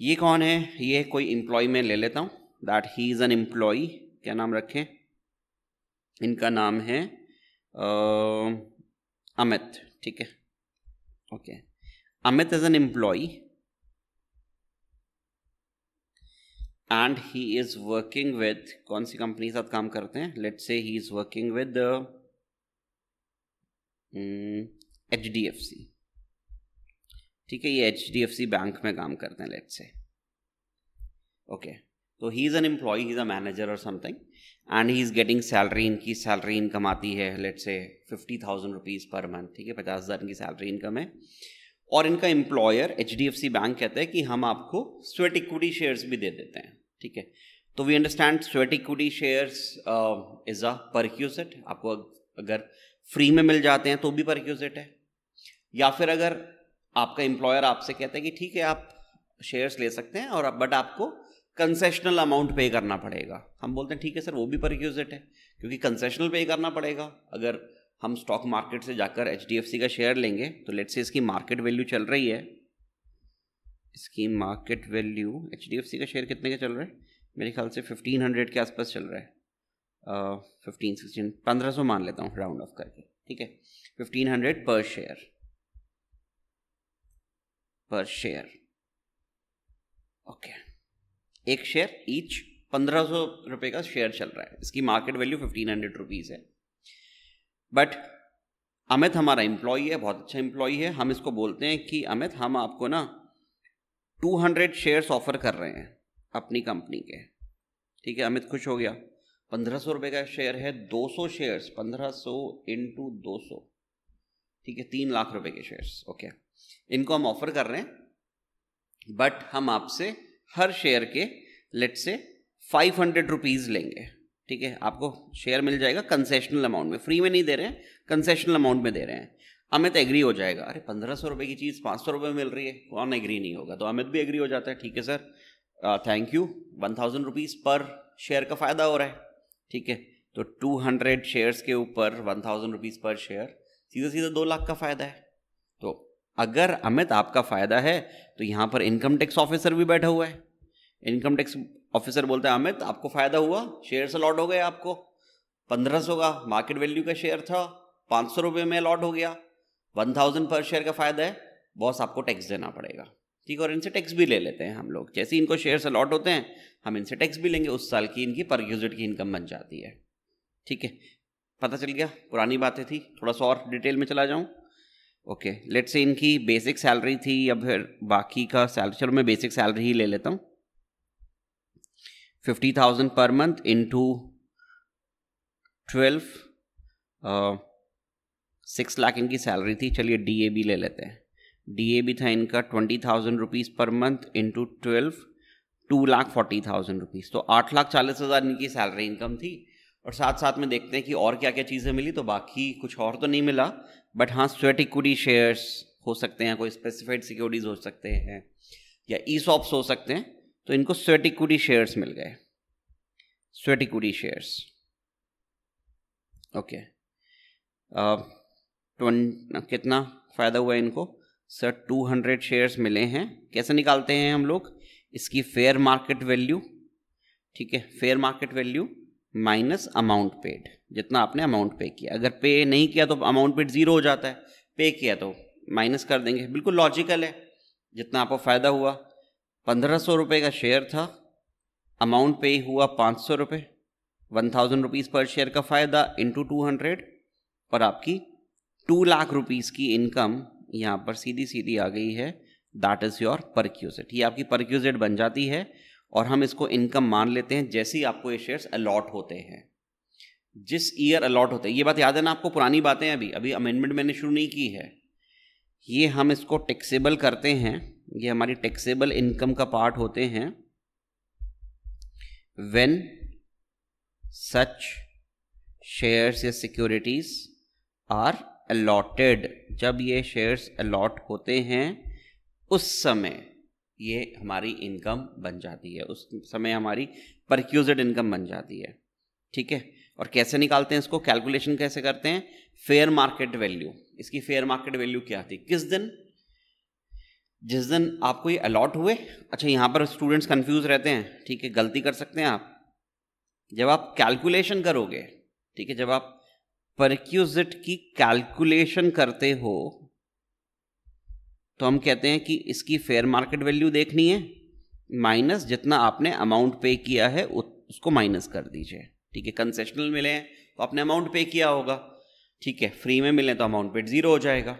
ये कौन है ये कोई एम्प्लॉय मैं ले लेता हूँ that he is an employ क्या नाम रखें इनका नाम है अमित ठीक है okay Amit is an employ and he is working with कौन सी कंपनी के साथ काम करते हैं let's say he is working with H D F C ठीक है ये H D F C bank में काम करते हैं लेट से ओके तो he is an employ he is a manager और something and he is getting salary इनकी सैलरी इनकम आती है let's say fifty thousand rupees per month ठीक है पचास हज़ार इनकी सैलरी इनकम है और इनका employer H D F C bank कहते हैं कि हम आपको स्वेट इक्विटी शेयर्स भी दे देते हैं ठीक है तो we understand sweat equity shares is a perquisite आपको अगर फ्री में मिल जाते हैं तो भी परक्यूजिट है या फिर अगर आपका एम्प्लॉयर आपसे कहता है कि ठीक है आप शेयर्स ले सकते हैं और बट आपको कंसेशनल अमाउंट पे करना पड़ेगा हम बोलते हैं ठीक है सर वो भी परक्यूजिट है क्योंकि कंसेशनल पे करना पड़ेगा अगर हम स्टॉक मार्केट से जाकर एच का शेयर लेंगे तो लेट्स से इसकी मार्केट वैल्यू चल रही है इसकी मार्केट वैल्यू एच का शेयर कितने का चल रहा है मेरे ख्याल से फिफ्टीन हंड्रेड के आसपास चल रहा है फिफ्टीन सिक्सटीन पंद्रह सौ मान लेता हूँ राउंड ऑफ करके ठीक है fifteen hundred per share per share okay एक शेयर ईच पंद्रह सौ रुपये का शेयर चल रहा है इसकी market value fifteen hundred rupees है बट अमित हमारा एम्प्लॉई है बहुत अच्छा एम्प्लॉई है हम इसको बोलते हैं कि अमित हम आपको ना टू हंड्रेड शेयर्स ऑफर कर रहे हैं अपनी कंपनी के ठीक है अमित खुश हो गया पंद्रह सौ रुपये का शेयर है दो सौ शेयर्स पंद्रह सौ इंटू दो सौ ठीक है तीन लाख रुपए के शेयर्स ओके इनको हम ऑफर कर रहे हैं बट हम आपसे हर शेयर के let's say five hundred rupees लेंगे ठीक है आपको शेयर मिल जाएगा कंसेशनल अमाउंट में फ्री में नहीं दे रहे हैं कंसेशनल अमाउंट में दे रहे हैं अमित तो एग्री हो जाएगा अरे पंद्रह सौ रुपये की चीज़ पाँच सौ रुपये मिल रही है कौन एग्री नहीं होगा तो अमित भी एग्री हो जाता है ठीक है sir thank you one thousand rupees per share का फ़ायदा हो रहा है ठीक है तो टू हंड्रेड शेयर्स के ऊपर one thousand rupees per share सीधा सीधा दो लाख का फ़ायदा है तो अगर अमित आपका फ़ायदा है तो यहाँ पर इनकम टैक्स ऑफिसर भी बैठा हुआ है इनकम टैक्स ऑफिसर बोलता है अमित आपको फ़ायदा हुआ शेयर्स अलॉट हो गए आपको पंद्रह सौ का मार्केट वैल्यू का शेयर था पाँच सौ रुपये में अलॉट हो गया वन थाउजेंड पर शेयर का फ़ायदा है बॉस आपको टैक्स देना पड़ेगा ठीक है और इनसे टैक्स भी ले लेते हैं हम लोग जैसे इनको शेयर्स अलॉट होते हैं हम इनसे टैक्स भी लेंगे उस साल की इनकी पर यूजिट की इनकम बन जाती है ठीक है पता चल गया पुरानी बातें थी थोड़ा सा और डिटेल में चला जाऊँ ओके लेट से इनकी बेसिक सैलरी थी या फिर बाकी का सैलरी चलो मैं बेसिक सैलरी ही ले लेता हूँ fifty thousand per month into twelve six lakh इनकी सैलरी थी चलिए डी ए बी ले लेते हैं ए भी था इनका twenty thousand rupees per month into twelve two lakh forty thousand rupees तो आठ लाख चालीस हज़ार इनकी सैलरी इनकम थी और साथ साथ में देखते हैं कि और क्या क्या चीज़ें मिली तो बाकी कुछ और तो नहीं मिला बट हाँ स्वेट इक्विटी शेयर्स हो सकते हैं कोई स्पेसिफाइड सिक्योरिटीज़ हो सकते हैं या ई e सॉप्स हो सकते हैं तो इनको स्वेट इक्विटी शेयर्स मिल गए स्वेट इक्विटी शेयर्स ओके कितना फ़ायदा हुआ इनको सर 200 शेयर्स मिले हैं कैसे निकालते हैं हम लोग इसकी फेयर मार्केट वैल्यू ठीक है fair market value minus amount paid जितना आपने अमाउंट पे किया अगर पे नहीं किया तो अमाउंट पेड ज़ीरो हो जाता है पे किया तो माइनस कर देंगे बिल्कुल लॉजिकल है जितना आपको फ़ायदा हुआ पंद्रह सौ रुपये का शेयर था अमाउंट पे हुआ पाँच सौ रुपये one thousand rupees per share का फ़ायदा इंटू टू हंड्रेड और आपकी टू लाख रुपीज़ की इनकम यहाँ पर सीधी सीधी आ गई है दैट इज़ योर परक्यूजेट ये आपकी परक्यूजेट बन जाती है और हम इसको इनकम मान लेते हैं जैसे ही आपको ये शेयर्स अलॉट होते हैं जिस ईयर अलॉट होते हैं ये बात याद है ना आपको पुरानी बातें अभी अभी अमेंडमेंट मैंने शुरू नहीं की है ये हम इसको टैक्सेबल करते हैं ये हमारी टैक्सेबल इनकम का पार्ट होते हैं व्हेन सच शेयर्स या सिक्योरिटीज आर अलॉटेड जब ये शेयर्स अलॉट होते हैं उस समय ये हमारी इनकम बन जाती है उस समय हमारी परक्यूजेड इनकम बन जाती है ठीक है और कैसे निकालते हैं इसको कैलकुलेशन कैसे करते हैं फेयर मार्केट वैल्यू इसकी फेयर मार्केट वैल्यू क्या थी किस दिन जिस दिन आपको ये अलॉट हुए अच्छा यहाँ पर स्टूडेंट्स कंफ्यूज रहते हैं ठीक है गलती कर सकते हैं आप जब आप कैलकुलेशन करोगे ठीक है जब आप परक्यूजिट की कैलकुलेशन करते हो तो हम कहते हैं कि इसकी फेयर मार्केट वैल्यू देखनी है माइनस जितना आपने अमाउंट पे किया है उसको माइनस कर दीजिए ठीक है कंसेशनल मिले हैं तो आपने अमाउंट पे किया होगा ठीक है फ्री में मिले तो अमाउंट पे ज़ीरो हो जाएगा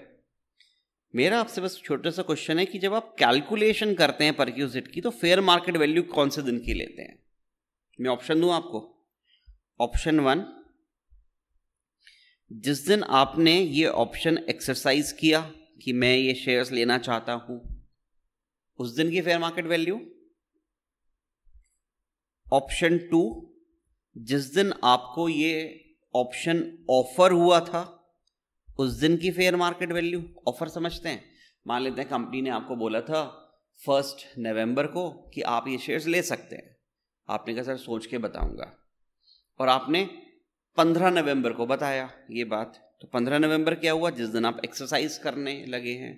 मेरा आपसे बस छोटा सा क्वेश्चन है कि जब आप कैलकुलेशन करते हैं परक्यूजिट की तो फेयर मार्केट वैल्यू कौन से दिन की लेते हैं मैं ऑप्शन दूँ आपको ऑप्शन वन जिस दिन आपने ये ऑप्शन एक्सरसाइज किया कि मैं ये शेयर्स लेना चाहता हूं उस दिन की fair market value option to जिस दिन आपको ये ऑप्शन ऑफर हुआ था उस दिन की फेयर मार्केट वैल्यू ऑफर समझते हैं मान लेते हैं कंपनी ने आपको बोला था फर्स्ट नवंबर को कि आप ये शेयर्स ले सकते हैं आपने कहा सर सोच के बताऊंगा और आपने पंद्रह नवंबर को बताया ये बात तो पंद्रह नवंबर क्या हुआ जिस दिन आप एक्सरसाइज करने लगे हैं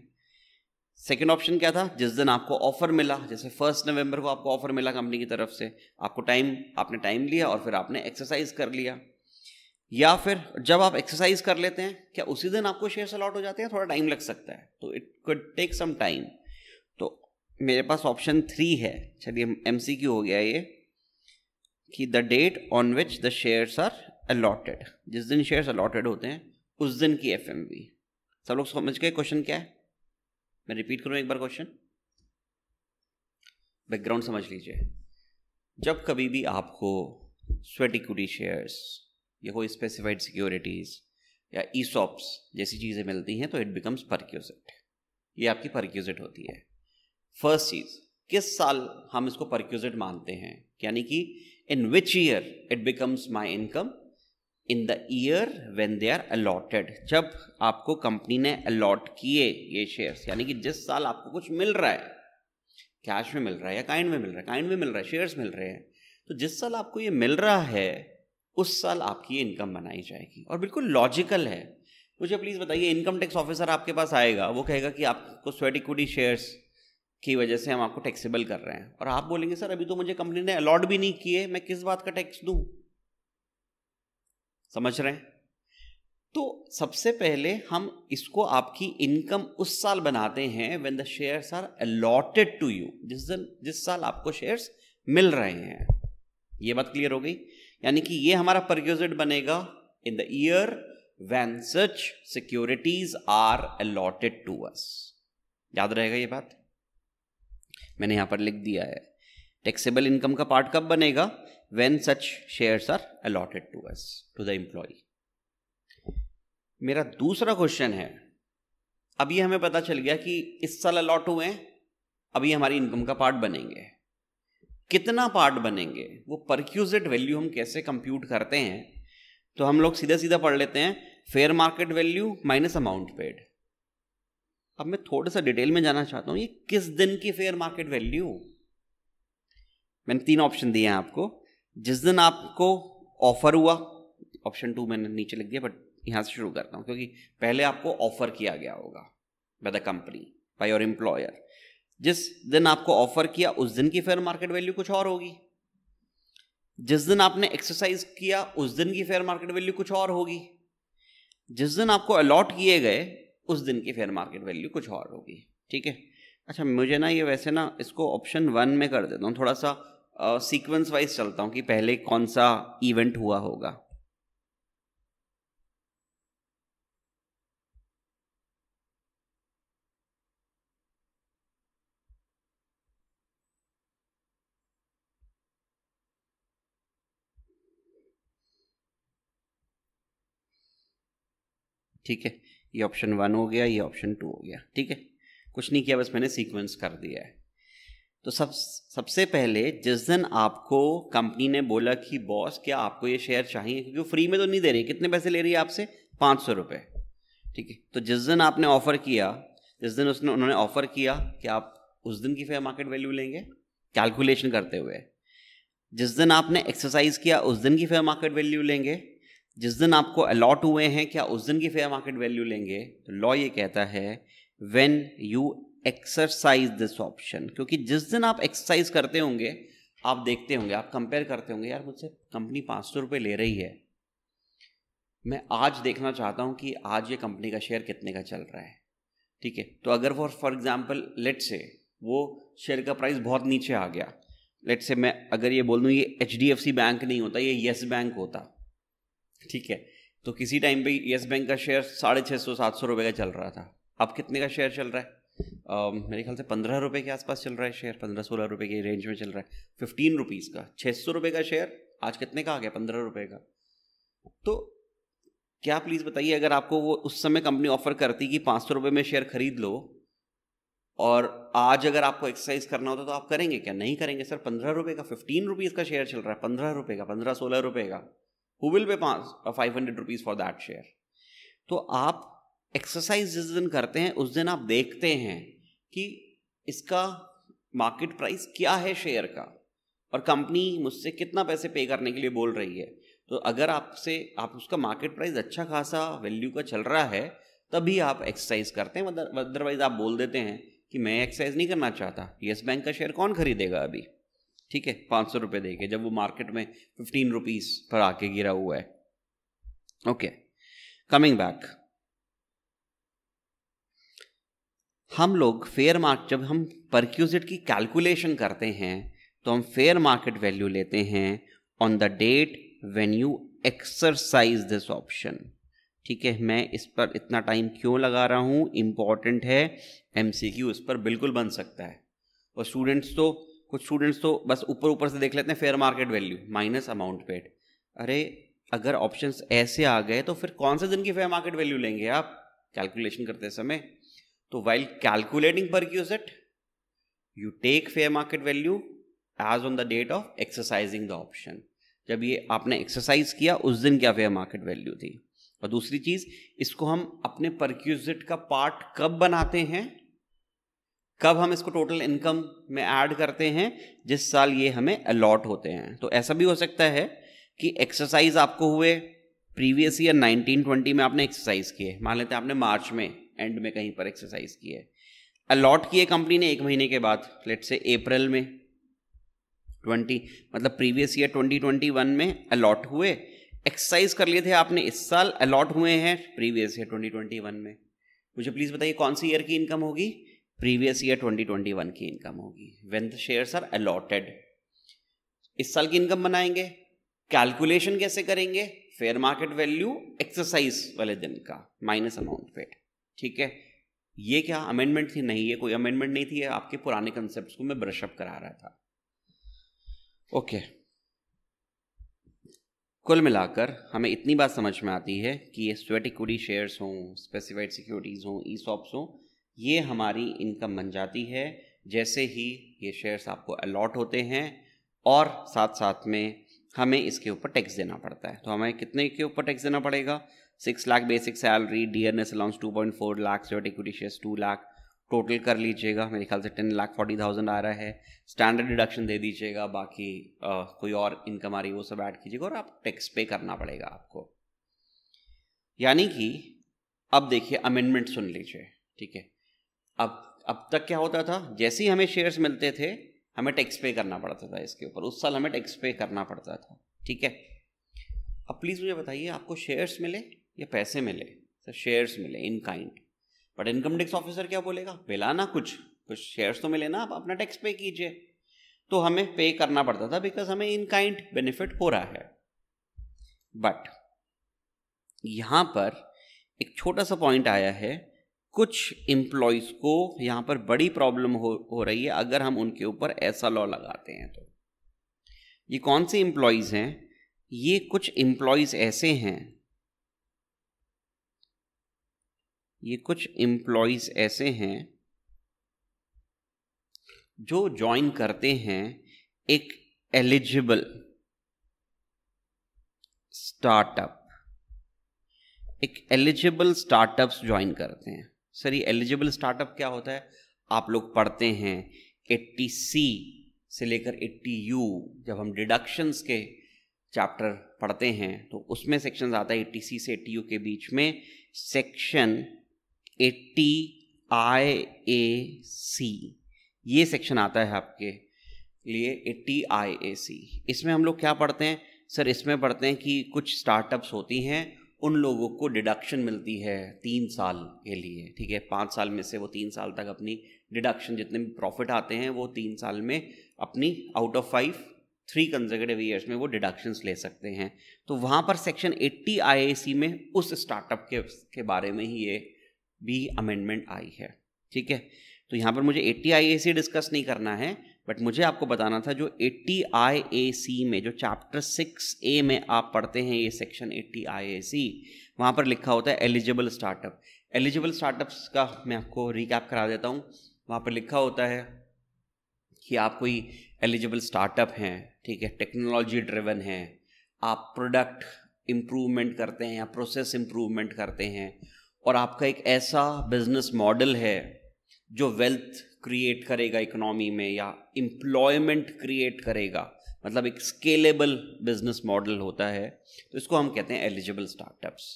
सेकेंड ऑप्शन क्या था जिस दिन आपको ऑफर मिला जैसे फर्स्ट नवंबर को आपको ऑफर मिला कंपनी की तरफ से आपको टाइम आपने टाइम लिया और फिर आपने एक्सरसाइज कर लिया या फिर जब आप एक्सरसाइज कर लेते हैं क्या उसी दिन आपको शेयर्स अलॉट हो जाते हैं थोड़ा टाइम लग सकता है तो it could take some time तो मेरे पास ऑप्शन थ्री है चलिए एम हो गया ये कि the date on which the shares are allotted जिस दिन शेयर्स अलॉटेड होते हैं उस दिन की एफ सब लोग समझ गए क्वेश्चन क्या है मैं रिपीट करूँ एक बार क्वेश्चन बैकग्राउंड समझ लीजिए जब कभी भी आपको स्वेट इक्विटी शेयर्स या कोई स्पेसिफाइड सिक्योरिटीज़ या ई e सॉप्स जैसी चीज़ें मिलती हैं तो इट बिकम्स परक्यूजिट ये आपकी परक्यूजिट होती है फर्स्ट चीज़ किस साल हम इसको परक्यूजिट मानते हैं यानी कि in which year it becomes my income in the year when they are allotted जब आपको कंपनी ने अलॉट किए ये शेयर्स यानी कि जिस साल आपको कुछ मिल रहा है कैश में मिल रहा है या काइंड में मिल रहा है काइंड में मिल रहा है शेयर्स मिल रहे हैं तो जिस साल आपको ये मिल रहा है उस साल आपकी ये इनकम बनाई जाएगी और बिल्कुल लॉजिकल है मुझे प्लीज़ बताइए इनकम टैक्स ऑफिसर आपके पास आएगा वो कहेगा कि आपको स्वेट इक्विटी शेयर्स की वजह से हम आपको टैक्सेबल कर रहे हैं और आप बोलेंगे सर अभी तो मुझे कंपनी ने अलॉट भी नहीं किए मैं किस बात का टैक्स दूँ समझ रहे हैं तो सबसे पहले हम इसको आपकी इनकम उस साल बनाते हैं when the shares are allotted to you जिस दिन जिस साल आपको शेयर्स मिल रहे हैं ये बात क्लियर हो गई यानी कि ये हमारा परक्यूजेट बनेगा in the year when such securities are allotted to us याद रहेगा ये बात मैंने यहां पर लिख दिया है टैक्सेबल इनकम का पार्ट कब बनेगा when such shares are allotted to us to the employee मेरा दूसरा क्वेश्चन है अभी हमें पता चल गया कि इस साल अलॉट हुए हैं अभी हमारी इनकम का पार्ट बनेंगे कितना पार्ट बनेंगे वो परक्यूजेट वैल्यू हम कैसे कंप्यूट करते हैं तो हम लोग सीधा सीधा पढ़ लेते हैं fair market value minus amount paid अब मैं थोड़ा सा डिटेल में जाना चाहता हूं ये किस दिन की फेयर मार्केट वैल्यू मैंने तीन ऑप्शन दिए हैं आपको जिस दिन आपको ऑफर हुआ ऑप्शन टू मैंने नीचे लिख दिया बट यहां से शुरू करता हूं क्योंकि पहले आपको ऑफर किया गया होगा by the company by your employer जिस दिन आपको ऑफर किया उस दिन की फेयर मार्केट वैल्यू कुछ और होगी जिस दिन आपने एक्सरसाइज किया उस दिन की फेयर मार्केट वैल्यू कुछ और होगी जिस दिन आपको अलॉट किए गए उस दिन की फेयर मार्केट वैल्यू कुछ और होगी ठीक है अच्छा मुझे ना ये वैसे ना इसको ऑप्शन वन में कर देता हूँ थोड़ा सा सीक्वेंस वाइज चलता हूँ कि पहले कौन सा इवेंट हुआ होगा ठीक है ये ऑप्शन वन हो गया ये ऑप्शन टू हो गया ठीक है कुछ नहीं किया बस मैंने सीक्वेंस कर दिया है तो सब सबसे पहले जिस दिन आपको कंपनी ने बोला कि बॉस क्या आपको ये शेयर चाहिए क्योंकि फ्री में तो नहीं दे रही कितने पैसे ले रही है आपसे पाँच सौ रुपये ठीक है तो जिस दिन आपने ऑफ़र किया जिस दिन उसने उन्होंने ऑफ़र किया कि आप उस दिन की फेयर मार्केट वैल्यू लेंगे कैलकुलेशन करते हुए जिस दिन आपने एक्सरसाइज किया उस दिन की फेयर मार्केट वैल्यू लेंगे जिस दिन आपको अलॉट हुए हैं क्या उस दिन की फेयर मार्केट वैल्यू लेंगे तो लॉ ये कहता है when you exercise this option क्योंकि जिस दिन आप एक्सरसाइज करते होंगे आप देखते होंगे आप कंपेयर करते होंगे यार मुझसे कंपनी पाँच सौ रुपये ले रही है मैं आज देखना चाहता हूँ कि आज ये कंपनी का शेयर कितने का चल रहा है ठीक है तो अगर फॉर फॉर एग्जाम्पल लेट से वो शेयर का प्राइस बहुत नीचे आ गया लेट से मैं अगर ये बोल दूँ ये एच बैंक नहीं होता ये येस बैंक होता ठीक है तो किसी टाइम पे येस बैंक का शेयर साढ़े छः सौ सात सौ रुपये का चल रहा था अब कितने का शेयर चल रहा है Um, मेरे ख्याल से पंद्रह रुपये के आसपास चल रहा है शेयर पंद्रह सोलह रुपये के रेंज में चल रहा है फिफ्टीन रुपीज़ का छः सौ रुपये का शेयर आज कितने का आ गया पंद्रह रुपये का तो क्या प्लीज़ बताइए अगर आपको वो उस समय कंपनी ऑफर करती कि पाँच सौ रुपये में शेयर खरीद लो और आज अगर आपको एक्सरसाइज करना होता तो आप करेंगे क्या नहीं करेंगे सर पंद्रह रुपये का फिफ्टीन रुपीज़ का शेयर चल रहा है पंद्रह रुपये का पंद्रह सोलह रुपये का हु विल पे पाँच five hundred rupees for that share तो आप एक्सरसाइज जिस दिन करते हैं उस दिन आप देखते हैं कि इसका मार्केट प्राइस क्या है शेयर का और कंपनी मुझसे कितना पैसे पे करने के लिए बोल रही है तो अगर आपसे आप उसका मार्केट प्राइस अच्छा खासा वैल्यू का चल रहा है तभी आप एक्सरसाइज करते हैं अदरवाइज आप बोल देते हैं कि मैं एक्सरसाइज नहीं करना चाहता येस बैंक का शेयर कौन खरीदेगा अभी ठीक है पाँच सौ रुपये दे के जब वो मार्केट में फिफ्टीन रुपीज़ पर आके गिरा हुआ है ओके कमिंग बैक हम लोग फेयर मार्क जब हम परक्यूजिट की कैलकुलेशन करते हैं तो हम फेयर मार्केट वैल्यू लेते हैं on the date when you exercise this option ठीक है मैं इस पर इतना टाइम क्यों लगा रहा हूँ इम्पॉर्टेंट है एम इस पर बिल्कुल बन सकता है और स्टूडेंट्स तो कुछ स्टूडेंट्स तो बस ऊपर ऊपर से देख लेते हैं fair market value minus amount paid अरे अगर ऑप्शंस ऐसे आ गए तो फिर कौन से दिन की फेयर मार्केट वैल्यू लेंगे आप कैलकुलेशन करते समय वाइल तो calculating calculating per QSET, you take fair market value as on the date of exercising the option जब ये आपने एक्सरसाइज किया उस दिन क्या फेयर मार्केट वैल्यू थी और दूसरी चीज इसको हम अपने परक्यूजिट का पार्ट कब बनाते हैं कब हम इसको टोटल इनकम में ऐड करते हैं जिस साल ये हमें अलॉट होते हैं तो ऐसा भी हो सकता है कि एक्सरसाइज आपको हुए प्रीवियस ईयर 1920 में आपने एक्सरसाइज किए मान लेते हैं आपने मार्च में एंड में कहीं पर एक्सरसाइज की है अलॉट किए कंपनी ने एक महीने के बाद लेट से अप्रैल में ट्वेंटी मतलब previous year twenty twenty one में अलॉट हुए एक्सरसाइज कर लिए थे आपने इस साल अलॉट हुए हैं previous year twenty twenty one में मुझे प्लीज़ बताइए कौन सी ईयर की इनकम होगी previous year twenty twenty one की इनकम होगी when the shares are allotted इस साल की इनकम बनाएंगे कैलकुलेशन कैसे करेंगे फेयर मार्केट वैल्यू एक्सरसाइज वाले दिन का माइनस अमाउंट पे ठीक है ये क्या अमेंडमेंट थी नहीं ये कोई अमेंडमेंट नहीं थी ये आपके पुराने कंसेप्ट को मैं ब्रशअप करा रहा था ओके कुल मिलाकर हमें इतनी बात समझ में आती है कि ये स्वेट इक्विटी शेयर्स हों स्पेसिफाइड सिक्योरिटीज़ हों ई e सॉप्स हों ये हमारी इनकम बन जाती है जैसे ही ये शेयर्स आपको अलॉट होते हैं और साथ साथ में हमें इसके ऊपर टैक्स देना पड़ता है तो हमें कितने के ऊपर टैक्स देना पड़ेगा six lakh basic salary D N S allowance two point four lakh sweat equity share two lakh total कर लीजिएगा मेरे ख्याल से टेन लाख फोर्टी थाउजेंड आ रहा है स्टैंडर्ड डिडक्शन दे दीजिएगा बाकी आ, कोई और इनकम आ रही है वो सब ऐड कीजिएगा और आप टैक्स पे करना पड़ेगा आपको यानी कि अब देखिए अमेंडमेंट सुन लीजिए ठीक है अब अब तक क्या होता था जैसे ही हमें शेयर्स मिलते थे हमें टैक्स पे करना पड़ता था इसके ऊपर उस साल हमें टैक्स पे करना पड़ता था ठीक है अब प्लीज़ मुझे बताइए आपको शेयर्स मिले या पैसे मिले सर शेयर्स मिले in kind but income tax officer क्या बोलेगा मिला ना कुछ कुछ शेयर्स तो मिले ना आप अपना टैक्स पे कीजिए तो हमें पे करना पड़ता था बिकॉज हमें इन काइंड बेनिफिट हो रहा है बट यहाँ पर एक छोटा सा पॉइंट आया है कुछ एम्प्लॉयज़ को यहाँ पर बड़ी प्रॉब्लम हो हो रही है अगर हम उनके ऊपर ऐसा लॉ लगाते हैं तो ये कौन से एम्प्लॉयज़ हैं ये कुछ एम्प्लॉयज़ ऐसे हैं ये कुछ एम्प्लॉयज़ ऐसे हैं जो ज्वाइन करते हैं एक एलिजिबल स्टार्टअप एक एलिजिबल स्टार्टअप्स ज्वाइन करते हैं सर ये एलिजिबल स्टार्टअप क्या होता है आप लोग पढ़ते हैं 80 सी से लेकर 80 यू जब हम डिडक्शंस के चैप्टर पढ़ते हैं तो उसमें सेक्शंस आता है 80 सी से 80 यू के बीच में सेक्शन एट्टी आई ए सी ये सेक्शन आता है आपके लिए एट्टी आई ए सी इसमें हम लोग क्या पढ़ते हैं सर इसमें पढ़ते हैं कि कुछ स्टार्टअप्स होती हैं उन लोगों को डिडक्शन मिलती है तीन साल के लिए ठीक है पाँच साल में से वो तीन साल तक अपनी डिडक्शन जितने भी प्रॉफिट आते हैं वो तीन साल में अपनी out of five three conservative years में वो डिडक्शंस ले सकते हैं तो वहाँ पर सेक्शन एट्टी आई में उस स्टार्टअप के के बारे में ही ये बी अमेंडमेंट आई है ठीक है तो यहाँ पर मुझे eighty I A C discuss नहीं करना है बट मुझे आपको बताना था जो एट्टी आई ए सी में जो चैप्टर सिक्स ए में आप पढ़ते हैं ये सेक्शन एट्टी आई ए सी वहाँ पर लिखा होता है एलिजिबल स्टार्टअप एलिजिबल स्टार्टअप्स का मैं आपको रिकैप करा देता हूँ वहाँ पर लिखा होता है कि आप कोई एलिजिबल स्टार्टअप हैं ठीक है टेक्नोलॉजी ड्रिवन है आप प्रोडक्ट इम्प्रूवमेंट करते हैं या प्रोसेस इम्प्रूवमेंट करते हैं और आपका एक ऐसा बिजनेस मॉडल है जो वेल्थ क्रिएट करेगा इकोनॉमी में या एम्प्लॉयमेंट क्रिएट करेगा मतलब एक स्केलेबल बिजनेस मॉडल होता है तो इसको हम कहते हैं एलिजिबल स्टार्टअप्स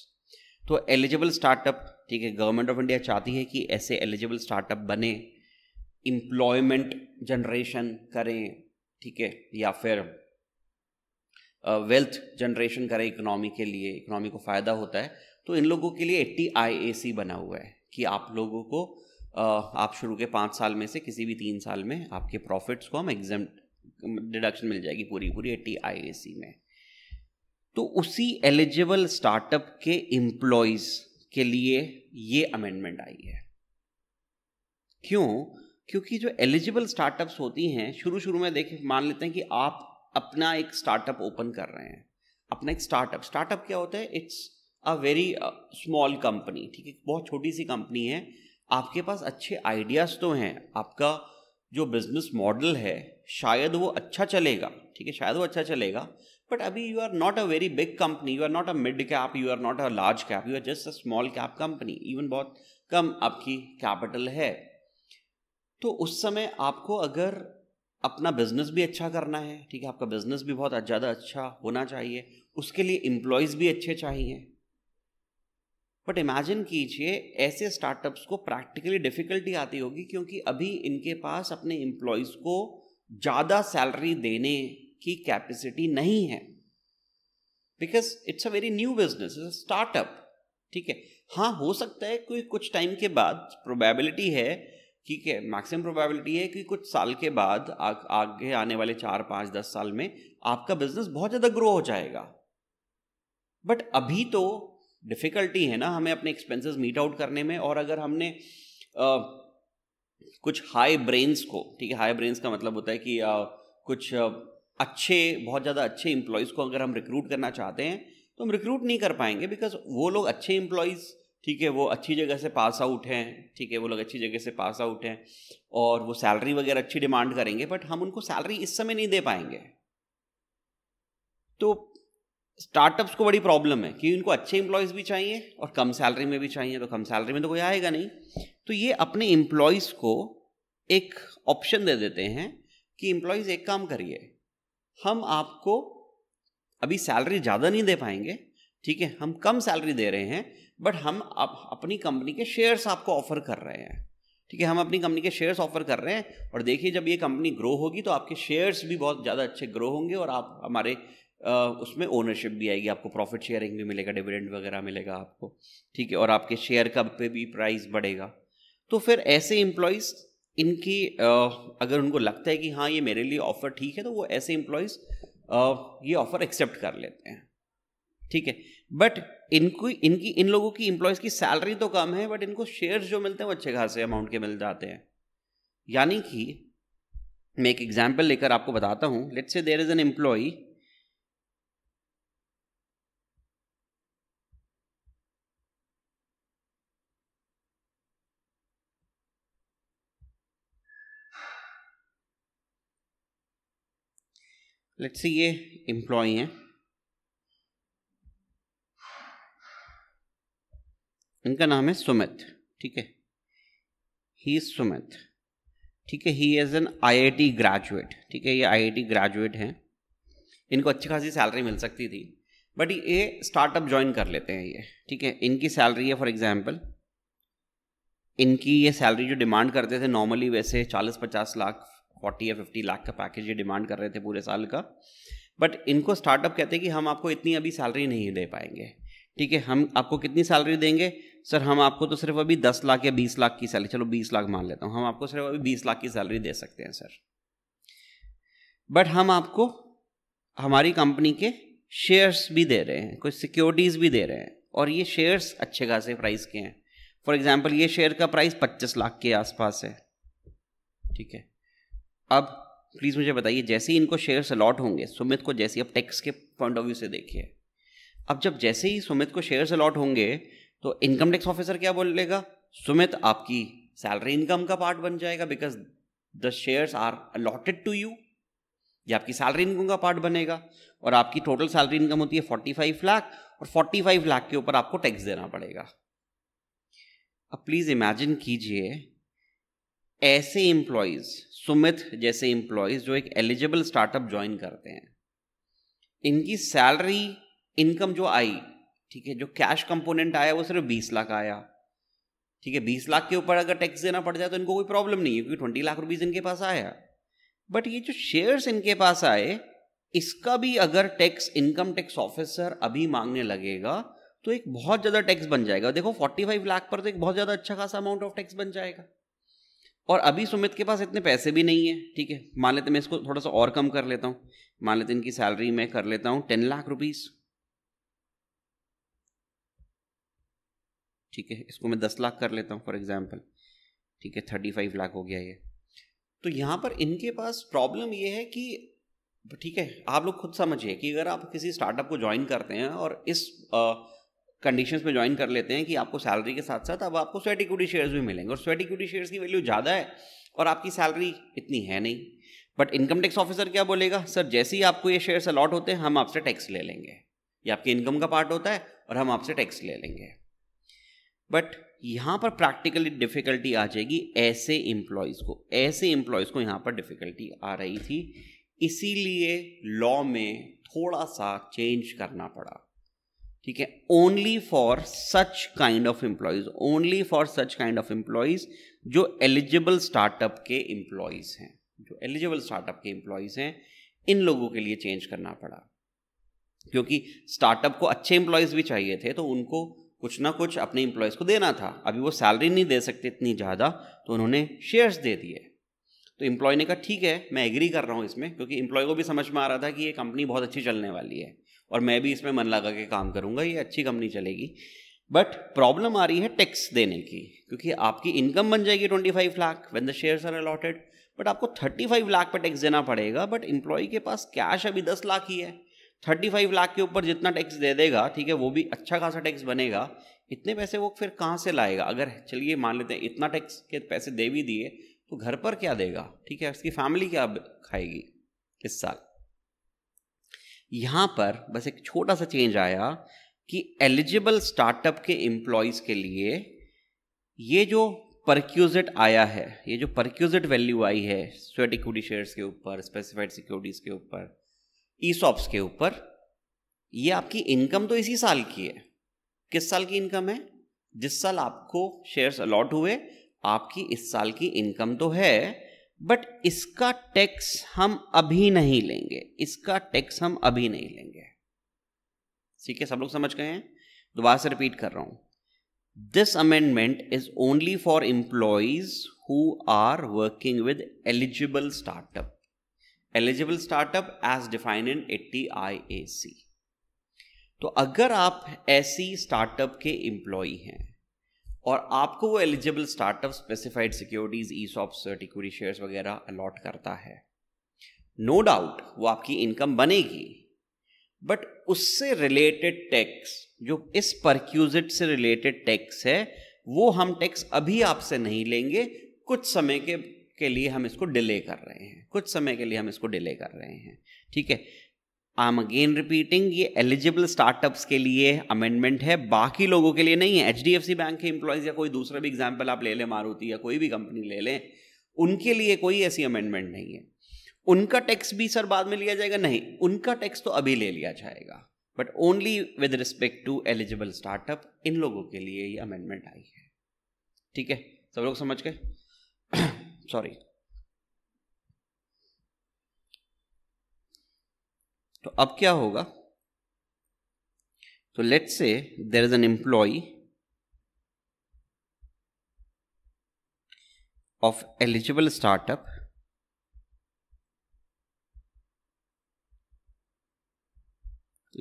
तो एलिजिबल स्टार्टअप ठीक है गवर्नमेंट ऑफ इंडिया चाहती है कि ऐसे एलिजिबल स्टार्टअप बने एम्प्लॉयमेंट जनरेशन करें ठीक है या फिर वेल्थ जनरेशन करें इकोनॉमी के लिए इकोनॉमी को फ़ायदा होता है तो इन लोगों के लिए एट्टी आई ए सी बना हुआ है कि आप लोगों को आप शुरू के पाँच साल में से किसी भी तीन साल में आपके प्रॉफिट्स को हम एग्जाम डिडक्शन मिल जाएगी पूरी पूरी एट्टी आई ए में तो उसी एलिजिबल स्टार्टअप के एम्प्लॉयज के लिए ये अमेंडमेंट आई है क्यों क्योंकि जो एलिजिबल स्टार्टअप्स होती हैं शुरू शुरू में देखिए मान लेते हैं कि आप अपना एक स्टार्टअप ओपन कर रहे हैं अपना एक स्टार्टअप स्टार्टअप क्या होता है it's a very small company ठीक है बहुत छोटी सी कंपनी है आपके पास अच्छे आइडियाज़ तो हैं आपका जो बिजनेस मॉडल है शायद वो अच्छा चलेगा ठीक है शायद वो अच्छा चलेगा बट अभी you are not a very big company you are not a mid cap you are not a large cap you are just a small cap company even बहुत कम आपकी कैपिटल है तो उस समय आपको अगर अपना बिजनेस भी अच्छा करना है ठीक है आपका बिजनेस भी बहुत ज़्यादा अच्छा होना चाहिए उसके लिए इम्प्लॉयज़ भी अच्छे चाहिए बट इमेजिन कीजिए ऐसे स्टार्टअप्स को प्रैक्टिकली डिफ़िकल्टी आती होगी क्योंकि अभी इनके पास अपने एम्प्लॉयज़ को ज़्यादा सैलरी देने की कैपेसिटी नहीं है because it's a very new business is startup ठीक है हाँ हो सकता है कोई कुछ टाइम के बाद प्रोबेबिलिटी है ठीक है मैक्सिमम प्रोबेबिलिटी है कि कुछ साल के बाद आ, आगे आने वाले चार पाँच दस साल में आपका बिजनेस बहुत ज़्यादा ग्रो हो जाएगा बट अभी तो डिफ़िकल्टी है ना हमें अपने एक्सपेंसेस मीट आउट करने में और अगर हमने आ, कुछ हाई ब्रेन्स को ठीक है हाई ब्रेन्स का मतलब होता है कि आ, कुछ आ, अच्छे बहुत ज़्यादा अच्छे एम्प्लॉयज़ को अगर हम रिक्रूट करना चाहते हैं तो हम रिक्रूट नहीं कर पाएंगे बिकॉज वो लोग अच्छे एम्प्लॉयज़ ठीक है वो अच्छी जगह से पास आउट हैं ठीक है वो लोग अच्छी जगह से पास आउट हैं और वो सैलरी वगैरह अच्छी डिमांड करेंगे बट हम उनको सैलरी इस समय नहीं दे पाएंगे तो स्टार्टअप्स को बड़ी प्रॉब्लम है कि उनको अच्छे एम्प्लॉयज़ भी चाहिए और कम सैलरी में भी चाहिए तो कम सैलरी में तो कोई आएगा नहीं तो ये अपने एम्प्लॉयज़ को एक ऑप्शन दे देते हैं कि एम्प्लॉयज़ एक काम करिए हम आपको अभी सैलरी ज़्यादा नहीं दे पाएंगे ठीक है हम कम सैलरी दे रहे हैं बट हम अप, अपनी कंपनी के शेयर्स आपको ऑफ़र कर रहे हैं ठीक है हम अपनी कंपनी के शेयर्स ऑफर कर रहे हैं और देखिए जब ये कंपनी ग्रो होगी तो आपके शेयर्स भी बहुत ज़्यादा अच्छे ग्रो होंगे और आप हमारे उसमें ओनरशिप भी आएगी आपको प्रॉफिट शेयरिंग भी मिलेगा डिविडेंड वगैरह मिलेगा आपको ठीक है और आपके शेयर का पे भी प्राइस बढ़ेगा तो फिर ऐसे एम्प्लॉयज़ इनकी अगर उनको लगता है कि हाँ ये मेरे लिए ऑफ़र ठीक है तो वो ऐसे एम्प्लॉयज़ ये ऑफ़र एक्सेप्ट कर लेते हैं ठीक है बट इनको इनकी इन लोगों की एम्प्लॉयज़ की सैलरी तो कम है बट इनको शेयर्स जो मिलते हैं वो अच्छे खासे अमाउंट के मिल जाते हैं यानी कि मैं एक एग्जाम्पल लेकर आपको बताता हूँ let's say there is an employee let's see ये एम्प्लॉय हैं इनका नाम है सुमित ठीक है ही सुमित ठीक है he is an IIT graduate ठीक है ये आईआईटी ग्रेजुएट हैं इनको अच्छी खासी सैलरी मिल सकती थी बट ये स्टार्टअप ज्वाइन कर लेते हैं ये ठीक है इनकी सैलरी है फॉर एग्जांपल इनकी ये सैलरी जो डिमांड करते थे नॉर्मली वैसे चालीस पचास लाख फोर्टी या फिफ्टी लाख का पैकेज ये डिमांड कर रहे थे पूरे साल का बट इनको स्टार्टअप कहते हैं कि हम आपको इतनी अभी सैलरी नहीं दे पाएंगे ठीक है हम आपको कितनी सैलरी देंगे सर हम आपको तो सिर्फ अभी दस लाख या बीस लाख की सैलरी चलो बीस लाख मान लेता हूँ हम आपको सिर्फ अभी बीस लाख की सैलरी दे सकते हैं सर बट हम आपको हमारी कंपनी के शेयर्स भी दे रहे हैं कुछ सिक्योरिटीज़ भी दे रहे हैं और ये शेयर्स अच्छे खासे प्राइस के हैं फॉर एग्जाम्पल ये शेयर का प्राइस पच्चीस लाख के आसपास है ठीक है अब प्लीज़ मुझे बताइए जैसे ही इनको शेयर्स अलॉट होंगे सुमित को जैसे अब टैक्स के पॉइंट ऑफ व्यू से देखिए अब जब जैसे ही सुमित को शेयर्स अलॉट होंगे तो इनकम टैक्स ऑफिसर क्या बोल लेगा सुमित आपकी सैलरी इनकम का पार्ट बन जाएगा because the shares are allotted to you ये आपकी सैलरी इनकम का पार्ट बनेगा और आपकी टोटल सैलरी इनकम होती है फोर्टी फाइव लाख और फोर्टी फाइव लाख के ऊपर आपको टैक्स देना पड़ेगा अब प्लीज़ इमेजिन कीजिए ऐसे एम्प्लॉयज़ सुमित जैसे एम्प्लॉयज़ जो एक एलिजिबल स्टार्टअप ज्वाइन करते हैं इनकी सैलरी इनकम जो आई ठीक है जो कैश कंपोनेंट आया वो सिर्फ बीस लाख आया ठीक है बीस लाख के ऊपर अगर टैक्स देना पड़ जाए तो इनको कोई प्रॉब्लम नहीं है क्योंकि ट्वेंटी लाख रुपीज़ इनके पास आया बट ये जो शेयर्स इनके पास आए इसका भी अगर टैक्स इनकम टैक्स ऑफिसर अभी मांगने लगेगा तो एक बहुत ज़्यादा टैक्स बन जाएगा देखो 45 लाख पर तो एक बहुत ज़्यादा अच्छा खासा अमाउंट ऑफ टैक्स बन जाएगा और अभी सुमित के पास इतने पैसे भी नहीं है ठीक है मान लेते मैं इसको थोड़ा सा और कम कर लेता हूँ मान लेते इनकी सैलरी मैं कर लेता हूँ टेन लाख रुपीज़ ठीक है इसको मैं दस लाख कर लेता हूँ फॉर एग्जाम्पल ठीक है थर्टी फाइव लाख हो गया ये तो यहाँ पर इनके पास प्रॉब्लम ये है कि ठीक है आप लोग खुद समझिए कि अगर आप किसी स्टार्टअप को ज्वाइन करते हैं और इस आ, कंडीशंस में ज्वाइन कर लेते हैं कि आपको सैलरी के साथ साथ अब आपको स्वेट इक्विटी शेयर्स भी मिलेंगे और स्वेट इक्विटी शेयर्स की वैल्यू ज़्यादा है और आपकी सैलरी इतनी है नहीं बट इनकम टैक्स ऑफिसर क्या बोलेगा सर जैसे ही आपको ये शेयर्स अलॉट होते हैं हम आपसे टैक्स ले लेंगे ये आपकी इनकम का पार्ट होता है और हम आपसे टैक्स ले लेंगे बट यहाँ पर प्रैक्टिकली डिफ़िकल्टी आ जाएगी ऐसे एम्प्लॉयज़ को ऐसे एम्प्लॉयज़ को यहाँ पर डिफ़िकल्टी आ रही थी इसीलिए लॉ में थोड़ा सा चेंज करना पड़ा ठीक है only for such kind of employees only for such kind of employees जो एलिजिबल स्टार्टअप के एम्प्लॉयज हैं जो एलिजिबल स्टार्टअप के एम्प्लॉयज हैं इन लोगों के लिए चेंज करना पड़ा क्योंकि स्टार्टअप को अच्छे एम्प्लॉयज भी चाहिए थे तो उनको कुछ ना कुछ अपने एम्प्लॉयज़ को देना था अभी वो सैलरी नहीं दे सकते इतनी ज़्यादा तो उन्होंने शेयर्स दे दिए तो एम्प्लॉय ने कहा ठीक है मैं एग्री कर रहा हूँ इसमें क्योंकि एम्प्लॉय को भी समझ में आ रहा था कि ये कंपनी बहुत अच्छी चलने वाली है और मैं भी इसमें मन लगा के काम करूँगा ये अच्छी कंपनी चलेगी बट प्रॉब्लम आ रही है टैक्स देने की क्योंकि आपकी इनकम बन जाएगी twenty five lakh when the shares are allotted but आपको थर्टी फाइव लाख पर टैक्स देना पड़ेगा बट एम्प्लॉय के पास कैश अभी दस लाख ही है थर्टी फाइव लाख के ऊपर जितना टैक्स दे देगा ठीक है वो भी अच्छा खासा टैक्स बनेगा इतने पैसे वो फिर कहाँ से लाएगा अगर चलिए मान लेते हैं इतना टैक्स के पैसे दे भी दिए तो घर पर क्या देगा ठीक है उसकी फैमिली क्या खाएगी इस साल यहाँ पर बस एक छोटा सा चेंज आया कि एलिजिबल स्टार्टअप के एम्प्लॉयज़ के लिए ये जो परक्यूजिट आया है ये जो परक्यूजिट वैल्यू आई है स्वेट इक्विटी शेयर्स के ऊपर स्पेसिफाइड सिक्योरिटीज़ के ऊपर ई सॉप्स के ऊपर ये आपकी इनकम तो इसी साल की है किस साल की इनकम है जिस साल आपको शेयर्स अलॉट हुए आपकी इस साल की इनकम तो है बट इसका टैक्स हम अभी नहीं लेंगे इसका टैक्स हम अभी नहीं लेंगे ठीक है सब लोग समझ गए हैं दोबारा से रिपीट कर रहा हूं this amendment is only for employees who are working with eligible startup eligible startup as defined in eighty I A C तो अगर आप ऐसी स्टार्टअप के एम्प्लॉय हैं और आपको वो eligible startup specified securities ESOPs टिक्यूरी शेयर्स वगैरह अलॉट करता है नो no डाउट वो आपकी इनकम बनेगी बट उससे रिलेटेड टैक्स जो इस परक्यूजिट से रिलेटेड टैक्स है वो हम टैक्स अभी आपसे नहीं लेंगे कुछ समय के के लिए हम इसको डिले कर रहे हैं कुछ समय के लिए हम इसको डिले कर रहे हैं ठीक है आई एम अगेन रिपीटिंग ये एलिजिबल स्टार्टअप्स के लिए अमेंडमेंट है बाकी लोगों के लिए नहीं है H D F C bank के एम्प्लॉयज़ या कोई दूसरा भी एग्जाम्पल आप ले लें मारुति या कोई भी कंपनी ले लें उनके लिए कोई ऐसी अमेंडमेंट नहीं है उनका टैक्स भी सर बाद में लिया जाएगा नहीं उनका टैक्स तो अभी ले लिया जाएगा but only with respect to eligible startup इन लोगों के लिए ये अमेंडमेंट आई है ठीक है सब लोग समझ गए सॉरी *clears throat* तो अब क्या होगा तो let say there is an employee of eligible startup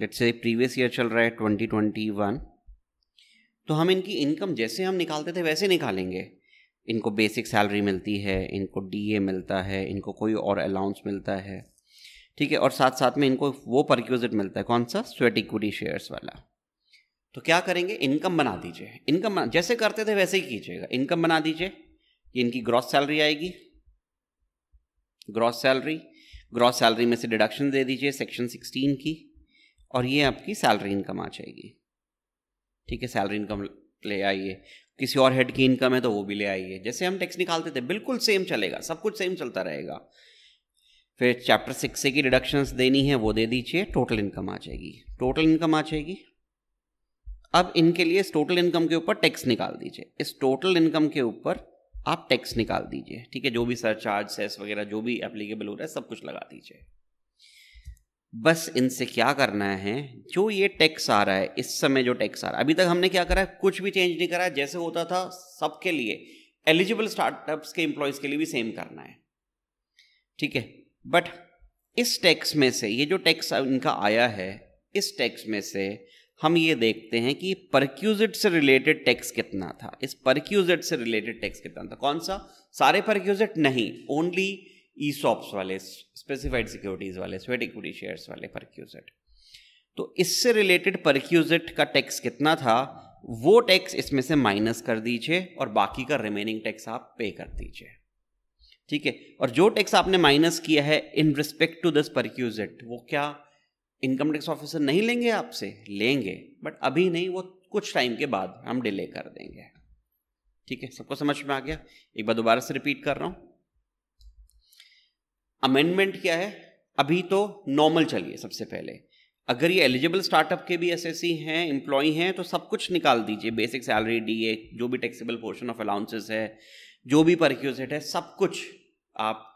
let say previous year चल रहा है ट्वेंटी ट्वेंटी वन तो हम इनकी इनकम जैसे हम निकालते थे वैसे निकालेंगे इनको बेसिक सैलरी मिलती है इनको डीए मिलता है इनको कोई और अलाउंस मिलता है ठीक है और साथ साथ में इनको वो परक्यूजिट मिलता है कौन सा स्वेट इक्विटी शेयर्स वाला तो क्या करेंगे इनकम बना दीजिए इनकम जैसे करते थे वैसे ही कीजिएगा इनकम बना दीजिए कि इनकी ग्रॉस सैलरी आएगी ग्रॉस सैलरी ग्रॉस सैलरी में से डिडक्शन दे दीजिए सेक्शन सिक्सटीन की और ये आपकी सैलरी इनकम आ जाएगी ठीक है सैलरी इनकम ले आइए किसी और हेड की इनकम है तो वो भी ले आइए जैसे हम टैक्स निकालते थे बिल्कुल सेम चलेगा सब कुछ सेम चलता रहेगा फिर चैप्टर सिक्स से की डिडक्शंस देनी है वो दे दीजिए टोटल इनकम आ जाएगी टोटल इनकम आ जाएगी अब इनके लिए इस टोटल इनकम के ऊपर टैक्स निकाल दीजिए इस टोटल इनकम के ऊपर आप टैक्स निकाल दीजिए ठीक है जो भी सर चार्ज सेस वगैरह जो भी एप्लीकेबल हो रहा है सब कुछ लगा दीजिए बस इनसे क्या करना है जो ये टैक्स आ रहा है इस समय जो टैक्स आ रहा है अभी तक हमने क्या करा है कुछ भी चेंज नहीं करा है जैसे होता था सबके लिए एलिजिबल स्टार्टअप्स के एम्प्लॉयज़ के लिए भी सेम करना है ठीक है बट इस टैक्स में से ये जो टैक्स इनका आया है इस टैक्स में से हम ये देखते हैं कि परक्यूजिट से रिलेटेड टैक्स कितना था इस परक्यूजिट से रिलेटेड टैक्स कितना था कौन सा सारे परक्यूजिट नहीं ओनली ई सॉप्स वाले स्पेसिफाइड सिक्योरिटीज़ वाले स्वेट इक्विटी शेयर्स वाले परक्यूजिट तो इससे रिलेटेड परक्यूजिट का टैक्स कितना था वो टैक्स इसमें से माइनस कर दीजिए और बाकी का रिमेनिंग टैक्स आप पे कर दीजिए ठीक है और जो टैक्स आपने माइनस किया है in respect to this perquisite वो क्या इनकम टैक्स ऑफिसर नहीं लेंगे आपसे लेंगे बट अभी नहीं वो कुछ टाइम के बाद हम डिले कर देंगे ठीक है सबको समझ में आ गया एक बार दोबारा से रिपीट कर रहा हूं अमेंडमेंट क्या है अभी तो नॉर्मल चलिए सबसे पहले अगर ये एलिजिबल स्टार्टअप के भी एसएससी हैं एम्प्लॉय हैं तो सब कुछ निकाल दीजिए बेसिक सैलरी डी जो भी टैक्सेबल पोर्शन ऑफ अलाउंसेस है जो भी परक्यूजिट है सब कुछ आप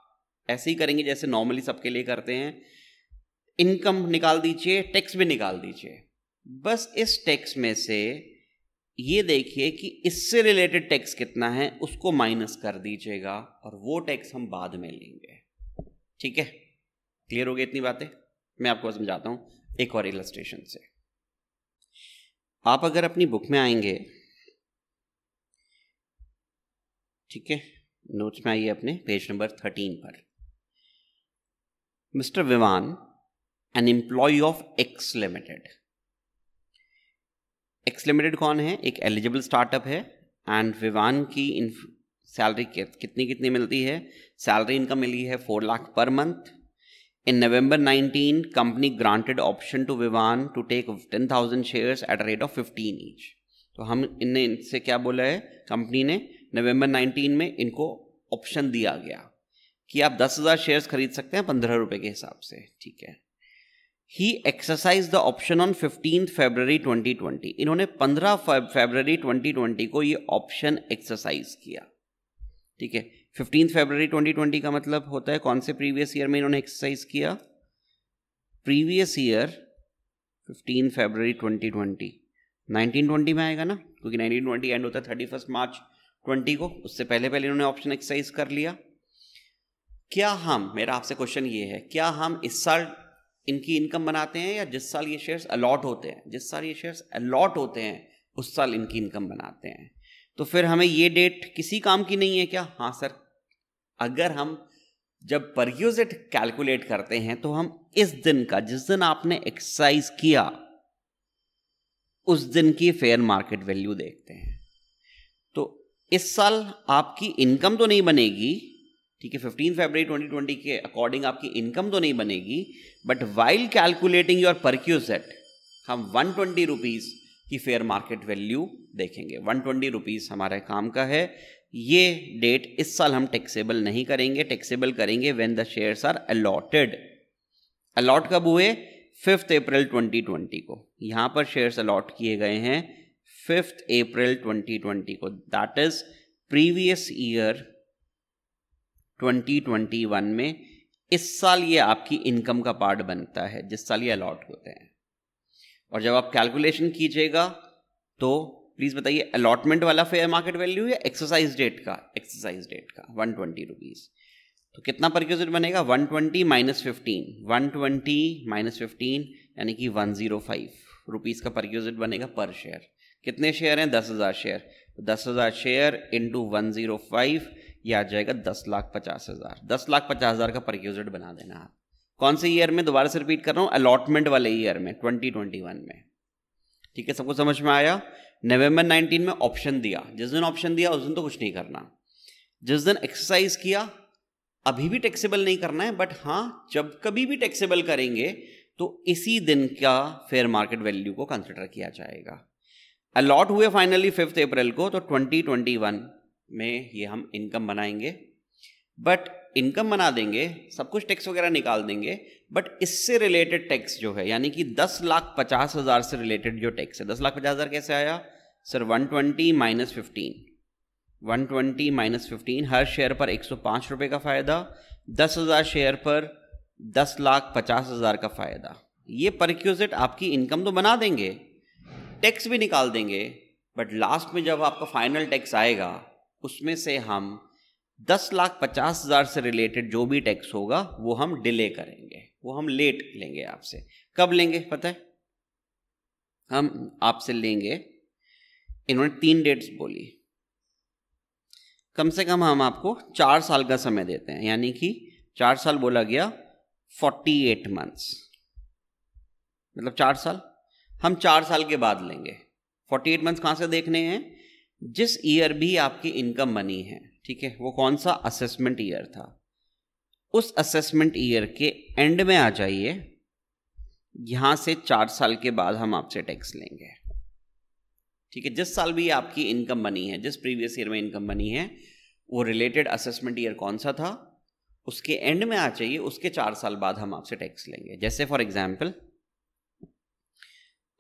ऐसे ही करेंगे जैसे नॉर्मली सबके लिए करते हैं इनकम निकाल दीजिए टैक्स भी निकाल दीजिए बस इस टैक्स में से ये देखिए कि इससे रिलेटेड टैक्स कितना है उसको माइनस कर दीजिएगा और वो टैक्स हम बाद में लेंगे ठीक है क्लियर हो गई इतनी बातें मैं आपको समझाता हूँ एक और इलस्ट्रेशन से आप अगर अपनी बुक में आएंगे ठीक है नोट्स में आइए अपने पेज नंबर थर्टीन पर mister Viman an employee of X limited X limited कौन है एक एलिजिबल स्टार्टअप है एंड विवान की सैलरी कितनी कितनी मिलती है सैलरी इनकम मिली है four lakh per month in November 19, company granted option to Vivan to take 10,000 thousand share at of of 15 each तो हम इनने इनसे क्या बोला है कंपनी ने नवंबर 19 में इनको ऑप्शन दिया गया कि आप दस हज़ार शेयर्स खरीद सकते हैं पंद्रह रुपए के हिसाब से ठीक है he exercise the option on fifteen February 2020 इन्होंने 15 फेबररी 2020 को ये ऑप्शन एक्सरसाइज किया ठीक है फिफ्टीन फेबररी 2020 का मतलब होता है कौन से प्रीवियस ईयर में इन्होंने एक्सरसाइज किया प्रीवियस ईयर फिफ्टीन फेबररी 2020 1920 में आएगा ना क्योंकि 1920 एंड होता है थर्टी फर्स्ट मार्च ट्वेंटी को उससे पहले पहले इन्होंने ऑप्शन एक्सरसाइज कर लिया क्या हम मेरा आपसे क्वेश्चन ये है क्या हम इस साल इनकी इनकम बनाते हैं या जिस साल ये शेयर्स अलॉट होते हैं जिस साल ये शेयर्स अलॉट होते हैं उस साल इनकी इनकम बनाते हैं तो फिर हमें ये डेट किसी काम की नहीं है क्या हाँ सर अगर हम जब परग्यूजिट कैलकुलेट करते हैं तो हम इस दिन का जिस दिन आपने एक्सरसाइज किया उस दिन की फेयर मार्केट वैल्यू देखते हैं इस साल आपकी इनकम तो नहीं बनेगी ठीक है फिफ्टीन ट्वेंटी ट्वेंटी के अकॉर्डिंग आपकी इनकम तो नहीं बनेगी but while calculating your perquisite हम वन ट्वेंटी रुपीज़ की फेयर मार्केट वैल्यू देखेंगे वन ट्वेंटी रुपीज़ हमारे काम का है ये डेट इस साल हम टैक्सेबल नहीं करेंगे टैक्सेबल करेंगे when the shares are allotted allot कब हुए फिफ्थ अप्रैल 2020 को यहाँ पर शेयर्स अलॉट किए गए हैं फिफ्थ अप्रैल 2020 को दैट इज प्रीवियस ईयर 2021 में इस साल ये आपकी इनकम का पार्ट बनता है जिस साल ये अलॉट होते हैं और जब आप कैलकुलेशन कीजिएगा तो प्लीज़ बताइए अलॉटमेंट वाला फेयर मार्केट वैल्यू या एक्सरसाइज डेट का एक्सरसाइज डेट का वन ट्वेंटी रुपीज़ तो कितना पर बनेगा one twenty minus fifteen one twenty minus fifteen यानी कि वन जीरो फाइव रुपीज़ का पर बनेगा पर शेयर कितने शेयर हैं दस हज़ार शेयर दस हज़ार share into one zero five ये आ जाएगा दस लाख पचास हज़ार दस लाख पचास हज़ार का परक्यूजिट बना देना आप कौन से ईयर में दोबारा से रिपीट कर रहा हूँ अलॉटमेंट वाले ईयर में ट्वेंटी ट्वेंटी वन में ठीक है सबको समझ में आया नवंबर नाइनटीन में ऑप्शन दिया जिस दिन ऑप्शन दिया उस दिन तो कुछ नहीं करना जिस दिन एक्सरसाइज किया अभी भी टैक्सेबल नहीं करना है बट हाँ जब कभी भी टैक्सेबल करेंगे तो इसी दिन का फेयर मार्केट वैल्यू को कंसिडर किया जाएगा अलॉट हुए फाइनली फिफ्थ अप्रैल को तो 2021 में ये हम इनकम बनाएंगे बट इनकम बना देंगे सब कुछ टैक्स वगैरह निकाल देंगे बट इससे रिलेटेड टैक्स जो है यानी कि दस लाख पचास हज़ार से रिलेटेड जो टैक्स है दस लाख पचास हज़ार कैसे आया sir one twenty minus fifteen one twenty minus fifteen हर शेयर पर एक सौ पाँच रुपये का फ़ायदा दस हज़ार शेयर पर दस लाख पचास हज़ार का फ़ायदा ये परिक्यूजिट आपकी इनकम तो बना देंगे टैक्स भी निकाल देंगे बट लास्ट में जब आपका फाइनल टैक्स आएगा उसमें से हम दस लाख पचास हज़ार से रिलेटेड जो भी टैक्स होगा वो हम डिले करेंगे वो हम लेट लेंगे आपसे कब लेंगे पता है हम आपसे लेंगे इन्होंने तीन डेट्स बोली कम से कम हम आपको चार साल का समय देते हैं यानी कि चार साल बोला गया फोर्टी एट मंथ्स मतलब चार साल हम चार साल के बाद लेंगे फोर्टी एट मंथ्स कहाँ से देखने हैं जिस ईयर भी आपकी इनकम बनी है ठीक है वो कौन सा असेसमेंट ईयर था उस असेसमेंट ईयर के एंड में आ जाइए यहाँ से चार साल के बाद हम आपसे टैक्स लेंगे ठीक है जिस साल भी आपकी इनकम बनी है जिस प्रीवियस ईयर में इनकम बनी है वो रिलेटेड असेसमेंट ईयर कौन सा था उसके एंड में आ जाइए उसके चार साल बाद हम आपसे टैक्स लेंगे जैसे फॉर एग्जाम्पल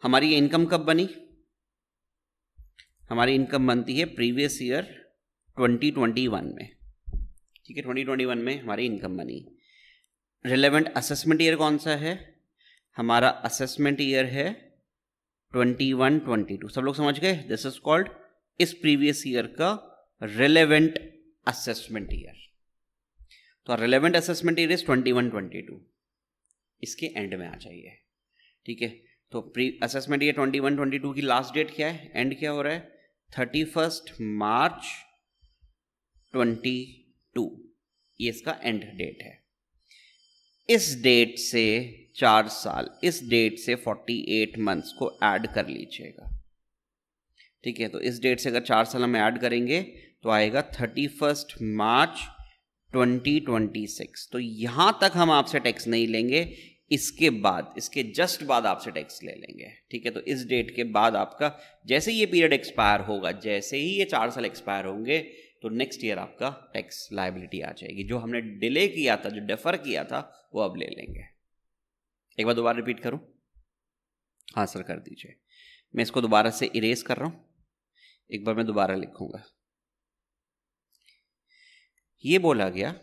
हमारी इनकम कब बनी हमारी इनकम बनती है प्रीवियस ईयर 2021 में ठीक है 2021 में हमारी इनकम बनी रिलेवेंट असेसमेंट ईयर कौन सा है हमारा असेसमेंट ईयर है 21 22 सब लोग समझ गए दिस इज कॉल्ड इस प्रीवियस ईयर का रिलेवेंट असेसमेंट ईयर तो रिलेवेंट असेसमेंट ईयर इज 21 22 इसके एंड में आ जाइए ठीक है तो प्री असेसमेंट ये ट्वेंटी वन ट्वेंटी टू की लास्ट डेट क्या है एंड क्या हो रहा है thirty first March twenty two ये इसका एंड डेट है इस डेट से चार साल इस डेट से फोर्टी एट मंथ्स को ऐड कर लीजिएगा ठीक है तो इस डेट से अगर चार साल हम ऐड करेंगे तो आएगा थर्टी फर्स्ट मार्च 2026 तो यहां तक हम आपसे टैक्स नहीं लेंगे इसके बाद इसके जस्ट बाद आपसे टैक्स ले लेंगे ठीक है तो इस डेट के बाद आपका जैसे ही ये पीरियड एक्सपायर होगा जैसे ही ये चार साल एक्सपायर होंगे तो नेक्स्ट ईयर आपका टैक्स लाइबिलिटी आ जाएगी जो हमने डिले किया था जो डेफर किया था वो अब ले लेंगे एक बार दोबारा रिपीट करूँ हाँ सर कर दीजिए मैं इसको दोबारा से इरेज कर रहा हूँ एक बार मैं दोबारा लिखूंगा ये बोला गया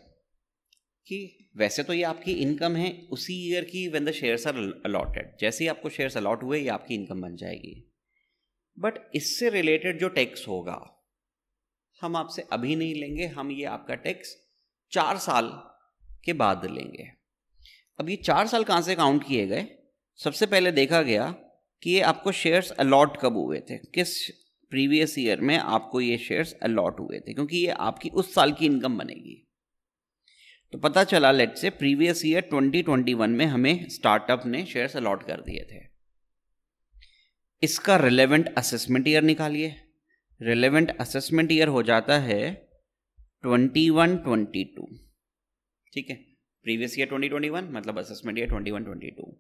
कि वैसे तो ये आपकी इनकम है उसी ईयर की when the shares are allotted जैसे ही आपको शेयर्स अलॉट हुए ये आपकी इनकम बन जाएगी बट इससे रिलेटेड जो टैक्स होगा हम आपसे अभी नहीं लेंगे हम ये आपका टैक्स चार साल के बाद लेंगे अब ये चार साल कहाँ से काउंट किए गए सबसे पहले देखा गया कि ये आपको शेयर्स अलॉट कब हुए थे किस प्रीवियस ईयर में आपको ये शेयर्स अलॉट हुए थे क्योंकि ये आपकी उस साल की इनकम बनेगी तो पता चला लेट से प्रीवियस ईयर 2021 में हमें स्टार्टअप ने शेयर्स अलॉट कर दिए थे इसका रिलेवेंट असेसमेंट ईयर निकालिए रिलेवेंट असेसमेंट ईयर हो जाता है 21 22 ठीक है प्रीवियस ईयर 2021 मतलब असेसमेंट ईयर 21 22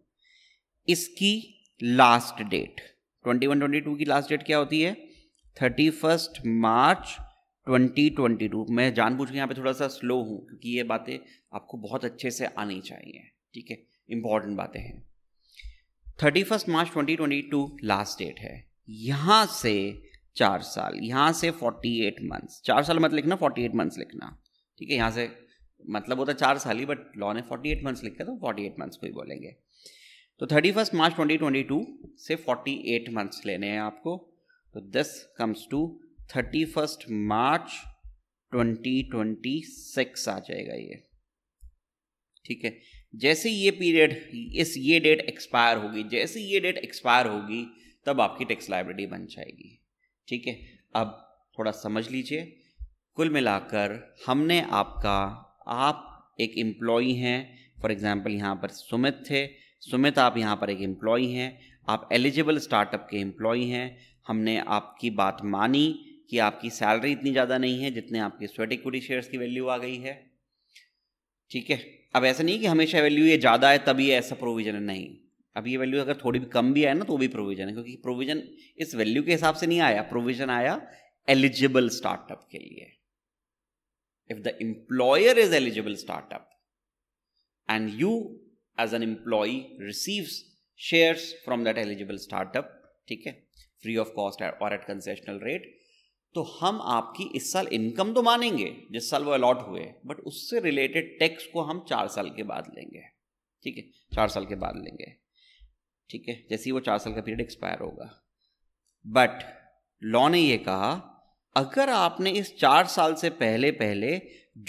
इसकी लास्ट डेट 21 22 की लास्ट डेट क्या होती है thirty first March twenty twenty two मैं जानबूझ के यहाँ पे थोड़ा सा स्लो हूँ क्योंकि ये बातें आपको बहुत अच्छे से आनी चाहिए ठीक है इम्पॉर्टेंट बातें हैं thirty first March twenty twenty two last date है यहाँ से चार साल यहाँ से फोर्टी एट मंथ्स चार साल मत लिखना फोर्टी एट मंथ्स लिखना ठीक है यहाँ से मतलब होता चार साल ही बट लॉ ने फोर्टी एट मंथ्स लिखा तो एट मंथ्स को ही बोलेंगे तो thirty first March twenty twenty two से फोर्टी एट मंथ्स लेने हैं आपको तो this comes to thirty first March twenty twenty six आ जाएगा ये ठीक है जैसे ये पीरियड इस ये डेट एक्सपायर होगी जैसे ये डेट एक्सपायर होगी तब आपकी टैक्स लाइब्रेरी बन जाएगी ठीक है अब थोड़ा समझ लीजिए कुल मिलाकर हमने आपका आप एक एम्प्लॉई हैं फॉर एग्जांपल यहाँ पर सुमित थे सुमित आप यहाँ पर एक एम्प्लॉई हैं आप एलिजिबल स्टार्टअप के एम्प्लॉई हैं हमने आपकी बात मानी कि आपकी सैलरी इतनी ज़्यादा नहीं है जितने आपके स्वेट इक्विटी शेयर्स की वैल्यू आ गई है ठीक है अब ऐसा नहीं कि हमेशा वैल्यू ये ज़्यादा है तभी ऐसा प्रोविजन है नहीं अब ये वैल्यू अगर थोड़ी भी कम भी आए ना तो भी प्रोविजन है क्योंकि प्रोविजन इस वैल्यू के हिसाब से नहीं आया प्रोविजन आया एलिजिबल स्टार्टअप के लिए if the employer is eligible startup and you as an employee receives shares from that eligible startup ठीक है फ्री ऑफ कॉस्ट और एट कंसेशनल रेट तो हम आपकी इस साल इनकम तो मानेंगे जिस साल वो अलॉट हुए बट उससे रिलेटेड टैक्स को हम चार साल के बाद लेंगे ठीक है चार साल के बाद लेंगे ठीक है जैसे ही वो चार साल का पीरियड एक्सपायर होगा बट लॉ ने ये कहा अगर आपने इस चार साल से पहले पहले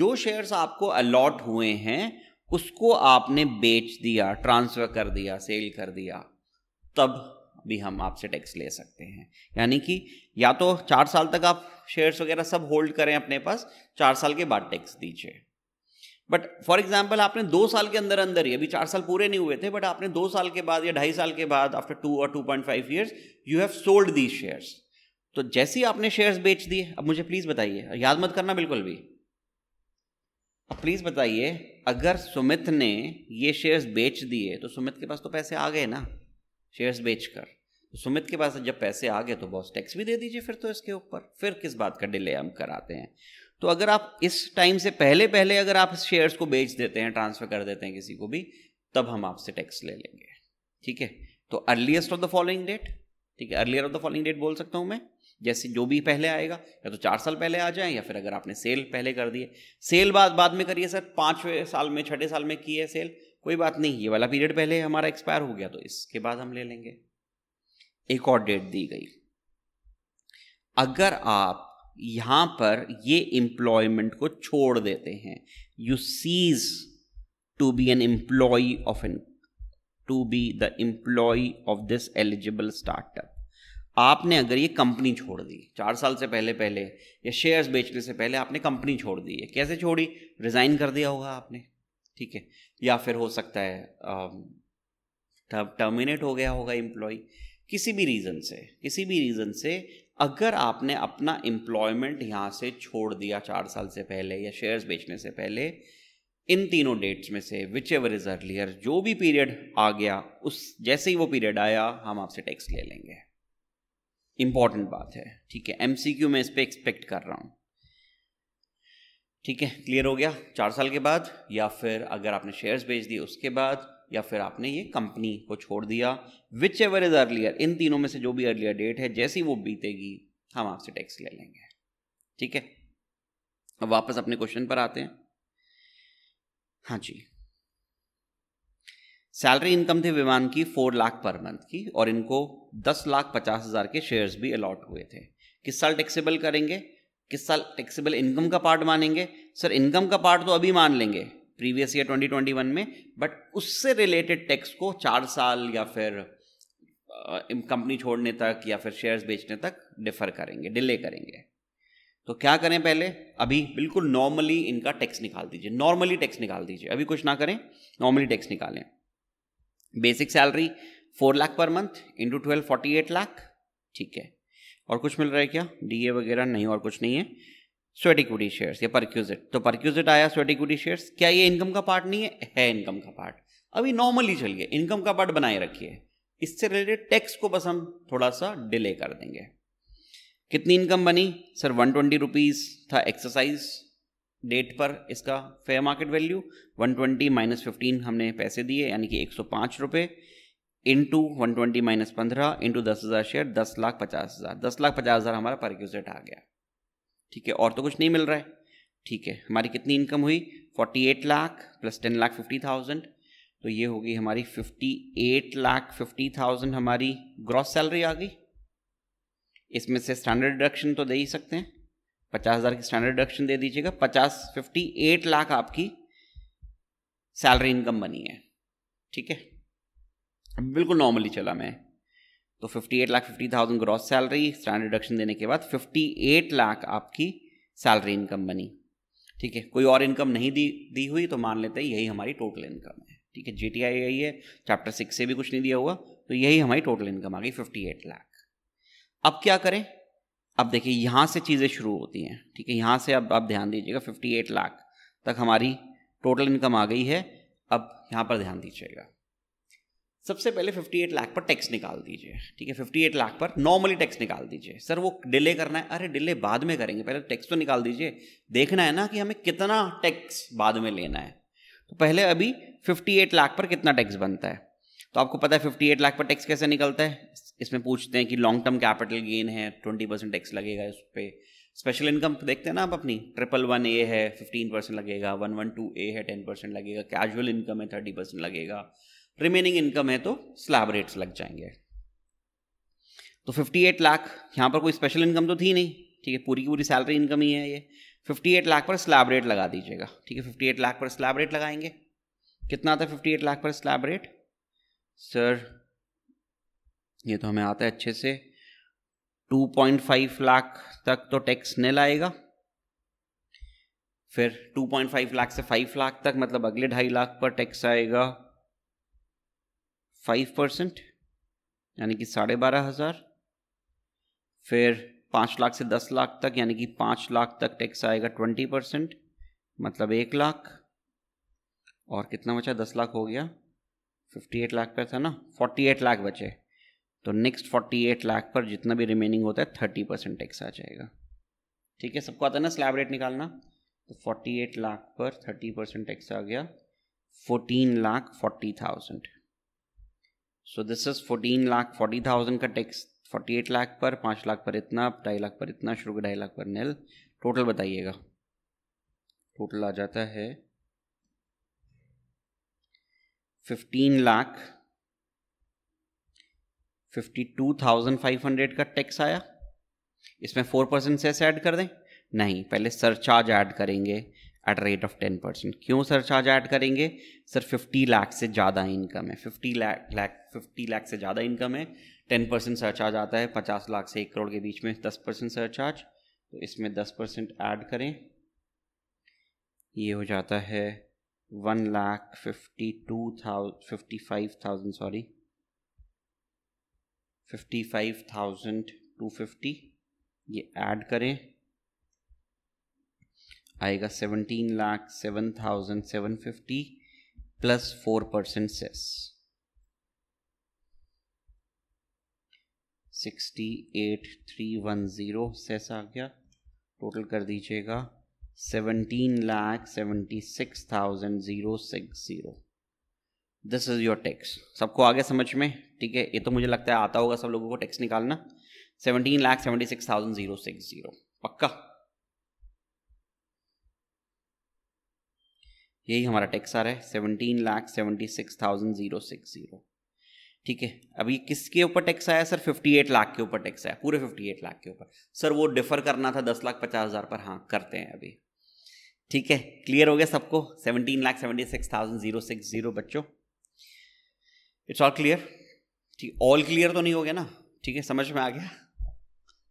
जो शेयर्स आपको अलॉट हुए हैं उसको आपने बेच दिया ट्रांसफ़र कर दिया सेल कर दिया तब भी हम आपसे टैक्स ले सकते हैं यानी कि या तो चार साल तक आप शेयर्स वगैरह सब होल्ड करें अपने पास चार साल के बाद टैक्स दीजिए बट फॉर एग्जाम्पल आपने दो साल के अंदर अंदर ही अभी चार साल पूरे नहीं हुए थे बट आपने दो साल के बाद या ढाई साल के बाद आफ्टर टू और two point five years you have sold these shares तो जैसे ही आपने शेयर्स बेच दिए अब मुझे प्लीज़ बताइए याद मत करना बिल्कुल भी अब प्लीज़ बताइए अगर सुमित ने ये शेयर्स बेच दिए तो सुमित के पास तो पैसे आ गए ना शेयर्स बेचकर तो सुमित के पास जब पैसे आ गए तो बॉस टैक्स भी दे दीजिए फिर तो इसके ऊपर फिर किस बात का डिले हम कराते हैं तो अगर आप इस टाइम से पहले पहले अगर आप शेयर्स को बेच देते हैं ट्रांसफ़र कर देते हैं किसी को भी तब हम आपसे टैक्स ले लेंगे ठीक है तो earliest of the following date ठीक है earlier of the following date बोल सकता हूँ मैं जैसे जो भी पहले आएगा या तो चार साल पहले आ जाए या फिर अगर आपने सेल पहले कर दी है सेल बाद बाद में करिए सर पांचवें साल में छठे साल में की है सेल कोई बात नहीं ये वाला पीरियड पहले हमारा एक्सपायर हो गया तो इसके बाद हम ले लेंगे एक और डेट दी गई अगर आप यहां पर ये एम्प्लॉयमेंट को छोड़ देते हैं you cease to be an employee of an to be the employee of this eligible startup आपने अगर ये कंपनी छोड़ दी चार साल से पहले पहले या शेयर्स बेचने से पहले आपने कंपनी छोड़ दी है कैसे छोड़ी रिज़ाइन कर दिया होगा आपने ठीक है या फिर हो सकता है टर्मिनेट हो गया होगा एम्प्लॉय किसी भी रीज़न से किसी भी रीज़न से अगर आपने अपना एम्प्लॉयमेंट यहाँ से छोड़ दिया चार साल से पहले या शेयर्स बेचने से पहले इन तीनों डेट्स में से विच एवर इज़ अर्लियर जो भी पीरियड आ गया उस जैसे ही वो पीरियड आया हम आपसे टैक्स ले लेंगे इंपॉर्टेंट बात है ठीक है एमसीक्यू में इस पर एक्सपेक्ट कर रहा हूँ ठीक है क्लियर हो गया चार साल के बाद या फिर अगर आपने शेयर्स बेच दिए उसके बाद या फिर आपने ये कंपनी को छोड़ दिया विच एवर इज अर्लियर इन तीनों में से जो भी अर्लियर डेट है जैसी वो बीतेगी हम आपसे टैक्स ले लेंगे ठीक है अब वापस अपने क्वेश्चन पर आते हैं हाँ जी सैलरी इनकम थे विमान की फोर लाख पर मंथ की और इनको दस लाख पचास हज़ार के शेयर्स भी अलॉट हुए थे किस साल टैक्सेबल करेंगे किस साल टैक्सेबल इनकम का पार्ट मानेंगे सर इनकम का पार्ट तो अभी मान लेंगे प्रीवियस ईयर 2021 में बट उससे रिलेटेड टैक्स को चार साल या फिर कंपनी छोड़ने तक या फिर शेयर्स बेचने तक डिफर करेंगे डिले करेंगे तो क्या करें पहले अभी बिल्कुल नॉर्मली इनका टैक्स निकाल दीजिए नॉर्मली टैक्स निकाल दीजिए अभी कुछ ना करें नॉर्मली टैक्स निकालें basic salary four lakh per month into twelve forty eight lakh ठीक है और कुछ मिल रहा है क्या ए वगैरह नहीं और कुछ नहीं है स्वेट इक्विटी शेयर्स या परक्यूजिट तो परक्यूजिट आया स्वेट इक्विटी शेयर्स क्या ये इनकम का पार्ट नहीं है है इनकम का पार्ट अभी नॉर्मली चलिए इनकम का पार्ट बनाए रखिए इससे रिलेटेड टैक्स को बस हम थोड़ा सा डिले कर देंगे कितनी इनकम बनी सर वन ट्वेंटी रुपीज़ था एक्सरसाइज डेट पर इसका fair market value 120 minus fifteen हमने पैसे दिए यानी कि एक सौ इंटू वन ट्वेंटी माइनस पंद्रह इंटू दस हज़ार शेयर दस लाख पचास हज़ार दस लाख पचास हज़ार हमारा पर क्यूसेट आ गया ठीक है और तो कुछ नहीं मिल रहा है ठीक है हमारी कितनी इनकम हुई forty eight lakh plus ten lakh fifty thousand तो ये होगी हमारी fifty eight lakh fifty thousand हमारी ग्रॉस सैलरी आ गई इसमें से स्टैंडर्ड डिडक्शन तो दे ही सकते हैं पचास हज़ार की स्टैंडर्ड डिडक्शन दे दीजिएगा पचास फिफ्टी एट लाख आपकी सैलरी इनकम बनी है ठीक है बिल्कुल नॉर्मली चला मैं तो fifty eight lakh fifty thousand gross salary standard deduction देने के बाद फिफ्टी एट लाख आपकी सैलरी इनकम बनी ठीक है कोई और इनकम नहीं दी दी हुई तो मान लेते हैं यही हमारी टोटल इनकम है ठीक है जे टी आई यही है चैप्टर सिक्स से भी कुछ नहीं दिया हुआ तो यही हमारी टोटल इनकम आ गई फिफ्टी एट लाख अब क्या करें अब देखिए यहाँ से चीज़ें शुरू होती हैं ठीक है यहाँ से अब आप ध्यान दीजिएगा फिफ्टी एट लाख तक हमारी टोटल इनकम आ गई है अब यहाँ पर ध्यान दीजिएगा सबसे पहले 58 लाख पर टैक्स निकाल दीजिए ठीक है 58 लाख पर नॉर्मली टैक्स निकाल दीजिए सर वो डिले करना है अरे डिले बाद में करेंगे पहले टैक्स तो निकाल दीजिए देखना है ना कि हमें कितना टैक्स बाद में लेना है तो पहले अभी 58 लाख पर कितना टैक्स बनता है तो आपको पता है 58 लाख पर टैक्स कैसे निकलता है इसमें पूछते हैं कि लॉन्ग टर्म कैपिटल गेन है 20 परसेंट टैक्स लगेगा उस पर स्पेशल इनकम देखते हैं ना आप अपनी ट्रिपल वन ए है 15 परसेंट लगेगा वन वन टू ए है 10 परसेंट लगेगा कैजुअल इनकम है 30 परसेंट लगेगा रिमेनिंग इनकम है तो स्लैब रेट्स लग जाएंगे तो 58 लाख यहाँ पर कोई स्पेशल इनकम तो थी नहीं ठीक है पूरी की पूरी सैलरी इनकम ही है ये 58 लाख पर स्लैब रेट लगा दीजिएगा ठीक है 58 लाख पर स्लैब रेट लगाएंगे कितना आता है 58 लाख पर स्लैब रेट सर ये तो हमें आता है अच्छे से 2.5 लाख तक तो टैक्स न लाएगा फिर 2.5 लाख से 5 लाख तक मतलब अगले ढाई लाख पर टैक्स आएगा फाइव परसेंट यानी कि साढ़े बारह हज़ार फिर पाँच लाख से दस लाख तक यानी कि पाँच लाख तक टैक्स आएगा ट्वेंटी परसेंट मतलब एक लाख और कितना बचा दस लाख हो गया फिफ्टी एट लाख पर था ना फोर्टी एट लाख बचे तो नेक्स्ट फोर्टी एट लाख पर जितना भी रिमेनिंग होता है थर्टी परसेंट टैक्स आ जाएगा ठीक है सबको आता है ना स्लैब रेट निकालना तो फोर्टी एट लाख पर थर्टी परसेंट टैक्स आ गया fourteen lakh forty thousand so this is fourteen lakh forty thousand का टैक्स फोर्टी एट लाख पर पाँच लाख पर इतना ढाई लाख पर इतना शुरू ढाई लाख पर नेल टोटल बताइएगा टोटल आ जाता है fifteen lakh fifty two thousand five hundred का टैक्स आया इसमें फोर परसेंट सेस ऐड कर दें नहीं पहले सरचार्ज ऐड करेंगे at rate of ten percent क्यों सर चार्ज ऐड करेंगे सर फिफ्टी लाख से ज़्यादा इनकम है फिफ्टी लाख लाख फिफ्टी लाख से ज़्यादा इनकम है टेन परसेंट सर चार्ज आता है पचास लाख से एक करोड़ के बीच में दस परसेंट सर चार्ज तो इसमें दस परसेंट ऐड करें ये हो जाता है one lakh fifty two thousand fifty five thousand sorry fifty five thousand two fifty ये ऐड करें आएगा seventeen lakh seven thousand seven fifty plus four percent cess sixty eight three one zero cess आ गया टोटल कर दीजिएगा seventeen lakh seventy six thousand zero six zero this is your tax सबको आगे समझ में ठीक है ये तो मुझे लगता है आता होगा सब लोगों को टैक्स निकालना seventeen lakh seventy six thousand zero six zero पक्का यही हमारा टैक्स आ रहा है seventeen lakh seventy six thousand zero six zero ठीक है अब ये किसके ऊपर टैक्स आया सर एट लाख के ऊपर टैक्स आया पूरे एट लाख के ऊपर सर वो डिफर करना था दस लाख पचास हज़ार पर हाँ करते हैं अभी ठीक है क्लियर हो गया सबको seventeen lakh seventy six thousand zero six zero बच्चों इट्स ऑल क्लियर ठीक ऑल क्लियर तो नहीं हो गया ना ठीक है समझ में आ गया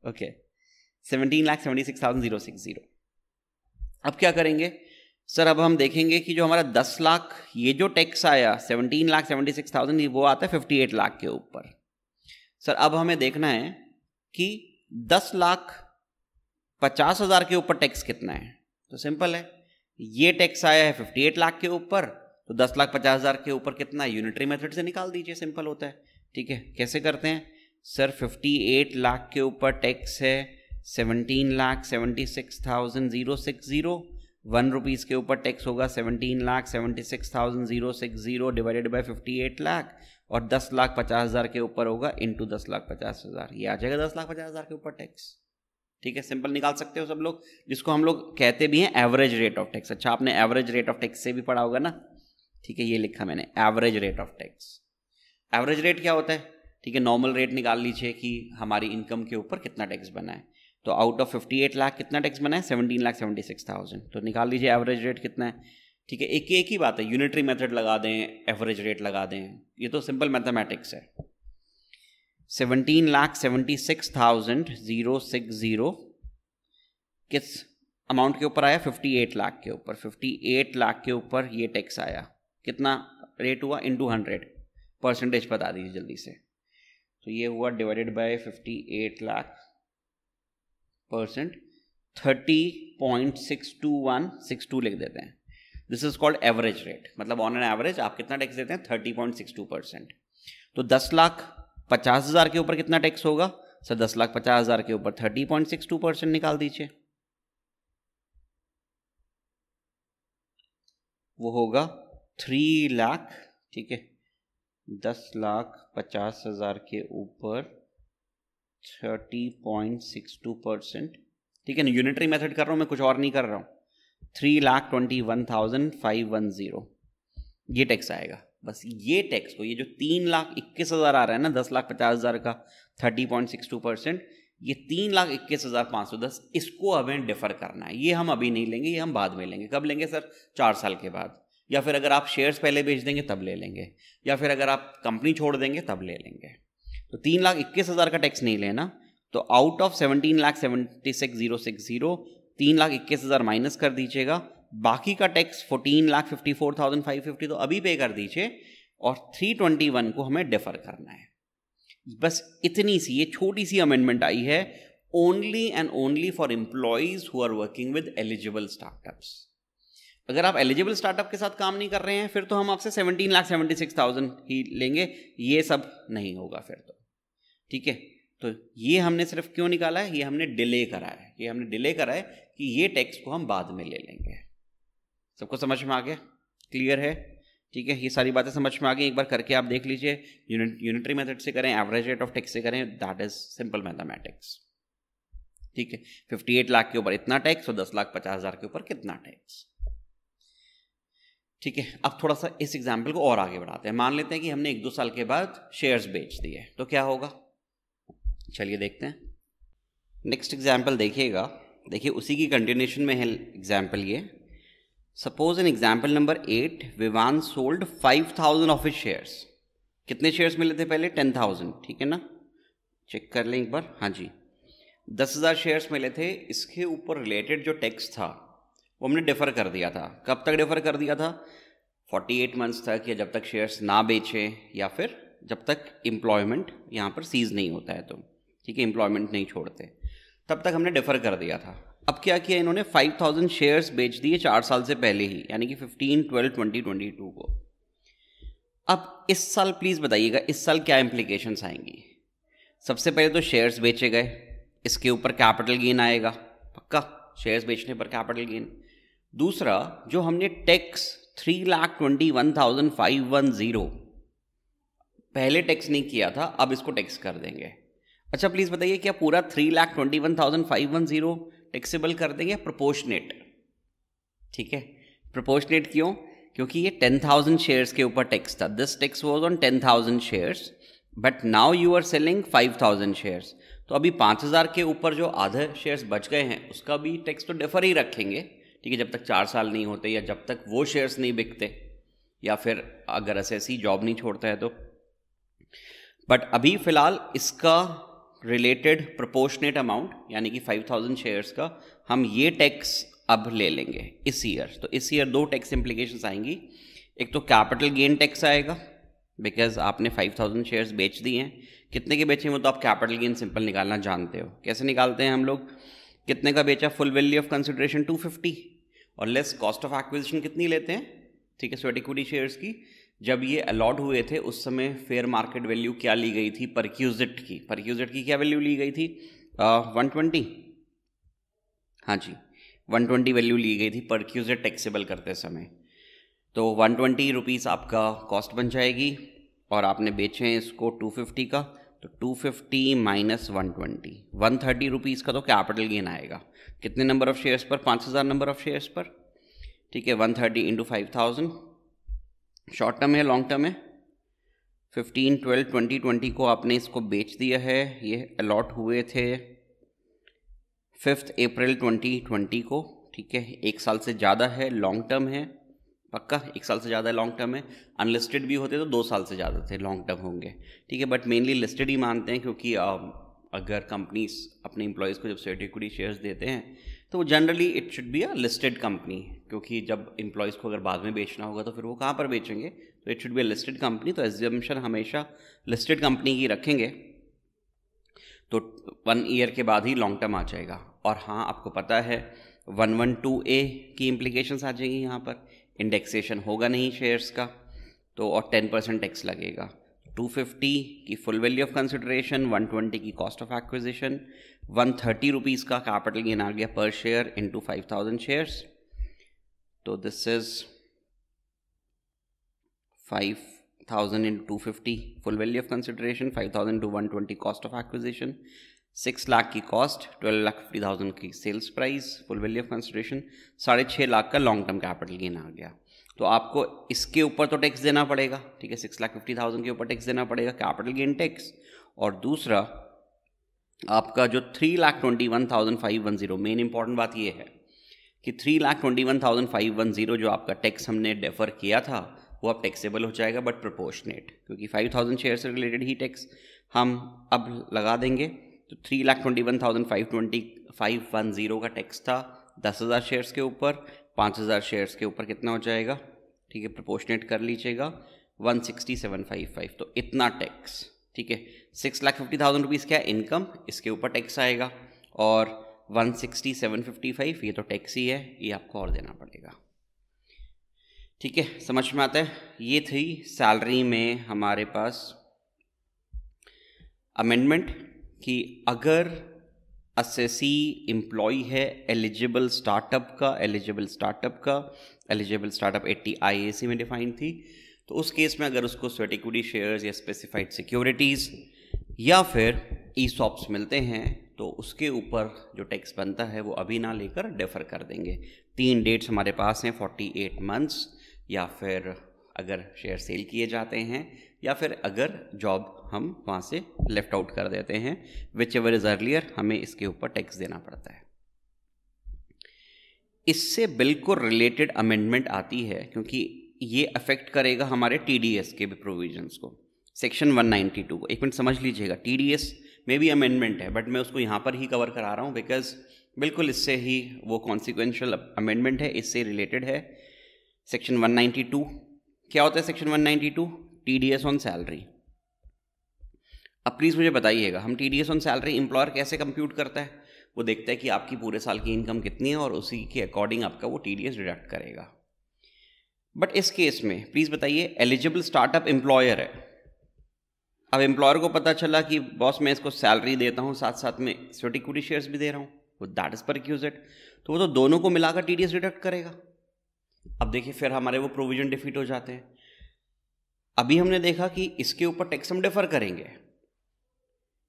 okay seventeen lakh seventy six thousand zero six zero अब क्या करेंगे सर अब हम देखेंगे कि जो हमारा 10 लाख ये जो टैक्स आया 17 लाख 76,000 थाउजेंड वो आता है 58 लाख के ऊपर सर अब हमें देखना है कि 10 लाख पचास हज़ार के ऊपर टैक्स कितना है तो सिंपल है ये टैक्स आया है 58 लाख के ऊपर तो दस लाख पचास हज़ार के ऊपर कितना है यूनिटरी मेथड से निकाल दीजिए सिंपल होता है ठीक है कैसे करते हैं सर फिफ्टी लाख के ऊपर टैक्स है seventeen lakh seventy six thousand zero six zero one rupees के ऊपर टैक्स होगा seventeen lakh seventy six thousand zero six zero divided by fifty eight lakh और दस लाख पचास हज़ार के ऊपर होगा इंटू दस लाख पचास हज़ार ये आ जाएगा दस लाख पचास हज़ार के ऊपर टैक्स ठीक है सिंपल निकाल सकते हो सब लोग जिसको हम लोग कहते भी हैं एवरेज रेट ऑफ टैक्स अच्छा आपने एवरेज रेट ऑफ टैक्स से भी पढ़ा होगा ना ठीक है ये लिखा मैंने average rate of tax average rate क्या होता है ठीक है नॉर्मल रेट निकाल लीजिए कि हमारी इनकम के ऊपर कितना टैक्स बना है तो out of fifty eight lakh कितना टैक्स बना है seventeen lakh seventy six thousand तो निकाल लीजिए एवरेज रेट कितना है ठीक है एक एक ही बात है यूनिटरी मेथड लगा दें एवरेज रेट लगा दें ये तो सिंपल मैथमेटिक्स है seventeen lakh seventy six thousand zero six zero किस अमाउंट के ऊपर आया फिफ्टी एट लाख के ऊपर फिफ्टी एट लाख के ऊपर ये टैक्स आया कितना रेट हुआ इन टू हंड्रेड परसेंटेज बता दीजिए जल्दी से तो ये हुआ divided by fifty eight lakh percent thirty point six two one six two लिख देते हैं this is called average rate मतलब ऑन एन एवरेज आप कितना टैक्स देते हैं thirty point six two percent तो दस लाख पचास हज़ार के ऊपर कितना टैक्स होगा सर दस लाख पचास हज़ार के ऊपर thirty point six two percent निकाल दीजिए वो होगा थ्री लाख ठीक है दस लाख पचास हज़ार के ऊपर thirty point six two percent ठीक है ना यूनिटरी मेथड कर रहा हूँ मैं कुछ और नहीं कर रहा हूँ three lakh twenty one thousand five one zero ये टैक्स आएगा बस ये टैक्स को ये जो तीन लाख इक्कीस हज़ार आ रहा है ना दस लाख पचास हज़ार का thirty point six two percent ये तीन लाख इक्कीस हज़ार पाँच सौ दस इसको हमें डिफ़र करना है ये हम अभी नहीं लेंगे ये हम बाद में लेंगे कब लेंगे सर चार साल के बाद या फिर अगर आप शेयर्स पहले बेच देंगे तब ले लेंगे या फिर अगर आप कंपनी छोड़ देंगे तब ले लेंगे तो तीन लाख इक्कीस हज़ार का टैक्स नहीं लेना तो out of seventeen lakh seventy six zero six zero तीन लाख इक्कीस हज़ार माइनस कर दीजिएगा बाकी का tax fourteen lakh fifty four thousand five fifty तो अभी पे कर दीजिए और थ्री ट्वेंटी वन को हमें डिफर करना है बस इतनी सी ये छोटी सी अमेंडमेंट आई है only and only for employees who are working with eligible startups अगर आप एलिजिबल स्टार्टअप के साथ काम नहीं कर रहे हैं फिर तो हम आपसे seventeen lakh seventy six thousand ही लेंगे ये सब नहीं होगा फिर तो ठीक है तो ये हमने सिर्फ क्यों निकाला है ये हमने डिले करा है ये हमने डिले करा है कि ये टैक्स को हम बाद में ले लेंगे सबको समझ में आ गया क्लियर है ठीक है ये सारी बातें समझ में आ गई एक बार करके आप देख लीजिए यूनिटरी मेथड से करें एवरेज रेट ऑफ टैक्स से करें दैट इज सिंपल मैथमेटिक्स ठीक है फिफ्टी एट लाख के ऊपर इतना टैक्स और दस लाख पचास हज़ार के ऊपर कितना टैक्स ठीक है अब थोड़ा सा इस एग्जाम्पल को और आगे बढ़ाते हैं मान लेते हैं कि हमने एक दो साल के बाद शेयर्स बेच दिए तो क्या होगा चलिए देखते हैं नेक्स्ट एग्जाम्पल देखिएगा देखिए उसी की कंटिन्यूशन में है एग्जाम्पल ये suppose in example number eight Vivaan sold five thousand of his shares कितने शेयर्स मिले थे पहले टेन थाउजेंड ठीक है ना चेक कर लें एक बार हाँ जी दस हज़ार शेयर्स मिले थे इसके ऊपर रिलेटेड जो टैक्स था वो हमने डिफ़र कर दिया था कब तक डिफ़र कर दिया था फोर्टी एट मंथ्स तक या जब तक शेयर्स ना बेचें या फिर जब तक एम्प्लॉयमेंट यहाँ पर सीज़ नहीं होता है तो ठीक है एम्प्लॉयमेंट नहीं छोड़ते तब तक हमने डिफ़र कर दिया था अब क्या किया इन्होंने 5000 शेयर्स बेच दिए चार साल से पहले ही यानी कि 15 12 टू को अब इस साल प्लीज़ बताइएगा इस साल क्या इम्प्लीकेशंस आएंगी सबसे पहले तो शेयर्स बेचे गए इसके ऊपर कैपिटल गेन आएगा पक्का शेयर्स बेचने पर कैपिटल गेन दूसरा जो हमने tax three lakh twenty one thousand five one zero पहले टैक्स नहीं किया था अब इसको टैक्स कर देंगे अच्छा प्लीज़ बताइए क्या पूरा three lakh twenty one thousand five one zero taxable कर देंगे प्रोपोर्शनेट ठीक है प्रोपोर्शनेट क्यों क्योंकि ये टेन थाउजेंड शेयर्स के ऊपर टैक्स था this tax was on ten thousand shares but now you are selling five thousand shares तो अभी पाँच हज़ार के ऊपर जो आधे शेयर्स बच गए हैं उसका भी टैक्स तो डिफर ही रखेंगे ठीक है जब तक चार साल नहीं होते या जब तक वो शेयर्स नहीं बिकते या फिर अगर एस जॉब नहीं छोड़ता है तो बट अभी फ़िलहाल इसका रिलेटेड प्रोपोर्शनेट अमाउंट यानी कि 5000 शेयर्स का हम ये टैक्स अब ले लेंगे इस ईयर तो इस ईयर दो टैक्स इम्प्लीकेशन आएंगी एक तो कैपिटल गेन टैक्स आएगा बिकॉज आपने 5000 शेयर्स बेच दिए हैं कितने के बेचे हैं वो तो आप कैपिटल गेन सिंपल निकालना जानते हो कैसे निकालते हैं हम लोग कितने का बेचा full value of consideration two और लेस कॉस्ट ऑफ एक्विजिशन कितनी लेते हैं ठीक है स्वेट शेयर्स की जब ये अलॉट हुए थे उस समय फेयर मार्केट वैल्यू क्या ली गई थी परक्यूजिट की परक्यूजिट की क्या वैल्यू ली गई थी वन ट्वेंटी हाँ जी वन ट्वेंटी वैल्यू ली गई थी परक्यूजिट टैक्सेबल करते समय तो वन ट्वेंटी रुपीज़ आपका कॉस्ट बन जाएगी और आपने बेचे हैं इसको टू फिफ्टी का तो two fifty minus one twenty one thirty rupees का तो कैपिटल गेन आएगा कितने नंबर ऑफ़ शेयर्स पर पाँच हज़ार नंबर ऑफ़ शेयर्स पर ठीक है one thirty into five thousand short term है लॉन्ग टर्म है फिफ्टीन ट्वेल्व ट्वेंटी ट्वेंटी को आपने इसको बेच दिया है ये अलॉट हुए थे फिफ्थ अप्रैल ट्वेंटी ट्वेंटी को ठीक है एक साल से ज़्यादा है लॉन्ग टर्म है पक्का एक साल से ज़्यादा लॉन्ग टर्म है अनलिस्टेड भी होते तो दो साल से ज़्यादा थे लॉन्ग टर्म होंगे ठीक है बट मेनली लिस्टेड ही मानते हैं क्योंकि अगर कंपनीज अपने इम्प्लॉयज़ को जब स्वेट शेयर्स देते हैं तो generally it should be a listed company क्योंकि जब इम्प्लॉयज़ को अगर बाद में बेचना होगा तो फिर वो कहाँ पर बेचेंगे तो it should be a listed company तो एजम्पन हमेशा लिस्टेड कंपनी की रखेंगे तो वन ईयर के बाद ही लॉन्ग टर्म आ जाएगा और हाँ आपको पता है वन वन टू ए की इम्प्लीकेशंस आ जाएंगी यहाँ पर इंडेक्सेशन होगा नहीं शेयर्स का तो और टेन परसेंट टैक्स लगेगा टू फिफ्टी की full value of consideration twenty की cost of acquisition one thirty rupees का कैपिटल गेन आ गया per share into five thousand shares तो this is five thousand into fifty full value of consideration five thousand two one twenty cost of acquisition six lakh की cost twelve lakh fifty thousand की sales price full value of consideration साढ़े छः लाख का लॉन्ग टर्म कैपिटल गेन आ गया तो आपको इसके ऊपर तो टैक्स देना पड़ेगा ठीक है सिक्स लाख फिफ्टी थाउजेंड के ऊपर टैक्स देना पड़ेगा कैपिटल गेन टैक्स और दूसरा आपका जो three lakh twenty one thousand five one zero main important बात ये है कि three lakh twenty one thousand five one zero जो आपका टैक्स हमने डेफर किया था वो अब टैक्सेबल हो जाएगा बट प्रपोर्शनेट क्योंकि फाइव थाउजेंड शेयर से रिलेटेड ही टैक्स हम अब लगा देंगे तो three lakh twenty one thousand five twenty five one zero का टैक्स था दस हज़ार शेयर्स के ऊपर पाँच हज़ार शेयर्स के ऊपर कितना हो जाएगा ठीक है प्रपोर्शनेट कर लीजिएगा one sixty seven five five तो इतना टैक्स ठीक है six lakh fifty thousand rupees क्या है इनकम इसके ऊपर टैक्स आएगा और one sixty seven fifty five ये तो टैक्स ही है ये आपको और देना पड़ेगा ठीक है समझ में आता है ये थी सैलरी में हमारे पास अमेंडमेंट कि अगर असेसी एम्प्लॉय है एलिजिबल स्टार्टअप का एलिजिबल स्टार्टअप का एलिजिबल स्टार्टअप एट्टी आई में डिफाइन थी तो उस केस में अगर उसको स्वेट इक्विटी शेयर्स या स्पेसिफाइड सिक्योरिटीज़ या फिर ई सॉप्स मिलते हैं तो उसके ऊपर जो टैक्स बनता है वो अभी ना लेकर डेफर कर देंगे तीन डेट्स हमारे पास हैं फोर्टी एट मंथ्स या फिर अगर शेयर सेल किए जाते हैं या फिर अगर जॉब हम वहाँ से लेफ्ट आउट कर देते हैं विच एवर इज़ अर्लियर हमें इसके ऊपर टैक्स देना पड़ता है इससे बिल्कुल रिलेटेड अमेंडमेंट आती है क्योंकि ये अफेक्ट करेगा हमारे टी के भी प्रोविजन्स को सेक्शन 192 को एक मिनट समझ लीजिएगा टी में भी अमेंडमेंट है बट मैं उसको यहाँ पर ही कवर करा रहा हूँ बिकॉज बिल्कुल इससे ही वो कॉन्सिक्वेंशल अमेंडमेंट है इससे रिलेटेड है सेक्शन 192 क्या होता है सेक्शन 192 एस ऑन सैलरी अब प्लीज़ मुझे बताइएगा हम एस ऑन सैलरी एम्प्लॉयर कैसे कंप्यूट करता है वो देखता है कि आपकी पूरे साल की इनकम कितनी है और उसी के अकॉर्डिंग आपका वो एस डिडक्ट करेगा बट इस केस में प्लीज़ बताइए एलिजिबल स्टार्टअप एम्प्लॉयर है अब एम्प्लॉयर को पता चला कि बॉस मैं इसको सैलरी देता हूँ साथ साथ में सिक्योरिटी शेयर्स भी दे रहा हूँ वो दैट इज़ पर क्यूजेड तो वो तो दोनों को मिलाकर टी डिडक्ट करेगा अब देखिए फिर हमारे वो प्रोविजन डिफीट हो जाते हैं अभी हमने देखा कि इसके ऊपर टैक्स हम डिफ़र करेंगे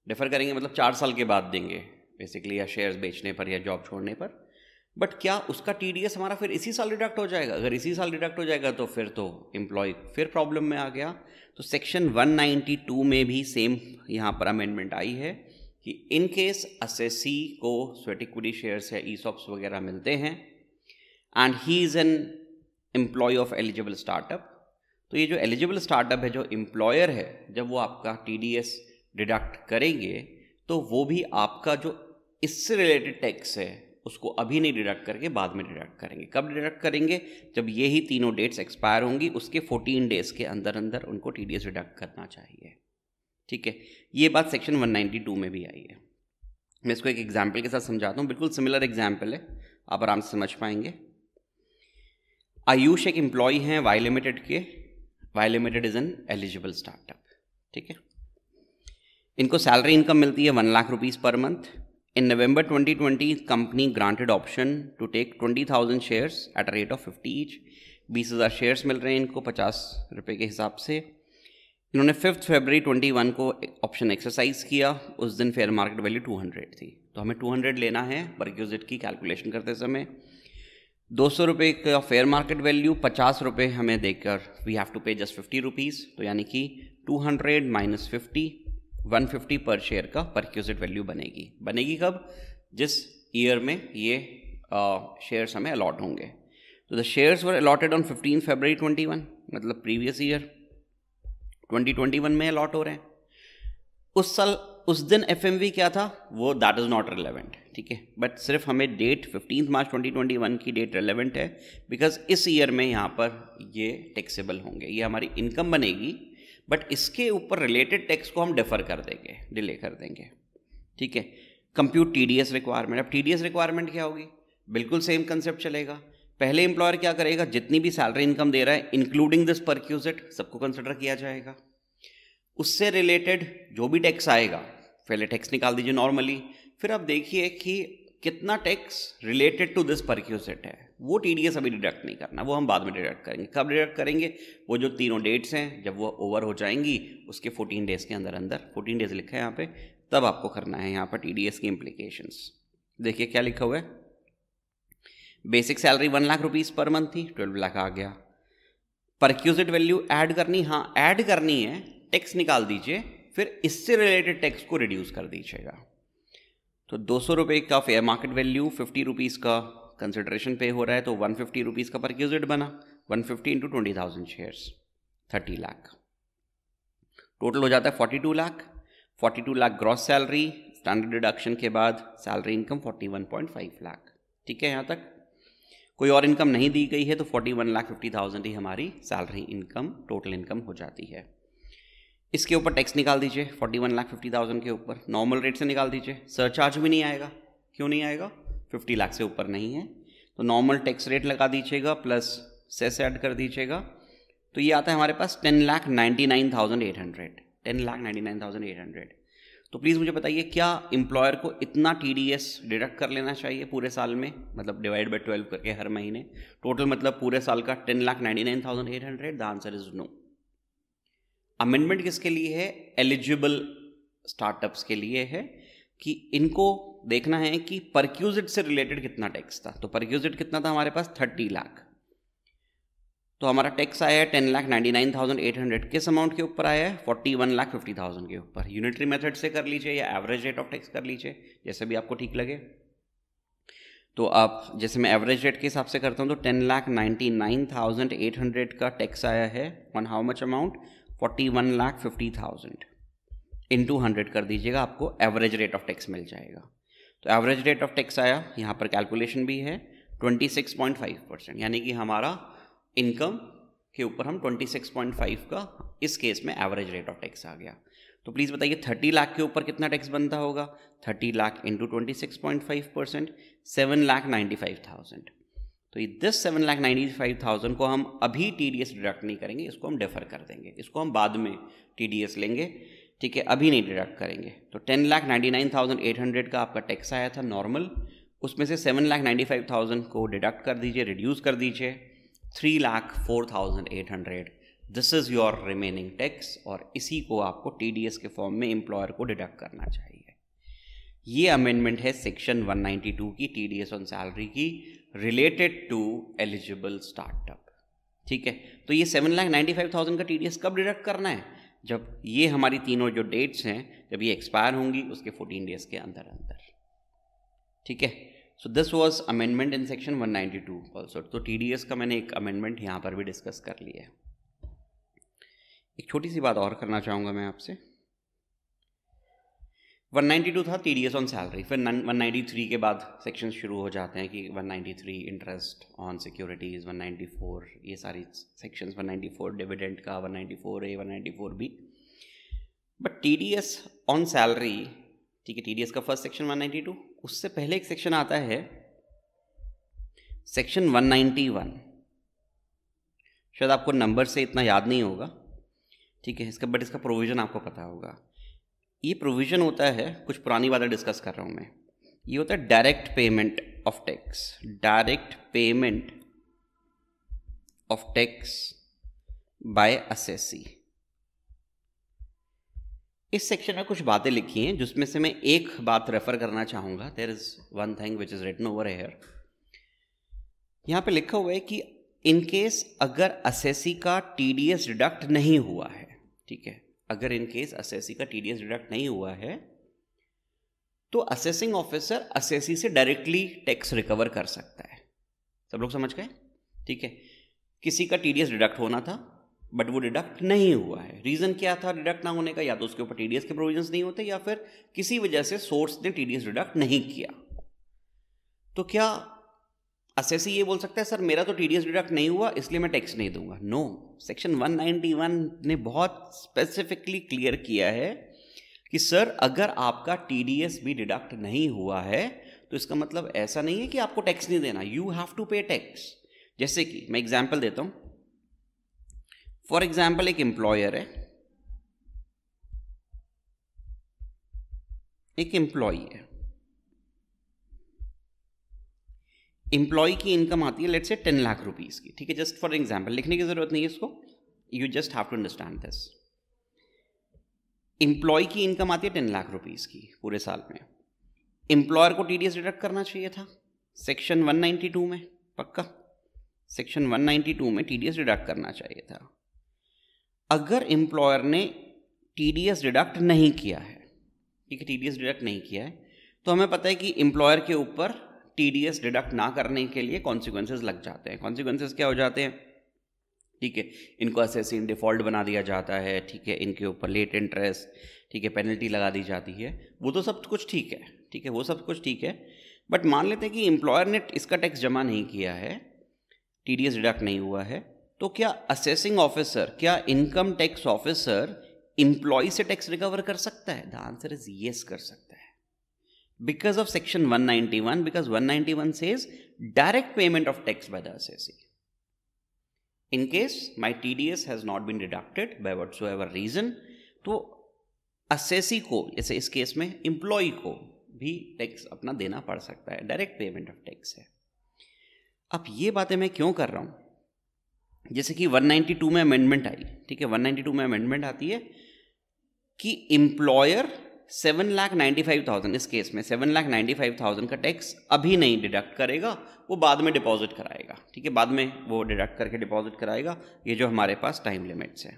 डिफ़र करेंगे मतलब चार साल के बाद देंगे बेसिकली या शेयर्स बेचने पर या जॉब छोड़ने पर बट क्या उसका टी हमारा फिर इसी साल डिडक्ट हो जाएगा अगर इसी साल डिडक्ट हो जाएगा तो फिर तो एम्प्लॉय फिर प्रॉब्लम में आ गया तो सेक्शन 192 में भी सेम यहाँ पर अमेंडमेंट आई है कि इन केस असेसी को स्वेट इक्विटी शेयर्स या सॉप्स e वगैरह मिलते हैं and he is an employee of eligible startup तो ये जो एलिजिबल स्टार्टअप है जो एम्प्लॉयर है जब वो आपका टी डिडक्ट करेंगे तो वो भी आपका जो इससे रिलेटेड टैक्स है उसको अभी नहीं डिडक्ट करके बाद में डिडक्ट करेंगे कब डिडक्ट करेंगे जब यही तीनों डेट्स एक्सपायर होंगी उसके 14 डेज के अंदर अंदर उनको टी डिडक्ट करना चाहिए ठीक है ये बात सेक्शन 192 में भी आई है मैं इसको एक एग्जाम्पल के साथ समझाता हूँ बिल्कुल सिमिलर एग्जाम्पल है आप आराम से समझ पाएंगे आयुष एक एम्प्लॉय हैं वाई लिमिटेड के Y limited is an eligible startup ठीक है इनको सैलरी इनकम मिलती है one lakh rupees per month In November 2020, company granted option to take 20,000 shares at a rate of 50 each. 20,000 shares मिल रहे हैं इनको 50 रुपए के हिसाब से इन्होंने फिफ्थ फरवरी 21 को ऑप्शन एक्सरसाइज किया उस दिन फेयर मार्केट वैल्यू 200 थी तो हमें 200 लेना है बर्ग्यूजिट की कैलकुलेशन करते समय दो सौ रुपये का फेयर मार्केट वैल्यू पचास रुपये हमें देकर we have to pay just fifty rupees तो यानी कि two hundred minus fifty fifty per share का परक्यूजिट वैल्यू बनेगी बनेगी कब जिस ईयर में ये शेयर्स हमें अलॉट होंगे तो the shares were allotted on fifteen February twenty one मतलब previous year twenty twenty one में अलॉट हो रहे हैं उस साल उस दिन एफ एम वी क्या था वो दैट इज़ नॉट रिलेवेंट ठीक है बट सिर्फ हमें date fifteen March twenty twenty one की डेट रिलेवेंट है बिकॉज इस ईयर में यहाँ पर ये टैक्सेबल होंगे ये हमारी इनकम बनेगी बट इसके ऊपर रिलेटेड टैक्स को हम डेफर कर देंगे डिले कर देंगे ठीक है compute T D S requirement अब टी डी एस रिक्वायरमेंट क्या होगी बिल्कुल सेम कंसेप्ट चलेगा पहले एम्प्लॉयर क्या करेगा जितनी भी सैलरी इनकम दे रहा है इंक्लूडिंग दिस परक्यूजिट सबको कंसिडर किया जाएगा उससे रिलेटेड जो भी टैक्स आएगा पहले टैक्स निकाल दीजिए नॉर्मली फिर आप देखिए कि कितना tax related to this perquisite है वो टी डी एस अभी डिडक्ट नहीं करना वो हम बाद में डिडक्ट करेंगे कब डिडक्ट करेंगे वो जो तीनों डेट्स हैं जब वो ओवर हो जाएंगी उसके फोर्टीन डेज़ के अंदर अंदर फोर्टीन डेज़ लिखा है यहाँ पे तब आपको करना है यहाँ पर टी डी एस की इम्प्लीकेशन देखिए क्या लिखा हुआ है basic salary one lakh rupees per month थी ट्वेल्व लाख आ गया परक्यूजिट वैल्यू ऐड करनी हाँ ऐड करनी है टैक्स निकाल दीजिए फिर इससे रिलेटेड टैक्स को रिड्यूस कर दीजिएगा तो दो सौ रुपये का fair market value fifty rupees का कंसिडरेशन पे हो रहा है तो वन फिफ्टी रुपीज़ का परक्यूजिट बना one fifty into twenty thousand shares thirty lakh total हो जाता है forty two lakh forty two lakh gross salary standard deduction के बाद salary income forty one point five lakh ठीक है यहाँ तक कोई और इनकम नहीं दी गई है तो forty one lakh fifty thousand ही हमारी सैलरी इनकम टोटल इनकम हो जाती है इसके ऊपर टैक्स निकाल दीजिए forty one lakh fifty thousand के ऊपर नॉर्मल रेट से निकाल दीजिए सरचार्ज भी नहीं आएगा क्यों नहीं आएगा फिफ्टी लाख से ऊपर नहीं है तो नॉर्मल टैक्स रेट लगा दीजिएगा प्लस सेस ऐड कर दीजिएगा तो ये आता है हमारे पास ten lakh ninety nine thousand eight hundred ten lakh ninety nine thousand eight hundred तो प्लीज़ मुझे बताइए क्या एम्प्लॉयर को इतना टी डी एस डिडक्ट कर लेना चाहिए पूरे साल में मतलब डिवाइड बाई ट्वेल्व करके हर महीने टोटल मतलब पूरे साल का ten lakh ninety nine thousand eight hundred the answer is no amendment किसके लिए है एलिजिबल स्टार्टअप्स के लिए है कि इनको देखना है कि परक्यूजिट से रिलेटेड कितना टैक्स था तो परक्यूजिट कितना था हमारे पास थर्टी लाख तो हमारा टैक्स आया है ten lakh ninety nine thousand eight hundred किस अमाउंट के ऊपर आया है forty one lakh fifty thousand के ऊपर यूनिटरी मेथड से कर लीजिए या एवरेज रेट ऑफ टैक्स कर लीजिए जैसे भी आपको ठीक लगे तो आप जैसे मैं एवरेज रेट के हिसाब से करता हूँ तो ten lakh ninety nine thousand eight hundred का टैक्स आया है on how much amount forty one lakh fifty thousand into hundred कर दीजिएगा आपको एवरेज रेट ऑफ टैक्स मिल जाएगा तो एवरेज रेट ऑफ टैक्स आया यहाँ पर कैलकुलेशन भी है 26.5 परसेंट यानी कि हमारा इनकम के ऊपर हम 26.5 का इस केस में एवरेज रेट ऑफ टैक्स आ गया तो प्लीज़ बताइए 30 लाख के ऊपर कितना टैक्स बनता होगा 30 lakh into twenty six point five percent seven lakh ninety five thousand तो this seven lakh ninety five thousand को हम अभी टी डी एस डिडक्ट नहीं करेंगे इसको हम डेफर कर देंगे इसको हम बाद में टी डी एस लेंगे ठीक है अभी नहीं डिडक्ट करेंगे तो ten lakh ninety nine thousand eight hundred का आपका टैक्स आया था नॉर्मल उसमें से seven lakh ninety five thousand को डिडक्ट कर दीजिए रिड्यूस कर दीजिए three lakh four thousand eight hundred this is your remaining tax और इसी को आपको टी डी एस के फॉर्म में एम्प्लॉयर को डिडक्ट करना चाहिए ये अमेंडमेंट है सेक्शन टू की T D S on salary की रिलेटेड टू एलिजिबल स्टार्टअप ठीक है तो ये seven lakh ninety five thousand का टी डी एस कब डिडक्ट करना है जब ये हमारी तीनों जो डेट्स हैं जब ये एक्सपायर होंगी उसके 14 डेज के अंदर अंदर ठीक है so this was amendment in section 192 also तो एस का मैंने एक अमेंडमेंट यहाँ पर भी डिस्कस कर लिया है एक छोटी सी बात और करना चाहूँगा मैं आपसे 192 था टी ऑन सैलरी फिर 193 के बाद सेक्शन शुरू हो जाते हैं कि 193 इंटरेस्ट ऑन सिक्योरिटीज़ 194 ये सारी सेक्शंस 194 डिविडेंड का 194 A 194 B but T on salary ठीक है टी का फर्स्ट सेक्शन 192 उससे पहले एक सेक्शन आता है सेक्शन 191 शायद आपको नंबर से इतना याद नहीं होगा ठीक है इसका बट इसका प्रोविज़न आपको पता होगा ये प्रोविज़न होता है कुछ पुरानी बातें डिस्कस कर रहा हूँ मैं ये होता है direct payment of tax direct payment of tax by assessee इस सेक्शन में कुछ बातें लिखी हैं जिसमें से मैं एक बात रेफर करना चाहूंगा there is one thing which is written over here यहां पे लिखा हुआ है कि इन केस अगर असेसी का टीडीएस डिडक्ट नहीं हुआ है ठीक है अगर इन केस असेसी का टीडीएस डिडक्ट नहीं हुआ है तो असेसिंग ऑफिसर असेसी से डायरेक्टली टैक्स रिकवर कर सकता है सब लोग समझ गए ठीक है किसी का टीडीएस डिडक्ट होना था बट वो डिडक्ट नहीं हुआ है रीज़न क्या था डिडक्ट ना होने का या तो उसके ऊपर टीडीएस के प्रोविजंस नहीं होते या फिर किसी वजह से सोर्स ने टीडीएस डिडक्ट नहीं किया तो क्या असेसी ये बोल सकता है सर मेरा तो टी डी डिडक्ट नहीं हुआ इसलिए मैं टैक्स नहीं दूंगा नो सेक्शन 191 ने बहुत स्पेसिफिकली क्लियर किया है कि सर अगर आपका टी भी डिडक्ट नहीं हुआ है तो इसका मतलब ऐसा नहीं है कि आपको टैक्स नहीं देना you have to pay tax जैसे कि मैं एग्जाम्पल देता हूँ फॉर एग्जाम्पल एक एम्प्लॉयर है एक एम्प्लॉय है एम्प्लॉय की इनकम आती है लेट से टेन लाख रुपीज़ की ठीक है जस्ट फॉर एग्जाम्पल लिखने की ज़रूरत नहीं है इसको you just have to understand this employee की इनकम आती है टेन लाख रुपीज़ की पूरे साल में एम्प्लॉयर को टी डिडक्ट करना चाहिए था सेक्शन 192 में पक्का सेक्शन 192 में टी डिडक्ट करना चाहिए था अगर एम्प्लॉयर ने टी डिडक्ट नहीं किया है ठीक है टी डिडक्ट नहीं किया है तो हमें पता है कि एम्प्लॉयर के ऊपर टी डिडक्ट ना करने के लिए कॉन्सिक्वेंसेज लग जाते हैं कॉन्सिक्वेंसेज क्या हो जाते हैं ठीक है इनको असेसिन डिफ़ॉल्ट बना दिया जाता है ठीक है इनके ऊपर लेट इंटरेस्ट ठीक है पेनल्टी लगा दी जाती है वो तो सब कुछ ठीक है ठीक है वो सब कुछ ठीक है बट मान लेते हैं कि एम्प्लॉयर ने इसका टैक्स जमा नहीं किया है टी डी एस डिडक्ट नहीं हुआ है तो क्या असेसिंग ऑफिसर क्या इनकम टैक्स ऑफिसर इम्प्लॉय से टैक्स रिकवर कर सकता है द आंसर इज येस कर सकता है because of section 191 because 191 says direct payment of tax by the assessee in case my tds has not been deducted by whatsoever reason to assessee ko जैसे इस case mein employee ko bhi tax apna dena pad sakta hai direct payment of tax hai अब ये बातें मैं क्यों कर रहा हूँ जैसे कि 192 में अमेंडमेंट आई ठीक है 192 में अमेंडमेंट आती है कि employer seven lakh ninety five thousand इस केस में seven lakh ninety five thousand का टैक्स अभी नहीं डिडक्ट करेगा वो बाद में डिपॉजिट कराएगा ठीक है बाद में वो डिडक्ट करके डिपॉजिट कराएगा ये जो हमारे पास टाइम लिमिट्स है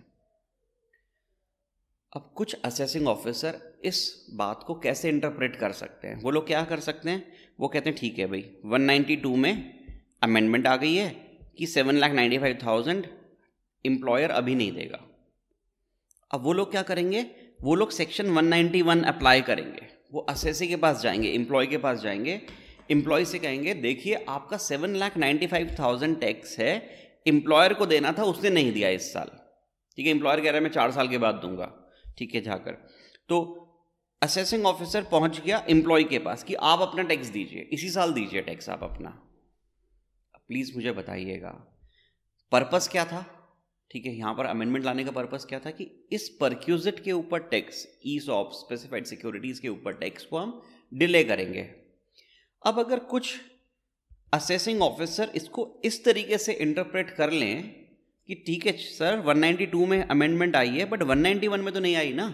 अब कुछ असेसिंग ऑफिसर इस बात को कैसे इंटरप्रेट कर सकते हैं वो लोग क्या कर सकते हैं वो कहते हैं ठीक है भाई 192 में अमेंडमेंट आ गई है कि seven lakh ninety five thousand employer अभी नहीं देगा अब वो लोग क्या करेंगे वो लोग सेक्शन 191 अप्लाई करेंगे वो एस के पास जाएंगे एम्प्लॉय के पास जाएंगे एम्प्लॉय से कहेंगे देखिए आपका seven lakh ninety five thousand tax है एम्प्लॉयर को देना था उसने नहीं दिया इस साल ठीक है एम्प्लॉयर कह रहा है मैं चार साल के बाद दूंगा ठीक है जाकर तो असेसिंग ऑफिसर पहुंच गया एम्प्लॉय के पास कि आप अपना टैक्स दीजिए इसी साल दीजिए टैक्स आप अपना प्लीज़ मुझे बताइएगा पर्पस क्या था ठीक है यहाँ पर अमेंडमेंट लाने का पर्पस क्या था कि इस परक्यूजिट के ऊपर tax ESOP specified securities के ऊपर टैक्स को हम डिले करेंगे अब अगर कुछ असेसिंग ऑफिसर इसको इस तरीके से इंटरप्रेट कर लें कि ठीक है सर 192 में अमेंडमेंट आई है बट 191 में तो नहीं आई ना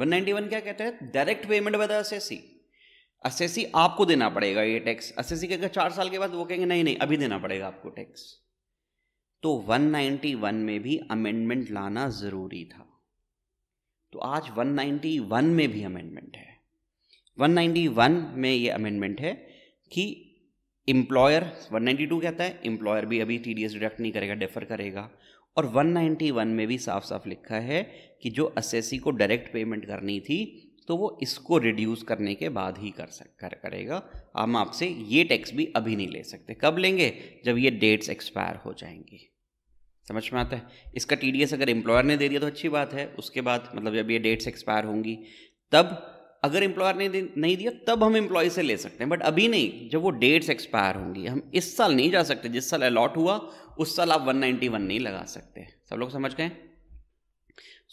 191 क्या कहता है direct payment by the assessee assessee आपको देना पड़ेगा ये टैक्स असेसी अगर चार साल के बाद वो कहेंगे नहीं नहीं अभी देना पड़ेगा आपको टैक्स तो 191 में भी अमेंडमेंट लाना ज़रूरी था तो आज 191 में भी अमेंडमेंट है 191 में ये अमेंडमेंट है कि एम्प्लॉयर 192 कहता है एम्प्लॉयर भी अभी टी डिडक्ट नहीं करेगा डेफर करेगा और 191 में भी साफ साफ लिखा है कि जो असेसी को डायरेक्ट पेमेंट करनी थी तो वो इसको रिड्यूस करने के बाद ही कर सक कर करेगा हम आपसे ये टैक्स भी अभी नहीं ले सकते कब लेंगे जब ये डेट्स एक्सपायर हो जाएंगी समझ में आता है इसका टी अगर एम्प्लॉयर ने दे दिया तो अच्छी बात है उसके बाद मतलब जब ये डेट्स एक्सपायर होंगी तब अगर एम्प्लॉयर ने नहीं दिया तब हम एम्प्लॉय से ले सकते हैं बट अभी नहीं जब वो डेट्स एक्सपायर होंगी हम इस साल नहीं जा सकते जिस साल अलॉट हुआ उस साल आप 191 नहीं लगा सकते सब लोग समझ गए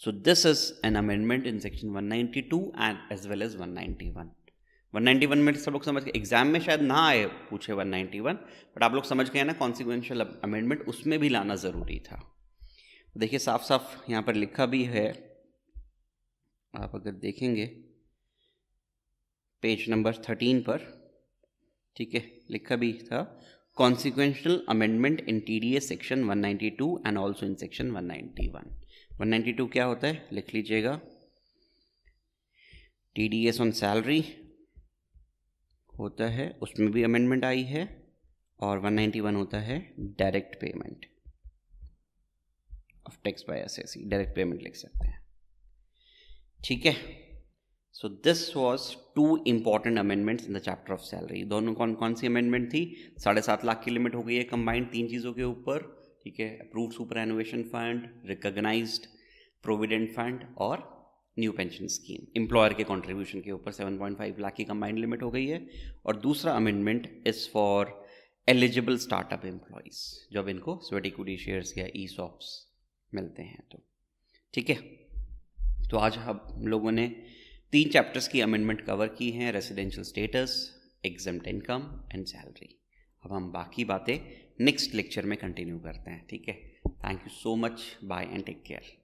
So this is an amendment in section 192 and as well as 191. 191 में सब लोग समझ के एग्जाम में शायद ना आए पूछे 191 बट आप लोग समझ गए ना कॉन्सिक्वेंशियल अमेंडमेंट उसमें भी लाना ज़रूरी था देखिए साफ साफ यहाँ पर लिखा भी है आप अगर देखेंगे पेज नंबर 13 पर ठीक है लिखा भी था consequential amendment in T D S section 192 and also in section 191 192 क्या होता है लिख लीजिएगा T D S on salary होता है उसमें भी अमेंडमेंट आई है और 191 होता है direct payment of tax by S direct payment लिख सकते हैं ठीक है so this was two important amendments in the chapter of salary दोनों कौन कौन सी अमेंडमेंट थी साढ़े सात लाख की लिमिट हो गई है कंबाइंड तीन चीज़ों के ऊपर ठीक है approve superannuation fund recognise provident fund और न्यू पेंशन स्कीम एम्प्लॉयर के कॉन्ट्रीब्यूशन के ऊपर 7.5 लाख की कंबाइंड लिमिट हो गई है और दूसरा amendment is for eligible startup employees जब इनको स्वेट शेयर्स या ई सॉप्स मिलते हैं तो ठीक है तो आज हम लोगों ने तीन चैप्टर्स की अमेंडमेंट कवर की हैं residential status exempt income and salary अब हम बाकी बातें नेक्स्ट लेक्चर में कंटिन्यू करते हैं ठीक है thank you so much bye and take care